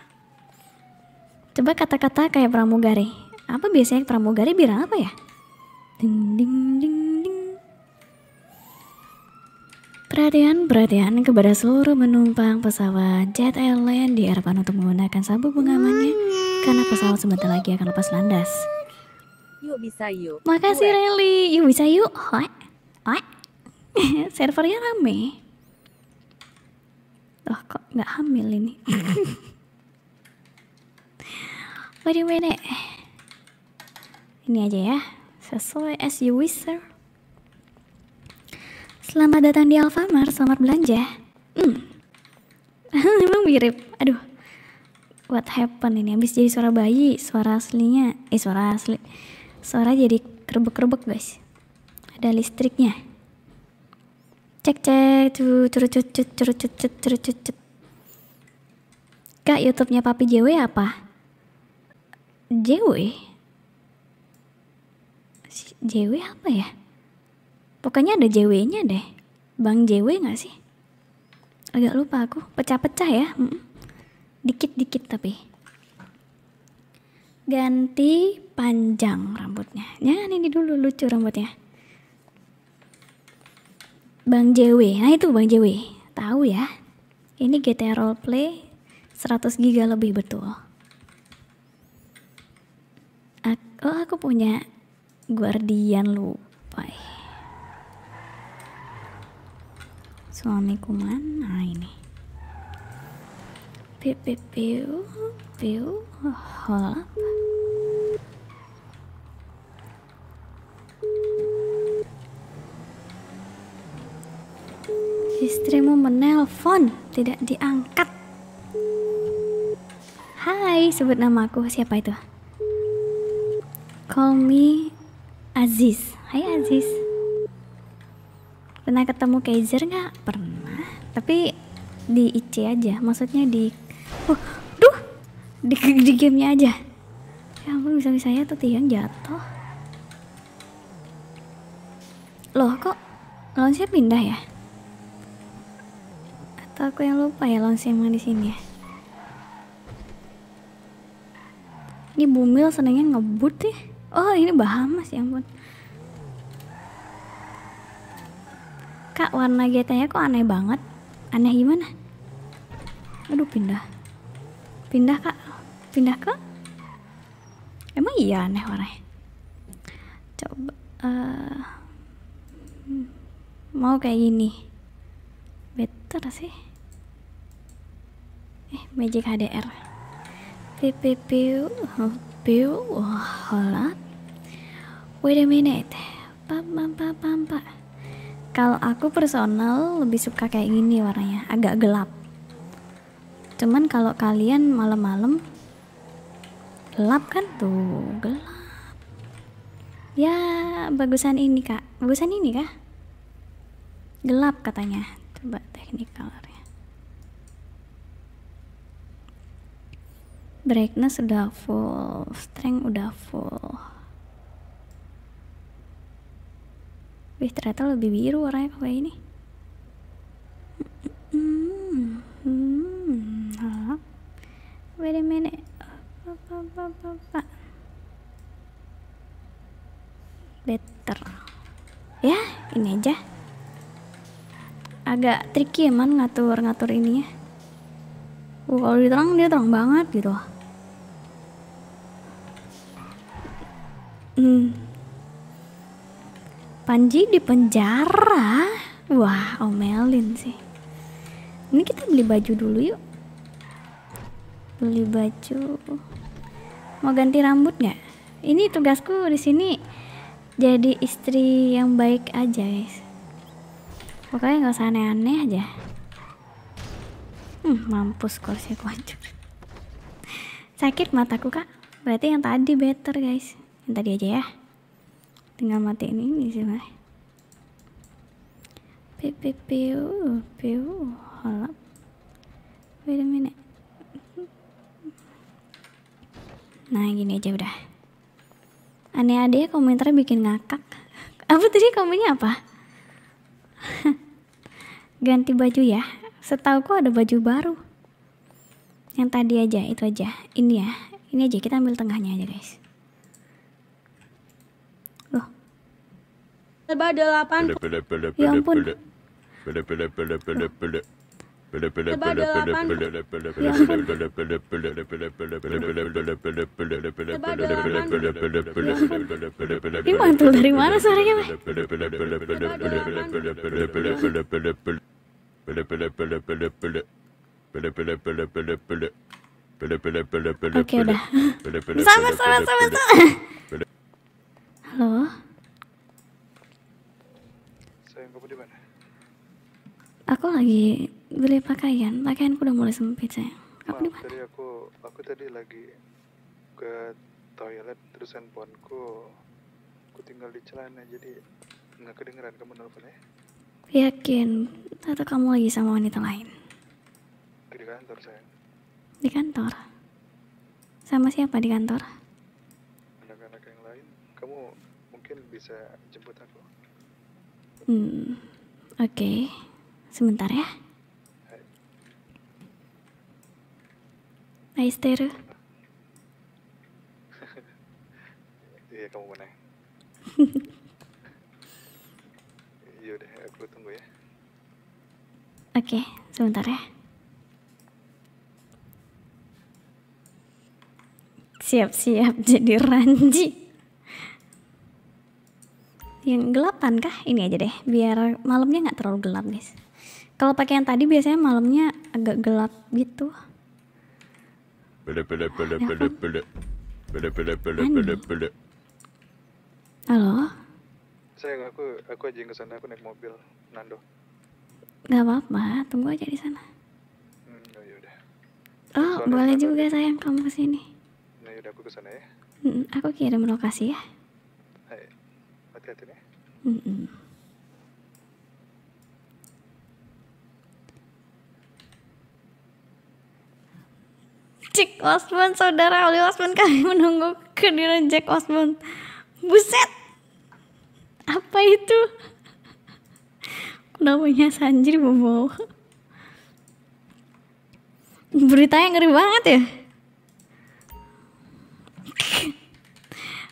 (laughs) Coba kata-kata kayak pramugari. Apa biasanya pramugari bilang apa ya? Ding ding ding Perhatian-perhatian kepada seluruh penumpang pesawat Jet Airline di diharapkan untuk menggunakan sabuk pengamannya karena pesawat sebentar lagi akan lepas landas. Yuk bisa yuk. Makasih Reli. Yuk bisa yuk. Hoi. Hoi. (laughs) Servernya rame. Loh kok nggak hamil ini? Wait a minute. Ini aja ya. Sesuai as you wish, sir. Selamat datang di Alfamart, selamat belanja. Hmm. (laughs) Emang mirip. Aduh. What happened ini? Habis jadi suara bayi, suara aslinya. Eh, suara asli. Suara jadi kerbek-kerbek, guys. Ada listriknya. Cek cek cut cut cut cut cut cut cut cut. Kak, YouTube-nya Papi JW apa? JW? JW apa ya? Pokoknya ada JW-nya deh. Bang JW nggak sih? Agak lupa aku. Pecah-pecah ya. Dikit-dikit tapi. Ganti panjang rambutnya. Ya, ini dulu lucu rambutnya. Bang JW. Nah, itu Bang JW. Tahu ya. Ini GTA roleplay 100 giga lebih betul. Aku, oh, aku punya Guardian lupa. suamiku mana ah, ini piu piu piu piu holap istrimu menelpon tidak diangkat hai sebut nama aku siapa itu call me Aziz hai Aziz pernah ketemu Kaiser nggak pernah tapi di IC aja maksudnya di uh, duh di, di gamenya aja ya ampun bisa bisanya tuh tiang jatuh loh kok launchnya pindah ya atau aku yang lupa ya launchnya emang di sini ya ini bumil senengnya ngebut ya oh ini Bahamas ya ampun kak warna GT-nya kok aneh banget aneh gimana aduh pindah pindah kak pindah ke emang iya aneh warnanya coba uh, mau kayak gini better sih eh magic HDR pipipiu holat wait a minute pam pam pam pam pam kalau aku personal lebih suka kayak gini warnanya, agak gelap. Cuman kalau kalian malam-malam gelap kan tuh, gelap. Ya, bagusan ini, Kak. Bagusan ini kah? Gelap katanya. Coba teknik Brightness udah full, strength udah full. Wih ternyata lebih biru warnanya kayak ini. Hmm, hmm, Wait minute. Apa, apa, apa, Better. Ya, ini aja. Agak tricky emang ya, ngatur-ngatur ini ya. Uh, kalau diterang dia terang banget gitu. Hmm. Panji di penjara. Wah, omelin sih. Ini kita beli baju dulu yuk. Beli baju. Mau ganti rambut nggak? Ini tugasku di sini jadi istri yang baik aja, guys. Pokoknya nggak usah aneh-aneh aja. Hmm, mampus kursi kuancur. Sakit mataku kak. Berarti yang tadi better guys. Yang tadi aja ya tinggal matiin ini sih lah ppu hold halap wait a minute nah gini aja udah aneh aneh ya komentarnya bikin ngakak (laughs) apa tadi komennya apa (laughs) ganti baju ya setauku ada baju baru yang tadi aja itu aja ini ya ini aja kita ambil tengahnya aja guys Serba delapan Ya ampun Ini mantul dari mana suaranya Oke udah Sama sama sama sama Halo Aku lagi beli pakaian, pakaianku udah mulai sempit sayang. Aku Maaf, tadi aku aku tadi lagi ke toilet terus handphoneku aku tinggal di celana jadi nggak kedengeran kamu nelfon ya. Yakin atau kamu lagi sama wanita lain? Di kantor saya. Di kantor. Sama siapa di kantor? Anak-anak yang lain. Kamu mungkin bisa jemput aku. Hmm, oke. Okay. Sebentar ya. Nice nah, (laughs) Iya kamu mana? (laughs) Iya udah aku tunggu ya. Oke, sebentar ya. Siap-siap jadi Ranji. Yang gelapan kah? Ini aja deh, biar malamnya nggak terlalu gelap, guys. Kalau pakai yang tadi biasanya malamnya agak gelap gitu. Bele bele bele bele bele. Bele bele bele bele bele. Halo? Sayang, aku aku aja ke sana, aku naik mobil, Nando. Gak apa-apa, tunggu aja di sana. Hmm, oh, ya Oh, Soalnya boleh juga sayang kamu ke sini. Nah, yaudah aku ke sana ya. aku kirim lokasi ya. Hai. Hati-hati nih. Mm -mm. Jack Osmond, saudara Oli Osmond kami menunggu kehadiran Jack Osmond. buset apa itu namanya Sanjir Bobo beritanya ngeri banget ya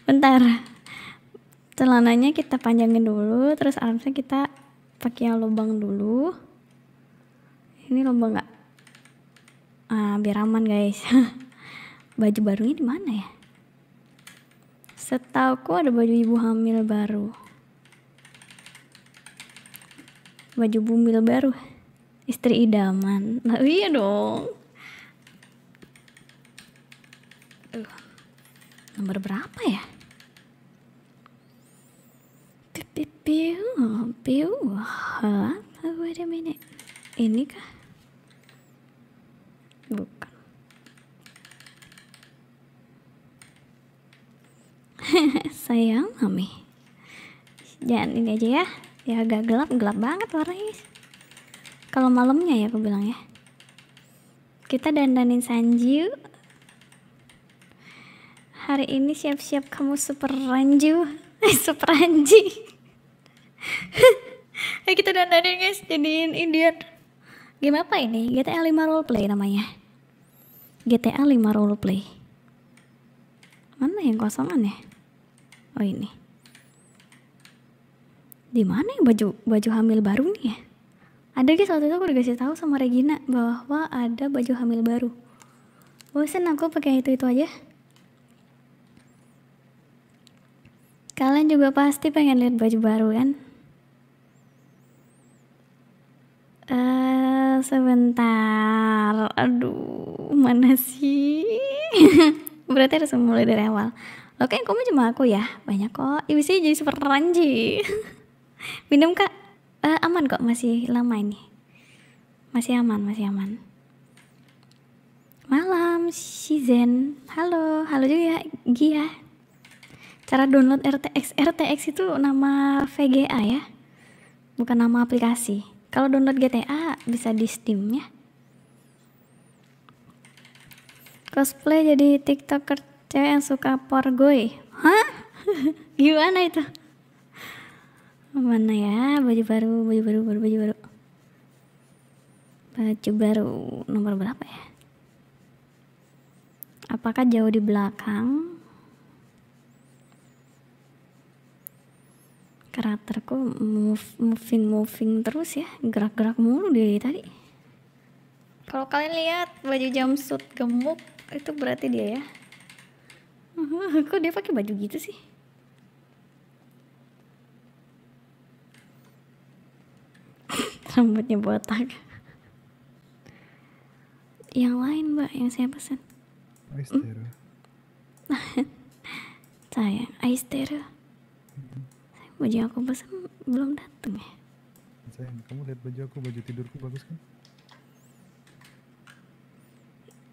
bentar celananya kita panjangin dulu terus armsnya kita pakai yang lubang dulu ini lubang nggak uh, biar aman guys (laughs) baju barunya di mana ya setauku ada baju ibu hamil baru baju bumil baru istri idaman nah, iya dong uh, nomor berapa ya piu piu piu wait a minute ini kah bukan (laughs) sayang mami jangan ini aja ya ya agak gelap gelap banget warnanya kalau malamnya ya aku bilang ya kita dandanin Sanju hari ini siap-siap kamu super ranju eh, super ranji (laughs) Ayo kita dandanin guys jadiin Indian game apa ini GTA 5 roleplay namanya GTA 5 roleplay mana yang kosongan ya oh ini di mana ya baju baju hamil baru nih ya ada guys waktu itu aku udah kasih tahu sama Regina bahwa ada baju hamil baru bosen aku pakai itu itu aja kalian juga pasti pengen lihat baju baru kan Eh, sebentar aduh mana sih (laughs) berarti harus mulai dari awal lo kan kamu cuma aku ya banyak kok ibu sih jadi super ranji (laughs) minum kak uh, aman kok masih lama ini masih aman masih aman malam season halo halo juga ya, Gia ya. cara download RTX RTX itu nama VGA ya bukan nama aplikasi kalau download GTA bisa di steam ya? Cosplay jadi TikToker cewek yang suka porgoy. Hah? (laughs) Gimana itu? Mana ya? Baju baru, baju baru, baru baju baru. Baju baru nomor berapa ya? Apakah jauh di belakang? karakterku move, moving moving terus ya gerak-gerak mulu dari tadi kalau kalian lihat baju jumpsuit gemuk itu berarti dia ya (laughs) kok dia pakai baju gitu sih (laughs) rambutnya botak yang lain mbak yang saya pesan Aistero hmm? (laughs) sayang Aistero baju yang aku pesan belum dateng ya sayang kamu lihat baju aku baju tidurku bagus kan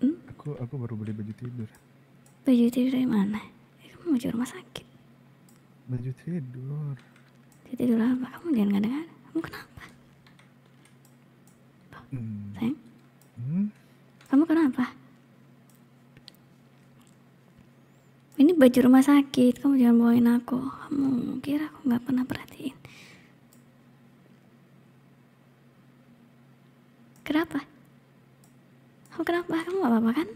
hmm? aku aku baru beli baju tidur baju tidur dari mana ya, kamu baju rumah sakit baju tidur baju tidur apa kamu jangan nggak dengar kamu kenapa hmm. sayang hmm? kamu kenapa ini baju rumah sakit kamu jangan bawain aku kamu kira aku nggak pernah perhatiin kenapa kamu kenapa kamu gak apa-apa kan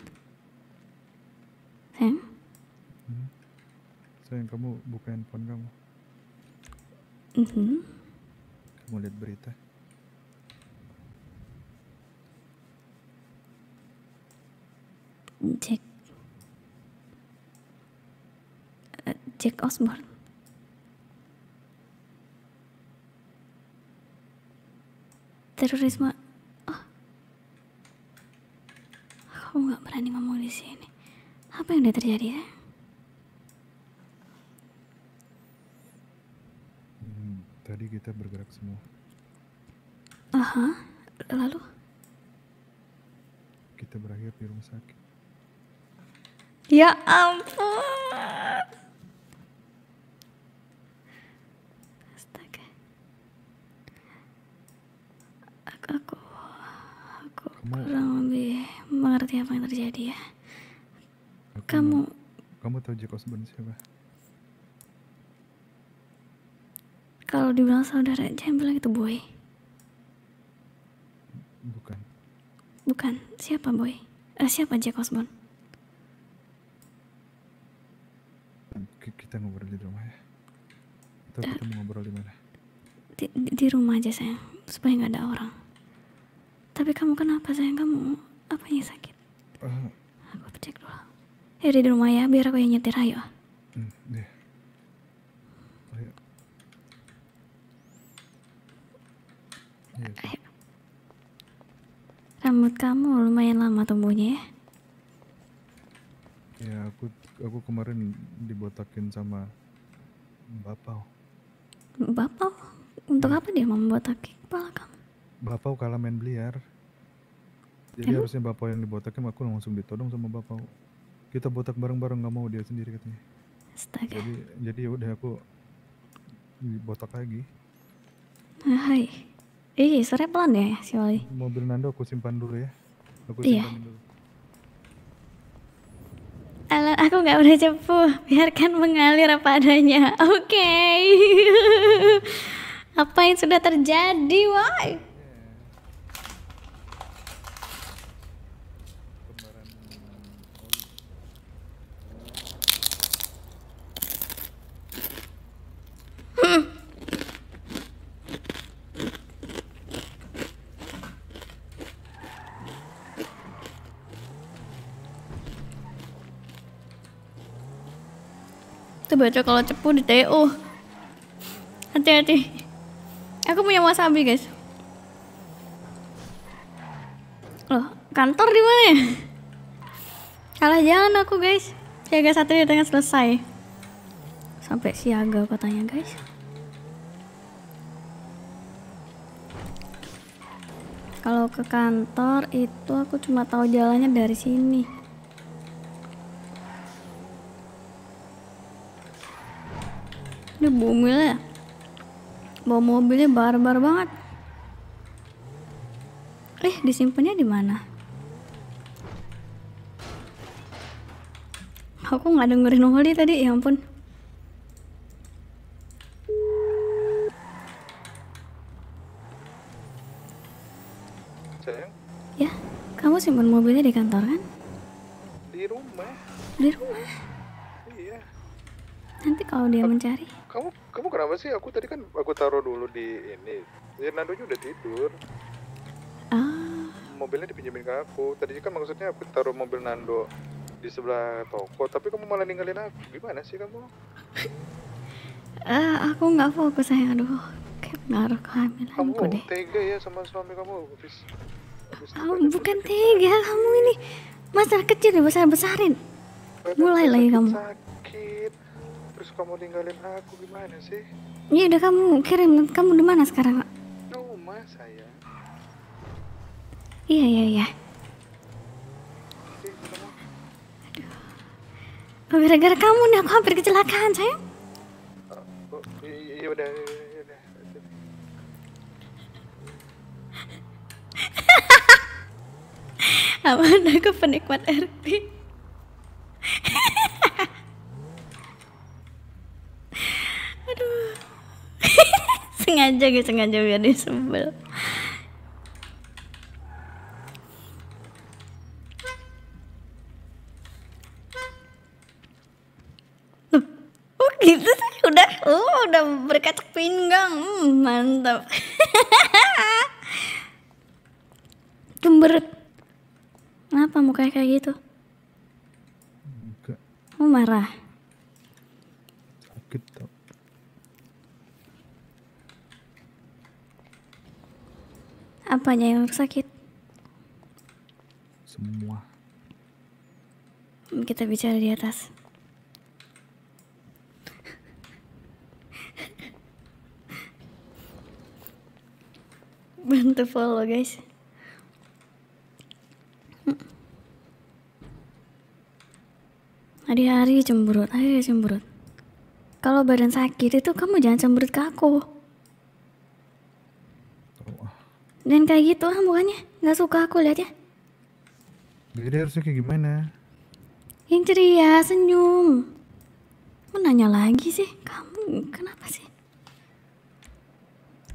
sayang hmm. sayang kamu buka handphone kamu mm -hmm. kamu lihat berita cek Jack Osborne. Terorisme. Oh. Aku nggak berani ngomong di sini. Apa yang udah terjadi ya? Hmm, tadi kita bergerak semua. Aha, lalu? Kita berakhir di rumah sakit. Ya ampun. kamu kurang lebih mengerti apa yang terjadi ya kamu kamu kamu tahu Jack Osborne siapa kalau dibilang saudara jangan bilang itu boy bukan bukan siapa boy eh, siapa Jack Osborne kita ngobrol di rumah ya atau eh. kita mau ngobrol di mana di, di rumah aja saya supaya nggak ada orang tapi kamu kenapa sayang kamu? Apanya sakit? Uh. Aku cek dulu. ya eh, di rumah ya, biar aku yang nyetir. Ayo. yeah. Hmm, ayo. Iya. Ayo. Rambut kamu lumayan lama tumbuhnya ya? Ya aku aku kemarin dibotakin sama Bapau. Bapau? Untuk hmm. apa dia membotakin kepala kamu? Bapau kalah main biliar. Jadi harusnya bapak yang dibotakin aku langsung ditodong sama bapak. Kita botak bareng-bareng nggak -bareng, mau dia sendiri katanya. Astaga. Jadi jadi ya udah aku dibotak lagi. Nah, hai. Ih, sore pelan ya si Wali. Mobil Nando aku simpan dulu ya. Aku iya. dulu. Alat aku nggak udah cepu, biarkan mengalir apa adanya. Oke. Okay. (laughs) apa yang sudah terjadi, Wah? baca kalau cepu di TU. Hati-hati. Aku punya wasabi, guys. Loh, kantor di mana ya? Salah jalan aku, guys. Siaga satu di tengah selesai. Sampai siaga katanya, guys. Kalau ke kantor itu aku cuma tahu jalannya dari sini. bumilnya bawa mobilnya barbar banget eh disimpannya di mana aku nggak dengerin Holly tadi ya ampun Sayang? ya kamu simpan mobilnya di kantor kan di rumah di rumah iya nanti kalau dia mencari kamu kamu kenapa sih aku tadi kan aku taruh dulu di ini ya Nandonya udah tidur ah. mobilnya dipinjemin ke aku tadi kan maksudnya aku taruh mobil Nando di sebelah toko tapi kamu malah ninggalin aku gimana sih kamu uh, (laughs) aku nggak fokus sayang aduh kayak pengaruh kehamilanku kamu deh tega ya sama suami kamu habis, habis oh, bukan tega kamu ini masalah kecil dibesar besarin mulai lagi kamu sakit terus kamu tinggalin aku gimana sih? Ya udah kamu kirim, kamu di mana sekarang? Rumah saya. Iya iya iya. Gara-gara kamu nih aku hampir kecelakaan sayang. Oh, oh, iya, iya, iya udah. Iya, (laughs) Aman aku penikmat RP. (laughs) aduh (laughs) sengaja guys sengaja biar dia sebel oh gitu sih udah oh udah berkacak pinggang hmm, mantap cemberut (laughs) kenapa mukanya kayak gitu Enggak. oh marah Apanya yang sakit? Semua. Kita bicara di atas. (laughs) Bantu follow guys. Hari-hari cemberut, hari cemberut. Kalau badan sakit itu kamu jangan cemberut ke aku. Dan kayak gitu lah mukanya. Nggak suka aku lihatnya. Jadi harusnya kayak gimana? Yang ceria, senyum. Mau nanya lagi sih, kamu kenapa sih?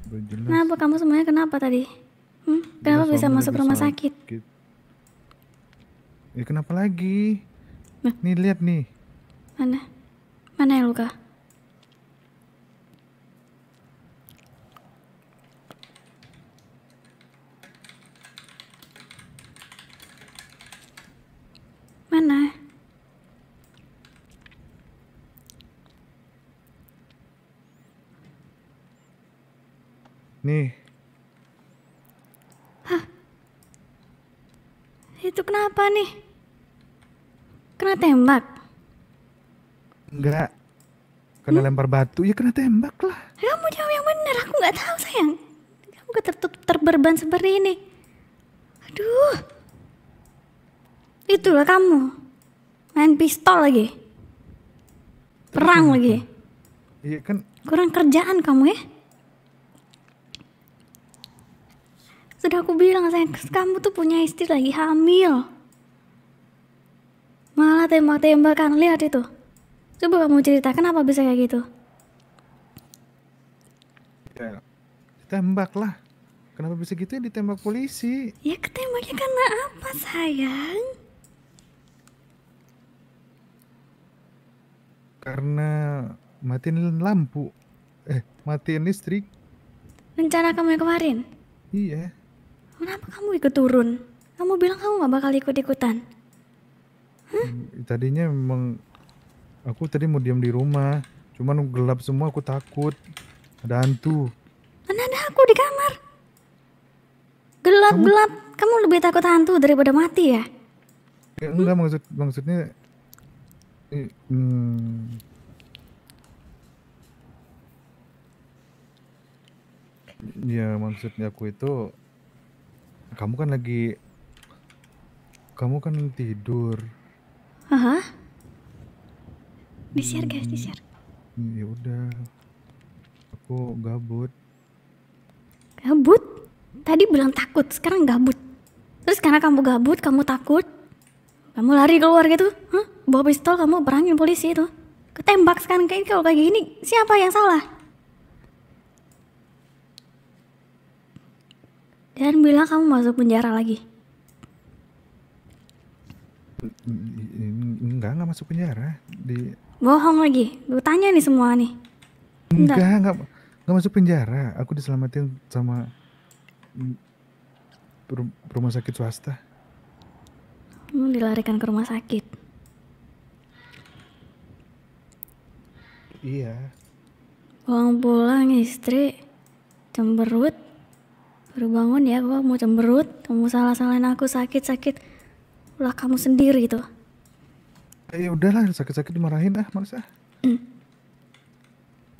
Jelas. Kenapa kamu semuanya kenapa tadi? Hmm? Kenapa bisa masuk rumah sakit? sakit? Ya kenapa lagi? Nah. Nih lihat nih. Mana? Mana yang luka? Nih. Hah? Itu kenapa nih? Kena tembak? Enggak. Kena hmm? lempar batu, ya kena tembak lah. Kamu ya jawab yang benar, aku nggak tahu sayang. Kamu ketertutup terberban seperti ini. Aduh. Itulah kamu. Main pistol lagi. Perang lagi. Iya kan. Kurang kerjaan kamu ya. Sudah aku bilang, sayang, kamu tuh punya istri lagi hamil. Malah tembak-tembakan, lihat itu. Coba kamu ceritakan apa bisa kayak gitu? Ya, ditembak lah. Kenapa bisa gitu ya ditembak polisi? Ya ketembaknya karena apa sayang? Karena matiin lampu. Eh, matiin listrik. Rencana kamu yang kemarin? Iya. Kenapa kamu ikut turun? Kamu bilang kamu gak bakal ikut-ikutan. Hah? Tadinya emang aku tadi mau diam di rumah, cuman gelap semua aku takut. Ada hantu. Mana ada aku di kamar. Gelap-gelap, kamu... kamu lebih takut hantu daripada mati ya? ya enggak hmm? maksud maksudnya eh, hmm, ya maksudnya aku itu kamu kan lagi kamu kan tidur. Aha. Di-share guys, di-share. Hmm. Ya udah. Aku gabut. Gabut? Tadi bilang takut, sekarang gabut. Terus karena kamu gabut, kamu takut, kamu lari keluar gitu, huh? bawa pistol kamu berangin polisi itu. Ketembak sekarang kayak kalau kayak gini, siapa yang salah? Dan bilang kamu masuk penjara lagi. Enggak, enggak masuk penjara. Di... Bohong lagi. Gue tanya nih semua nih. Enggak, enggak, enggak, enggak masuk penjara. Aku diselamatin sama rumah sakit swasta. Kamu dilarikan ke rumah sakit. Iya. Pulang-pulang istri cemberut baru bangun ya kamu mau cemberut kamu salah salahin aku sakit sakit ulah kamu sendiri itu eh, ya udahlah sakit-sakit dimarahin ah masa? Ah. ya mm.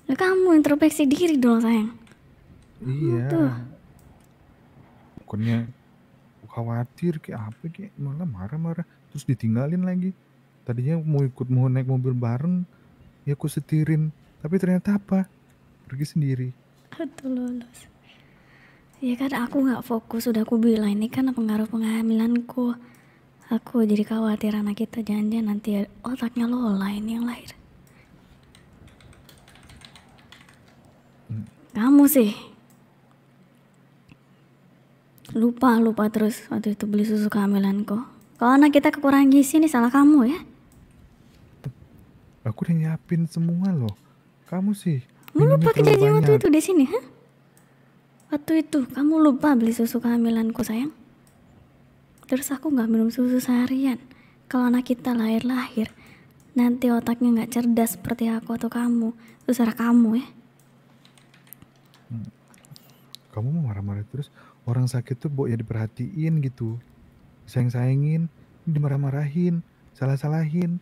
nah, kamu introspeksi diri dong sayang iya pokoknya khawatir kayak apa kayak malah marah-marah terus ditinggalin lagi tadinya mau ikut mau naik mobil bareng ya aku setirin tapi ternyata apa pergi sendiri Aduh lulus ya kan aku gak fokus udah aku bilang ini kan pengaruh penghamilanku aku jadi khawatir anak kita jangan-jangan nanti otaknya lo lain yang lahir kamu sih lupa lupa terus waktu itu beli susu kehamilanku kalau anak kita kekurangan gizi ini salah kamu ya aku udah nyiapin semua loh kamu sih lu lupa kejadian waktu itu di sini ha? Waktu itu kamu lupa beli susu kehamilanku sayang. Terus aku nggak minum susu seharian. Kalau anak kita lahir-lahir, nanti otaknya nggak cerdas seperti aku atau kamu. Itu kamu ya. Hmm. Kamu mau marah-marah terus. Orang sakit tuh buat ya diperhatiin gitu. Sayang-sayangin, dimarah-marahin, salah-salahin.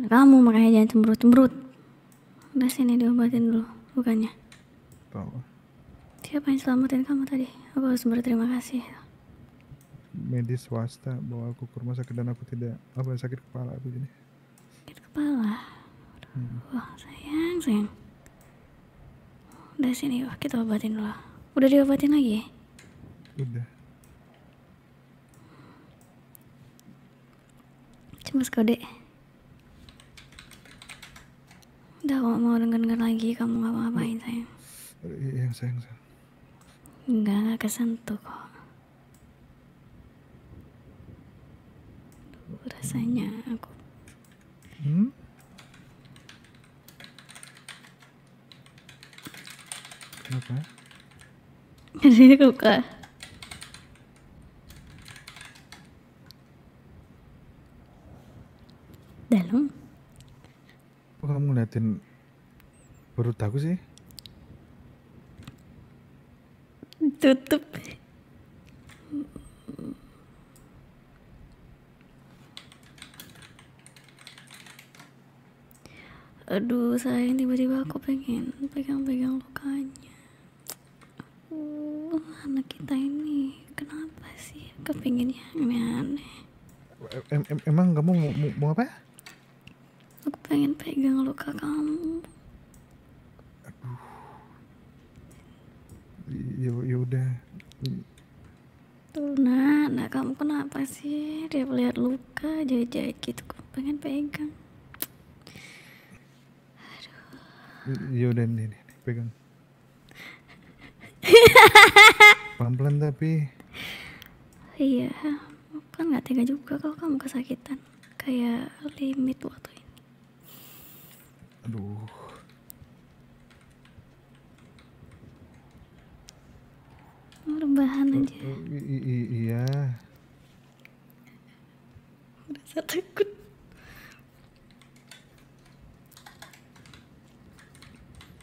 Kamu makanya jangan cemberut-cemberut. Udah sini diobatin dulu bukannya kau siapa yang selamatin kamu tadi aku harus berterima kasih medis swasta bawa aku ke rumah sakit dan aku tidak apa sakit kepala aku gini. sakit kepala hmm. wah sayang sayang udah sini yuk kita obatin dulu udah diobatin lagi udah cemas sekali. udah mau denger-denger lagi kamu ngapa-ngapain sayang Iya, yang sayang sayang enggak enggak kesentuh kok rasanya aku hmm? kenapa jadi luka dalam kok kamu ngeliatin perut aku sih tutup aduh sayang tiba-tiba aku pengen pegang-pegang lukanya uh anak kita ini kenapa sih kepengen yang aneh-aneh em em emang kamu mau, mau, apa aku pengen pegang luka kamu ya ya udah tuh nak nak kamu kenapa sih dia melihat luka jahit-jahit gitu pengen pegang aduh ya udah nih, nih, nih pegang pelan-pelan tapi iya kan nggak tega juga kalau kamu kesakitan kayak limit waktu ini aduh rebahan aja I i iya merasa takut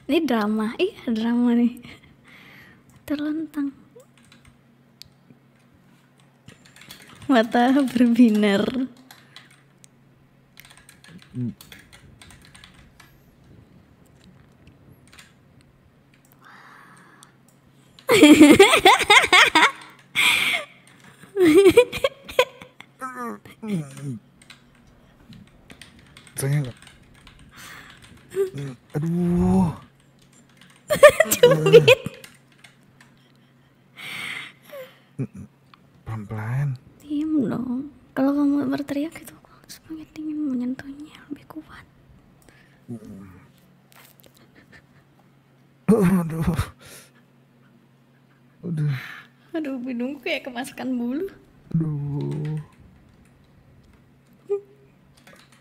ini drama iya drama nih terlentang mata berbinar hmm. Saya enggak. Eh, aduh. Cubit. Pelan-pelan. Diam dong. Kalau kamu berteriak itu aku semangat ingin menyentuhnya lebih kuat. Aduh. Aduh. Aduh, bingung kayak kemasukan bulu.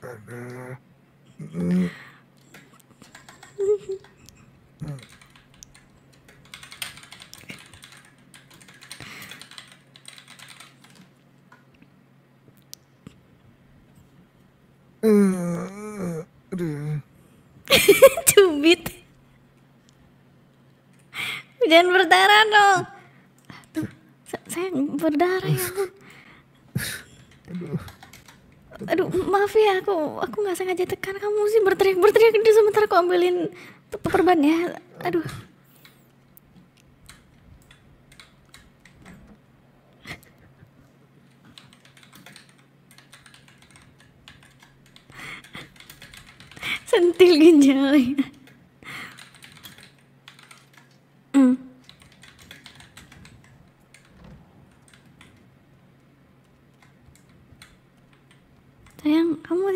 Aduh. Ada. (laughs) Cubit. Jangan berdarah dong saya berdarah ya Aduh. Aduh, maaf ya aku aku nggak sengaja tekan kamu sih berteriak berteriak di sebentar aku ambilin perban ya. Aduh. Sentil ginjalnya.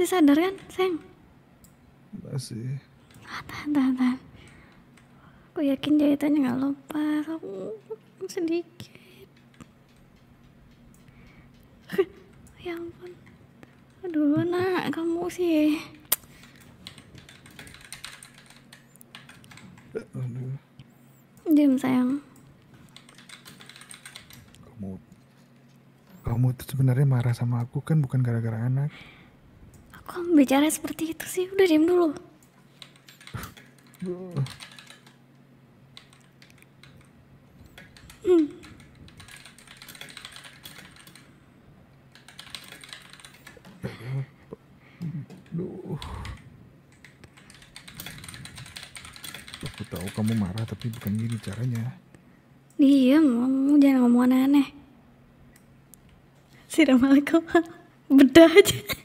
masih sadar kan, Seng? Masih. Ah, tahan, tahan, tahan. Aku yakin jahitannya nggak lepas. Aku sedikit. (laughs) ya ampun. Aduh, nak, kamu sih. Aduh. Diam, sayang. Kamu kamu tuh sebenarnya marah sama aku kan bukan gara-gara anak. Kok bicara seperti itu sih? Udah diam dulu. Hmm. Aku tahu kamu marah tapi bukan gini caranya. Diam, kamu jangan ngomong aneh-aneh. Assalamualaikum. (laughs) bedah aja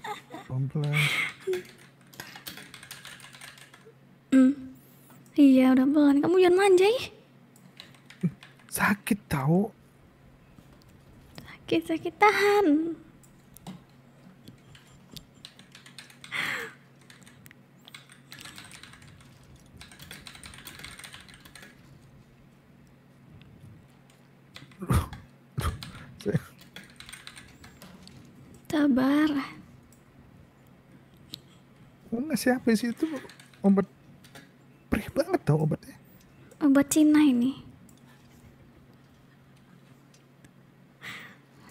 pelan-pelan. Hmm. Iya, udah pelan. Kamu jangan manjai. Sakit tahu. Sakit, sakit tahan. (laughs) Sabar si sih itu obat perih banget tau obatnya obat Cina ini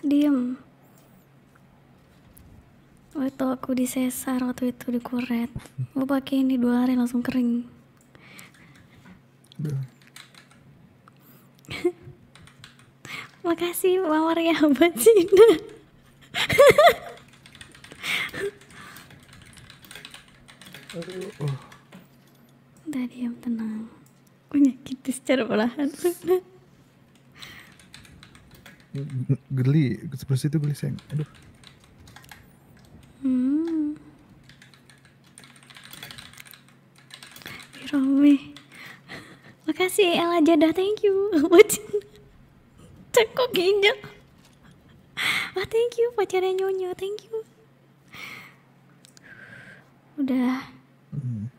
diem waktu aku di sesar waktu itu dikuret, kuret pakai ini dua hari langsung kering (laughs) makasih mawar ya obat Cina (laughs) Udah diam tenang. Menyakiti secara perlahan. geli, sebelah situ geli sayang. Aduh. Hmm. Romi, Makasih Ella Jada, thank you. Cekok ginjal. Ah, thank you pacarnya Nyonya, thank you. Udah Hmm.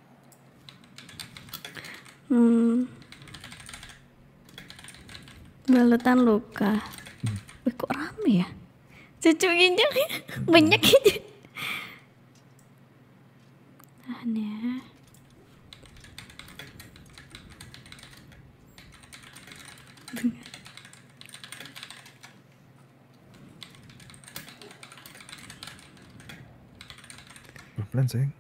Balutan luka. Hmm. Wih, kok rame ya? ya? hmm. banyak ini. Gitu. Tahan ya. Pelan sayang.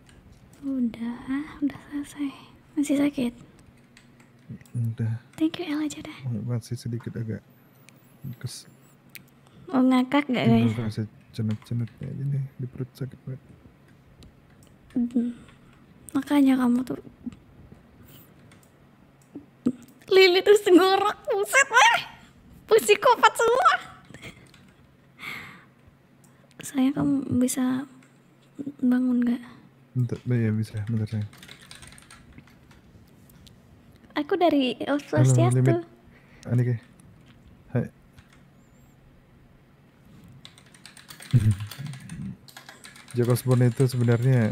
Udah, udah selesai. Masih sakit? Udah. Thank you El aja dah. Masih sedikit agak kes. Oh ngakak gak guys? Masih cenut-cenut kayak gini di perut sakit banget. Hmm. Makanya kamu tuh Lili tuh tenggorok, buset weh. Psikopat semua. Saya kamu bisa bangun gak? Ya, ya, bentar, ya bisa, bentar sayang. Aku dari Outsource ya tuh. Anike. Hai. (laughs) Joko Spoon itu sebenarnya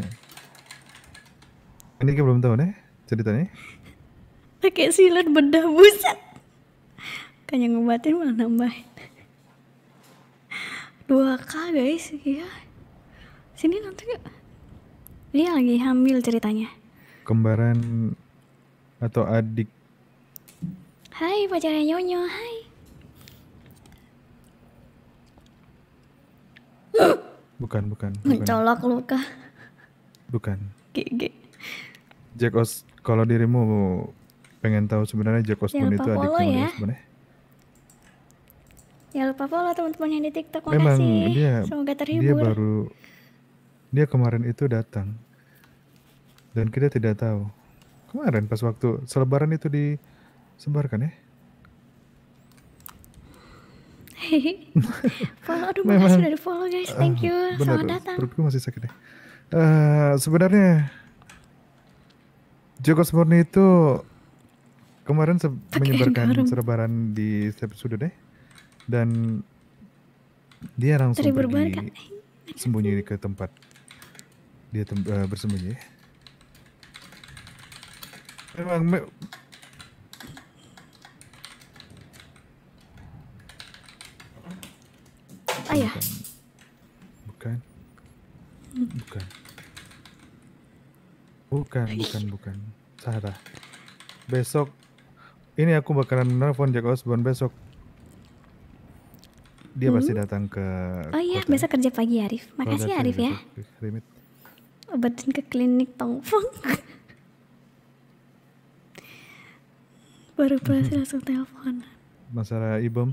ini belum tahu nih ceritanya. Pakai silat bedah buset. Kan ngobatin malah nambahin. Dua k guys, iya. Sini nonton yuk. Dia lagi hamil ceritanya. Kembaran atau adik? Hai pacarnya Nyonyo, hai. Bukan, bukan. bukan. Mencolok luka. Bukan. Gigi. Jack Os, kalau dirimu pengen tahu sebenarnya Jack pun itu adiknya ya. sebenarnya? Ya lupa follow teman-teman yang di TikTok. Memang dia, Semoga terhibur. Dia baru dia kemarin itu datang. Dan kita tidak tahu. Kemarin pas waktu selebaran itu disebarkan ya? (laughs) follow, aduh Memang, makasih udah di follow guys, ah, thank you, uh, bener, selamat datang. Perutku masih sakit ya. Uh, sebenarnya Joko Smurni itu kemarin se- menyebarkan selebaran serbaran di setiap sudut deh, ya. dan dia langsung Dari pergi sembunyi ke tempat dia uh, bersembunyi. Memang me Ayah. Ya. Bukan. Bukan. Bukan, bukan, bukan. Sarah. Besok ini aku bakalan nelfon Jack Osborne besok. Dia hmm. pasti datang ke Oh iya, besok kerja pagi ya, Arif. Ya, Makasih Arif ya. Remit badan ke klinik tongfong (laughs) baru berhasil (laughs) langsung telepon masalah ibum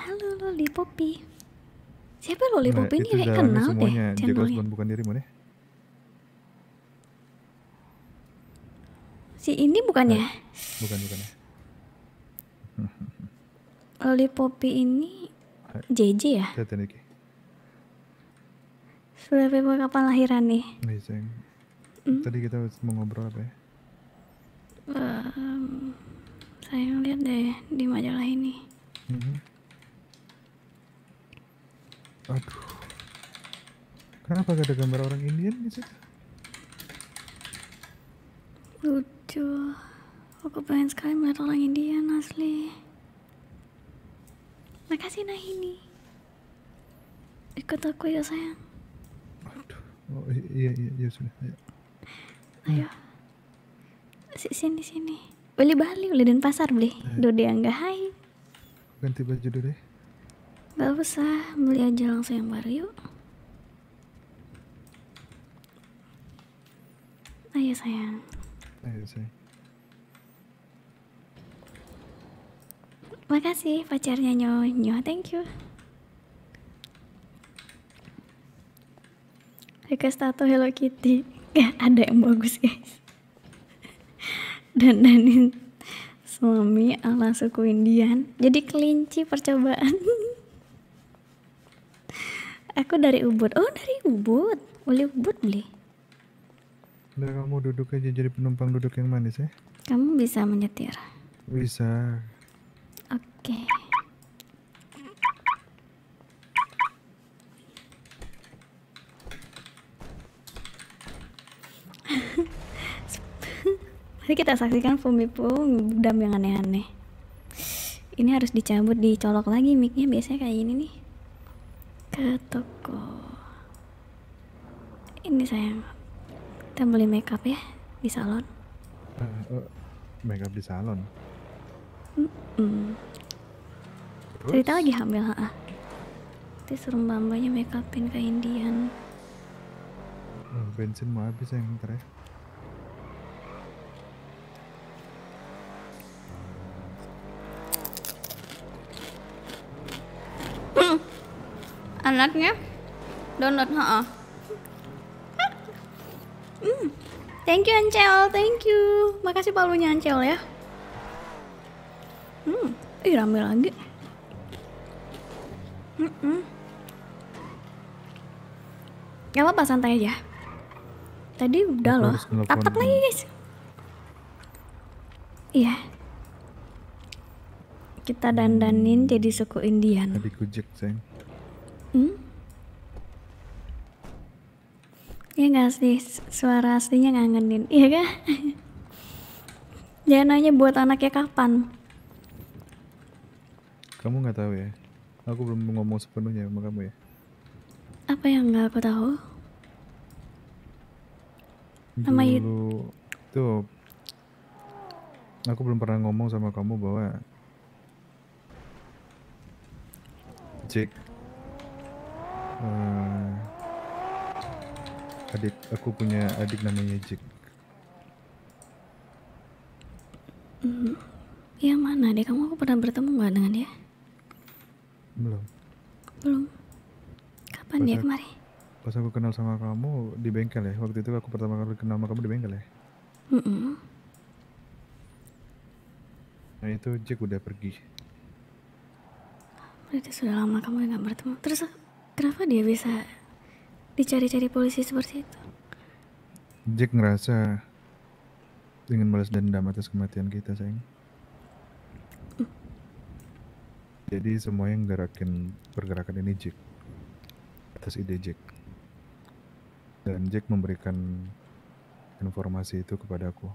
halo loli popi siapa loli popi nah, ini kayak kenal semuanya. deh Jack Osborne bukan dirimu nih si ini bukannya nah, eh, bukan bukan ya loli popi ini Hai. Eh. JJ ya? Lihat ini. 29 Februari kapan lahiran nih? Amazing. Hmm? Tadi kita mau ngobrol apa ya? Um, saya lihat deh di majalah ini. Mm -hmm. Aduh. Kenapa gak ada gambar orang Indian di situ? Lucu. Aku pengen sekali melihat orang Indian asli. Makasih ini, Ikut aku ya sayang. Oh iya iya iya sudah. Iya. Ayo. Sini sini. Beli Bali, beli dan pasar beli. Ayo. Eh. Dode yang hai. Ganti baju dulu deh. Ya. Gak usah, beli aja langsung yang baru yuk. Ayo sayang. Ayo sayang. Makasih pacarnya Nyonya, thank you. request tato Hello Kitty gak (laughs) eh, ada yang bagus guys (laughs) dan danin suami ala suku Indian jadi kelinci percobaan (laughs) aku dari Ubud oh dari Ubud boleh Ubud beli. udah kamu duduk aja jadi penumpang duduk yang manis ya kamu bisa menyetir bisa oke okay. Mari kita saksikan Fumipo dam yang aneh-aneh. Ini harus dicabut, dicolok lagi micnya biasanya kayak ini nih. Ke toko. Ini sayang. Kita beli makeup ya di salon. Eh, eh, makeup di salon. Mm -mm. Cerita lagi hamil, ha. Nanti suruh bambanya makeupin kayak Indian. bensin mau habis yang terakhir Anak hmm. anaknya download ha hmm. thank you Ancel thank you makasih palunya Ancel ya hmm ih rame lagi hmm -mm. Gak apa-apa santai aja Tadi udah loh Tap-tap lagi guys Iya kita dandanin jadi suku Indian. Tadi kujek, sayang. Hmm? Iya gak sih, suara aslinya ngangenin, iya kan? (laughs) Jangan nanya buat anaknya kapan. Kamu nggak tahu ya? Aku belum ngomong sepenuhnya sama kamu ya. Apa yang nggak aku tahu? Nama Dulu, tuh, aku belum pernah ngomong sama kamu bahwa Jack. Uh, eh, adik, aku punya adik namanya Jack. Hmm, yang mana deh? Kamu aku pernah bertemu nggak dengan dia? Belum. Belum. Kapan pas dia kemari? Pas aku kenal sama kamu di bengkel ya. Waktu itu aku pertama kali kenal sama kamu di bengkel ya. hmm -mm. Nah itu Jack udah pergi. Berarti sudah lama kamu nggak bertemu. Terus kenapa dia bisa dicari-cari polisi seperti itu? Jack ngerasa ingin balas dendam atas kematian kita, sayang. Hmm. Jadi semua yang gerakin pergerakan ini Jack atas ide Jack. Dan Jack memberikan informasi itu kepada aku.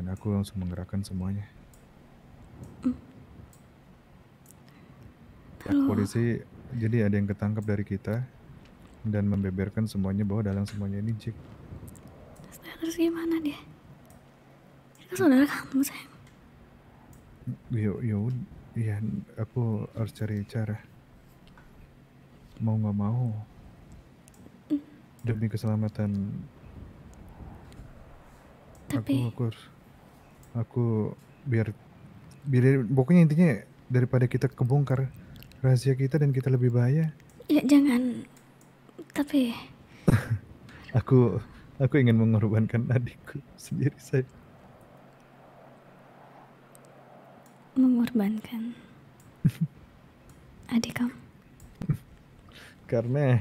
Dan aku langsung menggerakkan semuanya. Hmm. Iya, Aduh. Polisi jadi ada yang ketangkap dari kita dan membeberkan semuanya bahwa dalang semuanya ini Jack. Terus, gimana dia? Dia kan saudara kamu sayang. Yo yo, iya aku harus cari cara. Mau nggak mau demi keselamatan Tapi... aku aku harus, aku biar biar pokoknya intinya daripada kita kebongkar rahasia kita dan kita lebih bahaya. Ya jangan. Tapi (laughs) aku aku ingin mengorbankan adikku sendiri saya. Mengorbankan (laughs) adik kamu? Karena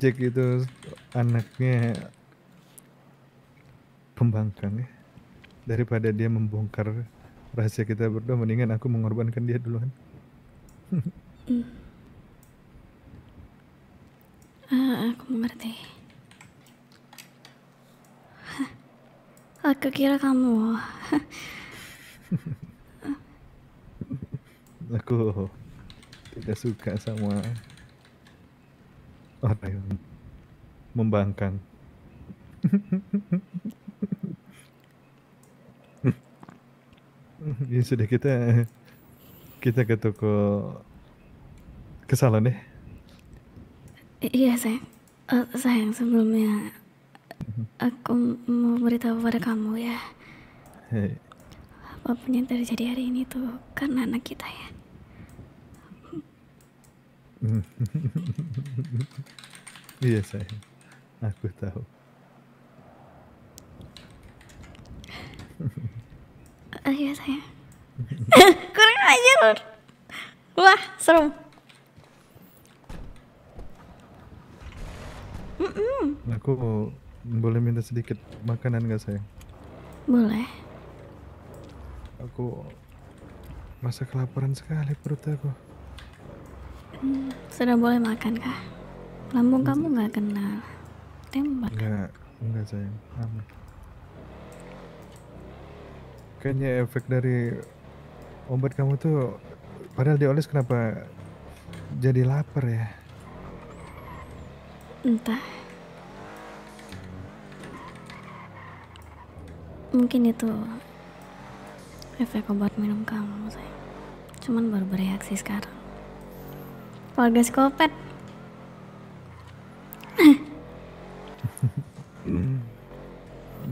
Jack itu anaknya pembangkang ya. Daripada dia membongkar rahasia kita berdua, mendingan aku mengorbankan dia duluan hmm. aku mengerti. aku kira kamu. (laughs) aku tidak suka sama orang yang membangkang. (laughs) Ini sudah kita eh, kita ke toko ke salon deh. iya sayang. Uh, eh, sayang sebelumnya aku mau beritahu pada kamu ya. Hey. Apa yang terjadi hari ini tuh karena anak kita ya. (laughs) iya sayang. Aku tahu. Eh, iya sayang. (laughs) kurang ajar wah serem mm aku boleh minta sedikit makanan gak sayang boleh aku masa kelaparan sekali perut aku hmm, sudah boleh makan kah lambung kamu nggak kenal tembak nggak nggak sayang aman kayaknya efek dari obat kamu tuh padahal dioles kenapa jadi lapar ya? Entah. Mungkin itu efek obat minum kamu, sayang. Cuman baru bereaksi sekarang. Keluarga psikopat. (laughs)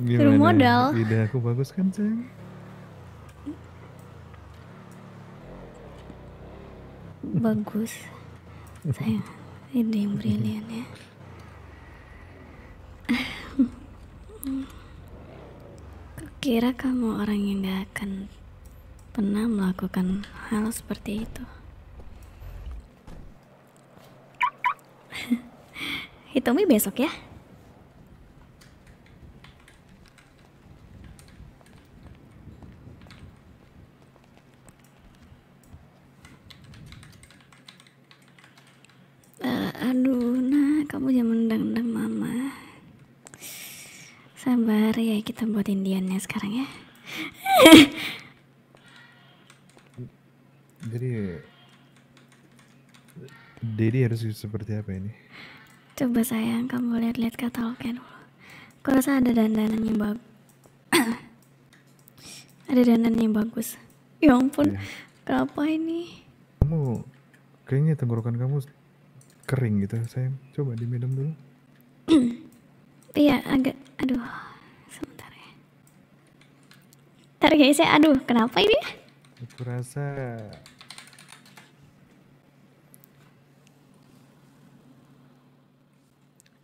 Gimana? Suruh Ide aku bagus kan, sayang? bagus saya ini yang brilian ya kira kamu orang yang gak akan pernah melakukan hal seperti itu (laughs) Hitomi besok ya kita buat indiannya sekarang ya (laughs) jadi Dedi harus seperti apa ini coba sayang kamu lihat-lihat katalognya dulu aku rasa ada dandanan yang bagus (coughs) ada dandanan yang bagus ya ampun iya. kenapa ini kamu kayaknya tenggorokan kamu kering gitu sayang coba diminum dulu (coughs) iya agak aduh Tarik guys ya, aduh kenapa ini? Aku rasa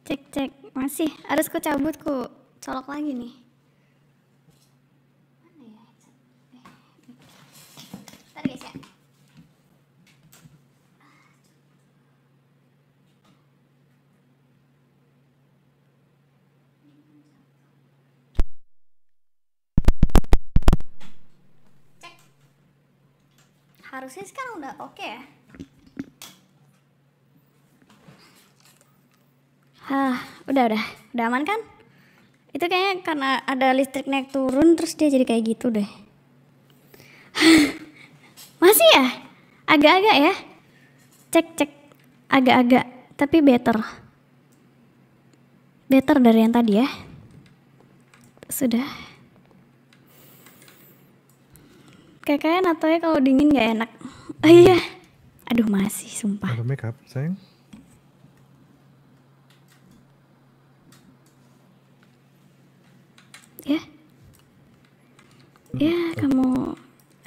cek cek masih harus ku cabut ku colok lagi nih ya? Ntar guys ya harusnya sekarang udah oke ya Hah, udah udah, udah aman kan? Itu kayaknya karena ada listrik naik turun terus dia jadi kayak gitu deh. (laughs) Masih ya? Agak-agak ya? Cek cek, agak-agak, tapi better. Better dari yang tadi ya. Sudah. Kayaknya natonya kalau dingin gak enak. Oh iya. Aduh masih sumpah. Ada makeup sayang? Ya. Ya hmm. kamu.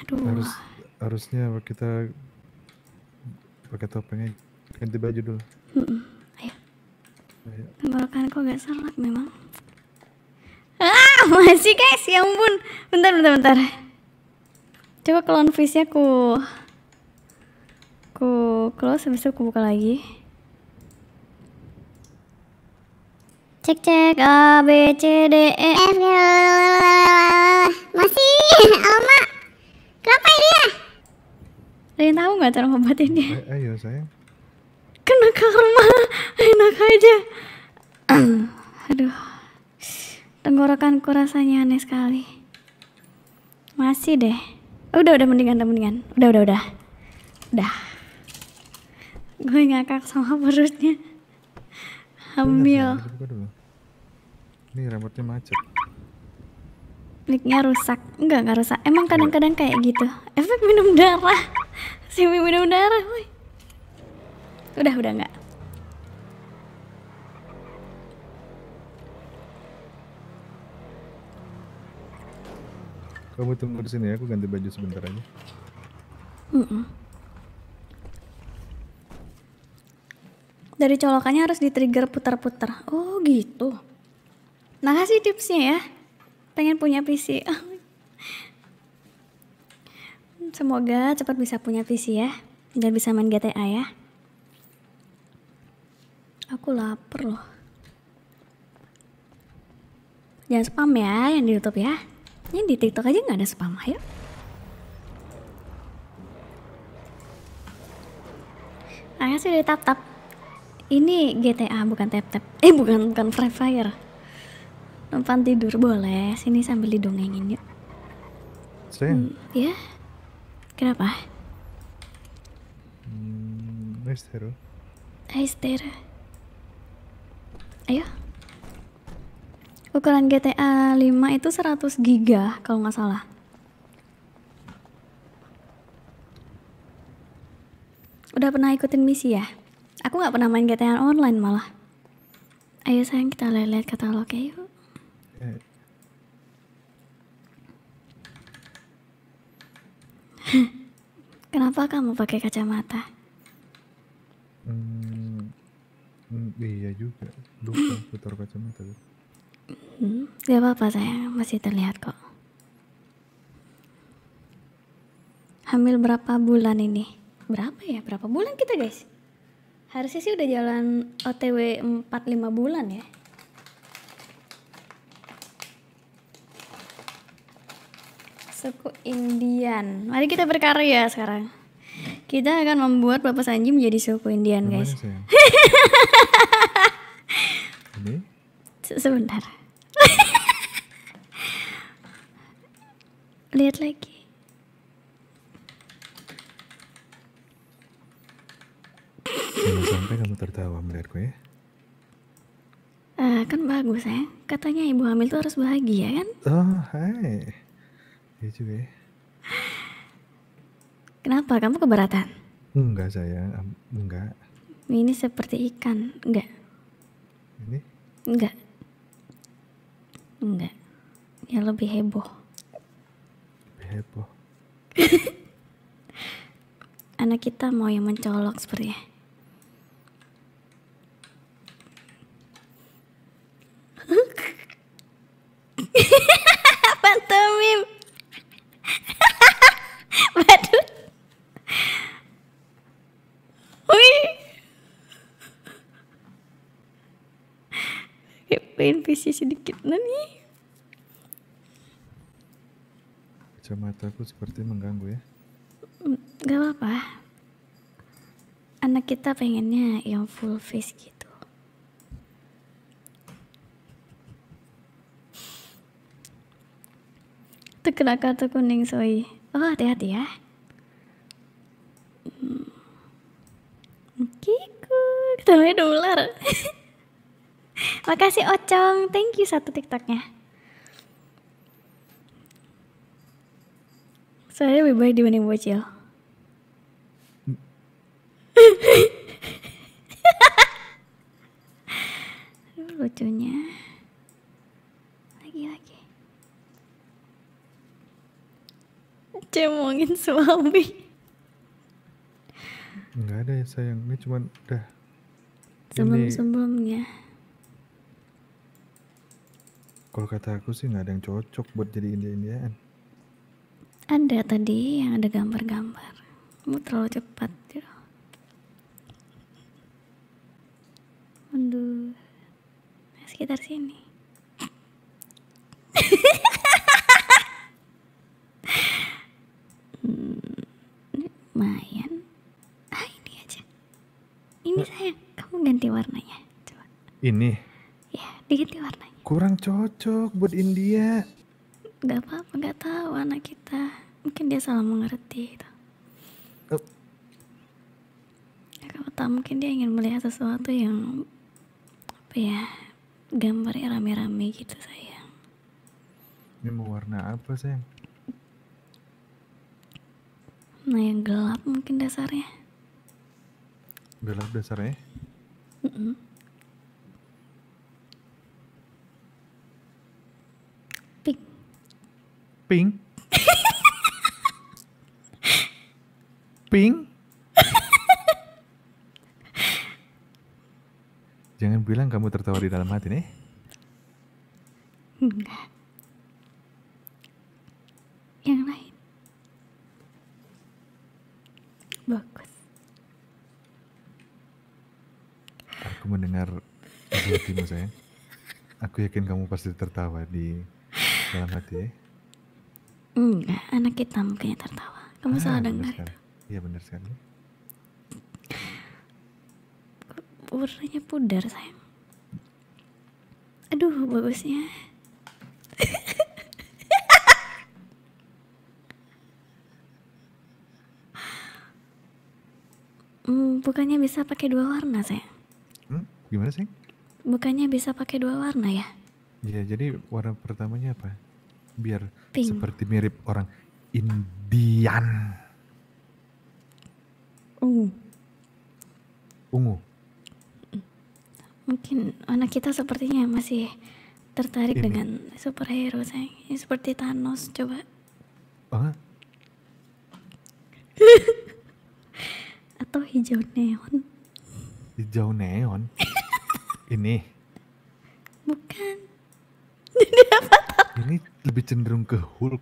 Aduh. Harus harusnya kita pakai topengnya ganti baju dulu. Mm -mm. Ayo. Ayo. kok gak salah memang. Ah (laughs) masih guys ya ampun. Bentar bentar bentar coba clone fishnya ku ku close habis itu ku buka lagi cek cek a b c d e f masih Alma kenapa ini ya ada yang tahu nggak cara ngobatin dia eh, ayo sayang kena kan karma enak aja (clears throat) aduh tenggorokanku rasanya aneh sekali masih deh Udah, udah mendingan, udah mendingan. Udah, udah, udah. Udah. Gue ngakak sama perutnya. Hamil. Ini rambutnya macet. miknya rusak. Enggak, enggak rusak. Emang kadang-kadang kayak gitu. Efek minum darah. (laughs) Si minum darah, Udah, udah enggak. Kamu tunggu di sini ya, aku ganti baju sebentar aja. Mm -mm. Dari colokannya harus di-trigger putar-putar. Oh gitu. Nah kasih tipsnya ya. Pengen punya PC. (laughs) Semoga cepat bisa punya PC ya. Dan bisa main GTA ya. Aku lapar loh. Jangan spam ya yang di YouTube ya. Ini di TikTok aja nggak ada spam, ya? Ayo sih udah tap tap. Ini GTA bukan tap tap. Eh bukan bukan Free Fire. Numpang tidur boleh. Sini sambil didongengin yuk. Same. Hmm, ya. Kenapa? Hmm, Esther. Esther. Ayo ukuran GTA 5 itu 100 giga kalau nggak salah udah pernah ikutin misi ya? Aku nggak pernah main GTA online malah. Ayo sayang kita lihat katalognya yuk. (laughs) Kenapa kamu pakai kacamata? Hmm, hmm iya juga. Duh, putar kacamata. Hmm, gak apa-apa saya masih terlihat kok. Hamil berapa bulan ini? Berapa ya? Berapa bulan kita guys? Harusnya sih udah jalan OTW 4-5 bulan ya. Suku Indian. Mari kita berkarya sekarang. Kita akan membuat Bapak Sanji menjadi suku Indian, Memang guys. (laughs) Ini? Sebentar. lihat lagi jangan sampai kamu tertawa melihatku ya uh, kan bagus ya katanya ibu hamil tuh harus bahagia kan oh hai iya juga ya kenapa kamu keberatan enggak sayang enggak ini seperti ikan enggak ini enggak enggak yang lebih heboh heboh (laughs) anak kita mau yang mencolok sepertinya pantomim (laughs) (laughs) waduh wih kayak PC sedikit nih Kacamataku seperti mengganggu ya? Gak apa-apa. Anak kita pengennya yang full face gitu. Itu kena kartu kuning soi. Oh hati-hati ya. Hmm. Kiku, ketemu dolar. (laughs) Makasih Ocong, thank you satu tiktoknya. Soalnya lebih baik dibanding bocil. lucunya lagi lagi cemongin suami nggak ada ya sayang ini cuman udah sebelum sebelumnya kalau kata aku sih nggak ada yang cocok buat jadi India Indiaan ada tadi yang ada gambar-gambar kamu terlalu cepat ya Aduh nah, sekitar sini (laughs) hmm, lumayan ah ini aja ini nah. sayang kamu ganti warnanya coba ini ya diganti warnanya kurang cocok buat India nggak apa-apa nggak tahu anak kita mungkin dia salah mengerti itu Oh. Ya, kamu tahu mungkin dia ingin melihat sesuatu yang apa ya gambar rame-rame gitu sayang. Ini mau warna apa sayang? Nah yang gelap mungkin dasarnya. Gelap dasarnya? Mm -mm. Pink. Pink. Jangan bilang kamu tertawa di dalam hati nih. Enggak. Yang lain. Bagus. Aku mendengar hatimu sayang. Aku yakin kamu pasti tertawa di dalam hati ya. Enggak, anak kita mukanya tertawa. Kamu ah, salah dengar Iya benar sekali. Warnanya pudar sayang. Aduh, bagusnya. hmm, bukannya bisa pakai dua warna sayang? Hmm, gimana sayang? Bukannya bisa pakai dua warna ya? Iya, jadi warna pertamanya apa? biar Pink. seperti mirip orang Indian. Ungu. Ungu. Mungkin anak kita sepertinya masih tertarik Ini. dengan superhero sayang. Ini seperti Thanos coba. (laughs) Atau hijau neon. Hijau neon. (laughs) Ini. Bukan. (laughs) Ini apa? Ini lebih cenderung ke Hulk.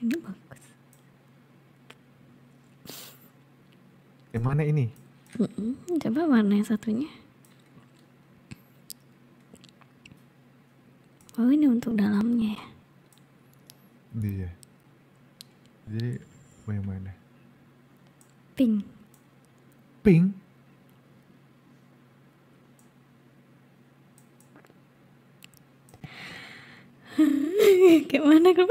ini bagus. Yang mana ini? coba warna yang satunya. Oh ini untuk dalamnya ya? Iya. Jadi mau yang mana? Pink. Pink? kayak (laughs) mana gue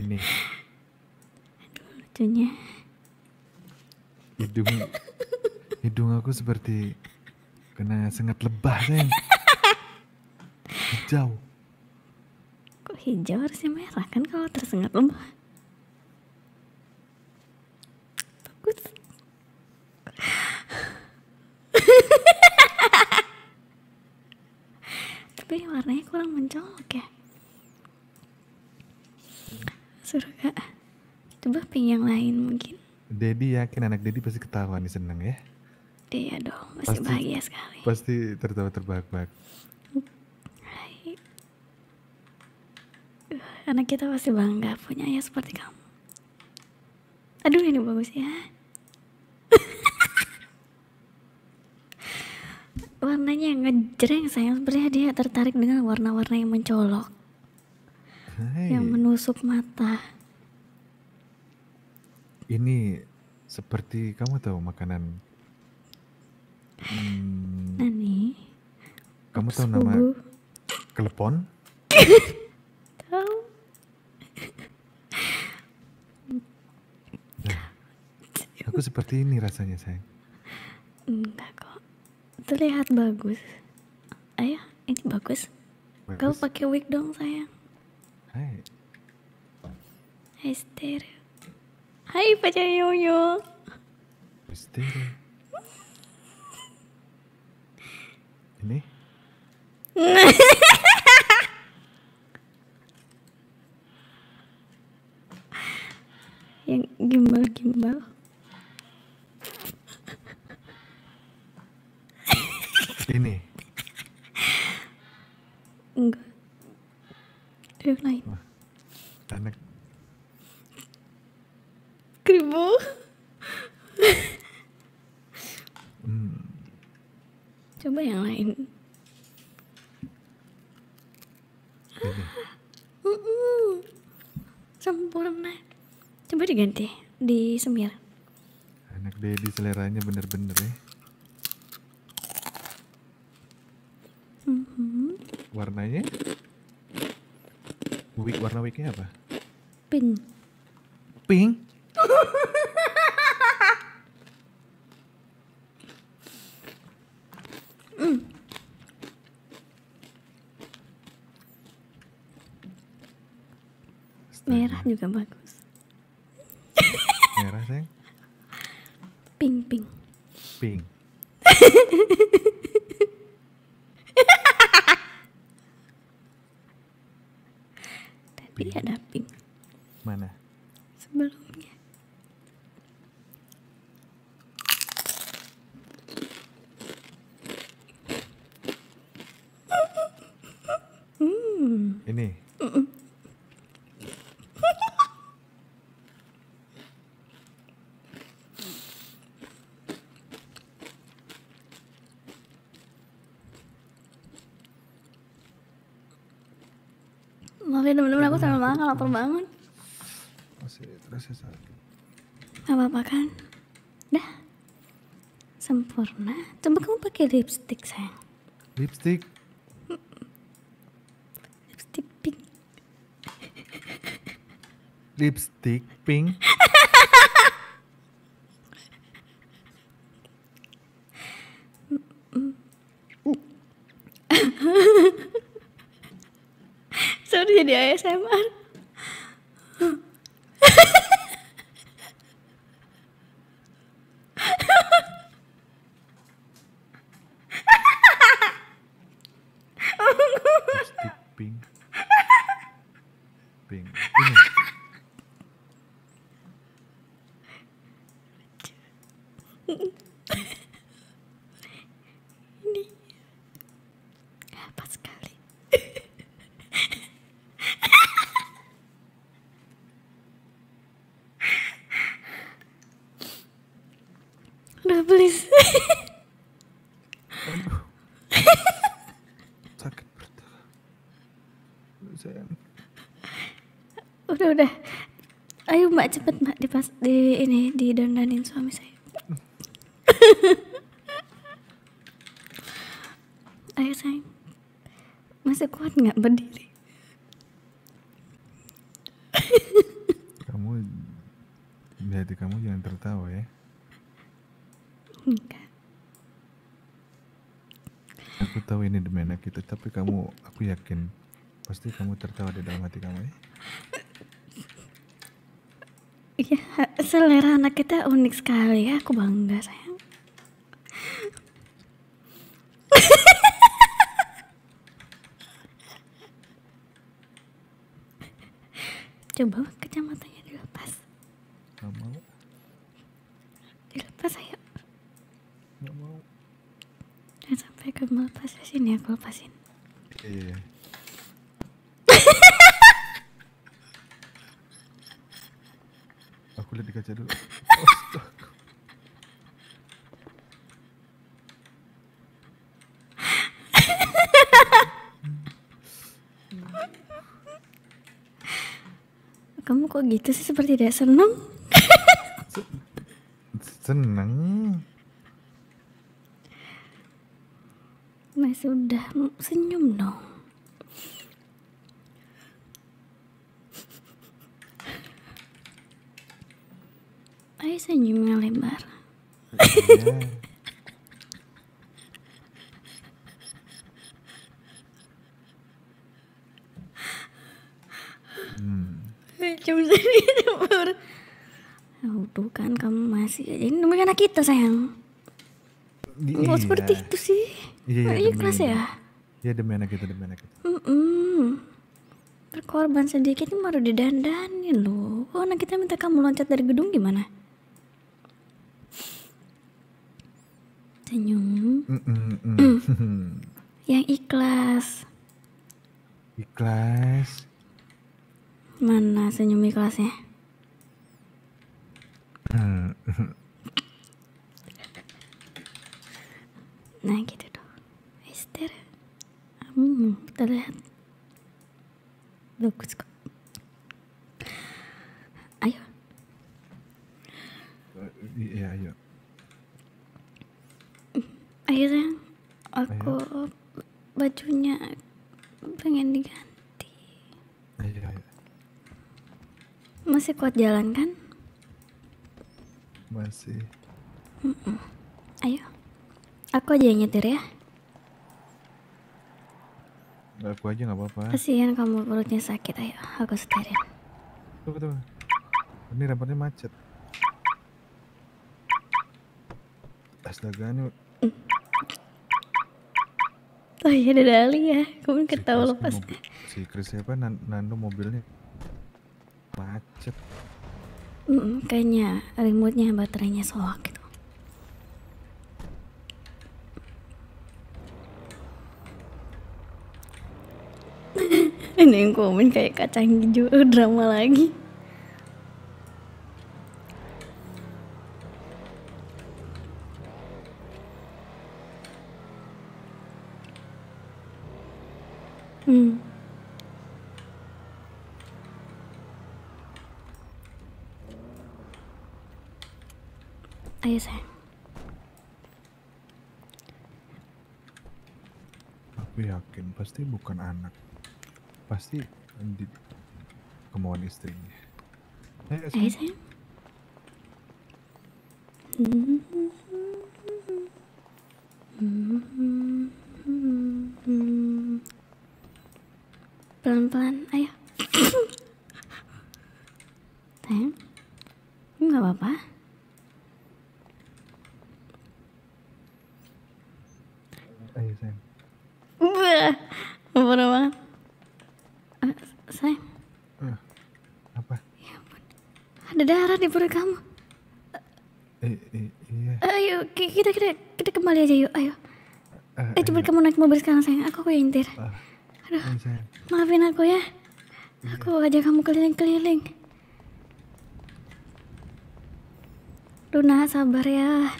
ini lucunya hidung hidung aku seperti kena sangat lebah sayang hijau kok hijau harusnya merah kan kalau tersengat lebah tapi warnanya kurang mencolok ya surga coba pink yang lain mungkin Dedi yakin anak Dedi pasti ketawa nih seneng ya iya dong pasti, pasti bahagia sekali pasti tertawa terbahak-bahak anak kita pasti bangga punya ayah seperti kamu aduh ini bagus ya warnanya yang ngejreng sayang sebenarnya dia tertarik dengan warna-warna yang mencolok Hai. yang menusuk mata ini seperti kamu tahu makanan hmm, nani kamu tahu nama kelepon (laughs) tahu nah, aku seperti ini rasanya sayang enggak kok terlihat bagus Ayo, ini bagus, bagus. kau pakai wig dong sayang hai hai stereo hai pacar yoyo stereo ini (laughs) yang gimbal gimbal ini enggak krim lain anak kribo coba yang lain uh -uh. sempurna coba diganti di semir anak Dedi seleranya bener-bener ya warnanya wig warna wignya apa pink pink (laughs) merah juga bagus merah sayang pink pink pink Maafin teman-teman aku sama banget lapar banget. Masih terasa ya, sakit. apa-apa kan? Dah. Sempurna. Coba kamu pakai lipstick sayang. Lipstick? Lipstick pink. Lipstick pink. cepet mbak di pas di ini di dandanin suami saya (laughs) ayo sayang masih kuat nggak berdiri kamu hati kamu jangan tertawa ya enggak aku tahu ini demenak kita tapi kamu aku yakin pasti kamu tertawa di dalam hati kamu ya selera anak kita unik sekali ya aku bangga sayang (laughs) coba kecamatannya dilepas Gak mau dilepas ayo Gak mau jangan sampai kamu lepas sini aku lepasin kok gitu sih seperti tidak seneng (laughs) seneng Mas sudah senyum dong Ayo senyumnya lebar iya. Itu iya. itu sih. Iya, iya, iya kelas ya. Iya demi anak itu demi anak itu. Mm -mm. Berkorban sedikit baru didandani loh. Oh, anak kita minta kamu loncat dari gedung gimana? Senyum. Mm (clears throat) Yang ikhlas. Ikhlas. Mana senyum ikhlasnya? nah gitu dong Esther hmm, kita bagus kok ayo iya ayo ayo sayang aku ayo. bajunya pengen diganti ayo, ayo. masih kuat jalan kan masih mm -mm. ayo Aku aja yang nyetir ya. Aku aja nggak apa-apa. Kasihan kamu perutnya sakit, ayo aku setirin. Tuh, tuh. Ini rambutnya macet. Astaga ini. Oh iya ada Dali ya, kemudian ketawa si lepas. si Chris siapa Nan Nando mobilnya macet. Mm -mm, kayaknya remote-nya baterainya soak. Neng ya yang komen kayak kacang hijau (laughs) drama lagi Hmm. Ayo saya. Aku yakin pasti bukan anak pasti di kemauan istrinya. Eh, Hai sayang. Pelan-pelan, ayo. di perut kamu. Eh, eh, iya. Ayo, kita kita kita kembali aja yuk, ayo. eh, eh coba eh. kamu naik mobil sekarang sayang, aku kuintir. Uh, ah, Aduh, iya, maafin aku ya. Iya. Aku ajak kamu keliling-keliling. Luna sabar ya.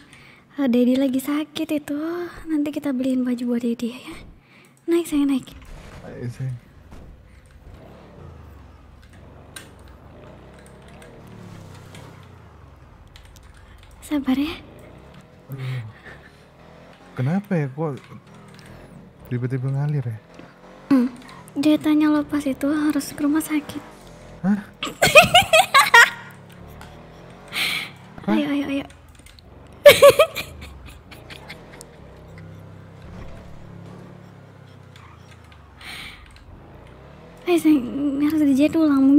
Eh, Daddy lagi sakit itu. Nanti kita beliin baju buat Daddy ya. Naik sayang naik. Ayo sayang. sabar ya kenapa ya kok tiba-tiba ngalir ya hmm, tanya lo lepas itu harus ke rumah sakit. Hah? (laughs) ayo, ayo, ayo. ayo, (laughs) eh, saya harus dijahit ulang.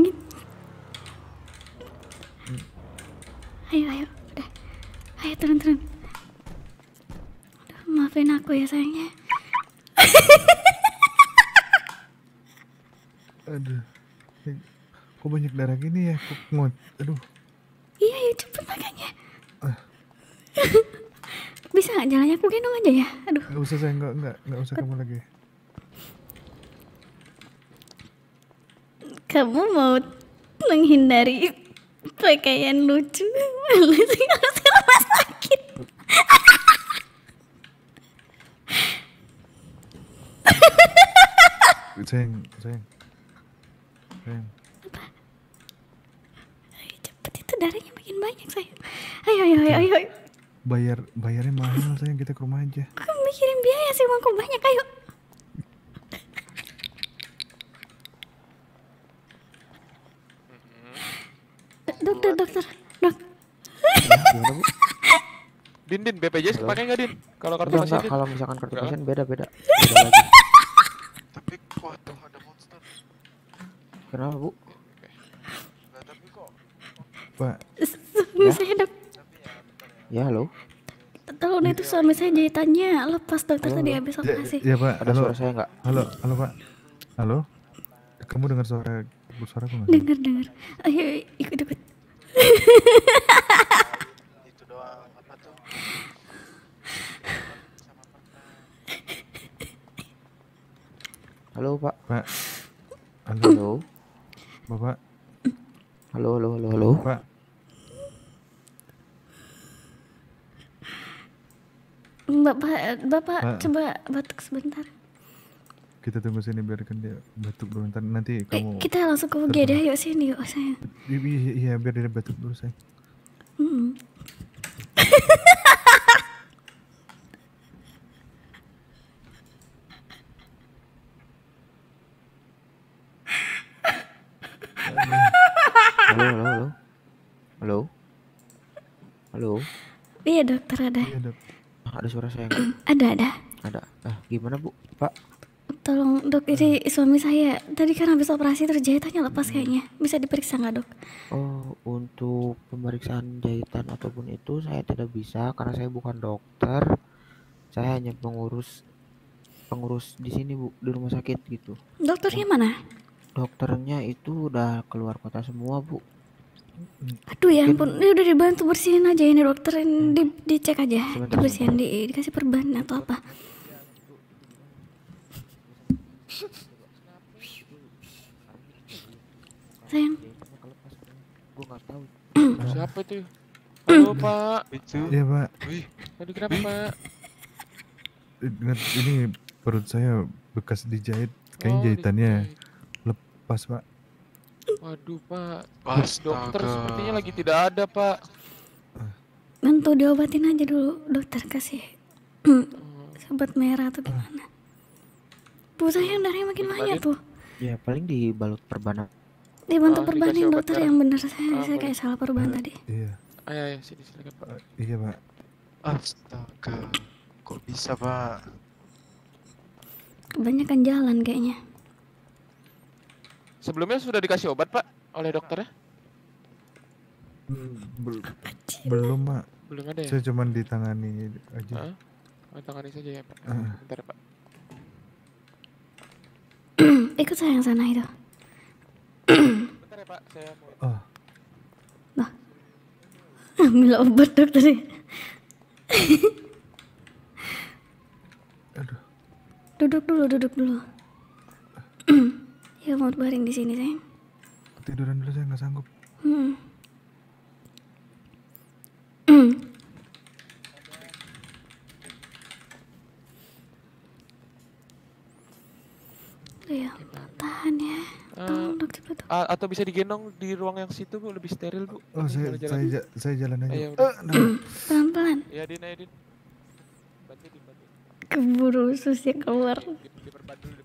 ngon. Aduh. Iya, ya cepet makanya. Ah. Bisa nggak jalannya aku gendong aja ya? Aduh. Nggak usah saya nggak nggak nggak usah kamu lagi. Kamu mau menghindari pakaian lucu, males harus ke rumah sakit. sayang, sayang, sayang. banyak saya. Ayo ayo ayo ayo. Bayar bayarnya mahal saya kita ke rumah aja. kau mikirin biaya sih uangku banyak ayo. dokter dokter dok. (laughs) Din Din BPJS pakai nggak Din? Kalau kartu pasien? Kalau misalkan kartu pasien beda beda. beda lagi. Tapi waduh ada monster. Kenapa bu? Pak suami ya? saya dok ya halo tahun itu suami saya jahitannya lepas dokter halo, tadi habis operasi ya, ya pak ada halo. suara saya nggak halo halo pak halo kamu dengar suara suara aku dengar dengar ayo ikut ikut Halo Pak. Pak. Halo. Bapak. Halo, halo, halo, halo. Pak. Bapak, bapak coba batuk sebentar. Kita tunggu sini biarkan dia batuk dulu nanti, eh, kamu. Eh, kita langsung ke UGD ayo sini yuk saya. Iya, iya biar dia batuk dulu saya. Mm -mm. halo, halo, halo, halo, halo. Iya dokter ada. Iya, dokter. Ada suara saya (clears throat) ada, ada. Ada. Ah, gimana Bu? Pak? Tolong dok, ini eh. suami saya tadi kan habis operasi terus jahitannya lepas hmm. kayaknya. Bisa diperiksa nggak dok? Oh, untuk pemeriksaan jahitan ataupun itu saya tidak bisa karena saya bukan dokter. Saya hanya pengurus pengurus di sini Bu, di rumah sakit gitu. Dokternya oh. mana? Dokternya itu udah keluar kota semua Bu. Aduh ya ampun, kan ini udah dibantu bersihin aja ini dokter, ini hmm. di, dicek aja, dibersihin, di, dikasih perban atau apa. Sayang. Siapa itu? (clears throat) Halo Pak. Itu. Ya Pak. Wih, tadi kenapa Pak? Eh, ini perut saya bekas dijahit, kayaknya oh, jahitannya lepas Pak. Waduh Pak, pas dokter sepertinya lagi tidak ada Pak. Bantu diobatin aja dulu dokter kasih sobat (clears throat) merah atau gimana. Pusanya yang darahnya makin banyak tuh. Ya paling dibalut perban. Dibantu ah, perbanin dokter yang benar saya, ah, saya kayak salah perban ah, tadi. Iya. Ayo, sini silakan Pak. iya Pak. Astaga, kok bisa Pak? Kebanyakan jalan kayaknya. Sebelumnya sudah dikasih obat, Pak, oleh dokternya? Hmm, belum. Belum, Pak. Belum ada ya? Saya cuma ditangani aja. Ah, ditangani saja ya, Pak. Ah. Bentar, ya, Pak. (clears throat) Ikut saya yang sana itu. Bentar ya, Pak. Saya mau. Oh. Nah. Ambil obat dokternya. Aduh. Duduk dulu, duduk dulu. (clears throat) Ya mau baring di sini sayang. Tiduran dulu saya nggak sanggup. Hmm. ya, tahan ya. Uh, atau bisa digendong di ruang yang situ bu, lebih steril bu. Oh saya jalan. -jalan. saya saya jalan aja. pelan pelan. Ya din, ayo din. Bantu din, bantu. Keburu usus yang keluar. Di, di, di,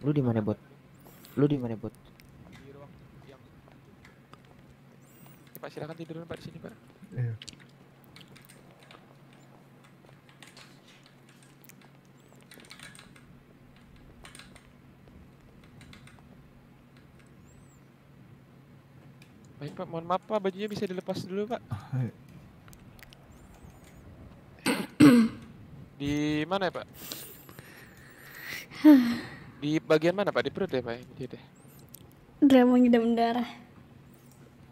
Lu di mana bot? Lu di mana bot? Di ruang yang. Ya, Pak silakan tidur Pak di sini Pak. Iya. Baik Pak, mohon maaf Pak, bajunya bisa dilepas dulu Pak. di mana ya Pak? (clears throat) (clears throat) Di bagian mana Pak? Di perut ya Pak? Ya? Dia deh. Dia mau ngidam darah.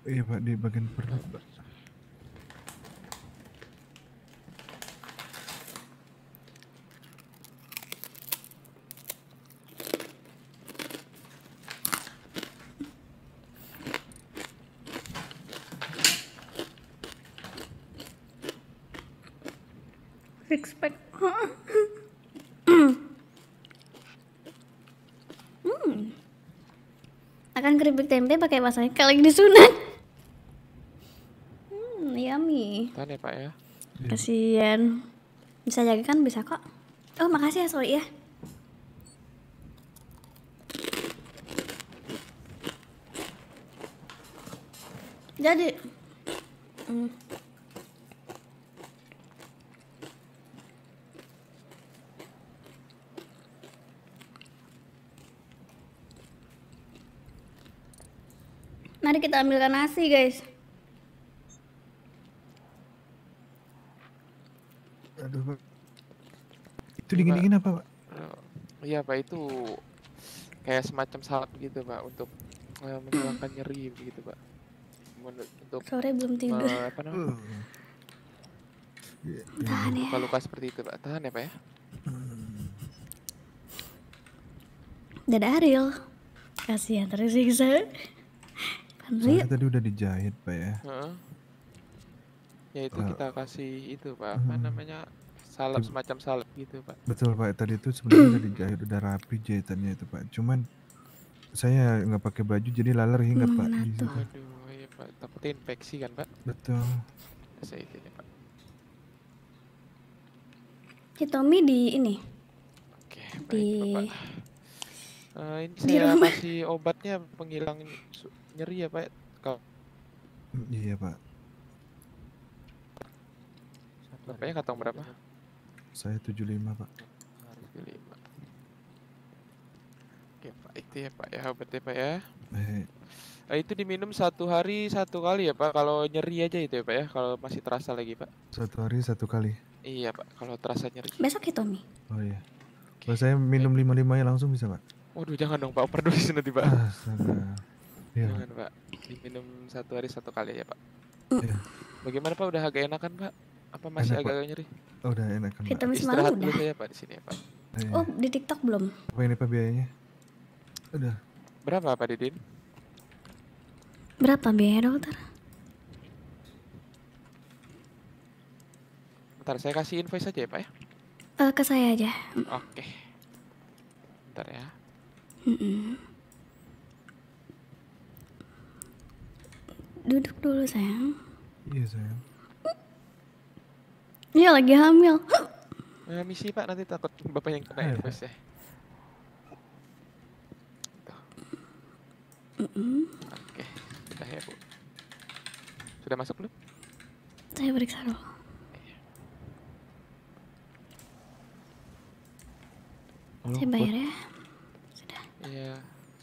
Iya Pak, di bagian perut. pak keripik tempe pakai masanya kalau yang disunat hmm, yummy kan ya pak ya kasian bisa jaga kan bisa kok oh makasih ya sorry ya jadi hmm. kita ambilkan nasi guys aduh pak. itu dingin dingin apa pak iya pak itu kayak semacam salat gitu pak untuk uh, eh, menghilangkan nyeri begitu pak untuk sore belum tidur uh, apa namanya oh. iya, iya. tahan ya luka-luka seperti itu pak tahan ya pak ya dan Ariel kasihan tersiksa Iya. Soalnya tadi udah dijahit pak ya. Uh, ya itu uh, kita kasih itu pak, apa hmm. namanya salep semacam salep gitu pak. Betul pak, tadi itu sebenarnya udah dijahit udah rapi jahitannya itu pak. Cuman saya nggak pakai baju jadi laler hingga pak. Di situ. Aduh, ya, pak, takutnya infeksi kan pak. Betul. Saya itu ya, pak. Hitomi di ini. Oke, okay, di... Uh, ini di saya rumah. kasih obatnya penghilang nyeri ya pak kalau iya pak bapaknya kantong berapa saya 75 pak 75 oke pak itu ya pak ya ya pak ya eh. Nah, itu diminum satu hari satu kali ya pak kalau nyeri aja itu ya pak ya kalau masih terasa lagi pak satu hari satu kali iya pak kalau terasa nyeri besok ya Tommy oh iya kalau saya minum lima limanya langsung bisa pak waduh jangan dong pak overdosis nanti pak ah, Astaga. Iya. Jangan pak, diminum satu hari satu kali ya pak. Ya. Bagaimana pak? Udah agak enakan pak? Apa masih enak, agak, nyeri? Oh, udah enakan. Vitamin semalam udah. Dulu saya pak di sini ya pak. Iya. Oh di TikTok belum? Apa ini pak biayanya? Udah. Berapa pak Didin? Berapa biaya dokter? Ntar saya kasih invoice aja ya pak ya. Uh, ke saya aja. Oke. Okay. Ntar ya. Mm -mm. Duduk dulu sayang. Iya sayang. Iya lagi hamil. Eh, misi pak nanti takut bapak yang kena herpes ya. Mm -mm. Oke, sudah ya bu. Sudah masuk belum? Saya periksa dulu. Saya bayar ya. Sudah. Iya,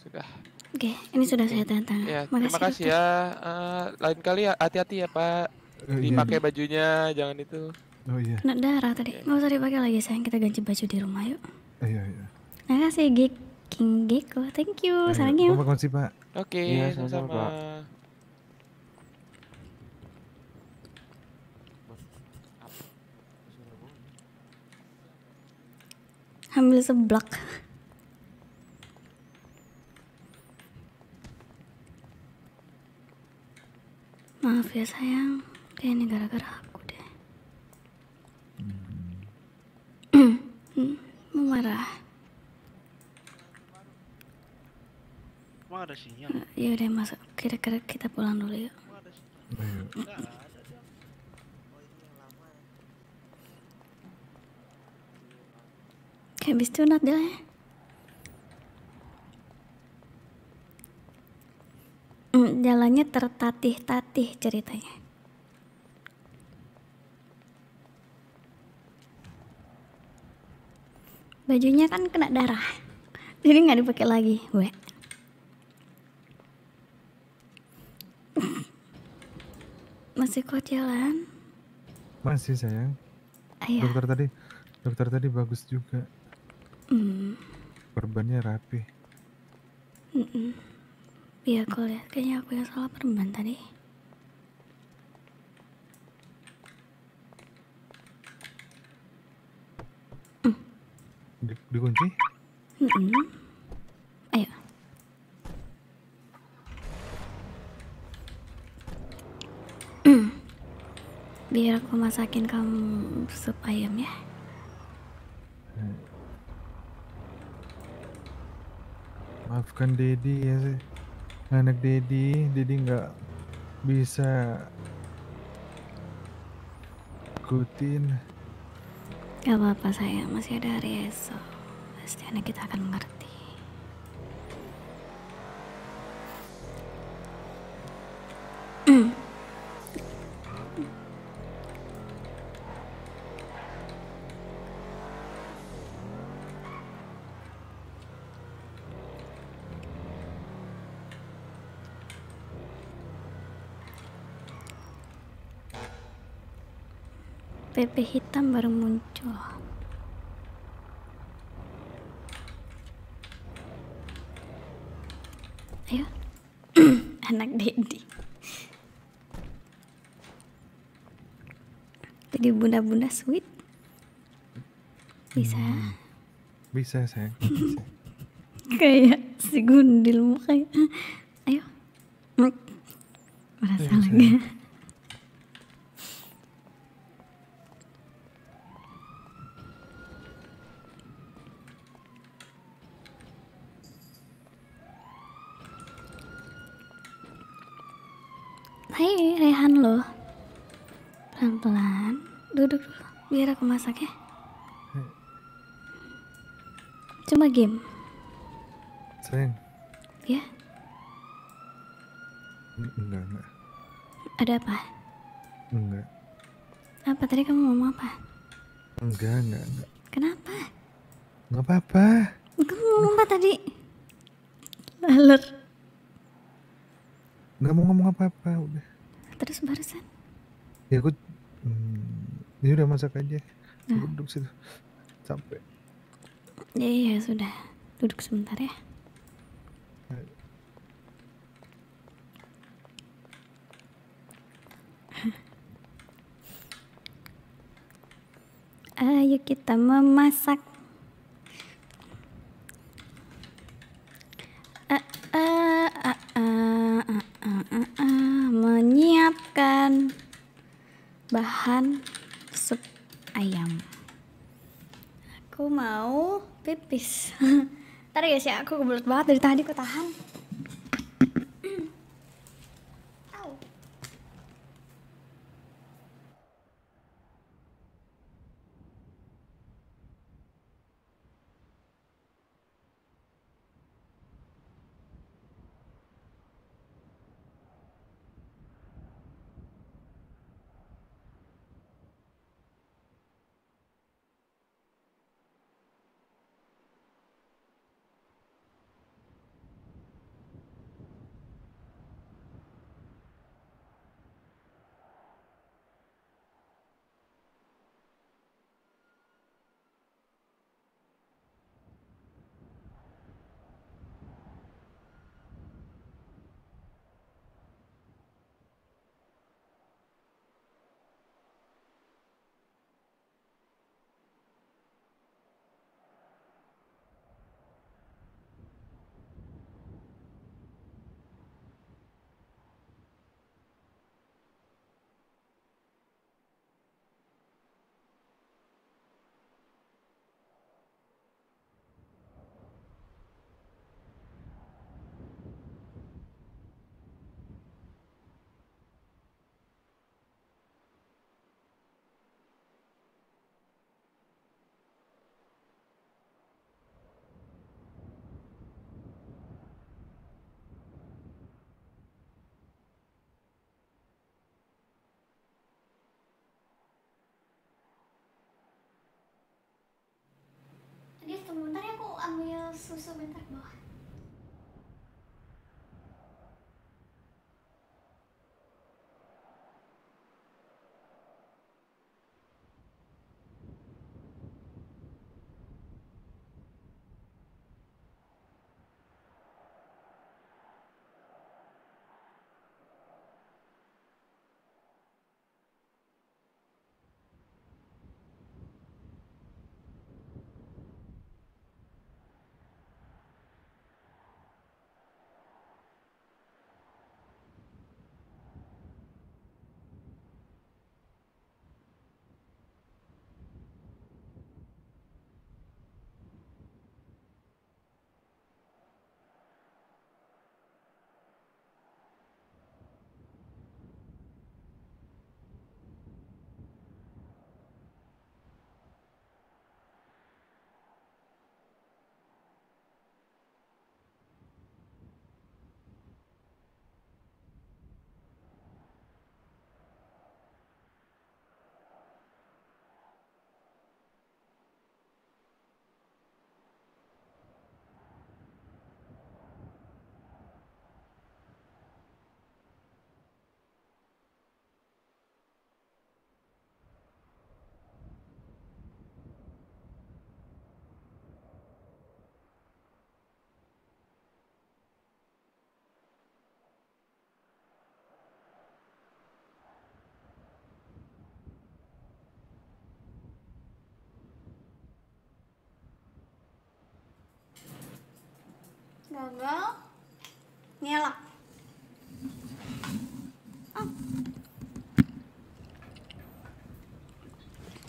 sudah. Oke, ini sudah saya tanda Ya, Makasih, terima kasih ya. Uh, lain kali ya, hati-hati ya, Pak. Oh, iya. Dipakai bajunya, jangan itu. Oh iya. Kena darah tadi. Gak usah dipakai lagi, sayang. Kita ganti baju di rumah yuk. Oh, iya, iya. Makasih, Gek. King Geko. Thank you. Sarang yuk. Terima kasih, Pak. Oke, okay, ya, sama-sama. Pak. Ambil seblak. Maaf ya sayang, kayak ini gara-gara aku deh. Hmm. (clears throat) Mau marah? Emang ada sinyal? Eh, ya udah masuk. Kira-kira kita pulang dulu yuk. Iya. (clears throat) Kayak bis tuh deh. ya? Mm, jalannya tertatih-tatih ceritanya. Bajunya kan kena darah, jadi nggak dipakai lagi. Gue. Masih kuat jalan? Masih sayang. Ayah. Dokter tadi, dokter tadi bagus juga. Mm. Perbannya rapi. Mm -mm tapi ya aku lihat kayaknya aku yang salah perban tadi Di, dikunci? Mm -mm. Ayo. (clears throat) Biar aku masakin kamu sup ayam ya. Hmm. Maafkan Dedi ya sih anak Dedi, Dedi nggak bisa ikutin. Gak apa-apa saya masih ada hari esok. Pasti anak kita akan mengerti. PP hitam baru muncul ayo (clears throat) anak dedi jadi bunda-bunda sweet bisa hmm. bisa sayang (laughs) kayak si gundil mukanya masak ya cuma game sayang ya enggak enggak ada apa enggak apa tadi kamu ngomong apa enggak enggak enggak kenapa enggak apa-apa masak aja nah. duduk situ sampai ya ya sudah duduk sebentar ya (laughs) Ayo kita memasak. menyiapkan bahan aku kebelet banget dari tadi aku tahan ambil susu bentar bawah gagal ngelak ah.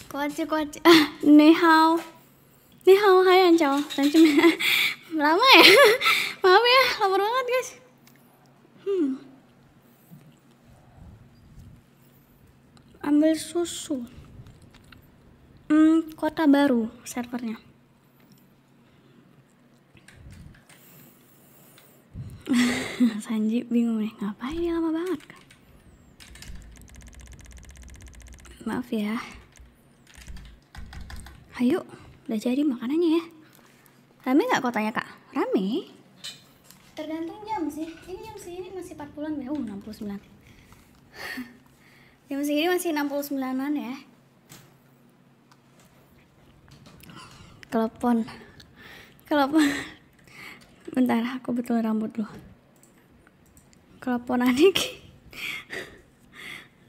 kuat sih kuat ah chứ à, ni hao ni hao hai anh dan cuma lama ya (laughs) maaf ya lama banget guys hmm. ambil susu hmm, kota baru servernya (laughs) Sanji bingung nih ngapain ini lama banget maaf ya ayo udah jadi makanannya ya rame nggak kotanya kak rame tergantung jam sih ini jam sih ini masih 40an ya uh 69 (laughs) jam segini masih 69an ya telepon telepon (laughs) bentar aku betul rambut loh kelaponan anik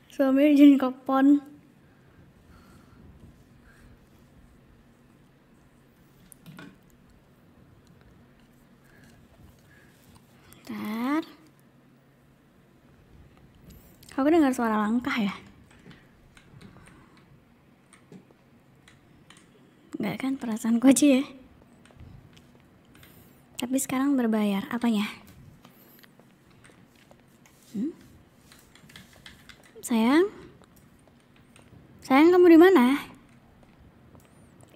(laughs) suami izin kepon Ntar, Aku dengar suara langkah ya. Enggak kan perasaan aja ya. Tapi sekarang berbayar apanya? Sayang? Sayang kamu di mana?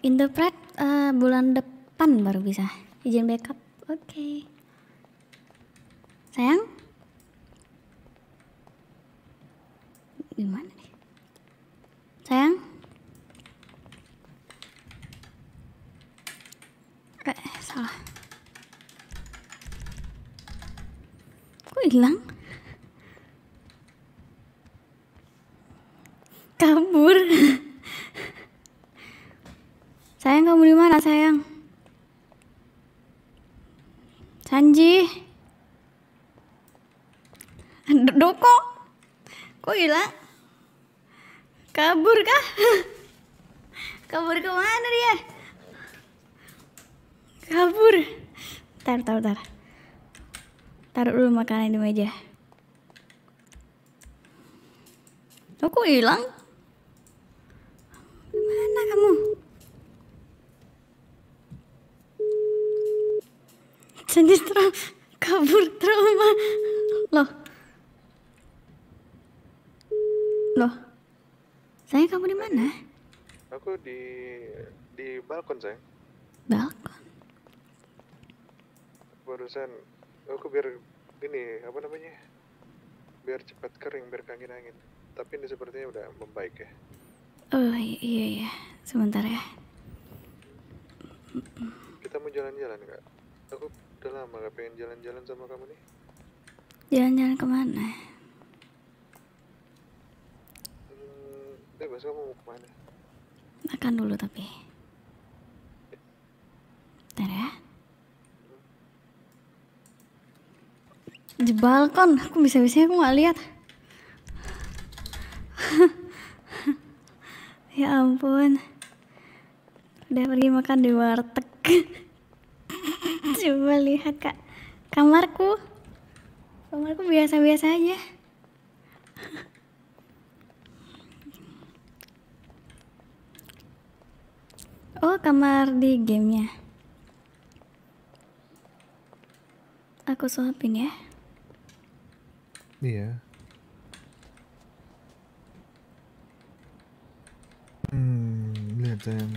Interpret uh, eh, bulan depan baru bisa. Izin backup. Oke. Okay. Sayang? mana nih? Sayang? Eh, salah. Kok hilang? kabur sayang kamu di mana sayang Sanji Doko kok Kok hilang kabur kah kabur kemana dia kabur tar tar tar taruh dulu makanan di meja Loh, kok hilang Mana kamu? Jenis trauma, kabur trauma. Loh. Loh. Saya kamu di mana? Aku di di balkon, saya. Balkon. Barusan aku biar gini, apa namanya? Biar cepat kering, biar kangen angin Tapi ini sepertinya udah membaik ya. Oh iya, iya iya, sebentar ya. Kita mau jalan-jalan kak. Aku udah lama gak pengen jalan-jalan sama kamu nih. Jalan-jalan kemana? Hmm, bebas kamu mau kemana? Makan dulu tapi. Bentar ya. Jebal aku bisa-bisa aku nggak lihat. (laughs) Ya ampun. Udah pergi makan di warteg. (laughs) Coba lihat kak, kamarku. Kamarku biasa-biasa aja. (laughs) Oh, kamar di gamenya. Aku suapin ya. Iya. Hmm, lihat sayang,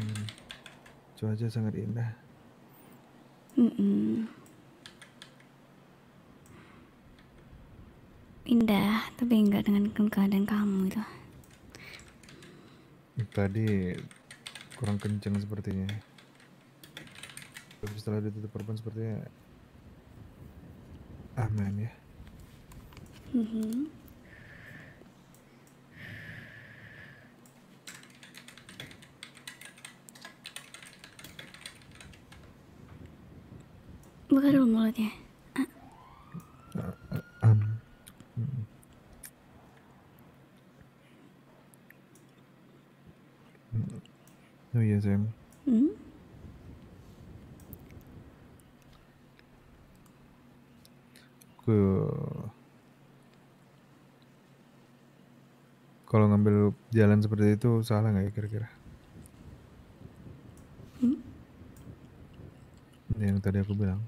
cuaca sangat indah. Mm -mm. Indah, tapi enggak dengan keadaan kamu itu. Tadi kurang kencang sepertinya. Tapi setelah ditutup perban sepertinya aman ya. Mm -hmm. buka dulu mulutnya ah. hmm. oh iya Sam hmm? kalau ngambil jalan seperti itu salah nggak ya kira-kira? Hmm? Yang tadi aku bilang.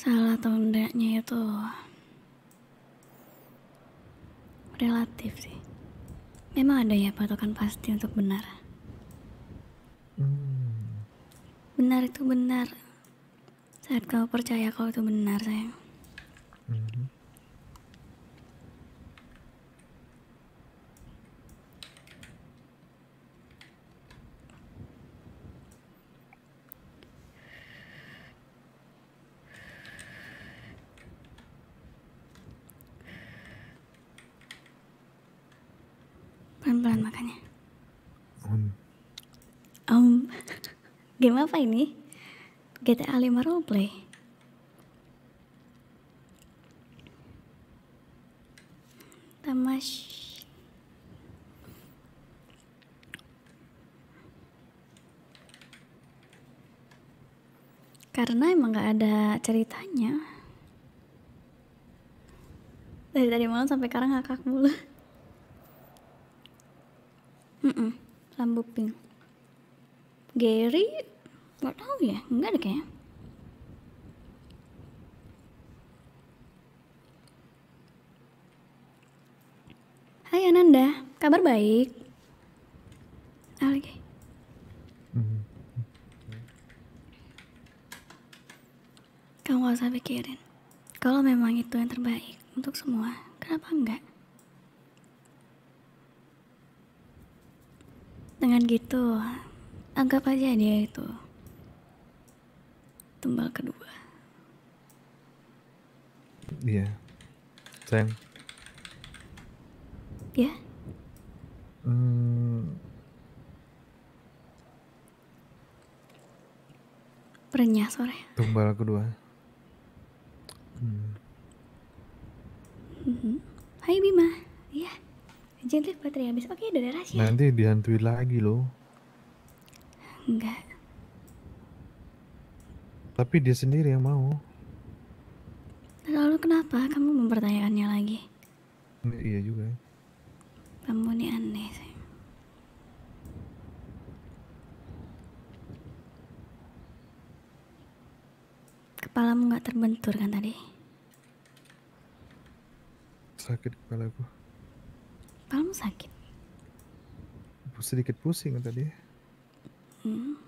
salah atau enggaknya itu relatif sih memang ada ya patokan pasti untuk benar hmm. benar itu benar saat kau percaya kau itu benar sayang Game apa ini? GTA 5 roleplay. Tamash karena emang gak ada ceritanya dari tadi malam sampai sekarang ngakak mulu mm -mm, lambu pink Gary gak tau ya enggak ada kayaknya Hai Ananda kabar baik ah, lagi kamu gak usah pikirin kalau memang itu yang terbaik untuk semua kenapa enggak dengan gitu anggap aja dia itu tumbal kedua. Iya. Yeah. Sayang. Ya. Yeah. Hmm. Renyah sore. Tumbal kedua. Hmm. Mm -hmm. Hai Bima. Iya. Jadi baterai habis. Oke, udah rahasia. Ya. Nanti dihantui lagi loh. Enggak. Tapi dia sendiri yang mau. Lalu kenapa kamu mempertanyakannya lagi? Iya juga. Kamu ini aneh sih. Kepalamu nggak terbentur kan tadi? Sakit kepalaku. Kepalamu sakit? Sedikit pusing tadi. Hmm.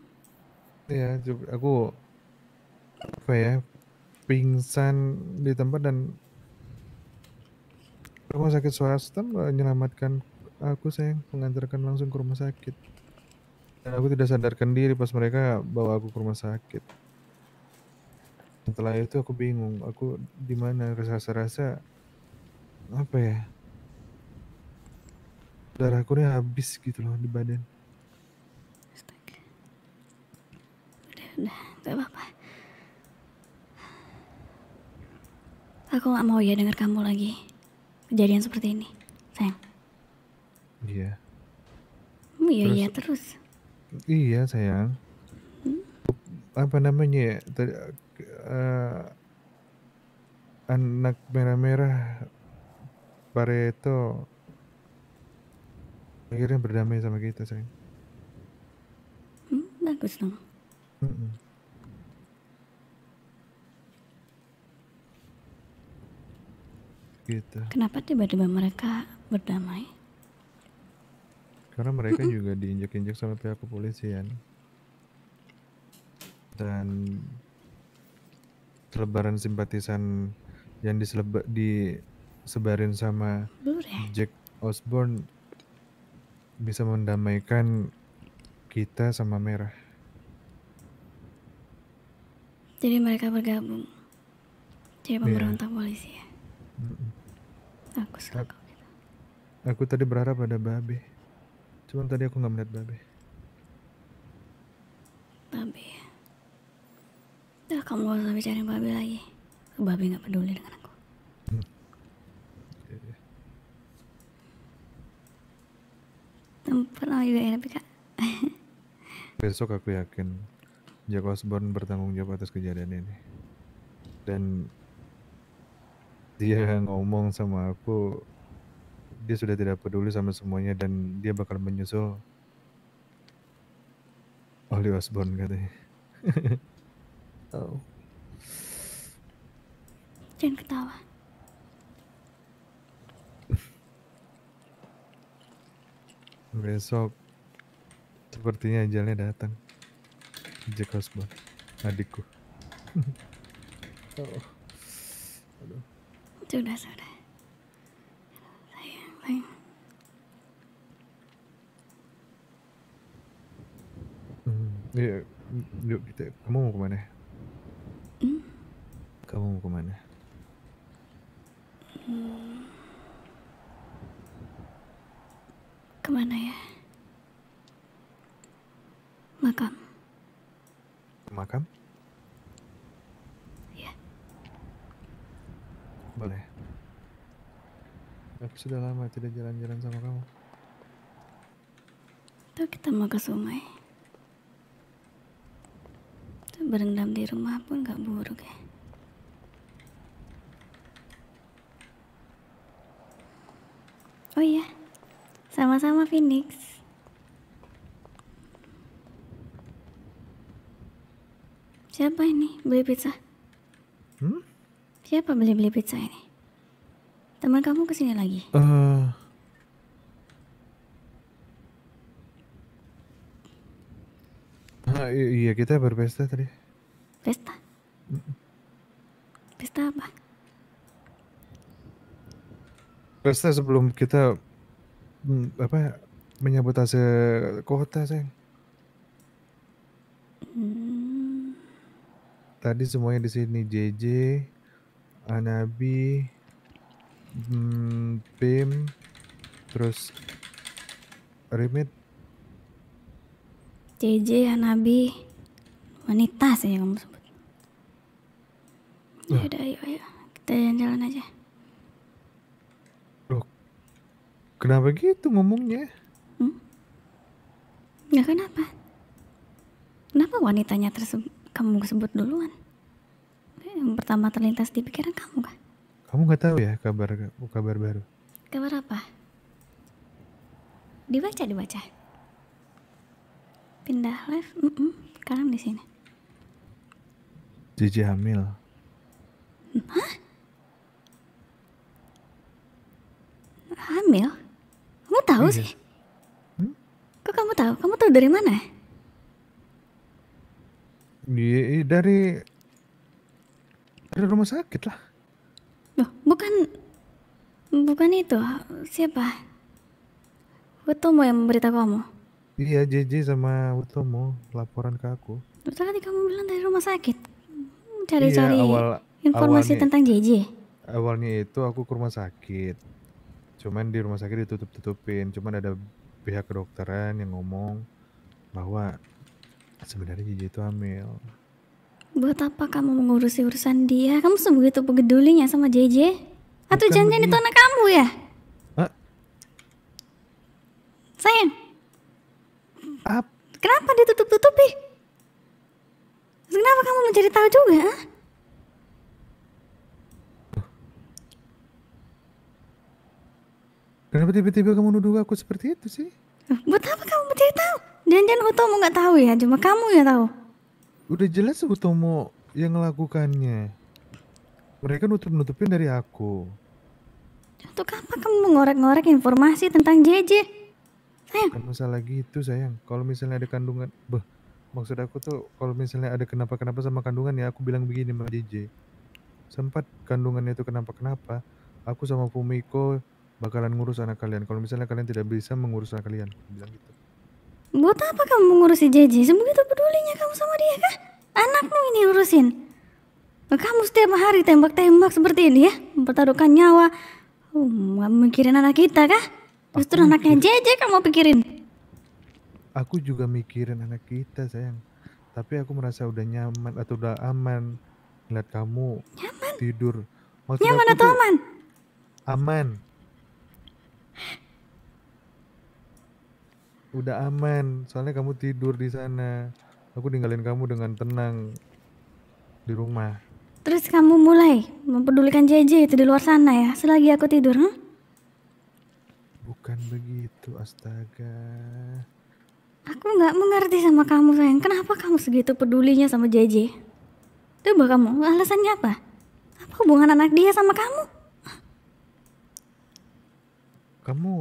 Ya, aku apa ya pingsan di tempat dan rumah sakit swasta menyelamatkan aku sayang mengantarkan langsung ke rumah sakit dan aku tidak sadarkan diri pas mereka bawa aku ke rumah sakit setelah itu aku bingung aku di mana rasa-rasa apa ya darahku ini habis gitu loh di badan Astaga. udah udah gak apa-apa Aku gak mau ya dengar kamu lagi. Kejadian seperti ini, sayang. Iya. Hmm, iya iya terus. Iya sayang. Hmm? Apa namanya ya? Tadi, uh, eh, anak merah-merah Pareto akhirnya berdamai sama kita sayang. Hmm, bagus dong. Mm -mm. gitu. Kenapa tiba-tiba mereka berdamai? Karena mereka juga diinjak-injak sama pihak kepolisian. Dan selebaran simpatisan yang diseleba, disebarin sama ya? Jack Osborne bisa mendamaikan kita sama merah. Jadi mereka bergabung. Jadi iya. pemberontak yeah. polisi ya. Mm -mm. Aku suka aku, gitu. aku tadi berharap ada babe. Cuman tadi aku nggak melihat babe. Babe. Ya kamu gak usah bicarain babe lagi. Babe nggak peduli dengan aku. tempat lagi gak enak, ya, tapi kak. (laughs) Besok aku yakin Jack Osborne bertanggung jawab atas kejadian ini. Dan dia ngomong sama aku dia sudah tidak peduli sama semuanya dan dia bakal menyusul Oli Osborn katanya oh jangan ketawa besok sepertinya ajalnya datang Jack adikku oh sudah sudah sayang sayang hmm, ya, yuk kita kamu mau kemana hmm? kamu mau kemana hmm. kemana ya makam makam Boleh. Aku sudah lama tidak jalan-jalan sama kamu. Tuh kita mau ke sungai. Tuh berendam di rumah pun gak buruk ya. Oh iya, sama-sama Phoenix. Siapa ini beli pizza? Hmm? Siapa beli-beli pizza ini? Teman kamu kesini lagi? Uh. Nah, iya kita berpesta tadi. Pesta? Pesta apa? Pesta sebelum kita mm, apa menyambut hasil kota sayang. Hmm. Tadi semuanya di sini JJ, Anabi hmm, BIM terus Remit JJ Anabi, wanita sih yang kamu sebut ya udah ayo ayo kita jalan-jalan aja Loh, kenapa gitu ngomongnya hmm? nggak kenapa kenapa wanitanya tersebut kamu sebut duluan yang pertama terlintas di pikiran kamu kah? Kamu nggak tahu ya kabar kabar baru? Kabar apa? Dibaca dibaca. Pindah live, mm -mm. sekarang di sini. Jiji hamil. Hah? Hamil? Kamu tahu Ayo. Iya. sih? Hmm? Kok kamu tahu? Kamu tahu dari mana? Di, dari ada rumah sakit lah. Loh, bukan bukan itu. Siapa? Utomo yang memberitahu kamu. Iya, JJ sama Wetomo laporan ke aku. Terus tadi kamu bilang dari rumah sakit. Cari-cari iya, informasi awalnya, tentang JJ. Awalnya itu aku ke rumah sakit. Cuman di rumah sakit ditutup-tutupin. Cuman ada pihak kedokteran yang ngomong bahwa sebenarnya JJ itu hamil. Buat apa kamu mengurusi urusan dia? Kamu sebegitu pegedulinya sama JJ? Atau janjian itu anak kamu ya? Hah? Sayang. Ap Kenapa ditutup-tutupi? Kenapa kamu mencari tahu juga? Kenapa tiba-tiba kamu nuduh aku seperti itu sih? Buat apa kamu mencari tahu? Janjian mau nggak tahu ya, cuma kamu yang tahu udah jelas Hutomo yang melakukannya. Mereka nutup-nutupin dari aku. Untuk apa kamu mengorek ngorek informasi tentang JJ? kan Bukan masalah gitu sayang. Kalau misalnya ada kandungan, beh, maksud aku tuh kalau misalnya ada kenapa-kenapa sama kandungan ya aku bilang begini sama JJ. Sempat kandungannya itu kenapa-kenapa, aku sama Fumiko bakalan ngurus anak kalian. Kalau misalnya kalian tidak bisa mengurus anak kalian, bilang gitu. Buat apa kamu mengurusi JJ? Semua itu pedulinya kamu sama dia kah? Anakmu ini urusin. Nah, kamu setiap hari tembak-tembak seperti ini ya, mempertaruhkan nyawa. Oh, mikirin anak kita kah? Justru aku anaknya JJ kamu pikirin. Aku juga mikirin anak kita sayang. Tapi aku merasa udah nyaman atau udah aman ngeliat kamu nyaman? tidur. Maksud nyaman atau aman? Aman. Udah aman, soalnya kamu tidur di sana. Aku ninggalin kamu dengan tenang di rumah. Terus kamu mulai mempedulikan JJ itu di luar sana ya, selagi aku tidur, hmm? Bukan begitu, astaga. Aku nggak mengerti sama kamu sayang. Kenapa kamu segitu pedulinya sama JJ? Coba kamu, alasannya apa? Apa hubungan anak dia sama kamu? Kamu,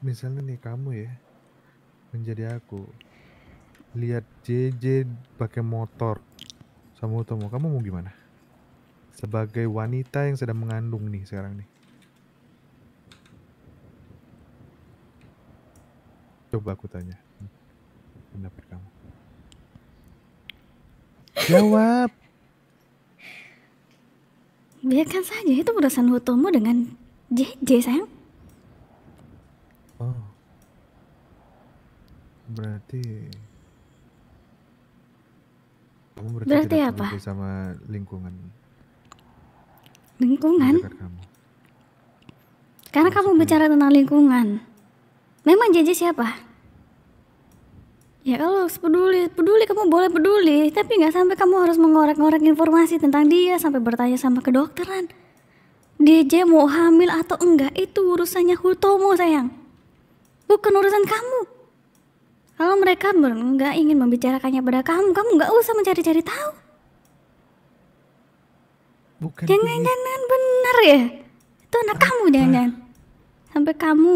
misalnya nih kamu ya, menjadi aku, lihat JJ pakai motor sama Utomo, kamu mau gimana? Sebagai wanita yang sedang mengandung nih sekarang nih. Coba aku tanya pendapat kamu. Jawab. Biarkan saja itu perasaan Utomo dengan JJ sayang. Oh. Berarti kamu berarti, berarti apa? sama lingkungan. Lingkungan? Kamu. Karena Maksudnya. kamu bicara tentang lingkungan. Memang jadi siapa? Ya kalau peduli, peduli kamu boleh peduli, tapi nggak sampai kamu harus mengorek-ngorek informasi tentang dia sampai bertanya sama kedokteran. DJ mau hamil atau enggak itu urusannya Hutomo sayang. Bukan urusan kamu. Kalau mereka nggak ingin membicarakannya pada kamu, kamu nggak usah mencari-cari tahu. Bukan. Jangan-jangan benar ya? Itu anak Apa? kamu jangan-jangan. Sampai kamu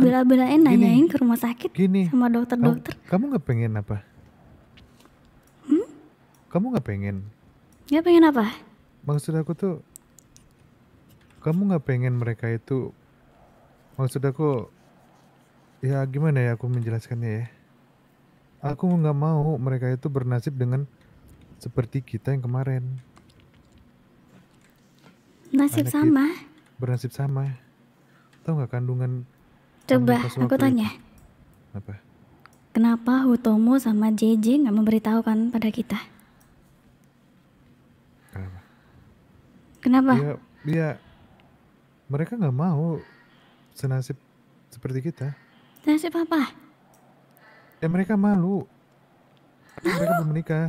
bela-belain nanyain ke rumah sakit gini, sama dokter-dokter. Kamu nggak pengen apa? Hmm? Kamu nggak pengen? Nggak pengen apa? Maksud aku tuh, kamu nggak pengen mereka itu? Maksud aku, ya gimana ya aku menjelaskannya ya? aku nggak mau mereka itu bernasib dengan seperti kita yang kemarin. Nasib Anak sama. Bernasib sama. tau nggak kandungan? Coba aku tanya. Apa? Kenapa Hutomo sama JJ nggak memberitahukan pada kita? Kenapa? Kenapa? Dia, dia mereka nggak mau senasib seperti kita. Senasib apa? Ya mereka malu. Tapi mereka belum menikah.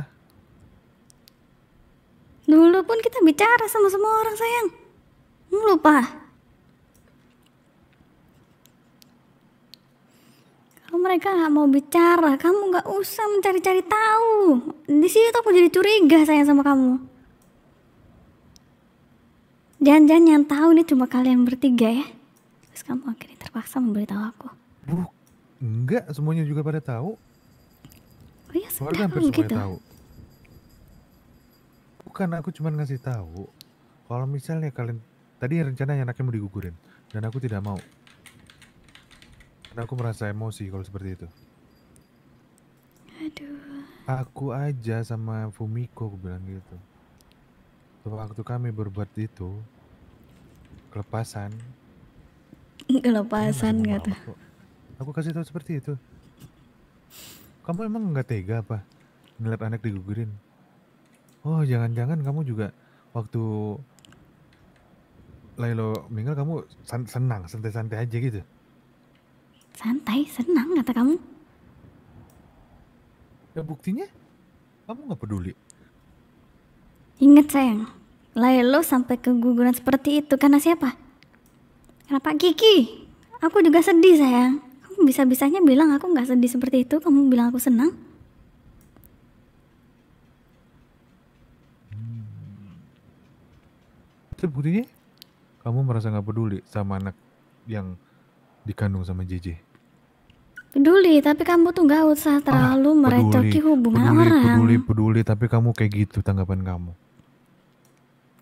Dulu pun kita bicara sama semua orang sayang. Lupa. Kalau mereka nggak mau bicara, kamu nggak usah mencari-cari tahu. Di sini tuh aku jadi curiga sayang sama kamu. Jangan-jangan yang tahu ini cuma kalian bertiga ya. Terus kamu akhirnya terpaksa memberitahu aku. Buk. Enggak, semuanya juga pada tahu. Oh ya, sudah hampir semuanya gitu. tahu. Bukan, aku cuma ngasih tahu. Kalau misalnya kalian... Tadi rencananya anaknya mau digugurin. Dan aku tidak mau. Karena aku merasa emosi kalau seperti itu. Aduh. Aku aja sama Fumiko, aku bilang gitu. Waktu kami berbuat itu, kelepasan. Kelepasan, kata. Aku kasih tahu seperti itu. Kamu emang nggak tega apa? Ngeliat anak digugurin. Oh, jangan-jangan kamu juga waktu Lailo meninggal kamu sen senang, santai-santai aja gitu. Santai, senang kata kamu. Ya buktinya kamu nggak peduli. Ingat sayang, Lailo sampai keguguran seperti itu karena siapa? Kenapa Kiki? Aku juga sedih sayang bisa-bisanya bilang aku nggak sedih seperti itu kamu bilang aku senang hmm. itu kamu merasa nggak peduli sama anak yang dikandung sama JJ peduli tapi kamu tuh nggak usah terlalu ah, merecoki hubungan peduli, orang peduli peduli tapi kamu kayak gitu tanggapan kamu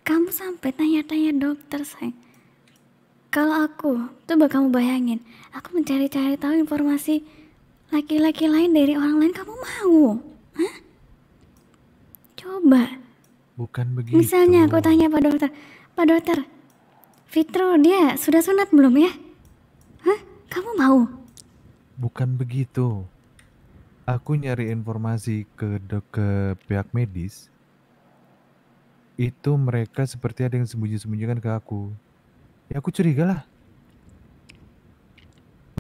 kamu sampai tanya-tanya dokter saya kalau aku coba kamu bayangin aku mencari-cari tahu informasi laki-laki lain dari orang lain kamu mau Hah? coba bukan begitu misalnya aku tanya pak dokter pak dokter Fitro dia sudah sunat belum ya Hah? kamu mau bukan begitu aku nyari informasi ke ke pihak medis itu mereka seperti ada yang sembunyi-sembunyikan ke aku Ya aku curiga lah.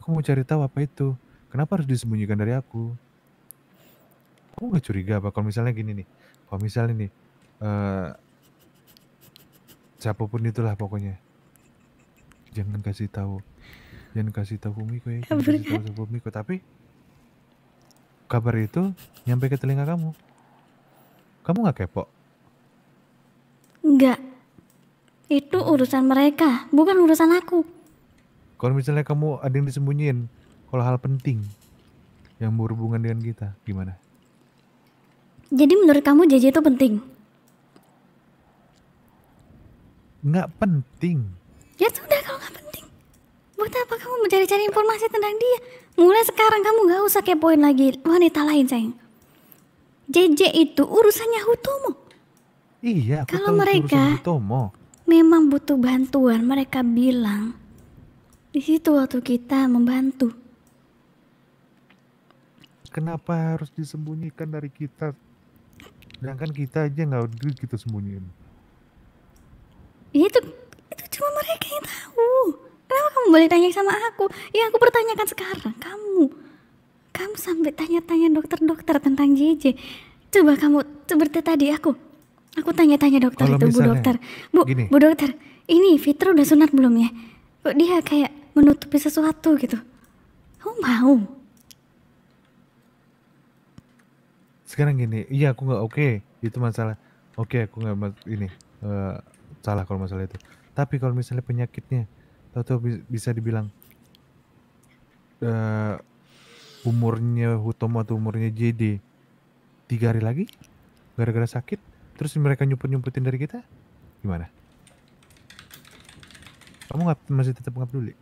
Aku mau cari tahu apa itu. Kenapa harus disembunyikan dari aku? Aku nggak curiga apa kalau misalnya gini nih. Kalau misalnya nih, uh, eh, siapapun itulah pokoknya. Jangan kasih tahu. Jangan kasih tahu Miko ya. Jangan kasih tahu Miko. Tapi kabar itu nyampe ke telinga kamu. Kamu nggak kepo? nggak itu urusan mereka, bukan urusan aku. Kalau misalnya kamu ada yang disembunyiin, kalau hal penting yang berhubungan dengan kita, gimana? Jadi menurut kamu JJ itu penting? Nggak penting. Ya sudah kalau nggak penting. Buat apa kamu mencari-cari informasi tentang dia? Mulai sekarang kamu nggak usah kepoin lagi wanita lain sayang. JJ itu urusannya Hutomo. Iya, aku kalau mereka Hutomo memang butuh bantuan, mereka bilang. Di situ waktu kita membantu. Kenapa harus disembunyikan dari kita? Sedangkan kita aja nggak kita sembunyiin. Iya, itu itu cuma mereka yang tahu. Kenapa kamu boleh tanya sama aku? Ya aku pertanyakan sekarang kamu. Kamu sampai tanya-tanya dokter-dokter tentang JJ. Coba kamu seperti tadi aku Aku tanya-tanya dokter Kalau itu, misalnya, Bu dokter. Bu, gini. Bu dokter, ini Fitra udah sunat belum ya? Kok dia kayak menutupi sesuatu gitu. Kamu mau? Sekarang gini, iya aku nggak oke, okay. itu masalah. Oke, okay, aku nggak ini uh, salah kalau masalah itu. Tapi kalau misalnya penyakitnya, tahu-tahu bisa dibilang uh, umurnya Hutomo atau umurnya JD tiga hari lagi gara-gara sakit terus mereka nyumput-nyumputin dari kita gimana kamu gak, masih tetap nggak peduli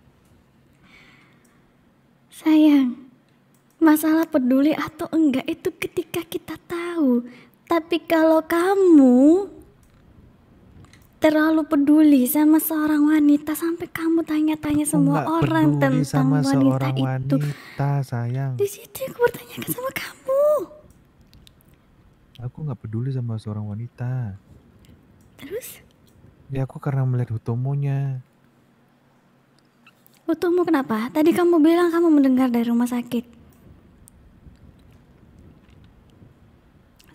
sayang masalah peduli atau enggak itu ketika kita tahu tapi kalau kamu terlalu peduli sama seorang wanita sampai kamu tanya-tanya semua orang tentang sama wanita seorang itu. Wanita, sayang. Di situ aku bertanya sama kamu. Aku nggak peduli sama seorang wanita. Terus? Ya aku karena melihat hutomonya. Hutomo kenapa? Tadi kamu bilang kamu mendengar dari rumah sakit.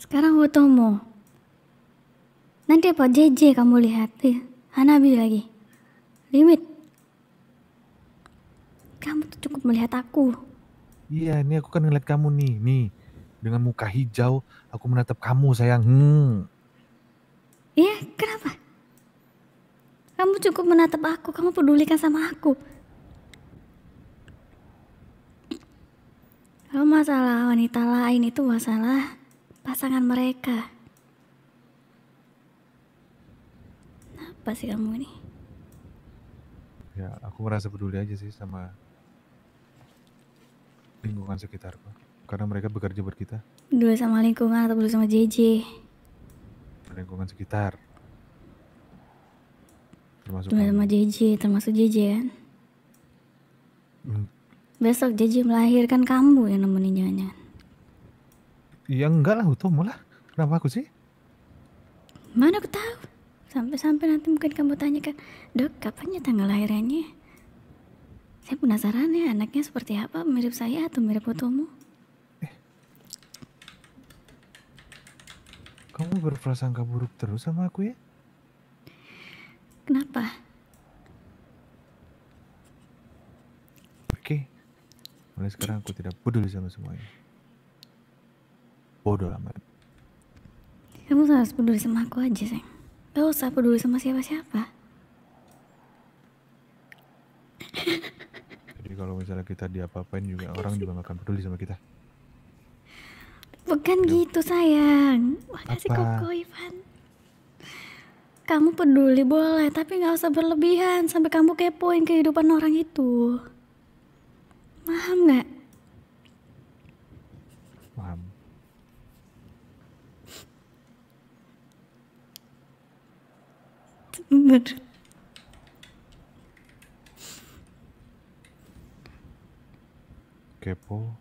Sekarang hutomo. Nanti apa JJ kamu lihat? Ya, Hanabi lagi. Limit. Kamu tuh cukup melihat aku. Iya, ini aku kan ngeliat kamu nih, nih. Dengan muka hijau, aku menatap kamu sayang. Hmm. Iya, kenapa? Kamu cukup menatap aku, kamu pedulikan sama aku. Kalau masalah wanita lain itu masalah pasangan mereka. Apa sih kamu ini? Ya, aku merasa peduli aja sih sama lingkungan sekitarku karena mereka bekerja buat kita? Dulu sama lingkungan atau dulu sama JJ? Lingkungan sekitar. Termasuk dulu sama JJ, termasuk JJ kan? Hmm. Besok JJ melahirkan kamu yang nemenin nyonya. Ya enggak lah, utuh lah. Kenapa aku sih? Mana aku tahu? Sampai-sampai nanti mungkin kamu tanya kan, dok kapannya tanggal lahirannya? Saya penasaran ya anaknya seperti apa, mirip saya atau mirip Hmm. Kamu berprasangka buruk terus sama aku ya? Kenapa? Oke. Mulai sekarang aku tidak peduli sama semuanya. Bodoh amat. Kamu harus peduli sama aku aja, sayang. Gak usah peduli sama siapa-siapa. Jadi kalau misalnya kita diapa-apain juga orang juga gak akan peduli sama kita. Bukan Duh. gitu sayang. Makasih Apa? Koko Ivan. Kamu peduli boleh, tapi nggak usah berlebihan sampai kamu kepoin kehidupan orang itu. Paham nggak? Paham. Bener. Kepo.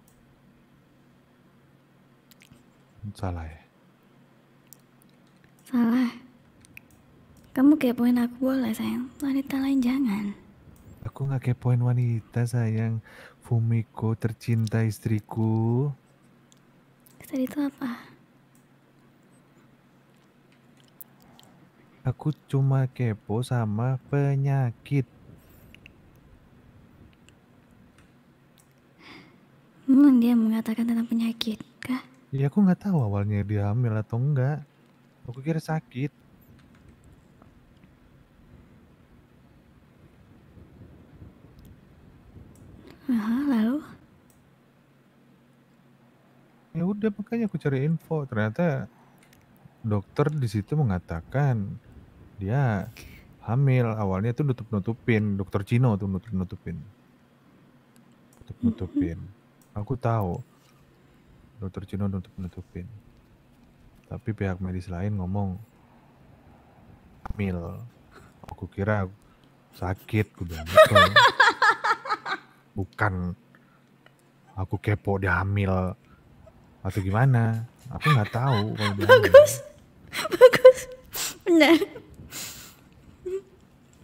Salah ya? Salah. Kamu kepoin aku boleh sayang, wanita lain jangan. Aku nggak kepoin wanita sayang. Fumiko tercinta istriku. Tadi itu apa? Aku cuma kepo sama penyakit. Memang dia mengatakan tentang penyakit. Iya, aku nggak tahu awalnya dia hamil atau enggak. Aku kira sakit. Nah, lalu? Ya udah makanya aku cari info. Ternyata dokter di situ mengatakan dia hamil. Awalnya tuh nutup-nutupin. Dokter Cino tuh nutup-nutupin. Nutup-nutupin. Aku tahu dokter Cino untuk menutupin, tapi pihak medis lain ngomong hamil aku kira sakit aku bilang itu (laughs) bukan aku kepo dia hamil atau gimana aku nggak tahu kalau dia bagus hamil. bagus benar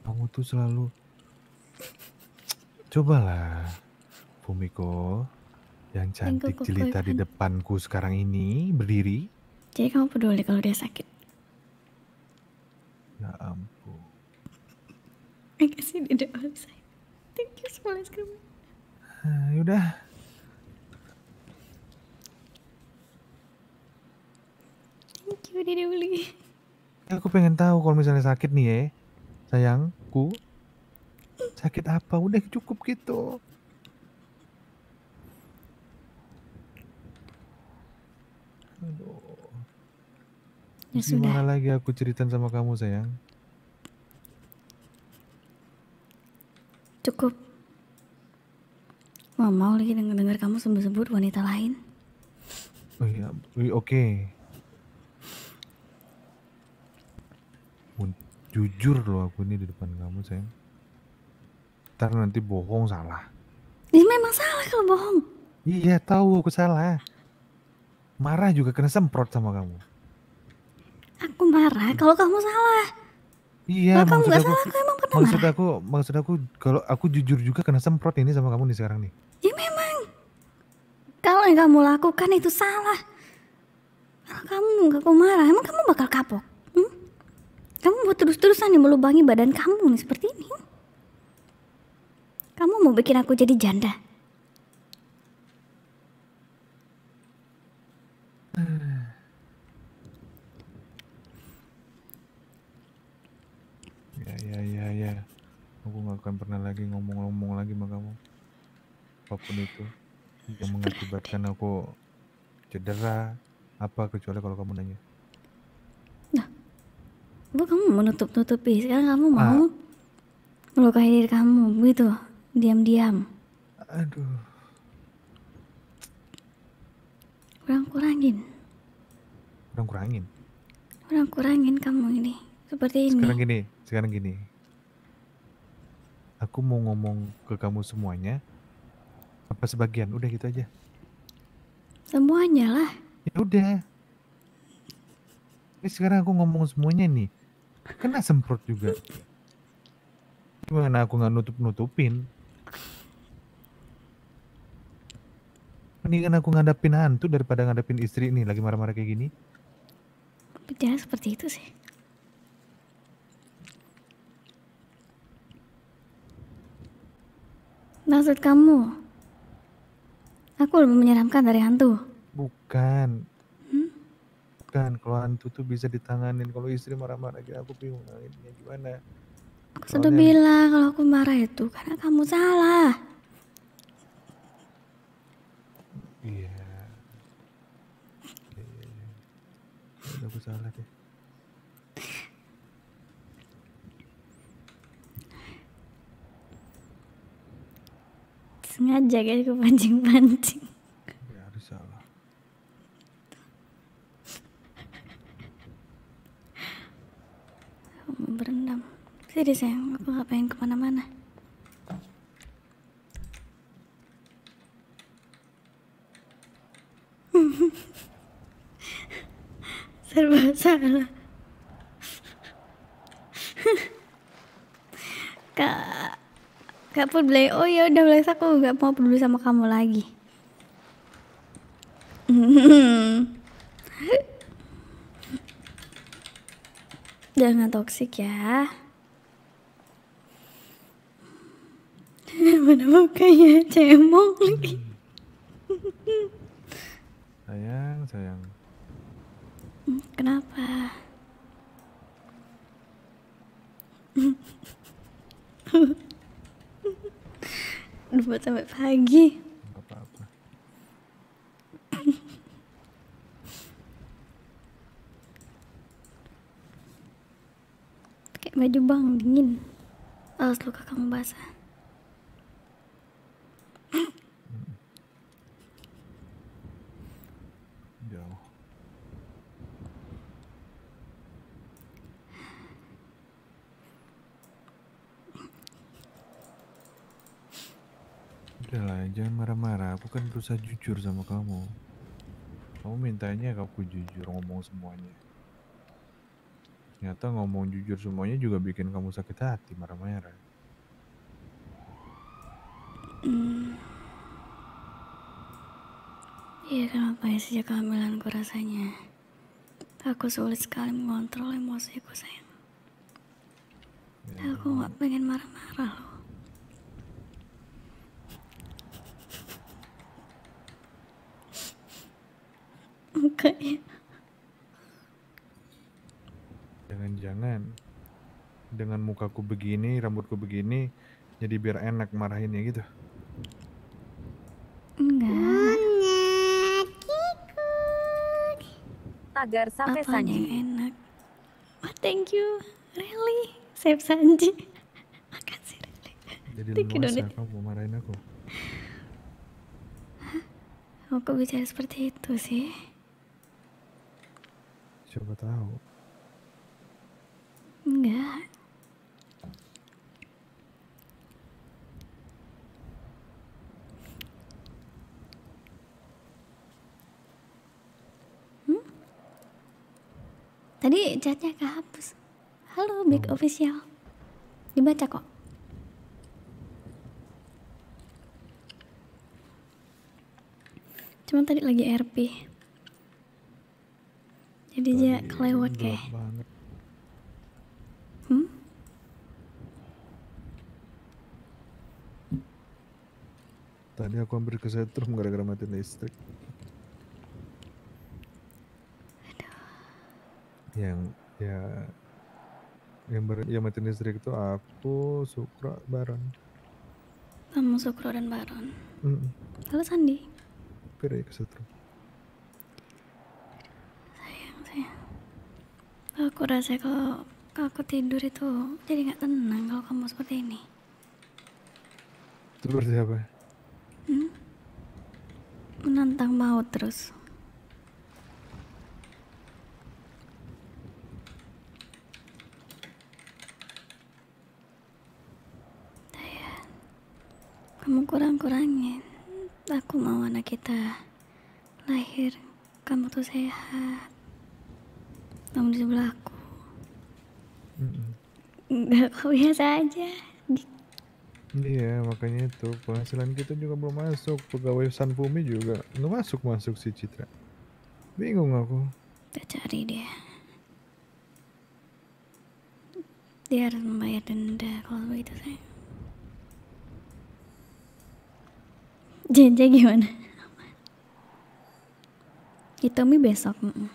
kamu tuh selalu cobalah Fumiko yang cantik jelita di depanku sekarang ini berdiri. Jadi kamu peduli kalau dia sakit? Ya ampun. Makasih di depan saya. Thank you so much kamu. Ah, yaudah. Thank you Dede Uli. Aku pengen tahu kalau misalnya sakit nih ya, sayangku. Sakit apa? Udah cukup gitu. Aduh. Ya Gimana sudah. lagi aku ceritain sama kamu sayang? Cukup. Mau mau lagi dengar-dengar kamu sebut-sebut wanita lain. Oh iya, iya oke. Okay. Jujur loh aku ini di depan kamu sayang. Ntar nanti bohong salah. Ini memang salah kalau bohong. Iya tahu aku salah marah juga kena semprot sama kamu. Aku marah kalau kamu salah. Iya, kalau kamu aku, salah, aku emang pernah maksud marah. aku, maksud aku kalau aku jujur juga kena semprot ini sama kamu nih sekarang nih. Ya memang. Kalau yang kamu lakukan itu salah. Kalau kamu gak aku marah, emang kamu bakal kapok. Hmm? Kamu buat terus-terusan nih melubangi badan kamu nih seperti ini. Hmm? Kamu mau bikin aku jadi janda. ya ya ya ya aku nggak akan pernah lagi ngomong-ngomong lagi sama kamu apapun itu yang mengakibatkan aku cedera apa kecuali kalau kamu nanya nah bu kamu menutup nutupi sekarang kamu ah. mau ah. melukai diri kamu begitu diam-diam aduh kurang kurangin kurang kurangin kurang kurangin kamu ini seperti ini sekarang gini sekarang gini aku mau ngomong ke kamu semuanya apa sebagian udah gitu aja semuanya lah ya udah ini sekarang aku ngomong semuanya nih kena semprot juga gimana aku nggak nutup nutupin mendingan aku ngadapin hantu daripada ngadapin istri ini lagi marah-marah kayak gini. Bicara seperti itu sih. Maksud kamu? Aku lebih menyeramkan dari hantu. Bukan. Hmm? Bukan, kalau hantu tuh bisa ditanganin. Kalau istri marah-marah kayak aku bingung ini gimana. Aku sudah bilang kalau aku marah itu karena kamu salah. aku salah deh sengaja kan gue pancing-pancing ya harus aku mau berendam serius sayang aku gak pengen kemana-mana hmm. (laughs) serba salah kak kak pun bilang oh ya udah bilang aku nggak mau peduli sama kamu lagi jangan toksik ya mana mukanya cemong lagi sayang sayang Kenapa? Udah buat sampai pagi. apa Pakai baju bang dingin. Alas luka kamu basah. Udahlah, jangan marah-marah. Aku kan berusaha jujur sama kamu. Kamu mintanya aku jujur ngomong semuanya. Ternyata ngomong jujur semuanya juga bikin kamu sakit hati marah-marah. Hmm. Iya, kenapa ya sejak kehamilanku rasanya? Aku sulit sekali mengontrol emosiku, sayang. Ya. Aku nggak pengen marah-marah loh. mukanya jangan-jangan dengan mukaku begini rambutku begini jadi biar enak marahinnya gitu enggak agar sampai Sanji enak oh, thank you really save Sanji makasih really jadi thank kamu mau marahin aku aku bicara seperti itu sih siapa tahu enggak hmm? tadi chatnya kehapus halo big oh. official dibaca kok cuma tadi lagi RP jadi dia kelewat kayak hmm Tadi aku hampir setrum gara-gara mati listrik. Aduh. Yang ya yang ber yang mati listrik itu aku, Sukro, Baron. Kamu Sukro dan Baron. Mm -mm. halo Sandi. pergi ke aku rasa kalau, kalau aku tidur itu jadi nggak tenang kalau kamu seperti ini seperti apa hmm? menantang mau terus kamu kurang-kurangin aku mau anak kita lahir kamu tuh sehat kamu di sebelah aku nggak kau biasa aja Iya makanya itu penghasilan kita juga belum masuk pegawai Sanfumi juga nggak masuk masuk si Citra bingung aku kita cari dia dia harus membayar denda kalau begitu sayang JJ gimana? Hitomi besok. Mm -mm.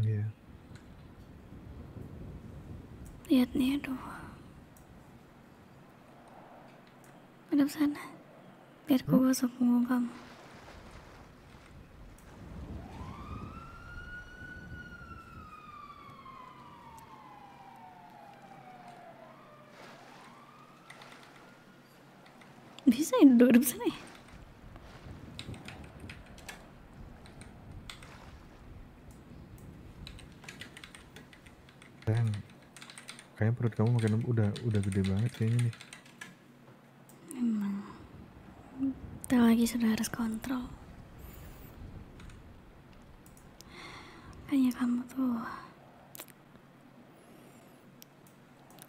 Iya. Lihat nih, aduh. Madep sana. Biar ku gosok punggung kamu. Bisa ya duduk sana ya? sayang kayaknya perut kamu makin udah udah gede banget kayaknya nih emang kita lagi sudah harus kontrol kayaknya kamu tuh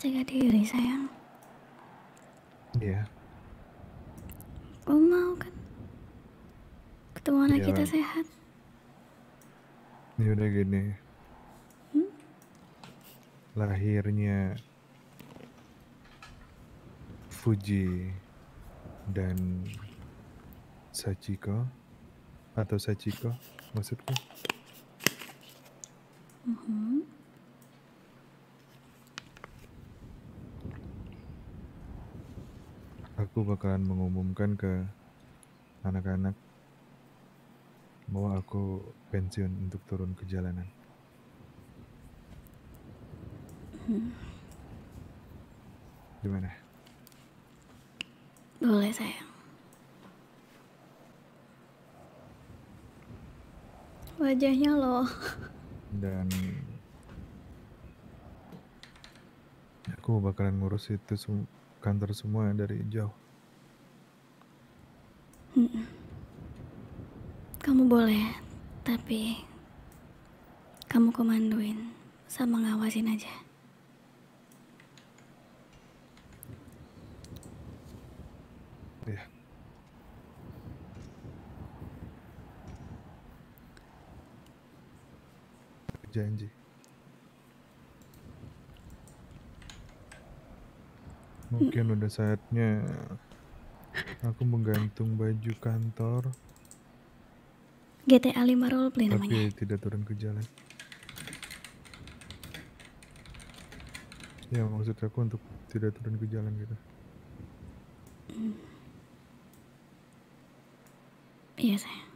jaga diri sayang iya yeah. kamu mau kan ketemu anak yeah. kita sehat ini udah gini lahirnya Fuji dan Sachiko atau Sachiko maksudku. Mm-hmm. Aku bakalan mengumumkan ke anak-anak bahwa aku pensiun untuk turun ke jalanan. Gimana? Boleh sayang. Wajahnya loh. Dan aku bakalan ngurus itu sem kantor semua dari jauh. Kamu boleh, tapi kamu komandoin sama ngawasin aja. janji mungkin udah saatnya aku menggantung baju kantor GTA 5 roleplay tapi namanya tapi tidak turun ke jalan ya maksud aku untuk tidak turun ke jalan gitu iya saya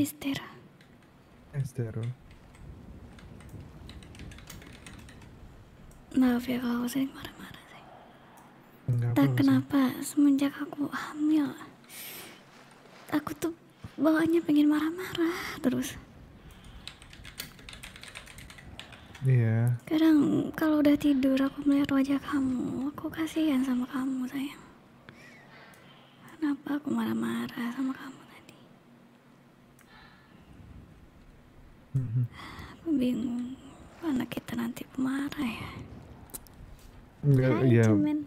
Esther. Estero. Maaf ya kalau aku marah-marah sih. Enggak tak kenapa sih. semenjak aku hamil, aku tuh bawaannya pengen marah-marah terus. Iya. Yeah. Kadang kalau udah tidur aku melihat wajah kamu, aku kasihan sama kamu sayang. Kenapa aku marah-marah sama kamu? hmm. bingung anak kita nanti marah ya Enggak, iya. cuman.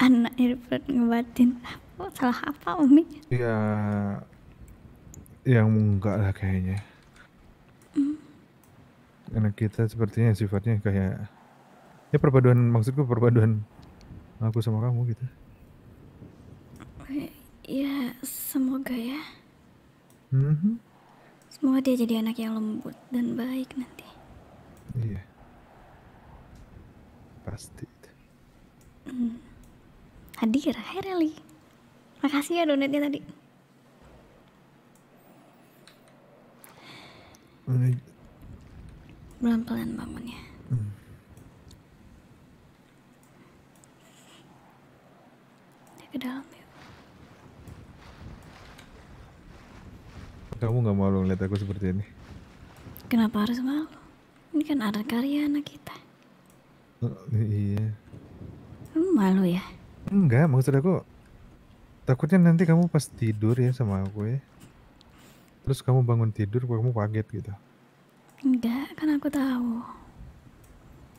anak irfan ngebatin salah apa Umi? Ya yang enggak lah kayaknya mm. anak kita sepertinya sifatnya kayak ya perpaduan maksudku perpaduan aku sama kamu gitu ya semoga ya mm-hmm. semoga dia jadi anak yang lembut dan baik nanti iya pasti hmm. hadir hai Reli makasih ya donatnya tadi pelan-pelan bangunnya hmm. ke dalam ya Kamu gak malu ngeliat aku seperti ini? Kenapa harus malu? Ini kan ada karya anak kita. Oh, iya. Kamu malu ya? Enggak, maksud aku takutnya nanti kamu pas tidur ya sama aku ya. Terus kamu bangun tidur, kamu kaget gitu. Enggak, kan aku tahu.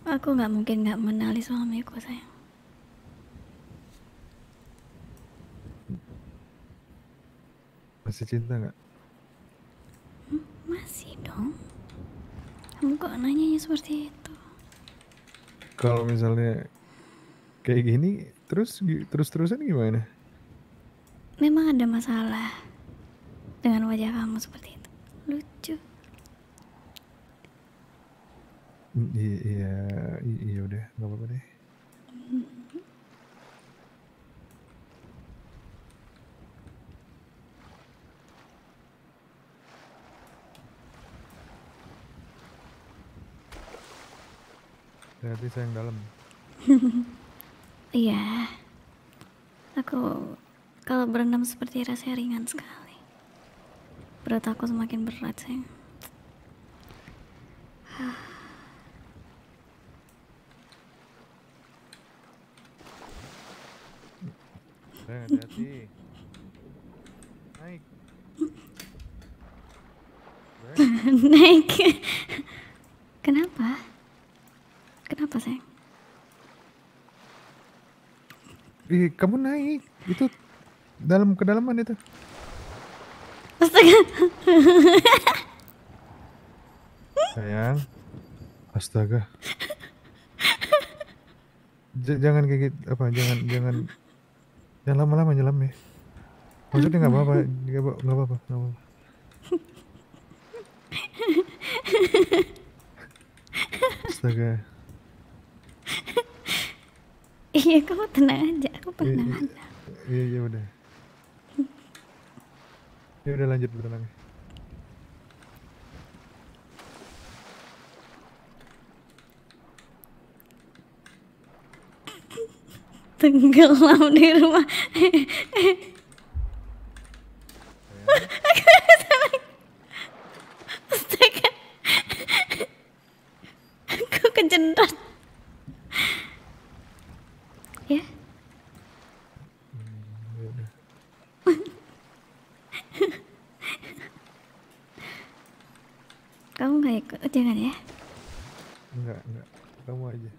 Aku nggak mungkin nggak menali suamiku sayang. masih cinta nggak masih dong kamu kok nanyanya seperti itu kalau misalnya kayak gini terus terus terusan gimana memang ada masalah dengan wajah kamu seperti itu lucu iya iya, iya, iya udah nggak apa-apa deh Berarti yang dalam. (laughs) Iya. Aku kalau berenam seperti rasanya ringan sekali. Berat aku semakin berat, sayang. (sighs) sayang hati-hati. Naik. (laughs) Naik. (laughs) Kenapa? Kenapa sayang? Ih, kamu naik itu dalam kedalaman itu. Astaga. sayang. Astaga. J jangan gigit apa jangan jangan jangan lama-lama nyelam ya. Maksudnya nggak apa-apa, nggak apa-apa, nggak apa-apa. Astaga iya kamu tenang aja aku pernah iya, iya. iya iya udah ya udah lanjut berenang tenggelam di rumah aku kejendot. ikut jangan ya enggak enggak kamu aja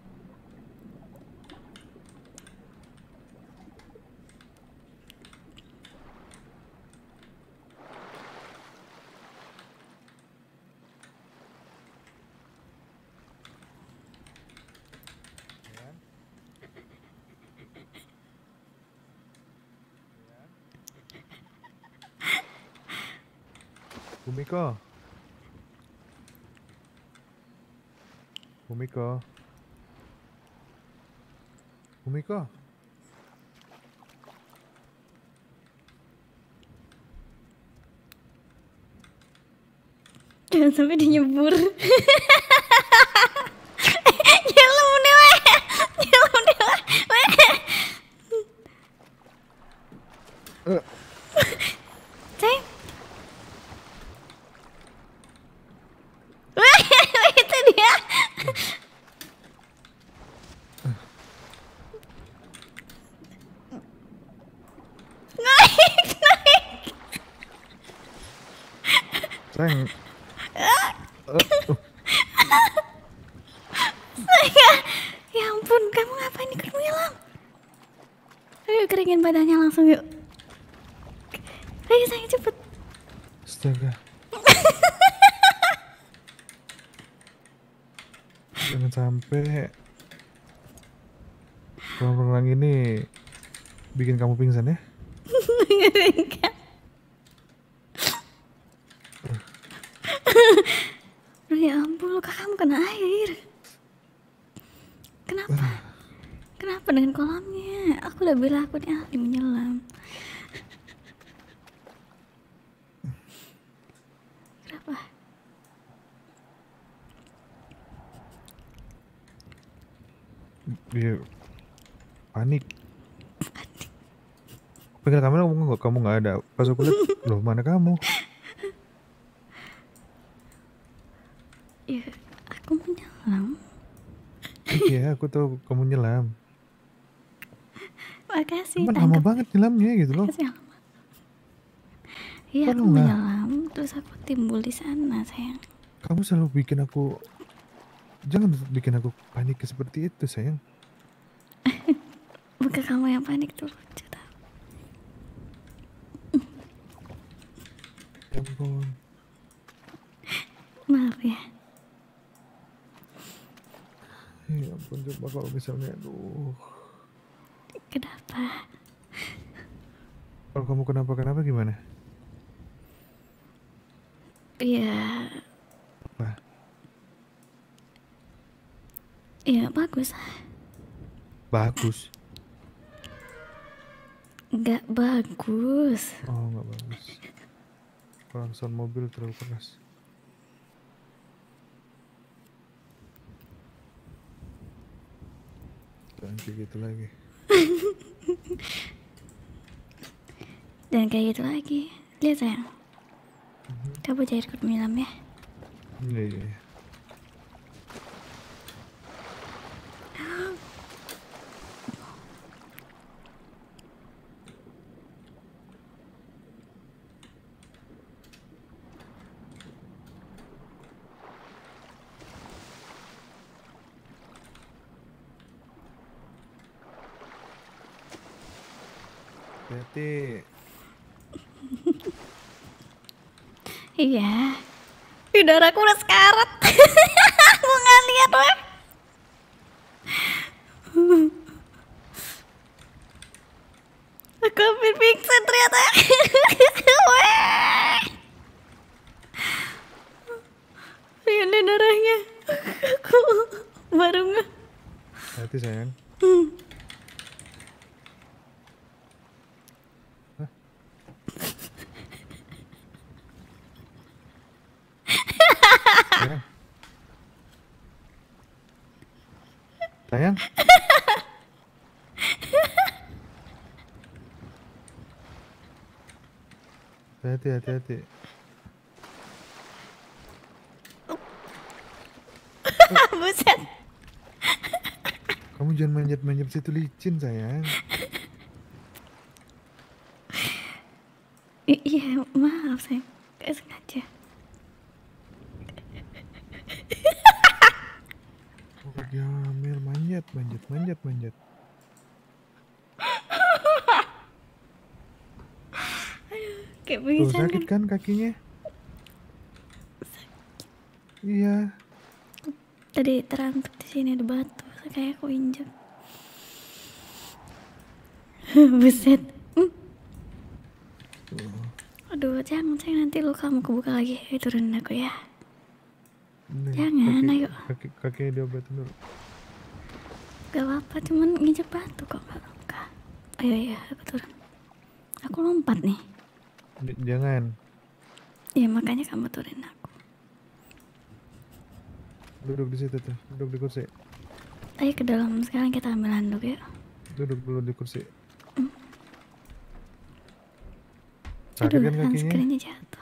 Kumiko. Kumiko. Kumiko. Jangan (laughs) sampai dia nyebur. (laughs) Pas aku lihat, loh mana kamu? Ya, aku mau nyelam. Iya, aku tahu kamu nyelam. Makasih. Cuman lama banget nyelamnya gitu loh. Iya, aku mau nyelam, terus aku timbul di sana, sayang. Kamu selalu bikin aku jangan bikin aku panik seperti itu, sayang. Bukan (laughs) kamu yang panik tuh. ampun. Maaf ya. Ya ampun, coba kalau misalnya, aduh. Kenapa? Kalau kamu kenapa-kenapa gimana? Ya. Apa? Ya bagus. Bagus. Gak bagus. Oh, gak bagus sound mobil terlalu keras dan kayak gitu lagi dan (laughs) kayak gitu lagi lihat sayang mm -hmm. kamu jahit ikut milam ya iya yeah, yeah, yeah. ya. udara udah sekarat. (laughs) Aku nggak lihat, weh. Aku hampir pingsan ternyata. (laughs) Ini darahnya. Aku baru nggak. Hati sayang. hati-hati hati-hati (laughs) buset kamu jangan manjat-manjat situ licin sayang sakit kan kakinya? Sakit. Iya. Tadi terantuk di sini ada batu, kayak aku injek. (laughs) Buset. Hmm. Aduh, jangan, jangan nanti lu kamu kebuka lagi. Ayo turunin aku ya. Nih, jangan, kaki, ayo. Kaki, kakinya diobatin dulu. Gak apa-apa, cuman nginjek batu kok gak luka. Ayo, ayo, aku turun. Aku lompat nih. J jangan. Ya makanya kamu turin aku. Duduk di situ tuh, duduk di kursi. Ayo ke dalam sekarang kita ambil handuk ya. Duduk dulu di kursi. Mm. Sakit Aduh, kan kakinya? jatuh.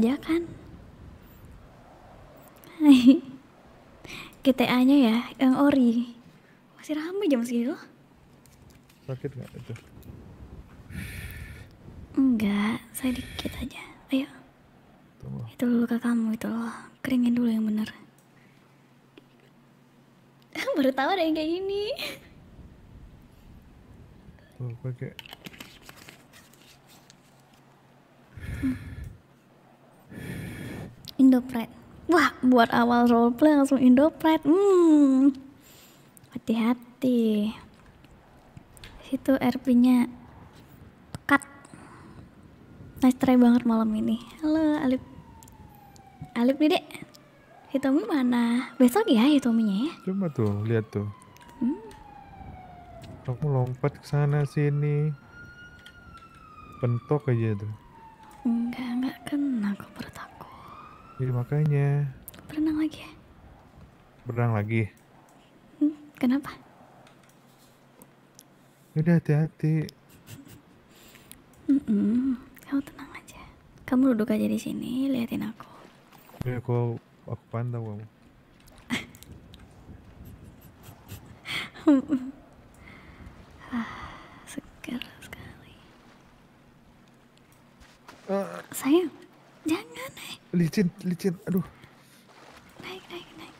aja kan GTA nya ya yang ori masih ramai jam segini loh sakit nggak itu enggak saya dikit aja ayo Tunggu. itu luka kamu itu loh keringin dulu yang bener (laughs) baru tahu ada yang kayak gini tuh pakai hmm. Indopride. Wah, buat awal roleplay langsung Indopride. Hmm. Hati-hati. Situ RP-nya pekat. Nice try banget malam ini. Halo, Alip. Alip nih dek, Hitomi mana? Besok ya Hitominya ya? Coba tuh, lihat tuh. Hmm. Aku lompat ke sana sini. Pentok aja tuh. Enggak, enggak kan jadi makanya. Berenang lagi ya? Berenang lagi? Hmm, kenapa? Udah hati-hati. Mm -mm, kamu tenang aja. Kamu duduk aja di sini, liatin aku. Ya, aku, aku pantau kamu. (laughs) ah, segar sekali. Uh. Sayang, jangan Licin, licin. Aduh. Naik, naik, naik.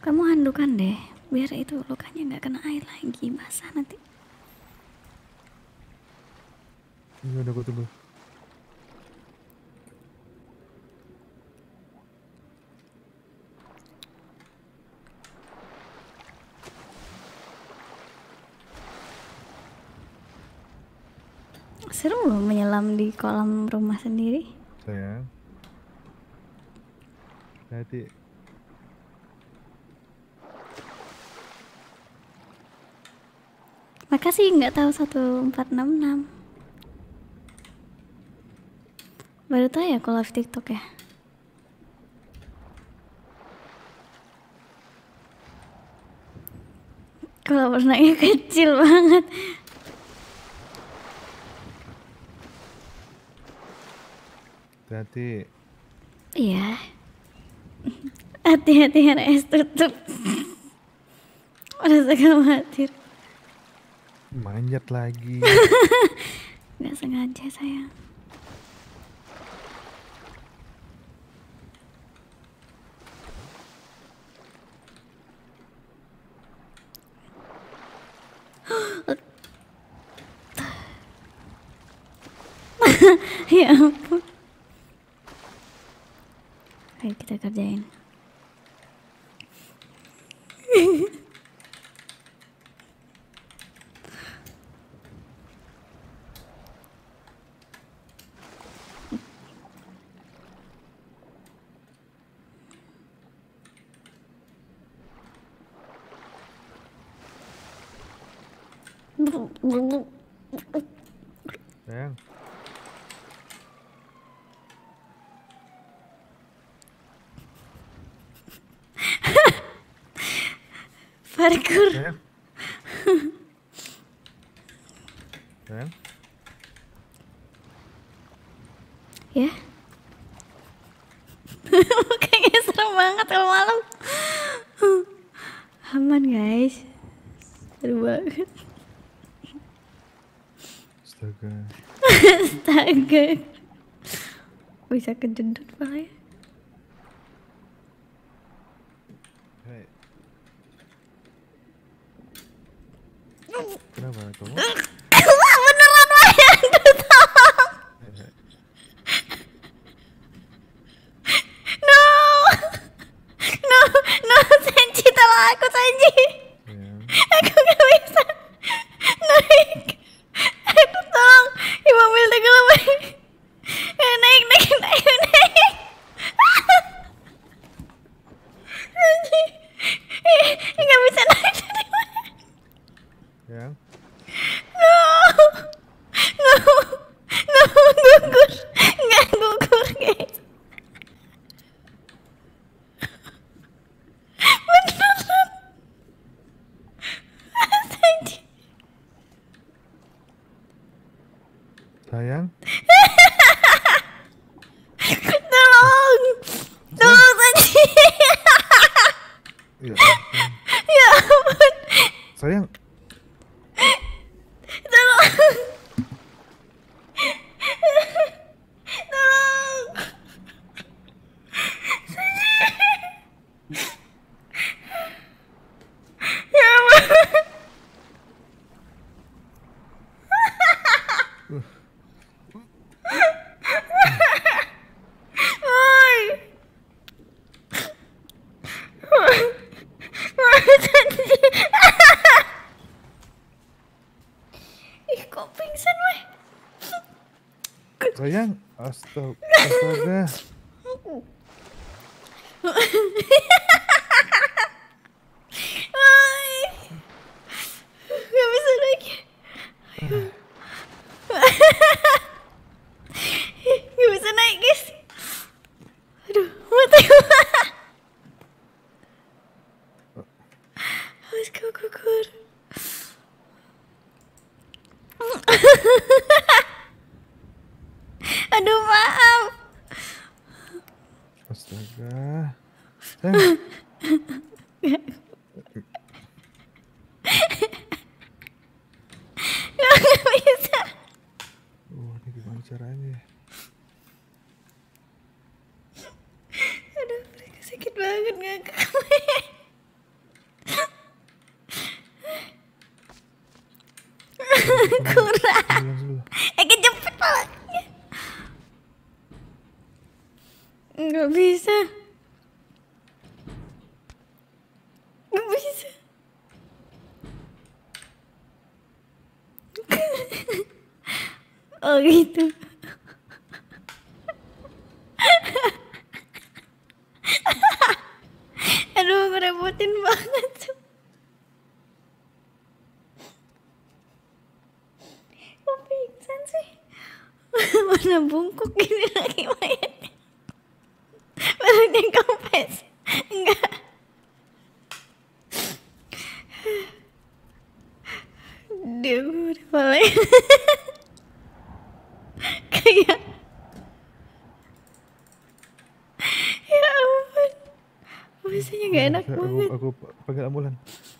Kamu handukan deh, biar itu lukanya nggak kena air lagi, basah nanti. Ini udah gue tunggu. Seru loh menyelam di kolam rumah sendiri. Sayang hati-hati makasih nggak tahu 1466 baru tahu ya aku live tiktok ya kalau warnanya (laughs) kecil banget hati-hati iya -hati. yeah hati-hati RS ya, tutup merasa khawatir manjat lagi (laughs) nggak sengaja sayang (gasps) ya ampun ayo kita kerjain Sayang. (laughs) Parkur. Sayang. Sayang. Ya. (laughs) Kayaknya serem banget kalau malam. (laughs) Aman guys. guys bisa kejedut pak ya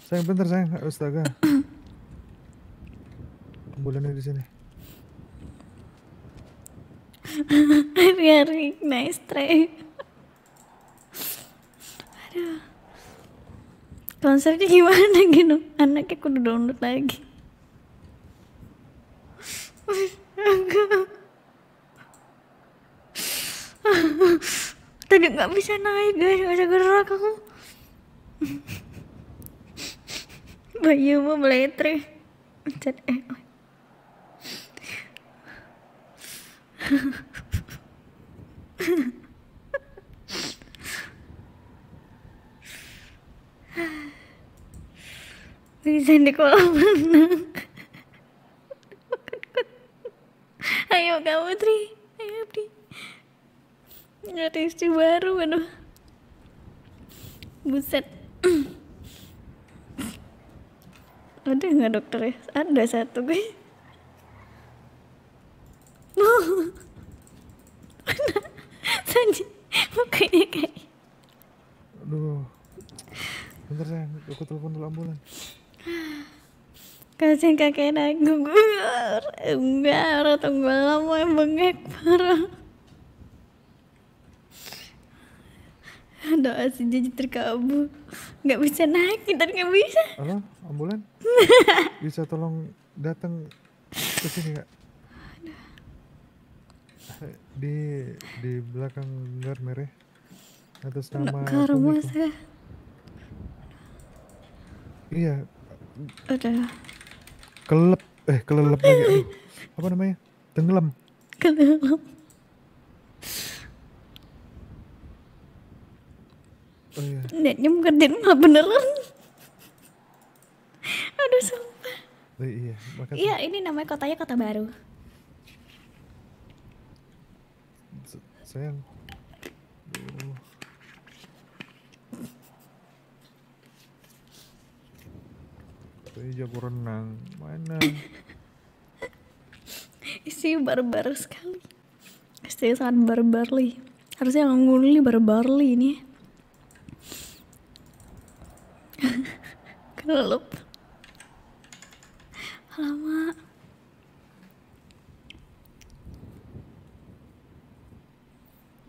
Sayang bentar sayang, astaga. Ambulannya di sini. Hari-hari nice try. Aduh. Konsepnya gimana gitu? Anaknya kudu download lagi. Tadi nggak bisa naik guys, nggak bisa gerak aku. Bayumu meletri Mencet eh. Oh. Bisa di kolam renang. Ayo kamu Tri, ayo Tri. Nyari istri baru, aduh. Buset ada nggak dokter ya ada satu gue sanji mukanya kayak aduh bentar sayang aku telepon dulu ambulan kasihan kakek naik gugur enggak atau gue lama emang parah (laughs) doa si Jaji terkabul nggak bisa naik kita nggak bisa halo ambulan (laughs) bisa tolong datang ke sini nggak di di belakang gar merah atas nama ke rumah saya iya udah kelep eh kelelep lagi apa namanya tenggelam tenggelam oh, iya. netnya bukan Denmark beneran aduh sumpah oh, iya makasih. iya ini namanya kotanya kota baru S sayang oh. Saya jago renang mana (laughs) isi barbar sekali istri sangat barbar li harusnya nggak nguli barbar li ini ya. kelup lama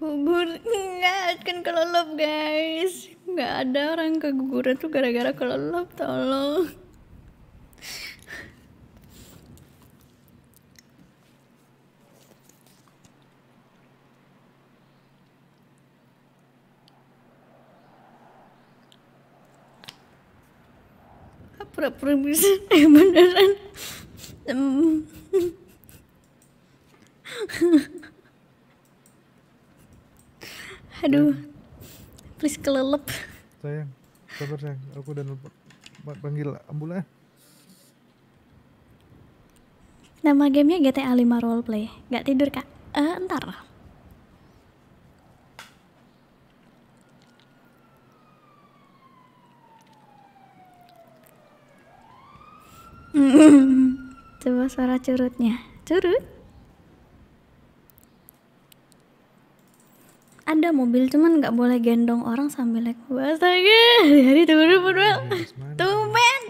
bubur enggak kan kelelep guys nggak ada orang keguguran tuh gara-gara kelelep tolong pura-pura bisa eh beneran aduh please kelelep sayang sabar sayang aku udah panggil ambulan nama gamenya GTA 5 roleplay gak tidur kak uh, ntar (laughs) Coba suara curutnya. Curut. Ada mobil cuman nggak boleh gendong orang sambil naik bus lagi. hari turun berdua. Iya, Tumben.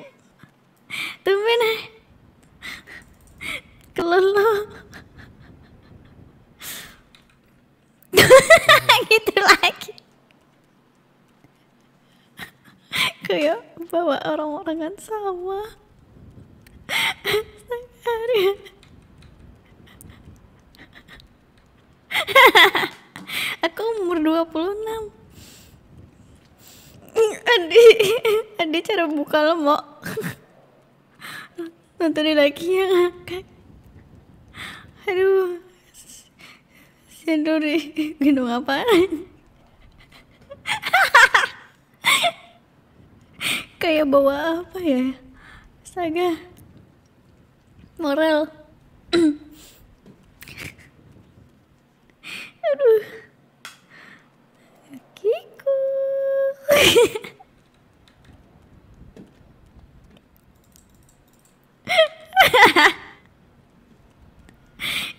Tumben. Kelelo. (laughs) gitu lagi. Kayak bawa orang-orang kan sama aku umur 26 Adi Adi cara buka lemok nonton lagi yang aduh sendiri gendong apa kayak bawa apa ya astaga moral (coughs) aduh kiku (laughs)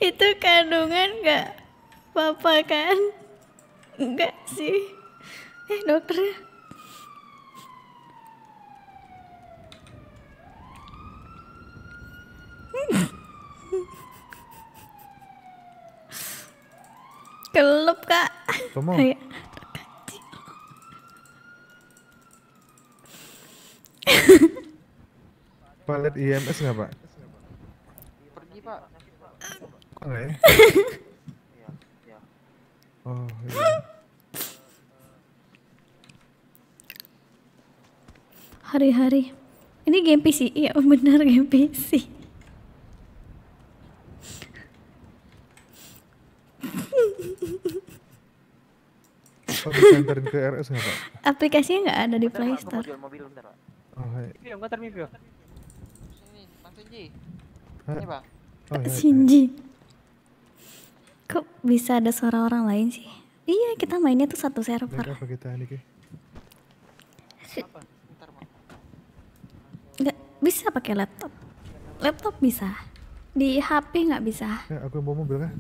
itu kandungan nggak apa-apa kan enggak sih eh dokternya Gelap kak. Kamu? Kayak Pak lihat IMS nggak pak? Pergi pak. Kok nggak ya? Oh. Iya. Hari-hari. Ini game PC, iya benar game PC. Pak ke RS nggak Pak? Aplikasinya nggak ada di Play Store. mobil bentar Pak. Oh, hai. nggak iya, bentar review. Sini, Bang Sinji. Ini Pak. Oh, hai, iya, Sinji. Iya. Kok bisa ada suara orang lain sih? Iya, kita mainnya tuh satu server. Ya. Apa kita Niki? Nggak bisa pakai laptop. Laptop bisa. Di HP nggak bisa. Ya, aku bawa mobil kan?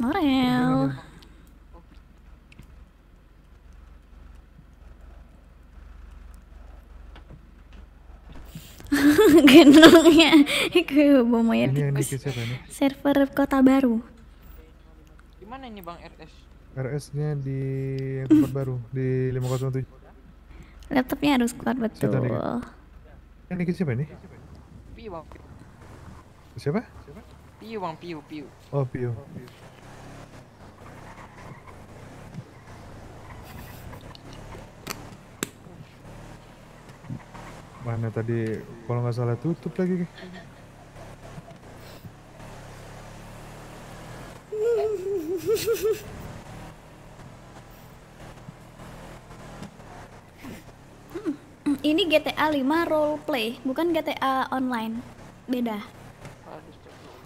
Norel. (laughs) Gendongnya ke bom mayat Server Kota Baru. Di mana ini Bang RS? RS-nya di kota baru di 507. Laptopnya harus kuat betul. Ini siapa ini? Siapa? Siapa? Piu Bang Piu Piu. Oh, Piu. Mana tadi kalau nggak salah tutup lagi. Ini GTA 5 role play, bukan GTA online. Beda.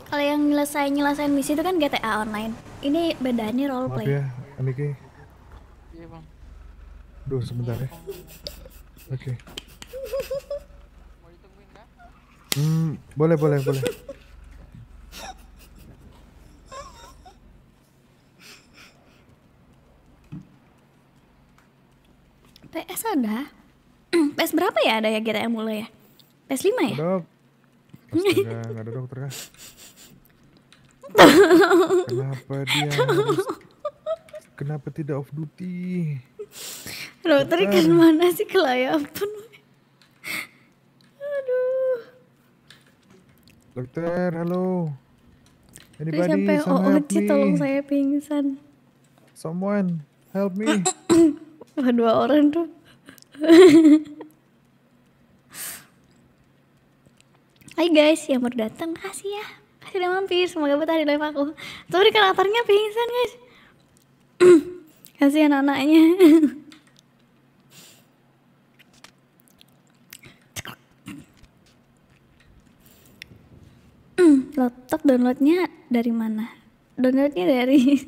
Kalau yang nyelesain nyelesain misi itu kan GTA online. Ini beda ini role play. Maaf ya, Aniki. Iya, Bang. Duh, sebentar ya. Oke. Okay. Hmm, boleh boleh boleh. PS ada? (clears throat) PS berapa ya ada ya yang mulai ya? PS 5 ya? Dok. Astaga, (laughs) ada ada dokternya. Kenapa dia Kenapa tidak off duty? Dokter kan mana sih kelayapan? Dokter, halo. Ini Saya sampai OOC, oh, tolong saya pingsan. Someone, help me. (coughs) Wah, dua orang tuh. (coughs) Hai guys, yang baru datang, kasih ya. Kasih udah mampir, semoga betah di live aku. Tapi karakternya pingsan guys. (coughs) kasih anak-anaknya. laptop downloadnya dari mana? Downloadnya dari (laughs)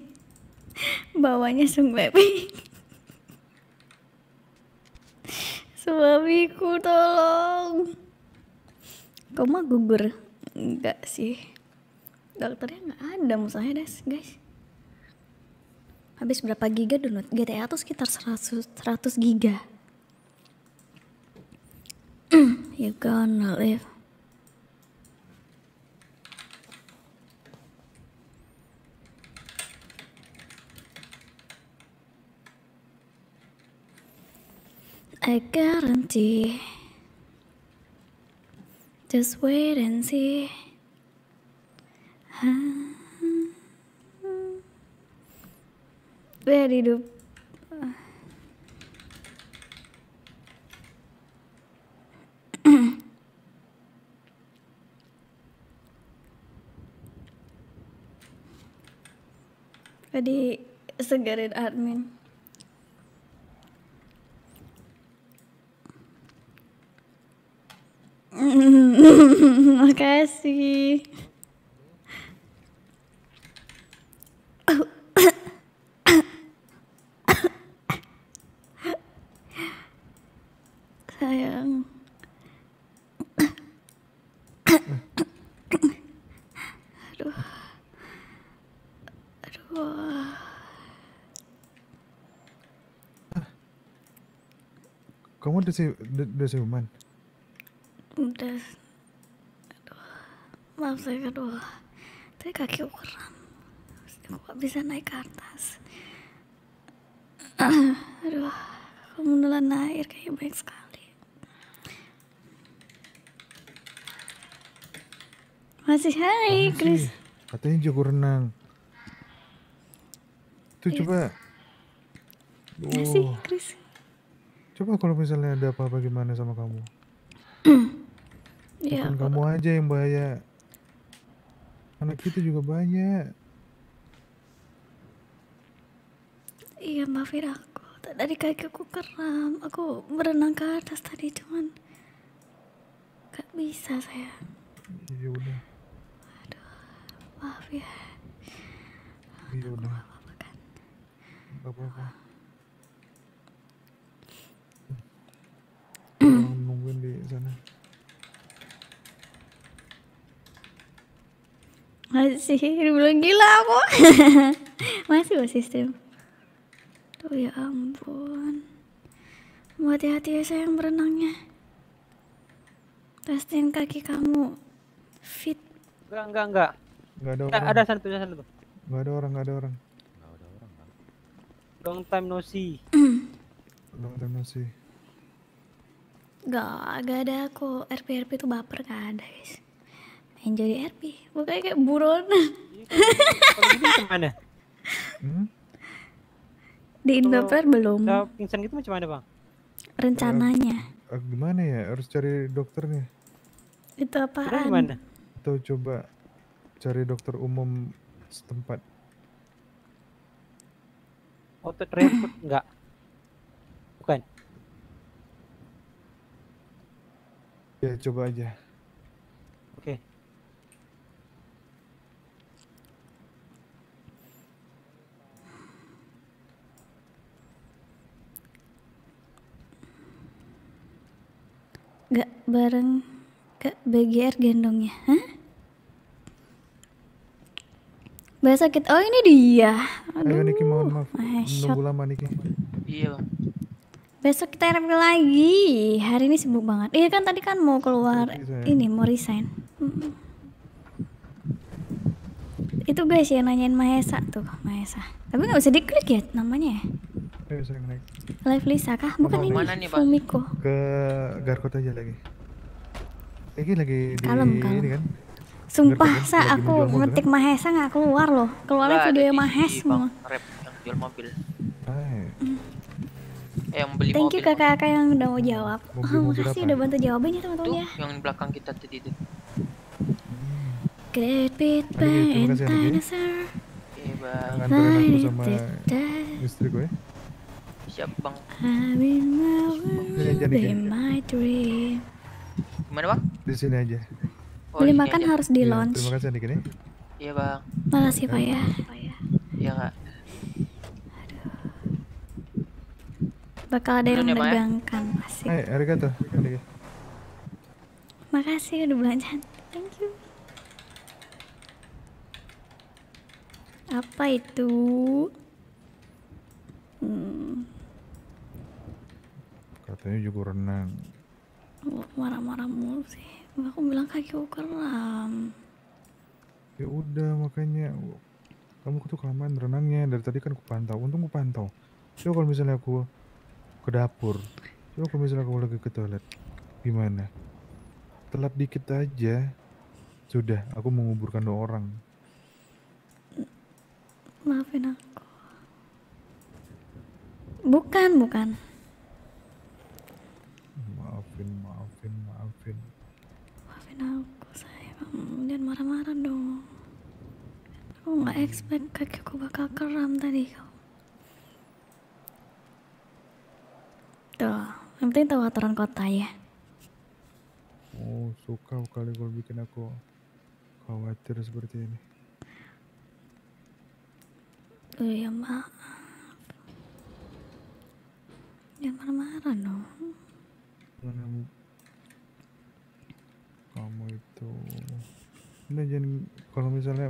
bawahnya Sung Baby. (laughs) Suamiku tolong. Kau mah gugur? Enggak sih. Dokternya nggak ada musuhnya des, guys. Habis berapa giga download? GTA itu sekitar 100, 100 giga. (clears throat) you gonna live I guarantee. Just wait and see. (laughs) Where did you? (coughs) Jadi segarin admin. (laughs) Makasih. Sayang. Aduh. Aduh. Kamu desi, desi human? tes aduh maaf saya kedua tapi kaki ukuran kok bisa naik ke atas aduh aku menelan air kayaknya baik sekali masih hari Chris katanya jago renang itu yes. Iya. coba oh. Iya masih Chris coba kalau misalnya ada apa-apa gimana sama kamu (clears throat) Ya, Bukan kamu aja yang bahaya. Anak kita juga banyak. Iya, maafin ya, aku. Tadi kakiku kram. Aku berenang ke atas tadi cuman gak bisa saya. Iya udah. Aduh, maaf ya. Iya udah. Gak apa-apa kan? Gak apa ah. nungguin di sana. masih dibilang gila aku (laughs) masih masih sistem tuh ya ampun hati-hati ya sayang berenangnya testing kaki kamu fit enggak enggak enggak enggak ada orang ada satu ada satu enggak ada orang enggak ada orang enggak ada orang long time no see (clears throat) long time no see enggak enggak ada aku rprp RP itu baper enggak ada guys Enjoy RP. Bukannya kayak buron. Iya, kan. gitu hmm? Di Indopler belum. Kalau pingsan gitu macam mana bang? Rencananya. Uh, gimana ya? Harus cari dokternya. Itu apaan? Terus gimana? Atau coba cari dokter umum setempat. Otot oh, (clears throat) repot enggak? Bukan. Ya coba aja. gak bareng ke BGR gendongnya Hah? Bahasa kita, oh ini dia Aduh. Ayo Niki mohon maaf, menunggu lama Niki Iya bang Besok kita RP lagi, hari ini sibuk banget Iya kan tadi kan mau keluar, resign. ini mau resign Itu guys ya nanyain Mahesa tuh, Mahesa Tapi gak bisa diklik ya namanya ya Ayo sering naik. Live Lisa kah? Bukan oh, ini. Mana nih, Bang? Fumiko. Ke Garkot aja lagi. Ini lagi di kalem. ini kan. Sumpah, Garkot kan? sa aku ngetik kan? Mahesa nggak keluar loh. Keluarnya video yang Mahes semua. Rap yang jual mobil. Hai. Eh, yang beli Thank mobil, Thank you kakak-kakak yang udah mau jawab. Mobil, oh, makasih udah bantu jawabin ya teman-teman ya. Yang di belakang kita tadi itu. Great Big Bang and Dinosaur. Iya, Bang. Nganterin aku sama istri gue siap bang gimana bang di sini aja oh, beli makan aja. harus di ya, terima kasih nih kini. iya bang makasih pak ya iya kak bakal ada yang ya, ya? menegangkan asik Hai, tuh Andika makasih udah belanja. thank you apa itu hmm katanya juga renang marah-marah mulu sih aku bilang kaki aku kram. ya udah makanya kamu tuh kelamaan renangnya dari tadi kan aku pantau untung aku pantau coba kalau misalnya aku ke dapur coba kalau misalnya aku lagi ke toilet gimana telat dikit aja sudah aku menguburkan dua orang maafin aku bukan bukan aku sayang dan marah-marah dong aku nggak expect kakiku bakal keram tadi kau tuh yang penting tahu aturan kota ya oh suka kali kau bikin aku khawatir seperti ini oh ya maaf jangan marah-marah dong no kamu itu udah jangan kalau misalnya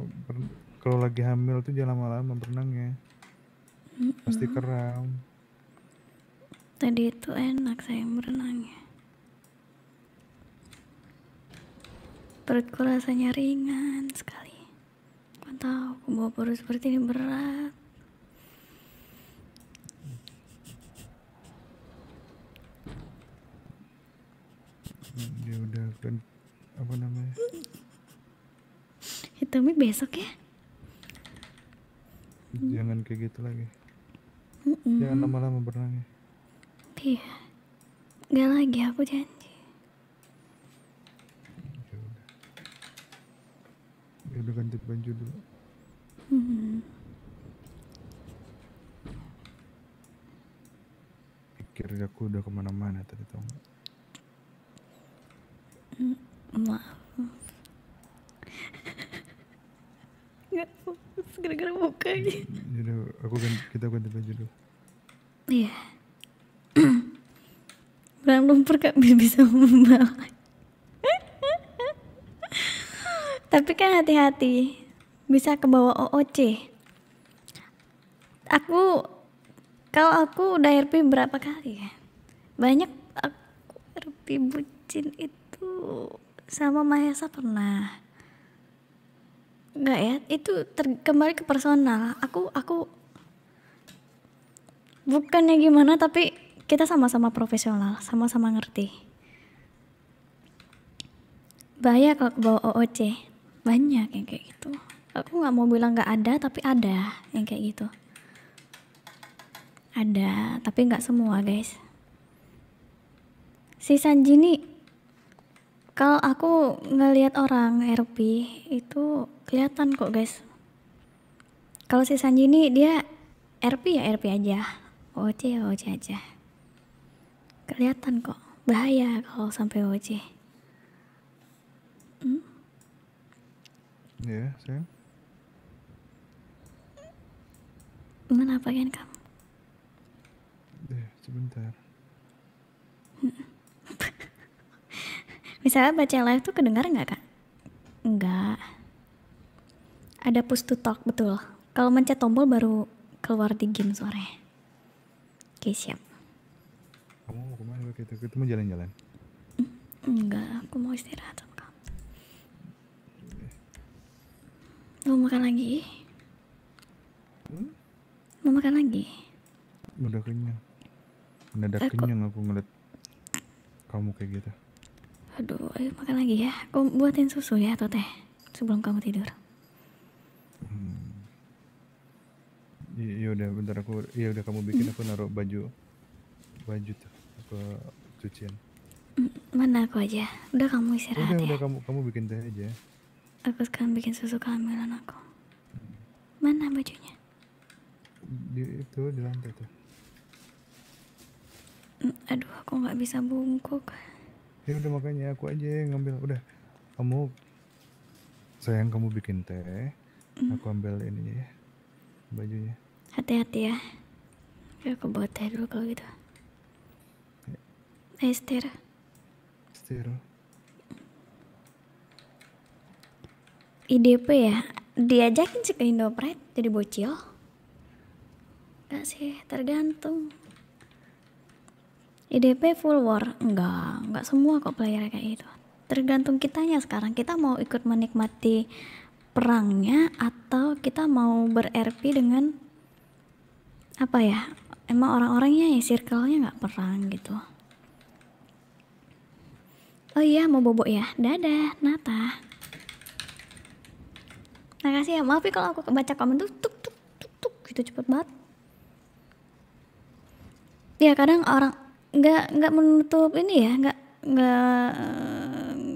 kalau lagi hamil tuh jangan lama-lama berenang ya mm -mm. pasti kram tadi itu enak saya berenangnya perutku rasanya ringan sekali aku tahu aku bawa perut seperti ini berat ya udah kan apa namanya hitamnya besok ya jangan kayak gitu lagi mm -mm. jangan lama-lama berenangnya iya nggak lagi aku janji ya udah ya udah ganti baju dulu hmm. pikir aku udah kemana-mana tadi tau nggak mm maaf nggak fokus gara-gara mukanya jadi aku kan kita ganti baju dulu iya Berang lumpur gak bisa membalik. Tapi kan hati-hati Bisa kebawa OOC Aku Kalau aku udah RP berapa kali ya Banyak aku RP bucin itu sama Mahesa pernah nggak ya itu ter, kembali ke personal aku aku bukannya gimana tapi kita sama-sama profesional sama-sama ngerti bahaya kalau bawa OOC banyak yang kayak gitu aku nggak mau bilang nggak ada tapi ada yang kayak gitu ada tapi nggak semua guys si Sanji ini kalau aku ngelihat orang RP itu kelihatan kok guys. Kalau si Sanji ini dia RP ya RP aja, OC ya OC aja. Kelihatan kok, bahaya kalau sampai OC. Hmm? Ya, yeah, saya. apa kan kamu? Eh, sebentar. Hmm. (laughs) misalnya baca live tuh kedengar nggak kak? enggak Ada push to talk betul. Kalau mencet tombol baru keluar di game suaranya. Oke siap. Kamu mau kemana kita mau jalan-jalan? Enggak, aku mau istirahat sama kamu. Mau makan lagi? Hmm? Mau makan lagi? Udah kenyang. Mendadak eh, kenyang aku ngeliat kamu kayak gitu. Aduh, ayo makan lagi ya. Aku buatin susu ya atau teh sebelum kamu tidur. Hmm. Iya udah bentar aku ya udah kamu bikin aku naruh baju baju tuh ke cucian. Mana aku aja. Udah kamu istirahat udah, ya. Udah kamu kamu bikin teh aja. Aku sekarang bikin susu kehamilan aku. Mana bajunya? Di itu di lantai tuh. Aduh, aku nggak bisa bungkuk ya udah makanya aku aja yang ngambil udah kamu sayang kamu bikin teh mm. aku ambil ininya ya bajunya hati-hati ya aku bawa teh dulu kalau gitu ya. eh setir setir IDP ya diajakin sih ke Indopride jadi bocil Gak sih tergantung IDP full war enggak enggak semua kok player kayak gitu tergantung kitanya sekarang kita mau ikut menikmati perangnya atau kita mau ber-RP dengan apa ya emang orang-orangnya ya circle-nya nggak perang gitu oh iya mau bobok ya dadah Nata makasih ya maaf ya kalau aku baca komen tuh tuk tuk tuk tuk gitu cepet banget ya kadang orang nggak nggak menutup ini ya nggak nggak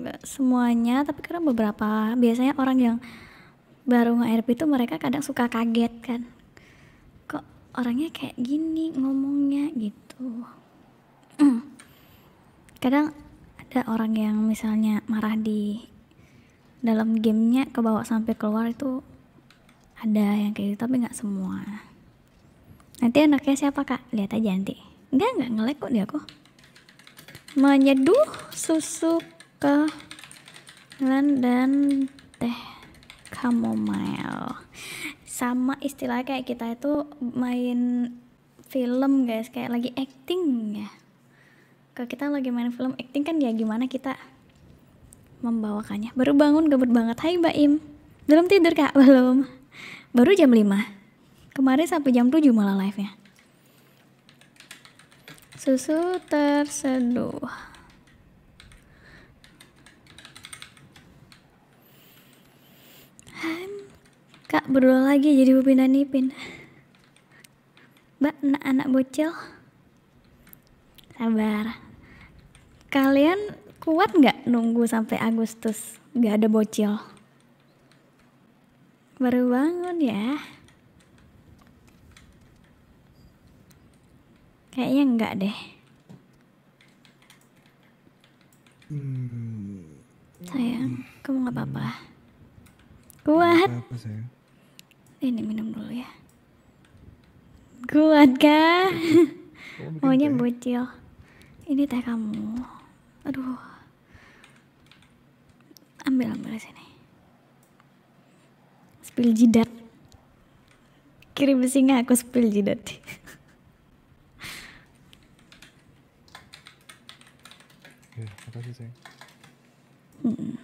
nggak semuanya tapi karena beberapa biasanya orang yang baru nge-RP itu mereka kadang suka kaget kan kok orangnya kayak gini ngomongnya gitu (clears throat) kadang ada orang yang misalnya marah di dalam gamenya kebawa sampai keluar itu ada yang kayak gitu tapi nggak semua nanti anaknya siapa kak lihat aja nanti Enggak, enggak ngelek kok dia aku. Menyeduh susu kelan dan teh chamomile. Sama istilah kayak kita itu main film guys, kayak lagi acting ya. Kalau kita lagi main film acting kan ya gimana kita membawakannya. Baru bangun gabut banget. Hai Mbak Im. Belum tidur kak? (laughs) Belum. Baru jam 5. Kemarin sampai jam 7 malah live-nya susu terseduh Kak berdua lagi jadi Upin dan Ipin Mbak anak-anak bocil Sabar Kalian kuat nggak nunggu sampai Agustus? nggak ada bocil Baru bangun ya Kayaknya enggak deh. Hmm. Sayang, kamu nggak apa-apa. Kuat. Apa, sayang? Ini minum dulu ya. Kuat kah? (laughs) Maunya bocil. Ini teh kamu. Aduh. Ambil ambil sini. Spill jidat. Kirim singa aku spill jidat. (laughs) makasih sayang hmm.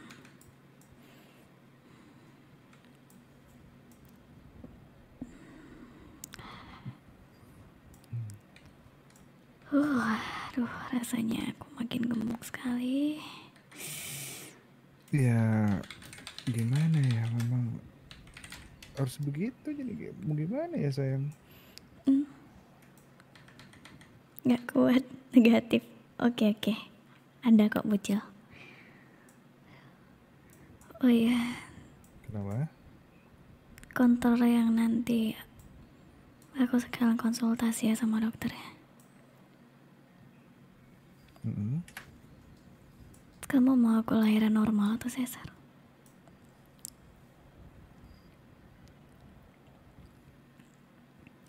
Uh, rasanya aku makin gemuk sekali. Ya, gimana ya, memang harus begitu. Jadi mau gimana ya sayang? Mm. Gak kuat, negatif. Oke okay, oke. Okay. Ada kok bocil. Oh iya, Kenapa? Kontrol yang nanti aku sekarang konsultasi ya sama dokter ya. Mm -hmm. Kamu mau aku lahiran normal atau sesar?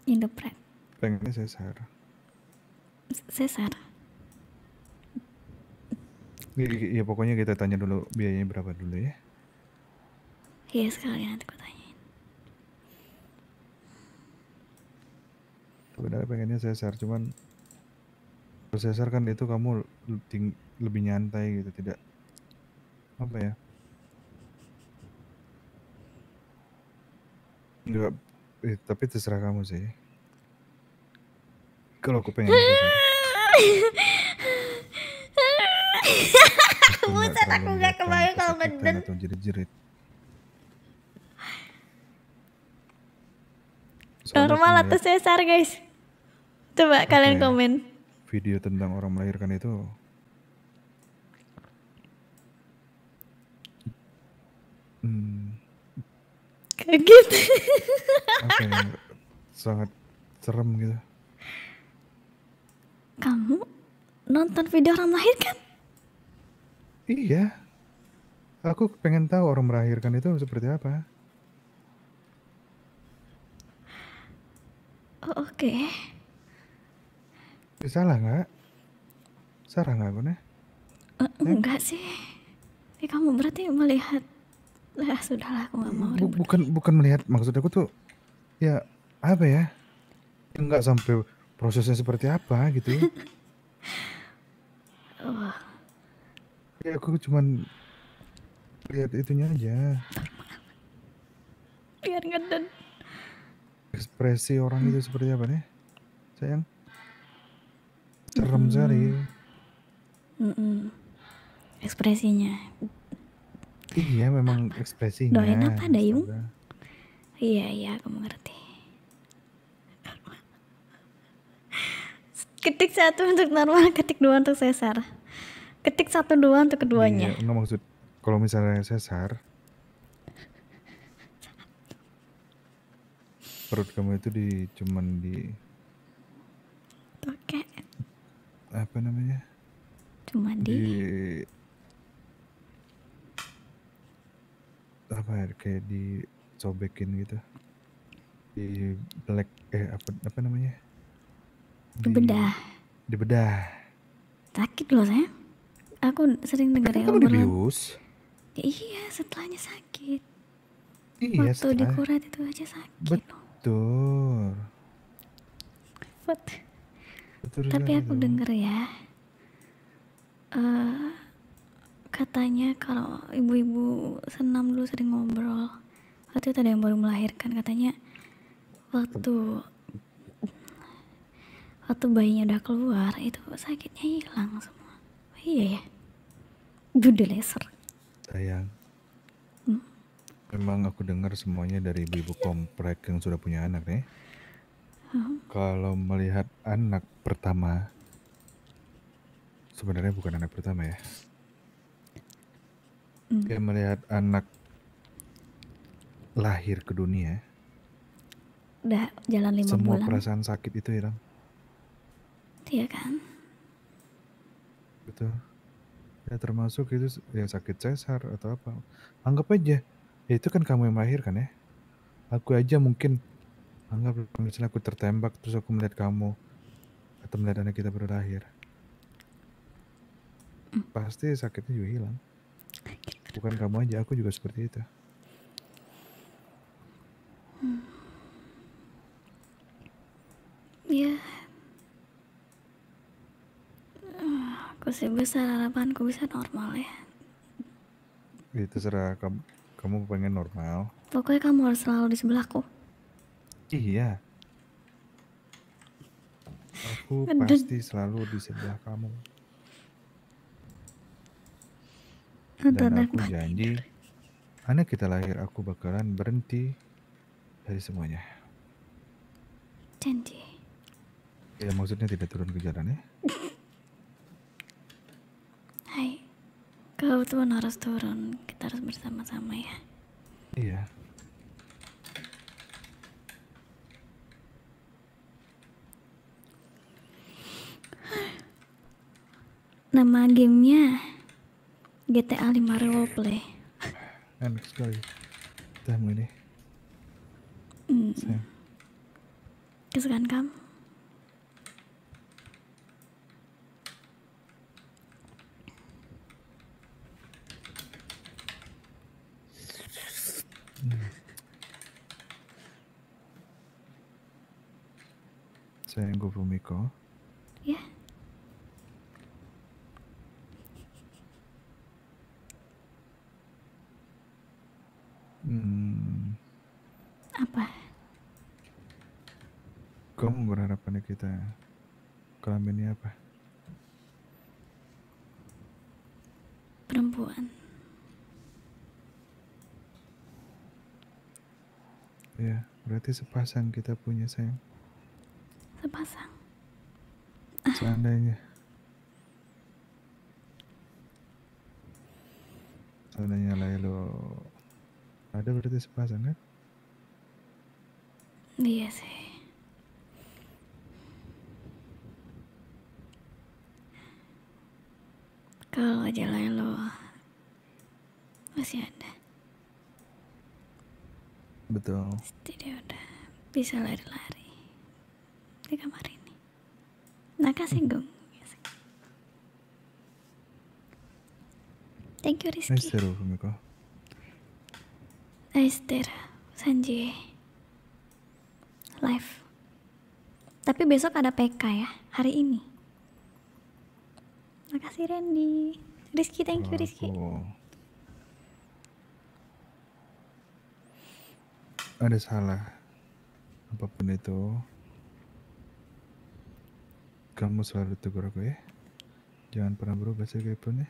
Indopret. Pengennya sesar. Sesar. Ya pokoknya kita tanya dulu biayanya berapa dulu ya. Iya sekalian nanti gue tanyain. Sebenarnya pengennya saya share cuman share kan itu kamu lebih nyantai gitu tidak apa ya Enggak, eh, tapi terserah kamu sih. Kalau aku pengen. (laughs) Buset aku gak kebayang gitu kalau ngeden. Atau jerit-jerit. Normal atau sesar guys? Coba okay. kalian komen. Video tentang orang melahirkan itu Hmm. Kaget. Okay. Gitu. Sangat serem gitu. Kamu nonton video orang melahirkan? Iya. Aku pengen tahu orang melahirkan itu seperti apa. Oh, oke. Okay. Eh, salah nggak? Salah nggak aku nih? Uh, enggak sih. Eh, kamu berarti melihat lah sudahlah aku nggak mau. bukan bukan melihat maksud aku tuh ya apa ya? Enggak sampai prosesnya seperti apa gitu. Ya? (laughs) oh ya aku cuman lihat itunya aja biar ngeden ekspresi orang itu seperti apa nih sayang serem mm. sekali mm -mm. ekspresinya iya memang ekspresinya doain apa dayung iya iya aku mengerti ketik satu untuk normal ketik dua untuk sesar ketik satu doang untuk keduanya iya, enggak maksud kalau misalnya sesar perut kamu itu di cuman di pakai apa namanya cuma di, di apa ya kayak dicobekin gitu di black eh apa apa namanya di, di bedah di bedah sakit loh saya aku sering dengar kan yang kamu dibius ya, iya setelahnya sakit iya, waktu setelah... dikurat itu aja sakit betul What? betul tapi aku dengar ya uh, katanya kalau ibu-ibu senam dulu sering ngobrol waktu itu ada yang baru melahirkan katanya waktu waktu bayinya udah keluar itu sakitnya hilang semua Iya ya. Bunda laser. Sayang. Hmm? Memang aku dengar semuanya dari ibu-ibu iya. komplek yang sudah punya anak nih. Hmm? Kalau melihat anak pertama, sebenarnya bukan anak pertama ya. Hmm. Kayak melihat anak lahir ke dunia. Udah jalan lima Semua bulan. Semua perasaan sakit itu hilang. Iya kan? gitu ya termasuk itu yang sakit cesar atau apa anggap aja ya itu kan kamu yang melahirkan ya aku aja mungkin anggap misalnya aku tertembak terus aku melihat kamu atau melihat anak kita baru lahir pasti sakitnya juga hilang bukan kamu aja aku juga seperti itu ya aku sih besar harapanku bisa normal ya itu iya, serah kamu kamu pengen normal pokoknya kamu harus selalu di sebelahku iya aku pasti selalu di sebelah kamu dan aku janji anak kita lahir aku bakalan berhenti dari semuanya janji ya maksudnya tidak turun ke jalan ya Hai, kau tuh harus turun. Kita harus bersama-sama ya. Iya. Nama gamenya GTA 5 Roleplay. Enak sekali. Tamu ini. Hmm. Kesukaan kamu? yang gue Bumiko. Ya. Hmm. Apa? Kamu berharap pada kita kelaminnya apa? Perempuan. Ya, berarti sepasang kita punya sayang sepasang. Seandainya. Seandainya lo ada berarti sepasang kan? Iya sih. Kalau aja lo masih ada. Betul. jadi udah bisa lari-lari di kamar ini nah, gong. Thank you Rizky Nice terus you, Nice day, Sanji Live Tapi besok ada PK ya, hari ini Makasih Randy Rizky, thank you Rizky Ada salah Apapun itu kamu selalu tegur aku ya. Jangan pernah berubah sekalipun ya.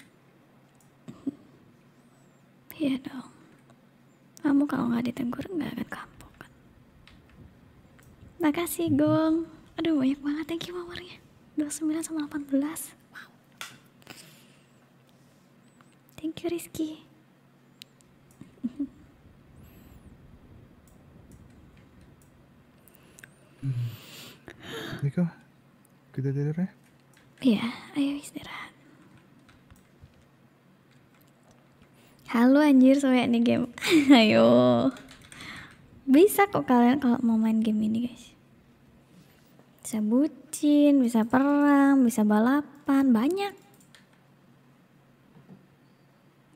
Iya dong. Kamu kalau nggak ditegur nggak akan kampung kan. Makasih Gong. Aduh banyak banget thank you mawarnya. sembilan sama 18. Wow. Thank you Rizky. Nico? kita gitu tidur ya iya ayo istirahat halo anjir soalnya nih game (laughs) ayo bisa kok kalian kalau mau main game ini guys bisa bucin bisa perang bisa balapan banyak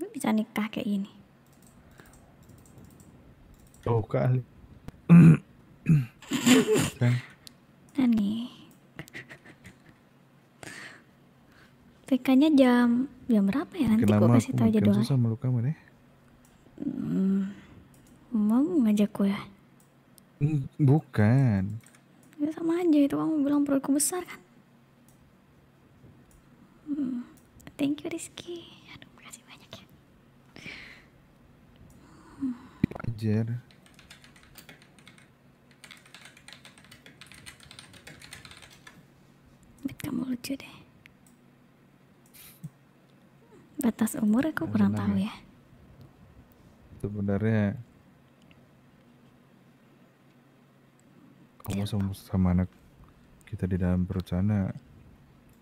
bisa nikah kayak gini oh kali (laughs) kan? Nani. PK-nya jam jam berapa ya nanti gue kasih tahu jadwal. Kenapa susah meluk kamu deh? Hmm, mau ngajak gue ya? Hmm, bukan. Ya sama aja itu kamu bilang perutku besar kan. Hmm, thank you Rizky. Aduh, makasih banyak ya. Hmm. Ajar. Bet kamu lucu deh. Batas umur aku nah, kurang tahu ya. Sebenarnya kamu iya, sama, sama anak kita di dalam perencana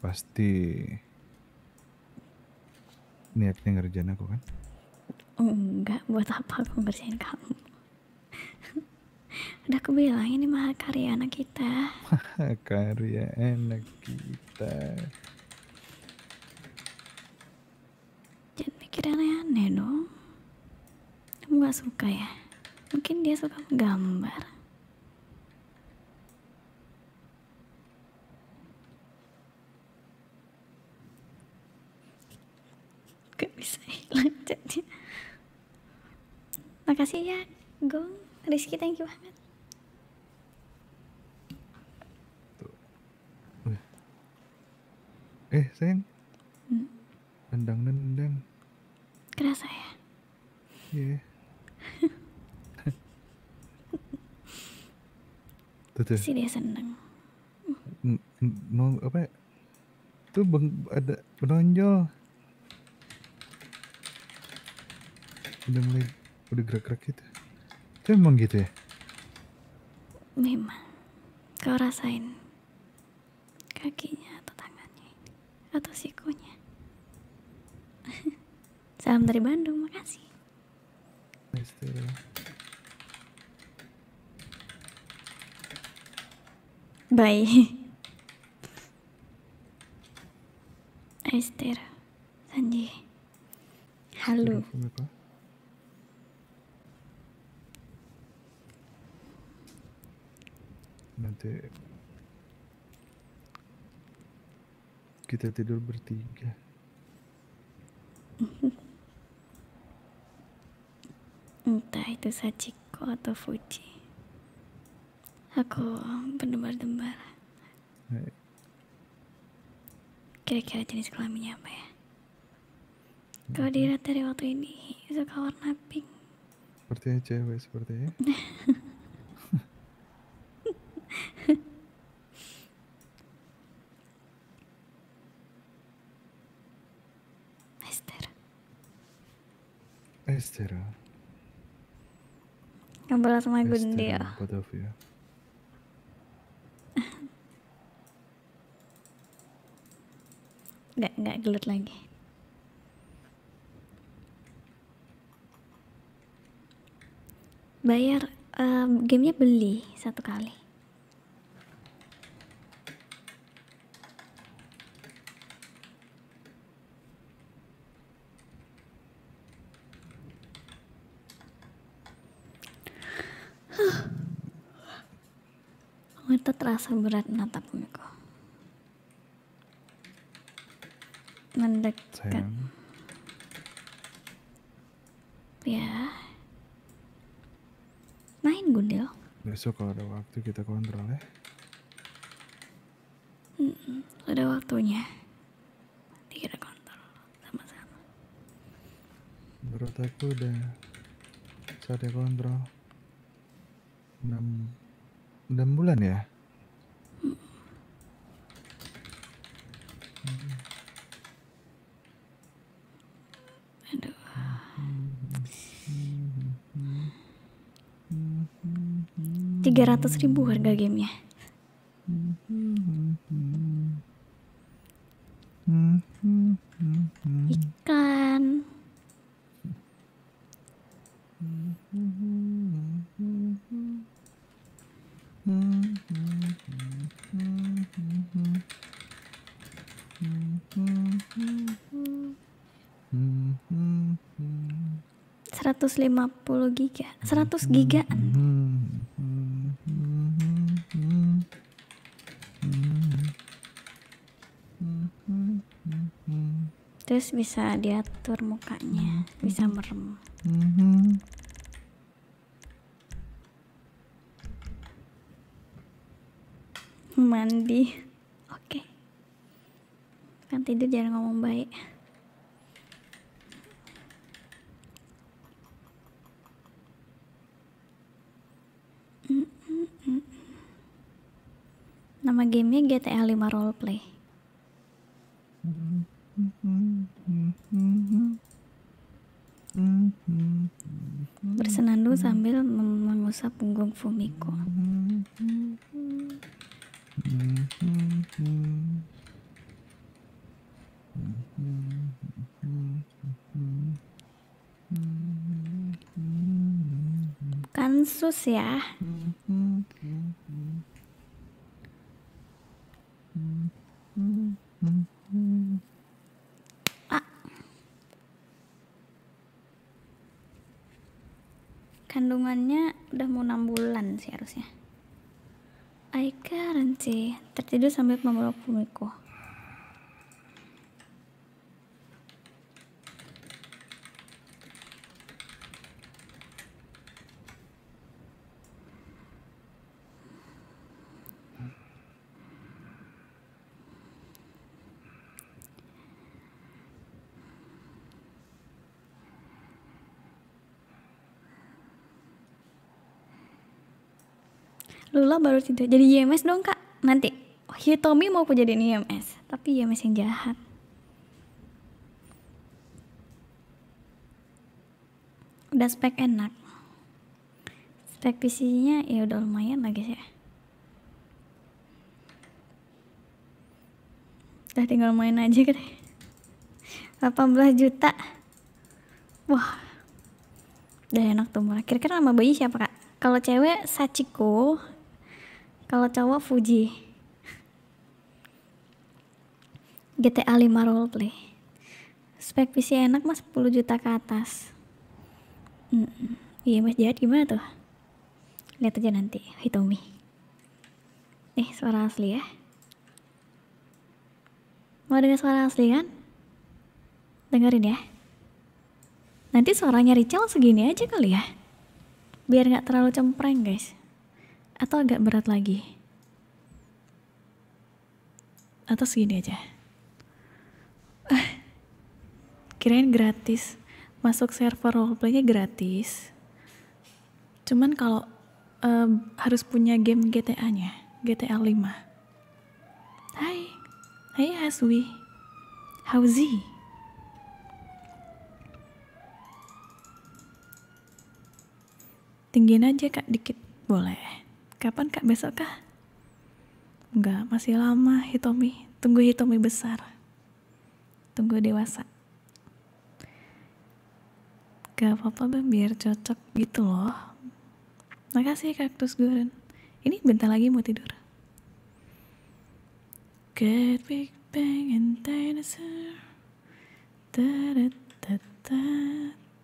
pasti niatnya ngerjain aku kan? Enggak, buat apa aku ngerjain kamu? (laughs) Udah aku bilang ini mahakarya anak kita. Mahakarya (laughs) anak kita. mikir aneh-aneh dong kamu gak suka ya mungkin dia suka gambar gak bisa hilang jadi makasih ya Gong Rizky thank you banget eh sayang hmm? nendang nendang kerasa ya iya yeah. (laughs) tuh, dia seneng No apa ya? tuh beng, ada penonjol. udah mulai udah gerak-gerak gitu itu emang gitu ya memang kau rasain kakinya atau tangannya atau sikunya (laughs) Salam dari Bandung, makasih. Bye. (laughs) Esther, Sanji. Halo. Nanti kita tidur bertiga. (laughs) entah itu Sachiko atau Fuji. Aku berdebar-debar. Kira-kira jenis kelaminnya apa ya? Mhm. Kalau dilihat dari waktu ini, suka warna pink. Sepertinya cewek, sepertinya. (laughs) Esther. Esther. Yang my good deal. Both of you. nggak nggak gelut lagi. Bayar uh, gamenya beli satu kali. Mata terasa berat menatap bumiku. Mendekat. Sayang. Ya. Main gundil. Besok kalau ada waktu kita kontrol ya. Hmm, ada waktunya. Nanti kita kontrol sama-sama. Menurut aku udah saatnya kontrol. 6 6 bulan ya? Tiga ratus ribu harga gamenya. 150 giga 100 giga terus bisa diatur mukanya bisa merem play. Bersenandung sambil mengusap punggung Fumiko. Kansus ya. sambil memeluk Fumiko. Lula baru tidur. Jadi YMS dong, Kak. Hitomi iya, mau aku jadiin IMS, tapi IMS yang jahat. Udah spek enak. Spek PC-nya ya udah lumayan lagi sih. ya. Udah tinggal main aja kan. 18 juta. Wah. Udah enak tuh murah. Kira-kira nama bayi siapa, Kak? Kalau cewek Sachiko, kalau cowok Fuji. GTA 5 roleplay spek PC enak mas 10 juta ke atas hmm. iya mas jahat gimana tuh lihat aja nanti Hitomi eh suara asli ya mau dengar suara asli kan dengerin ya nanti suaranya Rachel segini aja kali ya biar nggak terlalu cempreng guys atau agak berat lagi atau segini aja kirain gratis masuk server roleplaynya gratis cuman kalau um, harus punya game GTA nya GTA 5 hai hai Haswi he tinggiin aja kak dikit boleh kapan kak besok kah enggak masih lama Hitomi tunggu Hitomi besar tunggu dewasa gak apa-apa bang biar cocok gitu loh makasih ya, kaktus goreng ini bentar lagi mau tidur Good big bang and dinosaur da da da da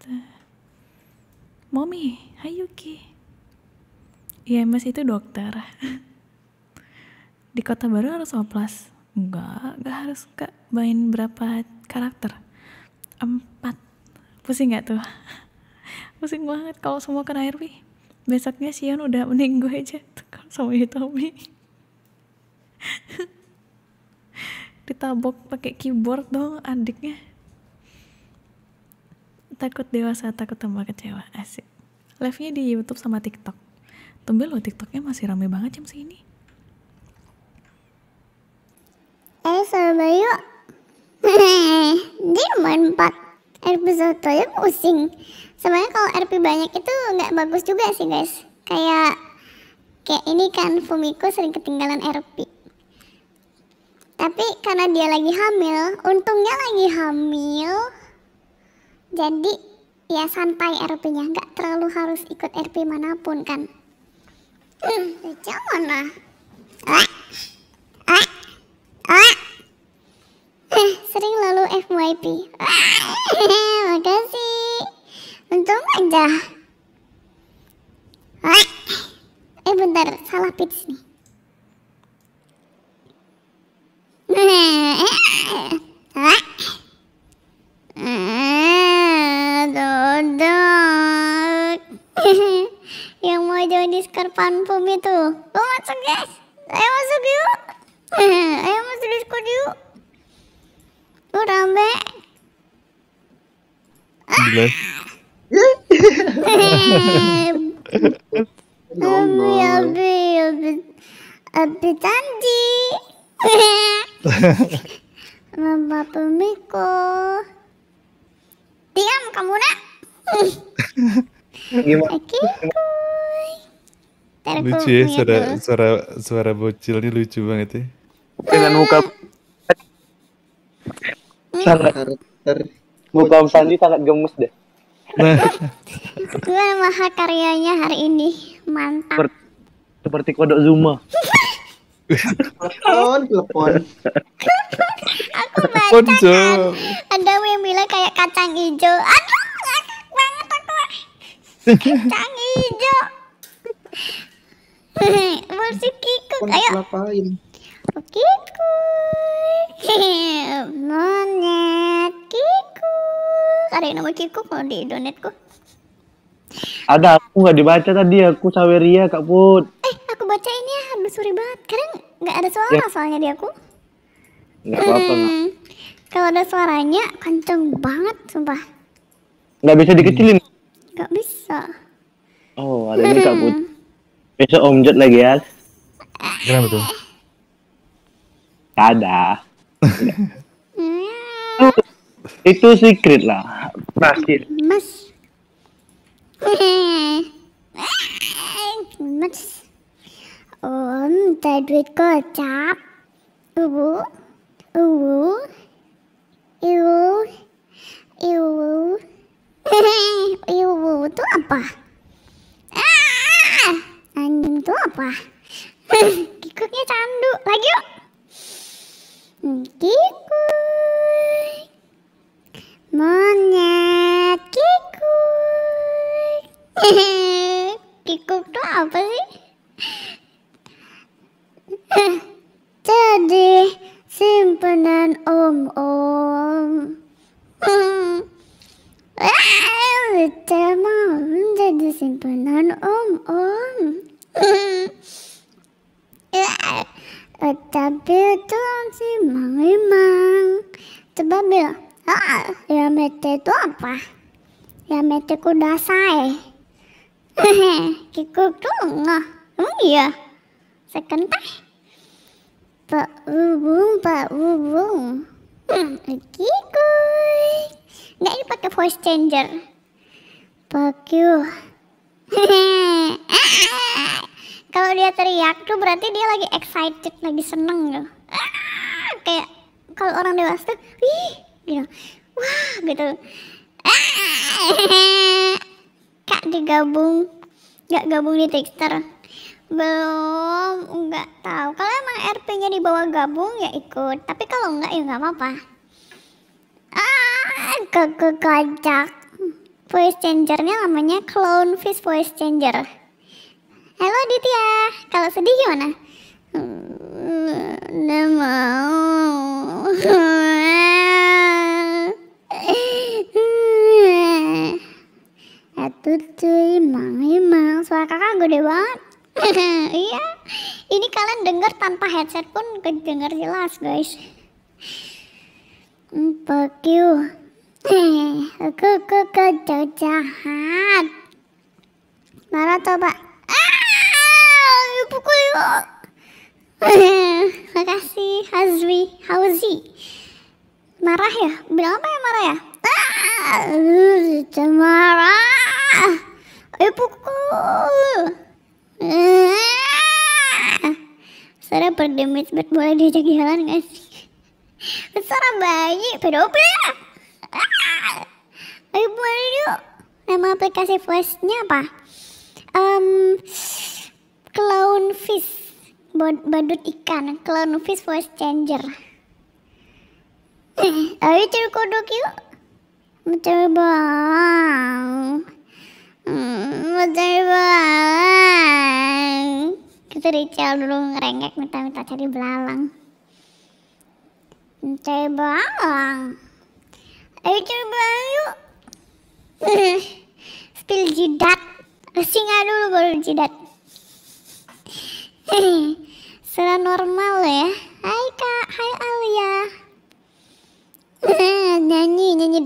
da Mommy, hai Yuki Iya mas itu dokter (laughs) Di kota baru harus oplas Enggak, enggak harus kak Main berapa karakter? Empat pusing gak tuh (laughs) pusing banget kalau semua kena air wi besoknya Sion udah mending gue aja kalau sama Yutomi (laughs) ditabok pakai keyboard dong adiknya takut dewasa takut tambah kecewa asik live nya di YouTube sama TikTok Tumbel lo TikToknya masih rame banget jam segini Eh, Bayu, (laughs) Dia main empat. RP yang pusing sebenarnya kalau RP banyak itu nggak bagus juga sih guys kayak kayak ini kan Fumiko sering ketinggalan RP tapi karena dia lagi hamil untungnya lagi hamil jadi ya santai RP-nya nggak terlalu harus ikut RP manapun kan hmm, (clears throat) jangan lah ah. ah. ah. Eh, sering lalu FYP. (laughs) Makasih. Untung aja. eh bentar, salah pitch nih. (laughs) Ah, Dodok. (laughs) Yang mau join di Skorpan Pum itu. Lo masuk guys. Ayo masuk yuk. Ayo masuk diskon yuk. Abi, abi, abi, abi Mama Pemiko. Diam kamu nak. (laughs) lucu ya suara suara suara bocil ini lucu banget ya dengan muka (laughs) sangat karakter muka Om Sandi sangat gemes deh gue maha karyanya hari ini mantap seperti, seperti kodok Zuma telepon telepon aku baca kan ada yang bilang kayak kacang hijau aduh sakit banget aku kacang hijau Musik (laughs) kikuk ayo telepon. Kikuk. (laughs) monyet Kikuk. Ada yang nama Kikuk kalau di donetku? Ada, aku nggak dibaca tadi. Aku Saweria, Kak Put. Eh, aku bacain ya. Aduh, suri banget. Kadang nggak ada suara ya. soalnya di aku. Nggak apa-apa. Hmm. Kalau ada suaranya, kenceng banget, sumpah. Nggak bisa dikecilin? Nggak bisa. Oh, ada ini Kak Put. (laughs) Besok Om Jod lagi ya. Kenapa tuh? ada. itu secret lah. masjid Mas. Mas. Om, tadi duit kocap. ibu ibu, ibu. ibu ibu itu apa? Ah! Anjing itu apa? (laughs) Kikuknya candu. Lagi yuk. Kikui Monyet kikui (laughs) Kikuk tuh apa sih? (laughs) Jadi simpanan om-om (laughs) Lucu mau jadi simpanan om-om التبيت في mengimbang memang. ya ah, ya mete itu apa ya mete kuda saya (laughs) kiku tuh nggak Oh iya sekentai pak bubung pak bubung hmm, kiku nggak ini pakai voice changer pakai (laughs) kalau dia teriak tuh berarti dia lagi excited lagi seneng gitu ah, kayak kalau orang dewasa tuh wih gitu wah gitu ah, kak digabung nggak gabung di texter? belum nggak tahu kalau emang RP-nya di bawah gabung ya ikut tapi kalau nggak ya nggak apa-apa ah ke kocak voice changernya namanya clone fish voice changer Halo Ditya, kalau sedih gimana? Nggak mau. Atuh cuy, emang emang suara kakak gede banget. (laughs) iya, ini kalian denger tanpa headset pun kedenger jelas guys. Fuck you. Eh, aku jahat. Marah coba pukul yuk. (laughs) Makasih Hazwi. Hauzi. Marah ya? Bilang apa ya marah ya? Ah, marah. Ayo pukul. Ah. Sarah berdamage bet boleh diajak jalan gak sih? Sarah bayi pedofil. Ya? Ah. Ayo boleh yuk. Nama aplikasi voice-nya apa? Um, clownfish badut ikan clownfish voice changer (laughs) ayo cari kodok yuk mencari bang mencari hmm, bang kita dicel dulu ngerengek minta-minta cari belalang mencari bang ayo cari belalang yuk (laughs) spill jidat singa dulu baru jidat sudah (laughs) normal ya. Hai Kak, hai Alia. (laughs) nyanyi nyanyi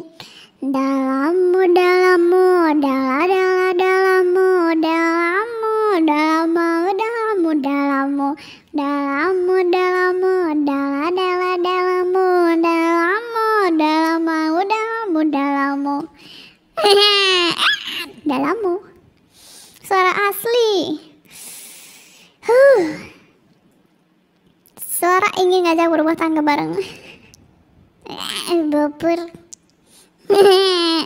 dalammu dalammu dalam dalam dalammu dalammu dalammu dalammu dalammu dalammu (laughs) dalammu dalam dalam dalammu dalammu dalammu dalammu dalammu dalammu suara asli Suara ingin ngajak berubah tangga bareng. Eh, Baper. (laughs)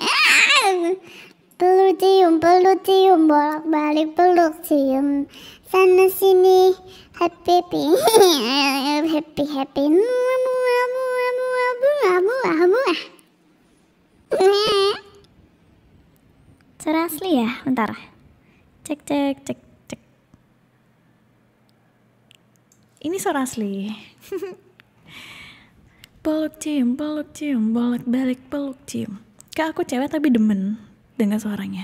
peluk cium, peluk cium, bolak balik peluk cium. Sana sini, happy happy, (laughs) happy happy. Mua, mua, mua, mua, mua, mua, mua. (laughs) Suara asli ya, bentar. Cek cek cek Ini suara asli. peluk cium, peluk cium, bolak balik peluk cium. Kak aku cewek tapi demen dengan suaranya.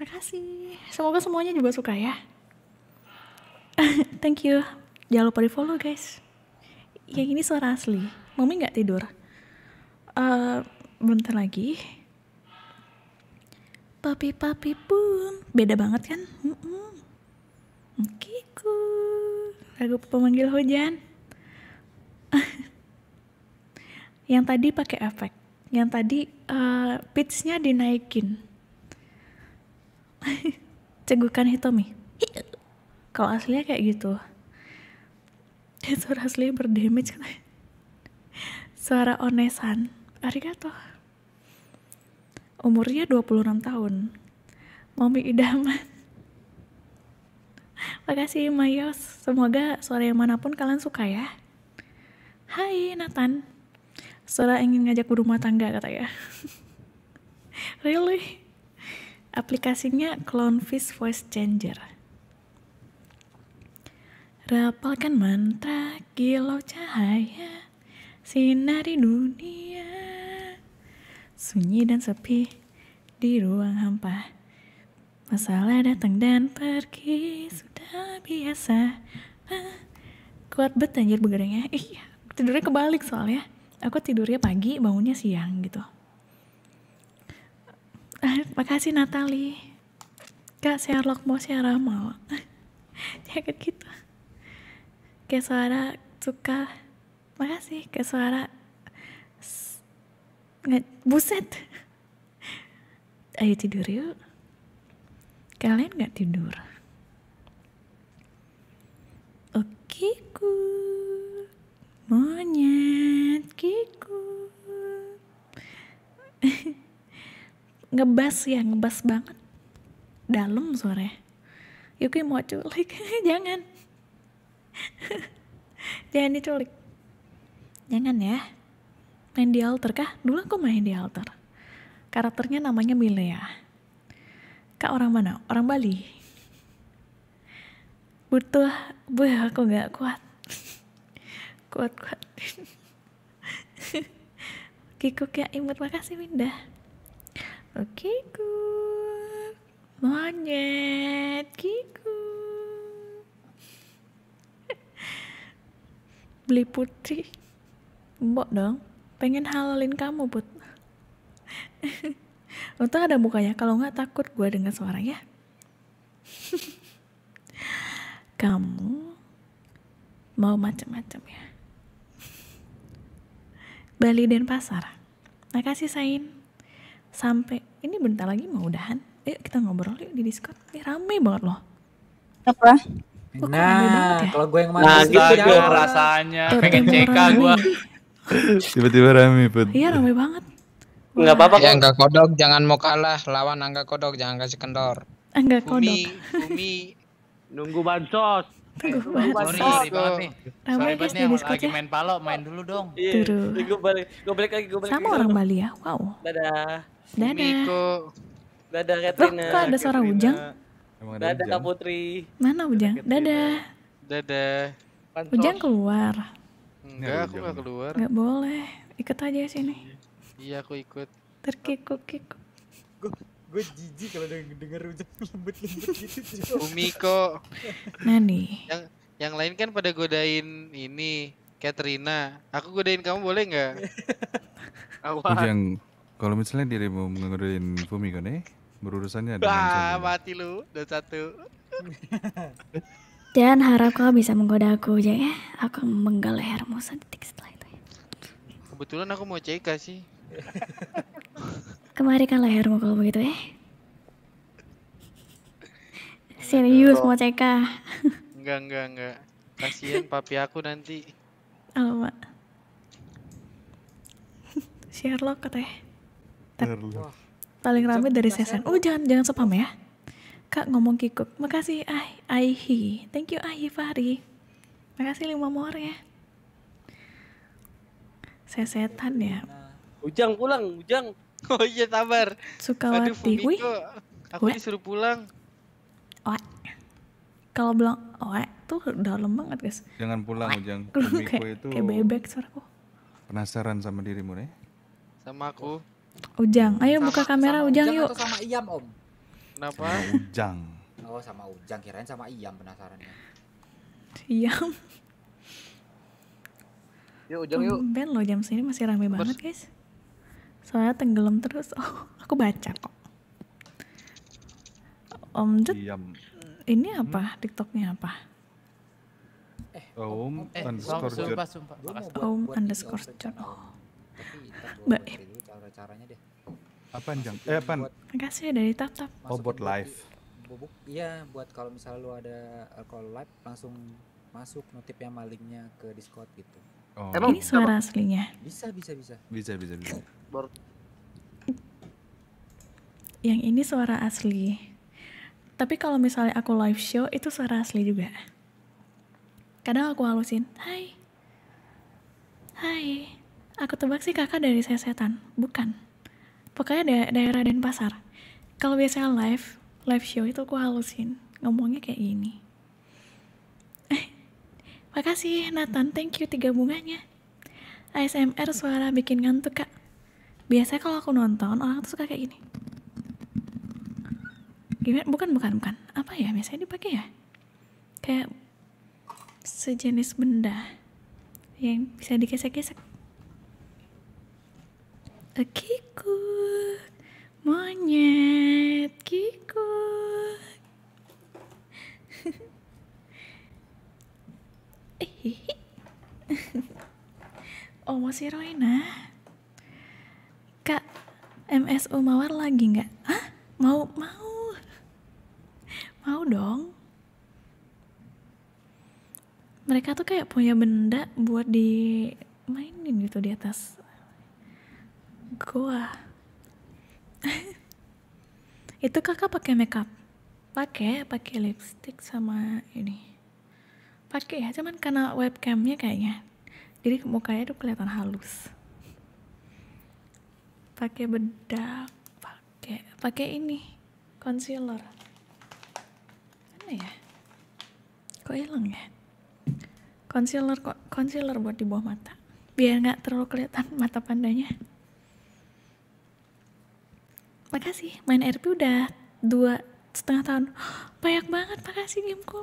Makasih. Semoga semuanya juga suka ya. (laughs) Thank you. Jangan lupa di follow guys. Yang ini suara asli. Mami nggak tidur. Uh, bentar lagi. Papi papi pun beda banget kan? Mm -mm. Kiku lagu pemanggil hujan yang tadi pakai efek yang tadi uh, pitchnya dinaikin (laughs) cegukan hitomi kalau aslinya kayak gitu suara asli berdamage (laughs) suara onesan arigato umurnya 26 tahun Mami idaman Makasih Mayos. Semoga suara yang manapun kalian suka ya. Hai Nathan. Suara ingin ngajak berumah tangga katanya. (laughs) really? Aplikasinya Clownfish Voice Changer. Rapalkan mantra kilau cahaya sinari dunia sunyi dan sepi di ruang hampa Masalah datang dan pergi sudah biasa. Ah, kuat bet anjir begadangnya. Iya, tidurnya kebalik soalnya. Aku tidurnya pagi, bangunnya siang gitu. Ah, makasih Natali. Kak Sherlock mau siaran mau. Ah, Jangan gitu. Kayak suara suka. Makasih kayak suara nggak buset. Ayo tidur yuk. Kalian gak tidur? Oke, ku monyet kiku (laughs) ngebas ya ngebas banget dalam sore. Yuki mau culik (laughs) jangan (laughs) jangan diculik jangan ya main di altar kah dulu aku main di altar karakternya namanya Milea Kak orang mana? Orang Bali. Butuh, bu aku nggak kuat. (laughs) kuat kuat. (laughs) Kiku ya imut makasih Winda Oke ku, monyet kiku (laughs) Beli putri, mbok dong. Pengen halalin kamu but. Untung ada mukanya, kalau nggak takut gue dengar suaranya. (laughs) Kamu mau macam-macam ya. Bali dan pasar. Makasih Sain. Sampai ini bentar lagi mau udahan. Yuk kita ngobrol yuk di Discord. Ini rame banget loh. Apa? nah, ya? kalau gue yang mana nah, gitu rasanya pengen CK gue. (laughs) Tiba-tiba rame, Iya, rame banget. Enggak apa-apa. Ya, enggak kodok jangan mau kalah lawan angga kodok jangan kasih kendor. Angga kodok. Bumi, bumi (laughs) nunggu bansos. Nunggu eh, bansos. Sorry, sorry banget nih. Ramai ya guys nih, Discord lagi ya. main palo, main dulu dong. Iya. iya, iya gue balik, gue balik lagi, gue balik. Sama orang Bali ya. Wow. Dadah. Dadah. Miko. Dadah Katrina. kok ada suara Ujang? ada Dadah Kak Putri. Mana Ujang? Dadah. Dadah. Ujang keluar. Enggak, aku enggak keluar. Enggak boleh. Ikut aja sini. Iya aku ikut. terkikuk kekuk Gue gue jijik kalau denger, denger hujan lembut-lembut gitu. Umi kok. Nani. Yang yang lain kan pada godain ini Katrina. Aku godain kamu boleh nggak? (laughs) Awas. Yang kalau misalnya dia mau godain Bumi kan eh berurusannya ada. Wah, mati lu. Dan satu. (laughs) Dan harap kau bisa menggoda aku aja ya. Aku menggal lehermu setelah itu. Ya. Kebetulan aku mau CK sih. Kemari Kemarikan lehermu kalau begitu eh. Serius mau cekah. Enggak, enggak, enggak. Kasihan papi aku nanti. Halo, mbak Sherlock katanya. Sherlock. Paling rame dari season. Oh jangan jangan spam ya. Kak ngomong kikuk. Makasih Ai Aihi. Thank you Aihi Fahri. Makasih lima more ya. Sesetan ya. Ujang pulang, Ujang. Oh iya sabar. Suka Aduh, aku disuruh pulang. Oh. Kalau bilang oh tuh dalam banget, guys. Jangan pulang, Ujang. Fumiko itu kayak bebek suaraku. Penasaran sama dirimu, nih, Sama aku. Ujang, ayo sama, buka kamera sama Ujang, Ujang yuk. sama Iyam, Om. Kenapa? Sama Ujang. Oh, sama Ujang kirain sama Iyam penasarannya. Iyam. Yuk, Ujang yuk. Ben lo jam sini masih rame banget, guys soalnya tenggelam terus (laughs) oh aku baca kok Om Jud Diam. ini hmm? apa hmm? TikToknya apa eh, Om eh, underscore sumpah. Om underscore Jud oh Mbak eh. caranya deh apa jang eh apa makasih ya, dari tap tap oh buat live bubuk iya buat kalau misalnya lu ada call live langsung masuk notifnya malingnya ke discord gitu Oh. Emang ini suara apa? aslinya. Bisa, bisa, bisa. Bisa, bisa, bisa. Baru... Yang ini suara asli. Tapi kalau misalnya aku live show itu suara asli juga. Kadang aku halusin, "Hai. Hai. Aku tebak sih kakak dari saya setan. Bukan. Pokoknya da daerah Denpasar. Kalau biasanya live, live show itu aku halusin. Ngomongnya kayak gini. Eh, Makasih Nathan, thank you tiga bunganya. ASMR suara bikin ngantuk kak. Biasanya kalau aku nonton orang tuh suka kayak gini. Gimana? Bukan, bukan, bukan. Apa ya? Biasanya dipakai ya? Kayak sejenis benda yang bisa digesek-gesek. Kiku, monyet, kiku. hihi (laughs) oh si Roina kak MSU Mawar lagi nggak Hah? mau mau mau dong mereka tuh kayak punya benda buat dimainin gitu di atas gua (laughs) itu kakak pakai makeup pakai pakai lipstick sama ini pakai ya cuman karena webcamnya kayaknya jadi mukanya tuh kelihatan halus pakai bedak pakai pakai ini concealer mana ya kok hilang ya concealer kok concealer buat di bawah mata biar nggak terlalu kelihatan (laughs) mata pandanya makasih main RP udah dua setengah tahun (gasps) banyak banget makasih Gimko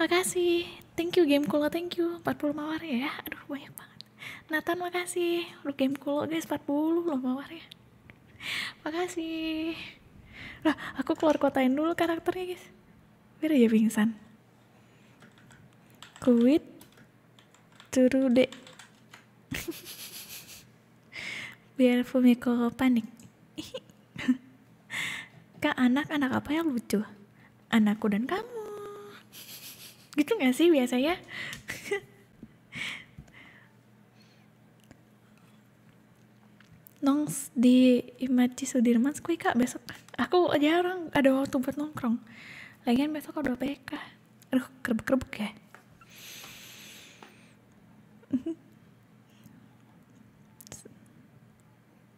Makasih. Thank you game kulo, thank you. 40 mawar ya. Aduh, banyak banget. Nathan makasih. Lu game kulo guys 40 loh ya Makasih. Lah, aku keluar kotain dulu karakternya, guys. Biar aja ya, pingsan. Kuit dek (laughs) Biar Fumiko panik. (laughs) Kak anak-anak apa yang lucu? Anakku dan kamu gitu gak sih biasanya nongs di Imaji Sudirman sekui kak besok aku jarang ada waktu buat nongkrong lagian besok udah PK aduh kerbuk kerbuk ya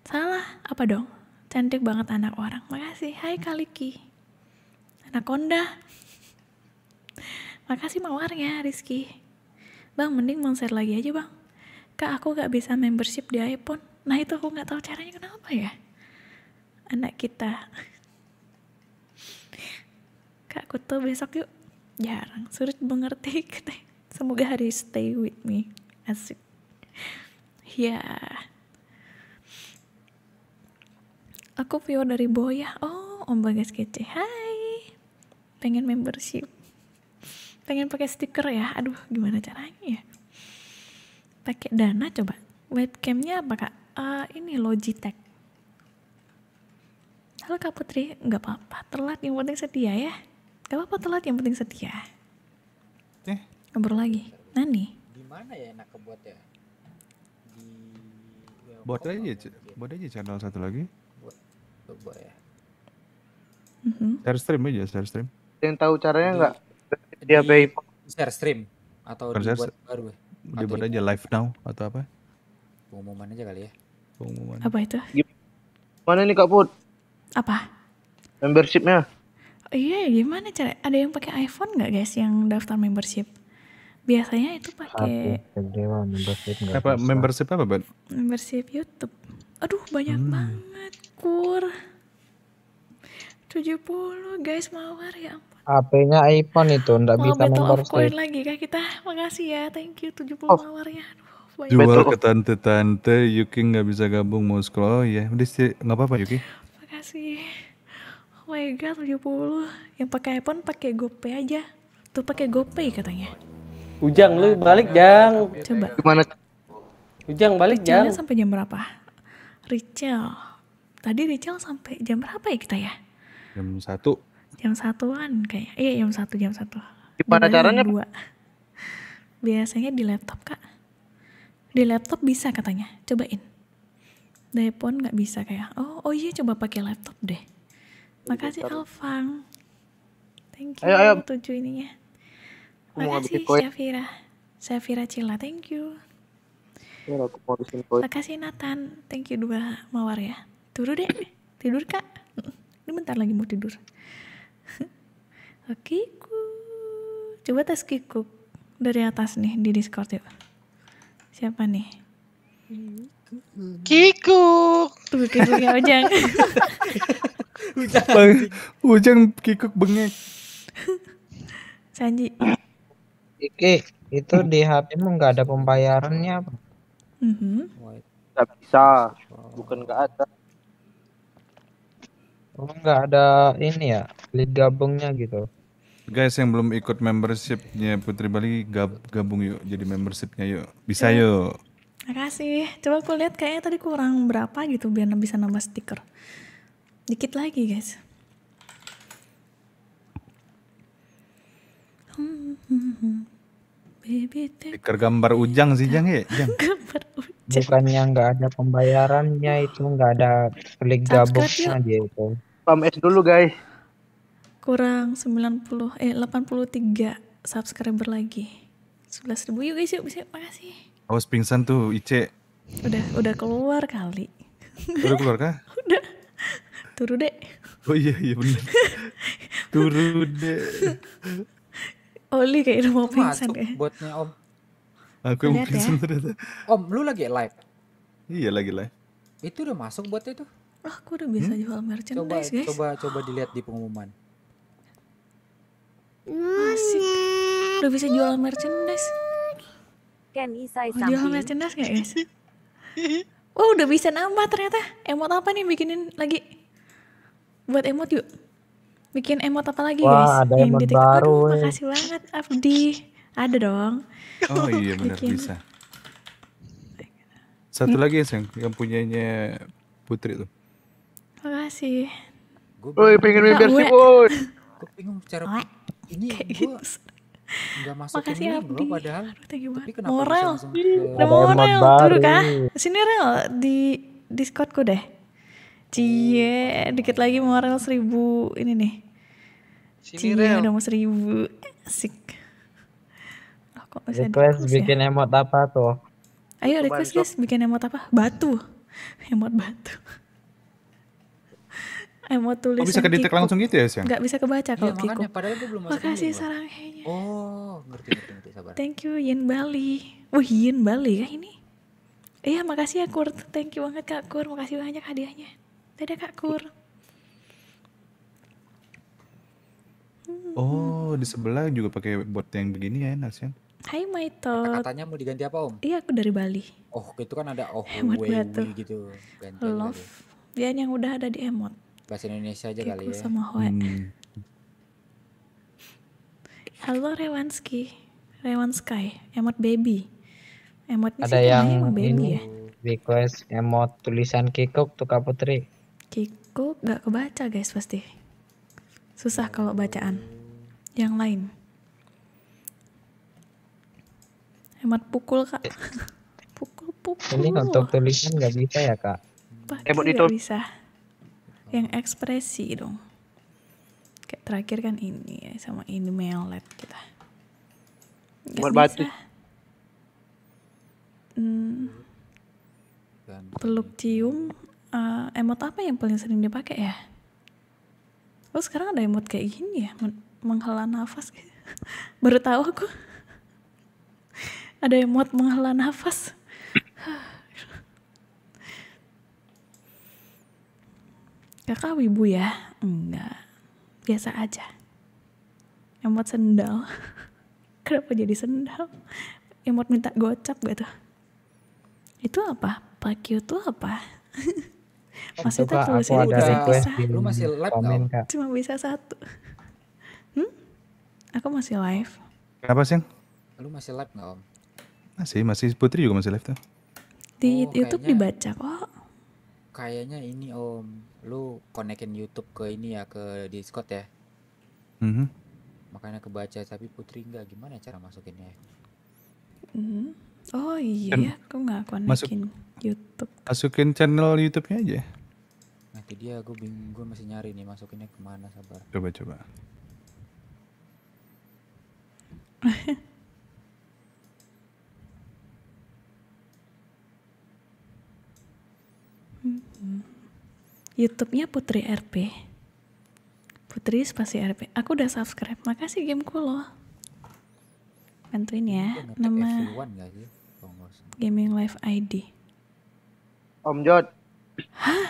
salah apa dong cantik banget anak orang makasih hai Kaliki anak anaconda Makasih mawarnya, Rizky. Bang, mending bang share lagi aja bang. Kak, aku gak bisa membership di iPhone. Nah itu aku gak tahu caranya kenapa ya. Anak kita. Kak, aku tuh besok yuk. Jarang, surut mengerti. Semoga hari stay with me. Asik. Ya. Yeah. Aku viewer dari Boya. Oh, Om Bagas kece. Hai. Pengen membership pengen pakai stiker ya aduh gimana caranya ya pakai dana coba webcamnya apa kak uh, ini Logitech halo kak Putri nggak apa-apa telat yang penting setia ya nggak apa-apa telat yang penting setia eh ngobrol lagi Nani di mana ya enak buat ya buat aja gitu ya? buat aja channel satu lagi buat ya mm -hmm. share stream aja share stream yang tahu caranya nggak dia di share stream atau kan di buat baru ya? Di buat aja live now atau apa pengumuman aja kali ya pengumuman apa itu gimana nih kak Put apa membershipnya oh, iya gimana cara ada yang pakai iPhone nggak guys yang daftar membership biasanya itu pakai membership apa bisa. membership apa bud membership YouTube aduh banyak hmm. banget kur 70 guys mawar ya ampun HP-nya iPhone itu enggak oh, bisa member save. lagi kah kita? Makasih ya, thank you 70 oh. followernya. Jual ke tante-tante, Yuki nggak bisa gabung mau scroll. Oh ya, udah sih nggak apa-apa Yuki. Makasih. Oh my god, 70. Yang pakai iPhone pakai GoPay aja. Tuh pakai GoPay katanya. Ujang lu balik, Jang. Coba. Gimana? Ujang balik, Jang. sampai jam berapa? Rachel. Tadi Rachel sampai jam berapa ya kita ya? Jam satu jam satuan kayak iya jam satu jam satu gimana caranya dua biasanya di laptop kak di laptop bisa katanya cobain dari pon nggak bisa kayak oh oh iya coba pakai laptop deh makasih Alfang thank you ayo, ayo. tujuh ininya makasih Syafira Syafira Cila thank you makasih Nathan thank you dua mawar ya turu deh (clears throat) tidur kak ini bentar lagi mau tidur (laughs) Okiku. Coba tes kikuk dari atas nih di Discord yuk. Siapa nih? Kikuk. Tuh kikuknya (laughs) Ujang. Ujang. Ujang kikuk bengek. (laughs) Sanji. Oke, itu di HP-mu nggak ada pembayarannya apa? Mm -hmm. Gak bisa, bukan gak ada nggak ada ini ya lead gabungnya gitu guys yang belum ikut membershipnya Putri Bali gab gabung yuk jadi membershipnya yuk bisa ya. yuk makasih coba aku lihat kayaknya tadi kurang berapa gitu biar bisa nambah stiker dikit lagi guys hmm. stiker gambar ujang sih jang ya (laughs) jang gambar ujang bukannya nggak ada pembayarannya itu nggak ada klik gabungnya dia itu Pam S dulu guys. Kurang 90 eh 83 subscriber lagi. 11 ribu yuk guys yuk bisa makasih. Awas pingsan tuh Ice. Udah udah keluar kali. Udah keluar kah? (laughs) udah. Turu deh. Oh iya iya benar. Turu deh. Oli kayak udah mau pingsan ya. Buatnya Om. Aku yang ya. pingsan ya? ternyata. Om lu lagi live? Iya lagi live. Itu udah masuk buat itu. Lah, aku udah bisa hmm? jual merchandise, coba, guys. Coba coba dilihat di pengumuman. Asik. Udah bisa jual merchandise. Kan I say oh, Jual merchandise gak, guys? (laughs) Oh, udah bisa nambah ternyata. Emot apa nih bikinin lagi? Buat emot yuk. Bikin emot apa lagi, Wah, guys? Ada yang di TikTok. Baru, Aduh, makasih banget Abdi. Ada dong. Oh iya (laughs) benar bisa. Satu lagi ya, Seng, yang punyanya Putri tuh. Makasih. gue pengen mimpi sih, woi. Gue bingung cara ini kayak gitu. Enggak masuk Makasih ini Abdi. bro padahal. Aduh, Tapi kenapa Morel. bisa langsung Morel, turun kah? Sini Rel, di Discordku deh. Cie, dikit lagi Morel seribu ini nih. Sini Cie, udah mau seribu. Asik. Oh, kok request ya? bikin ya? emot apa tuh? Ayo request guys, bikin emot apa? Batu. (laughs) Emot batu. Emot eh, tulis oh, bisa kedetek langsung gitu ya Sian? Gak bisa kebaca iya, kalau ya, makanya, Padahal gue belum Makasih sarangnya. Oh, ngerti ngerti ngerti sabar. Thank you Yin Bali. Oh, Yin Bali ya ini. Iya, makasih ya Kur. Thank you banget Kak Kur. Makasih banyak hadiahnya. Dadah Kak Kur. Oh, di sebelah juga pakai bot yang begini ya, Nasian. Hai my thought. Katanya mau diganti apa Om? Iya, aku dari Bali. Oh, itu kan ada oh, gitu. Ganti Love. Dia yang udah ada di emot bahasa Indonesia aja kali ya. sama Hwa. Hmm. Halo Rewanski, Rewansky, emot baby. Emot Ada yang emot baby ini ya. Request emot tulisan Kikuk tuh Kak Putri. Kikuk gak kebaca guys pasti. Susah kalau bacaan. Yang lain. Emot pukul Kak. Eh. (laughs) pukul pukul. Ini untuk tulisan nggak bisa ya Kak? emot itu. bisa yang ekspresi dong kayak terakhir kan ini ya, sama ini melet kita buat batu hmm, peluk cium uh, emot apa yang paling sering dipakai ya Oh sekarang ada emot kayak gini ya men menghela nafas (laughs) baru tahu aku ada emot menghela nafas kakak wibu ya enggak biasa aja emot sendal (laughs) kenapa jadi sendal emot minta gocap gitu itu apa pak Q itu apa (laughs) masih itu tulisnya udah bisa lu masih live komen, kak. cuma bisa satu (laughs) hmm? aku masih live apa sih lu masih live nggak om masih masih putri juga masih live tuh di oh, YouTube kayaknya... dibaca kok Kayaknya ini Om, lu konekin YouTube ke ini ya ke Discord ya. Mm -hmm. Makanya kebaca tapi Putri nggak gimana cara masukinnya? Mm -hmm. Oh iya, ya aku nggak konekin masuk, YouTube. Masukin channel YouTube-nya aja. Nanti dia gue bingung, gue masih nyari nih masukinnya kemana sabar. Coba coba. (laughs) YouTube-nya Putri RP. Putri spasi RP. Aku udah subscribe. Makasih gameku loh. Bantuin ya. Nama Gaming Live ID. Om Jod. Hah?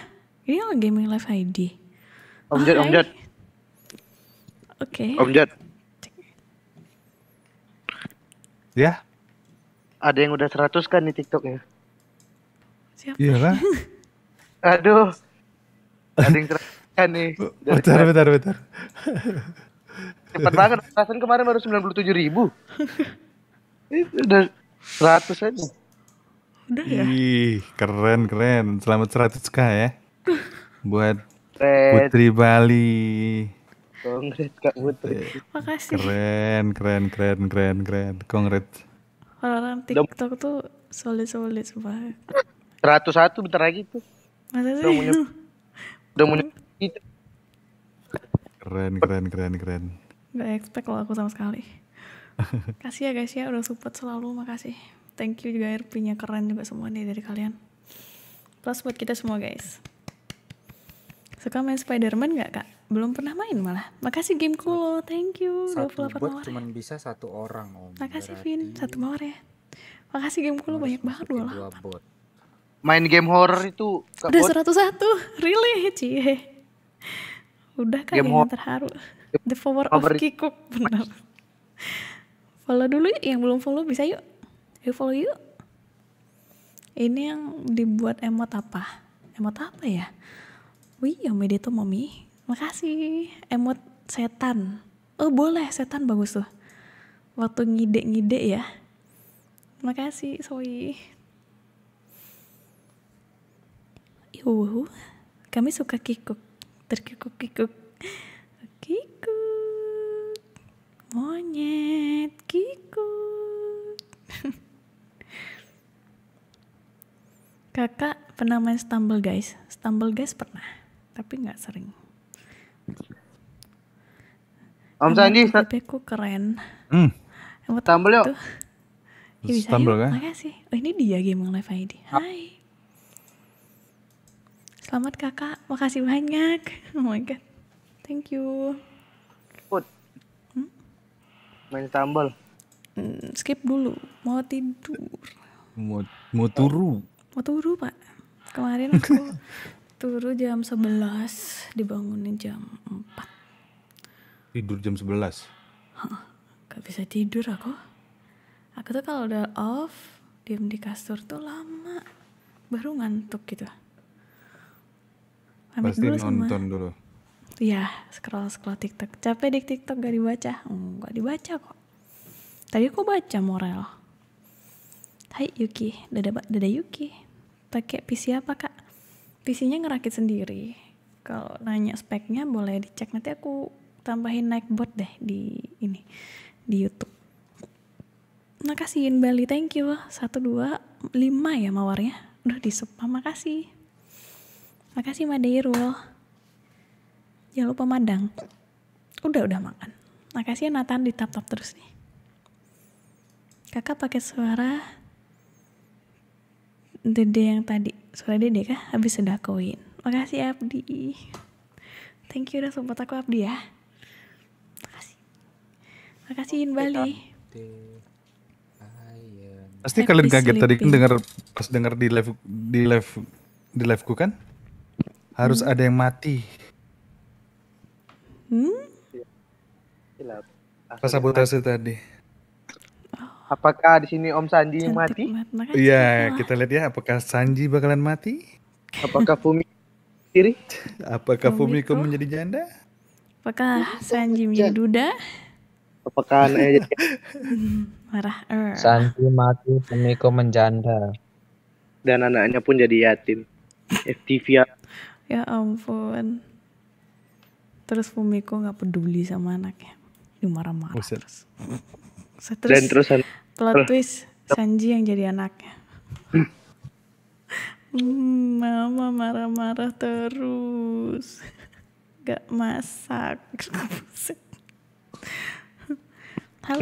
Ini lo Gaming Live ID. Om Jod, Om Jod. Oke. Okay. Om Jod. Ya. Ada yang udah 100 kan di TikTok ya? Siapa? Iya lah. (laughs) Aduh. Ada yang nih. bentar, kemarin. bentar, bentar. Cepat banget. Rasan kemarin baru 97 ribu. Itu eh, udah 100 aja. Udah ya? Ih, keren, keren. Selamat 100k ya. Buat Red. Putri Bali. Kongret Kak Putri. Eh, Makasih. Keren, keren, keren, keren, keren. Kongret. Orang-orang TikTok tuh solid-solid semua. 101 bentar lagi tuh. Masa sih? Udah punya, udah punya keren keren keren keren nggak expect loh aku sama sekali (laughs) kasih ya guys ya udah support selalu makasih thank you juga RP nya keren juga semua nih dari kalian plus buat kita semua guys suka main Spiderman nggak kak belum pernah main malah makasih gameku lo thank you satu 28 bot cuma bisa satu orang om makasih Vin satu mawar ya makasih gameku lo banyak banget 28 bot main game horror itu udah seratus satu really cie udah kan yang terharu the power of kikuk benar follow dulu yang belum follow bisa yuk yuk follow yuk ini yang dibuat emot apa emot apa ya wih yang media tuh mami makasih emot setan oh boleh setan bagus tuh waktu ngide-ngide ya makasih soi wuhu, kami suka kikuk, terkikuk-kikuk, kikuk, monyet, kikuk. (laughs) Kakak pernah main stumble guys, stumble guys pernah, tapi nggak sering. Om Sandi, aku keren. Hmm. Stumble yuk. Ya, bisa Stumble yuk. kan? Makasih. Oh ini dia game live ID. Ah. Hai. Selamat kakak, makasih banyak. (laughs) Oh my god, thank you. Put, hmm? main tambal. Hmm, skip dulu, mau tidur. Mau, mau turu. Mau turu pak. Kemarin (laughs) aku turu jam sebelas, dibangunin jam empat. Tidur jam sebelas? gak bisa tidur aku. Aku tuh kalau udah off, diem di kasur tuh lama. Baru ngantuk gitu pamit Pasti dulu sama dulu Iya scroll scroll tiktok capek di tiktok gak dibaca nggak dibaca kok tadi aku baca Morel Hai Yuki dada dada Yuki pakai PC apa kak PC-nya ngerakit sendiri kalau nanya speknya boleh dicek nanti aku tambahin naik bot deh di ini di YouTube makasihin Bali thank you satu dua lima ya mawarnya udah di makasih Makasih Madeirul. Jangan lupa madang. Udah udah makan. Makasih ya Nathan di tap tap terus nih. Kakak pakai suara Dede yang tadi. Suara Dede kah? Habis koin. Makasih Abdi. Thank you udah support aku Abdi ya. Makasih. Makasih In Bali. Pasti kalian kaget tadi kan dengar pas dengar di live di live di liveku kan? Harus hmm. ada yang mati. Hmm? Iya. Pas sabotase tadi. Apakah di sini Om Sanji Cantik mati? Iya, kita lihat ya apakah Sanji bakalan mati? Apakah Fumi kiri? Apakah Fumi Fumiko menjadi janda? Apakah Sanji menjadi duda? Apakah (laughs) marah? Er. Sanji mati, Fumiko menjanda. Dan anaknya pun jadi yatim. FTV ya ampun terus Fumiko nggak peduli sama anaknya dimarah-marah terus. terus dan terus plot twist Sanji yang jadi anaknya hmm, mama marah-marah terus gak masak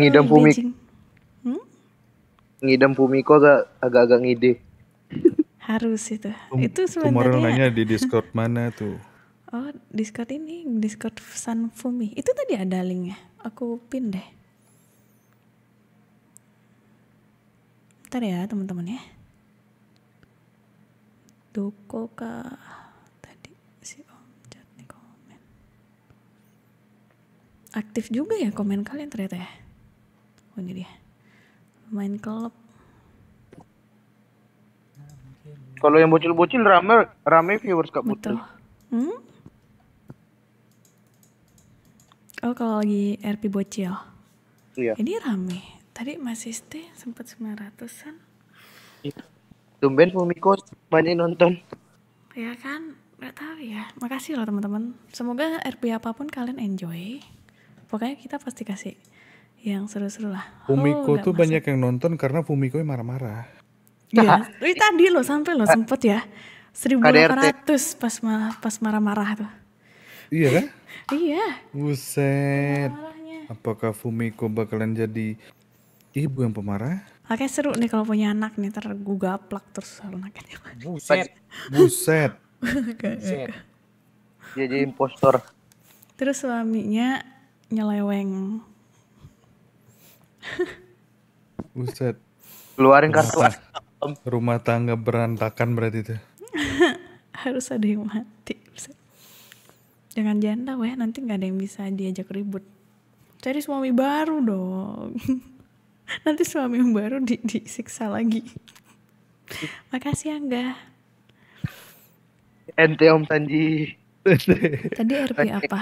ngidam Fumiko hmm? ngidam Fumiko agak-agak ngide harus itu um, itu sebenarnya nanya di Discord mana tuh oh Discord ini Discord San Fumi itu tadi ada linknya aku pin deh Ntar ya teman-teman ya Doko kah tadi si Om chat nih komen aktif juga ya komen kalian ternyata ya oh ini dia main klub Kalau yang bocil-bocil rame rame viewers Kak Putri. Hmm? Oh, kalau lagi RP bocil. Iya. Ini rame. Tadi masih stay sempat sembilan ratusan. Iya. Tumben Fumiko banyak nonton. Ya kan, nggak tahu ya. Makasih loh teman-teman. Semoga RP apapun kalian enjoy. Pokoknya kita pasti kasih yang seru-seru lah. Fumiko oh, tuh masuk. banyak yang nonton karena Fumiko marah-marah. Iya. Ini iya. tadi lo sampai lo ah. sempet ya. 1800 pas marah pas marah-marah tuh. Iya kan? iya. Buset. Apakah Fumiko bakalan jadi ibu yang pemarah? Oke seru nih kalau punya anak nih ntar gue gaplak terus anaknya. Buset. Buset. Buset. Jadi impostor. Terus suaminya nyeleweng. Buset. Keluarin kartu um. rumah tangga berantakan berarti itu. (laughs) harus ada yang mati jangan janda weh nanti gak ada yang bisa diajak ribut cari suami baru dong (laughs) nanti suami yang baru di disiksa lagi (laughs) makasih angga ente om Sanji tadi RP apa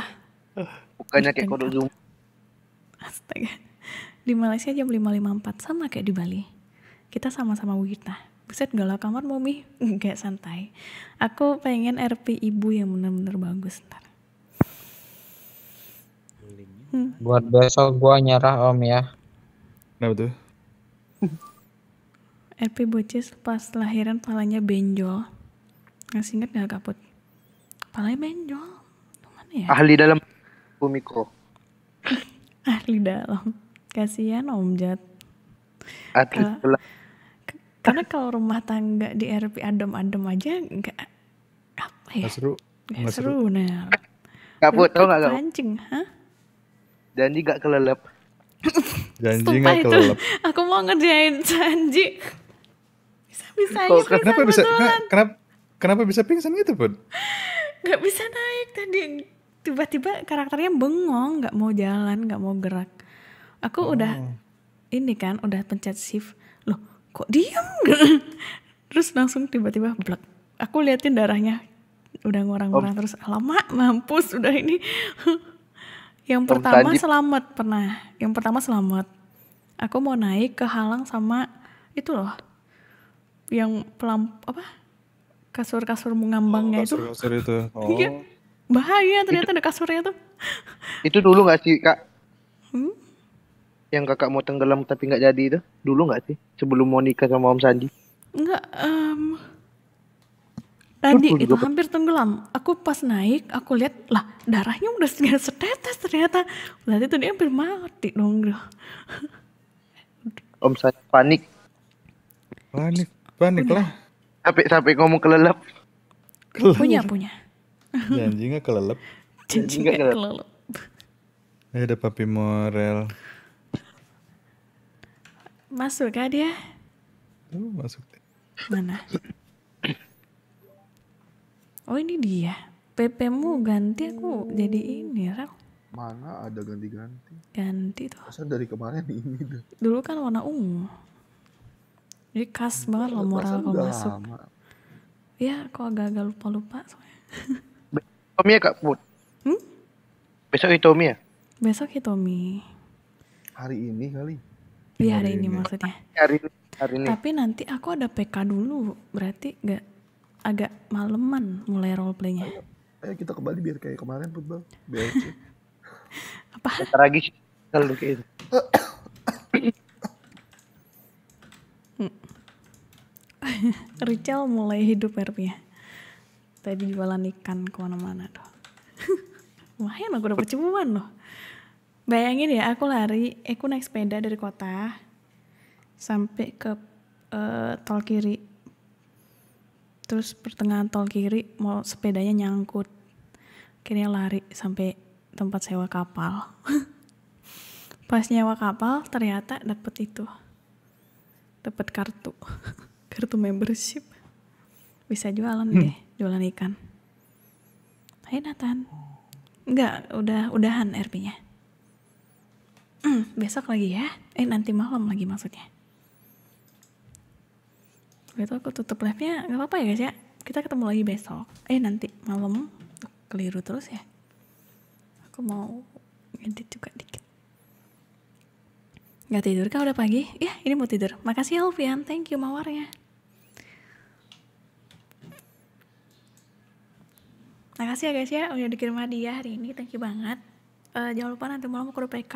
bukannya kayak kodok zoom astaga di Malaysia jam 5.54 sama kayak di Bali kita sama-sama wita bisa buset gak kamar mau (laughs) nggak santai aku pengen RP ibu yang bener-bener bagus ntar hmm. buat besok gua nyerah om ya nah betul (laughs) RP Bocis pas lahiran palanya benjol ngasih inget gak kaput palanya benjol mana ya ahli dalam bumi (laughs) ahli dalam kasihan om Jat atlet Uh, karena kalau rumah tangga di RP adem-adem aja nggak apa ya nggak seru nggak seru, seru nah kaput tau nggak pancing hah janji nggak kelelep janji nggak kelelep aku mau ngerjain janji bisa bisa oh, kenapa bisa kenapa kenapa bisa pingsan gitu pun nggak bisa naik tadi tiba-tiba karakternya bengong nggak mau jalan nggak mau gerak aku oh. udah ini kan udah pencet shift kok diem (laughs) terus langsung tiba-tiba blek aku liatin darahnya udah ngurang-ngurang terus lama mampus udah ini (laughs) yang Om pertama tajib. selamat pernah yang pertama selamat aku mau naik ke halang sama itu loh yang pelam apa kasur-kasur mengambangnya oh, kasur -kasur itu, itu. (laughs) Iya. Oh. bahaya ternyata itu, ada kasurnya tuh itu dulu gak sih kak yang kakak mau tenggelam tapi nggak jadi itu dulu nggak sih sebelum mau nikah sama Om Sandi? Nggak. Um, Tadi itu hampir tenggelam. Aku pas naik, aku lihat lah darahnya udah segera setetes ternyata. Berarti itu dia hampir mati dong. Om Sandi panik. Panik, panik lah. tapi sampai ngomong kelelep. kelelep. Punya, punya. Janji nggak kelelep. Janji nggak kelelep. kelelep. Ada papi Morel. Masuk gak dia? Oh, masuk deh. Mana? Oh ini dia. PP-mu ganti aku jadi ini, Rel. Mana ada ganti-ganti? Ganti tuh. Masa dari kemarin (laughs) ini tuh. Dulu kan warna ungu. Jadi khas banget loh moral kalau masuk. ya, kok agak-agak lupa-lupa soalnya. Hitomi ya Kak Put? Hmm? Besok Hitomi ya? Besok Hitomi. Hari ini kali? Iya hari ini iya. maksudnya. Hari ini. Hari ini. Tapi nanti aku ada PK dulu, berarti nggak agak maleman mulai role playnya. Ayo, kita kembali biar kayak kemarin football. Biar (laughs) Apa? Bentar kalau kayak itu. mulai hidup erpnya. Tadi jualan ikan kemana-mana tuh. (laughs) Lumayan aku dapat cuman loh. Bayangin ya, aku lari, aku naik sepeda dari kota sampai ke uh, tol kiri. Terus pertengahan tol kiri mau sepedanya nyangkut. Akhirnya lari sampai tempat sewa kapal. (laughs) Pas nyewa kapal ternyata dapet itu. Dapet kartu. (laughs) kartu membership. Bisa jualan hmm. deh, jualan ikan. Hai Nathan. Enggak, udah udahan RP-nya. Mm, besok lagi ya. Eh nanti malam lagi maksudnya. Gitu aku tutup live-nya. Gak apa-apa ya guys ya. Kita ketemu lagi besok. Eh nanti malam keliru terus ya. Aku mau ngedit juga dikit. Gak tidur kah udah pagi? Ya ini mau tidur. Makasih ya, Alfian. Thank you mawarnya. Makasih ya guys ya udah dikirim hadiah hari ini. Thank you banget. Uh, jangan lupa nanti malam aku udah PK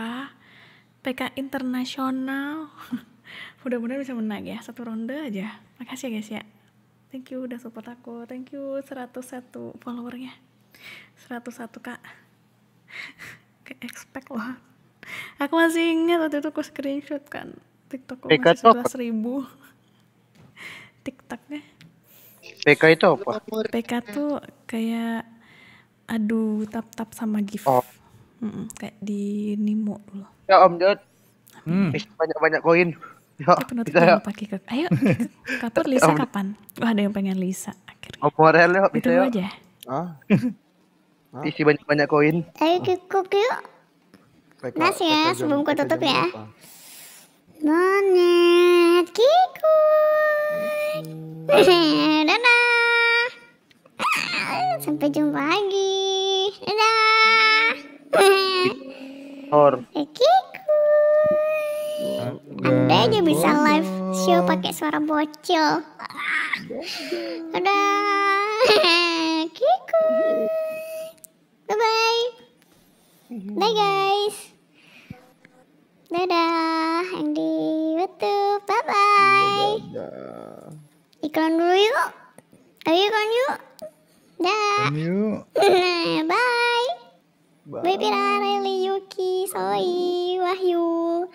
PK internasional (laughs) mudah-mudahan bisa menang ya satu ronde aja makasih ya guys ya thank you udah support aku thank you 101 followernya 101 kak (laughs) ke expect loh aku masih ingat waktu itu aku screenshot kan aku masih sebelas ribu (laughs) tiktoknya PK itu apa? PK tuh kayak aduh tap-tap sama gift oh. mm -mm, kayak di Nimo dulu ya Om Jod. Hmm. Eh, banyak-banyak koin. Yuk, ya, kita yuk. Ya. pakai ke ayo kapan Lisa kapan wah oh, ada yang pengen Lisa akhirnya oh Morel yuk bisa yuk aja ah. (laughs) ah. isi banyak banyak koin ayo kikuk yuk Mas ya sebelum ku tutup ya Monet kikuk (laughs) dadah sampai jumpa lagi dadah (laughs) Hor. Anda aja bisa live show pakai suara bocil. (laughs) Udah. Kiku. Bye bye. Bye guys. Dadah yang di YouTube. Bye bye. Iklan dulu yuk. Ayo iklan yuk. Dah. Yuk. (laughs) bye. Bye. Bye Yuki, Soi, Wahyu.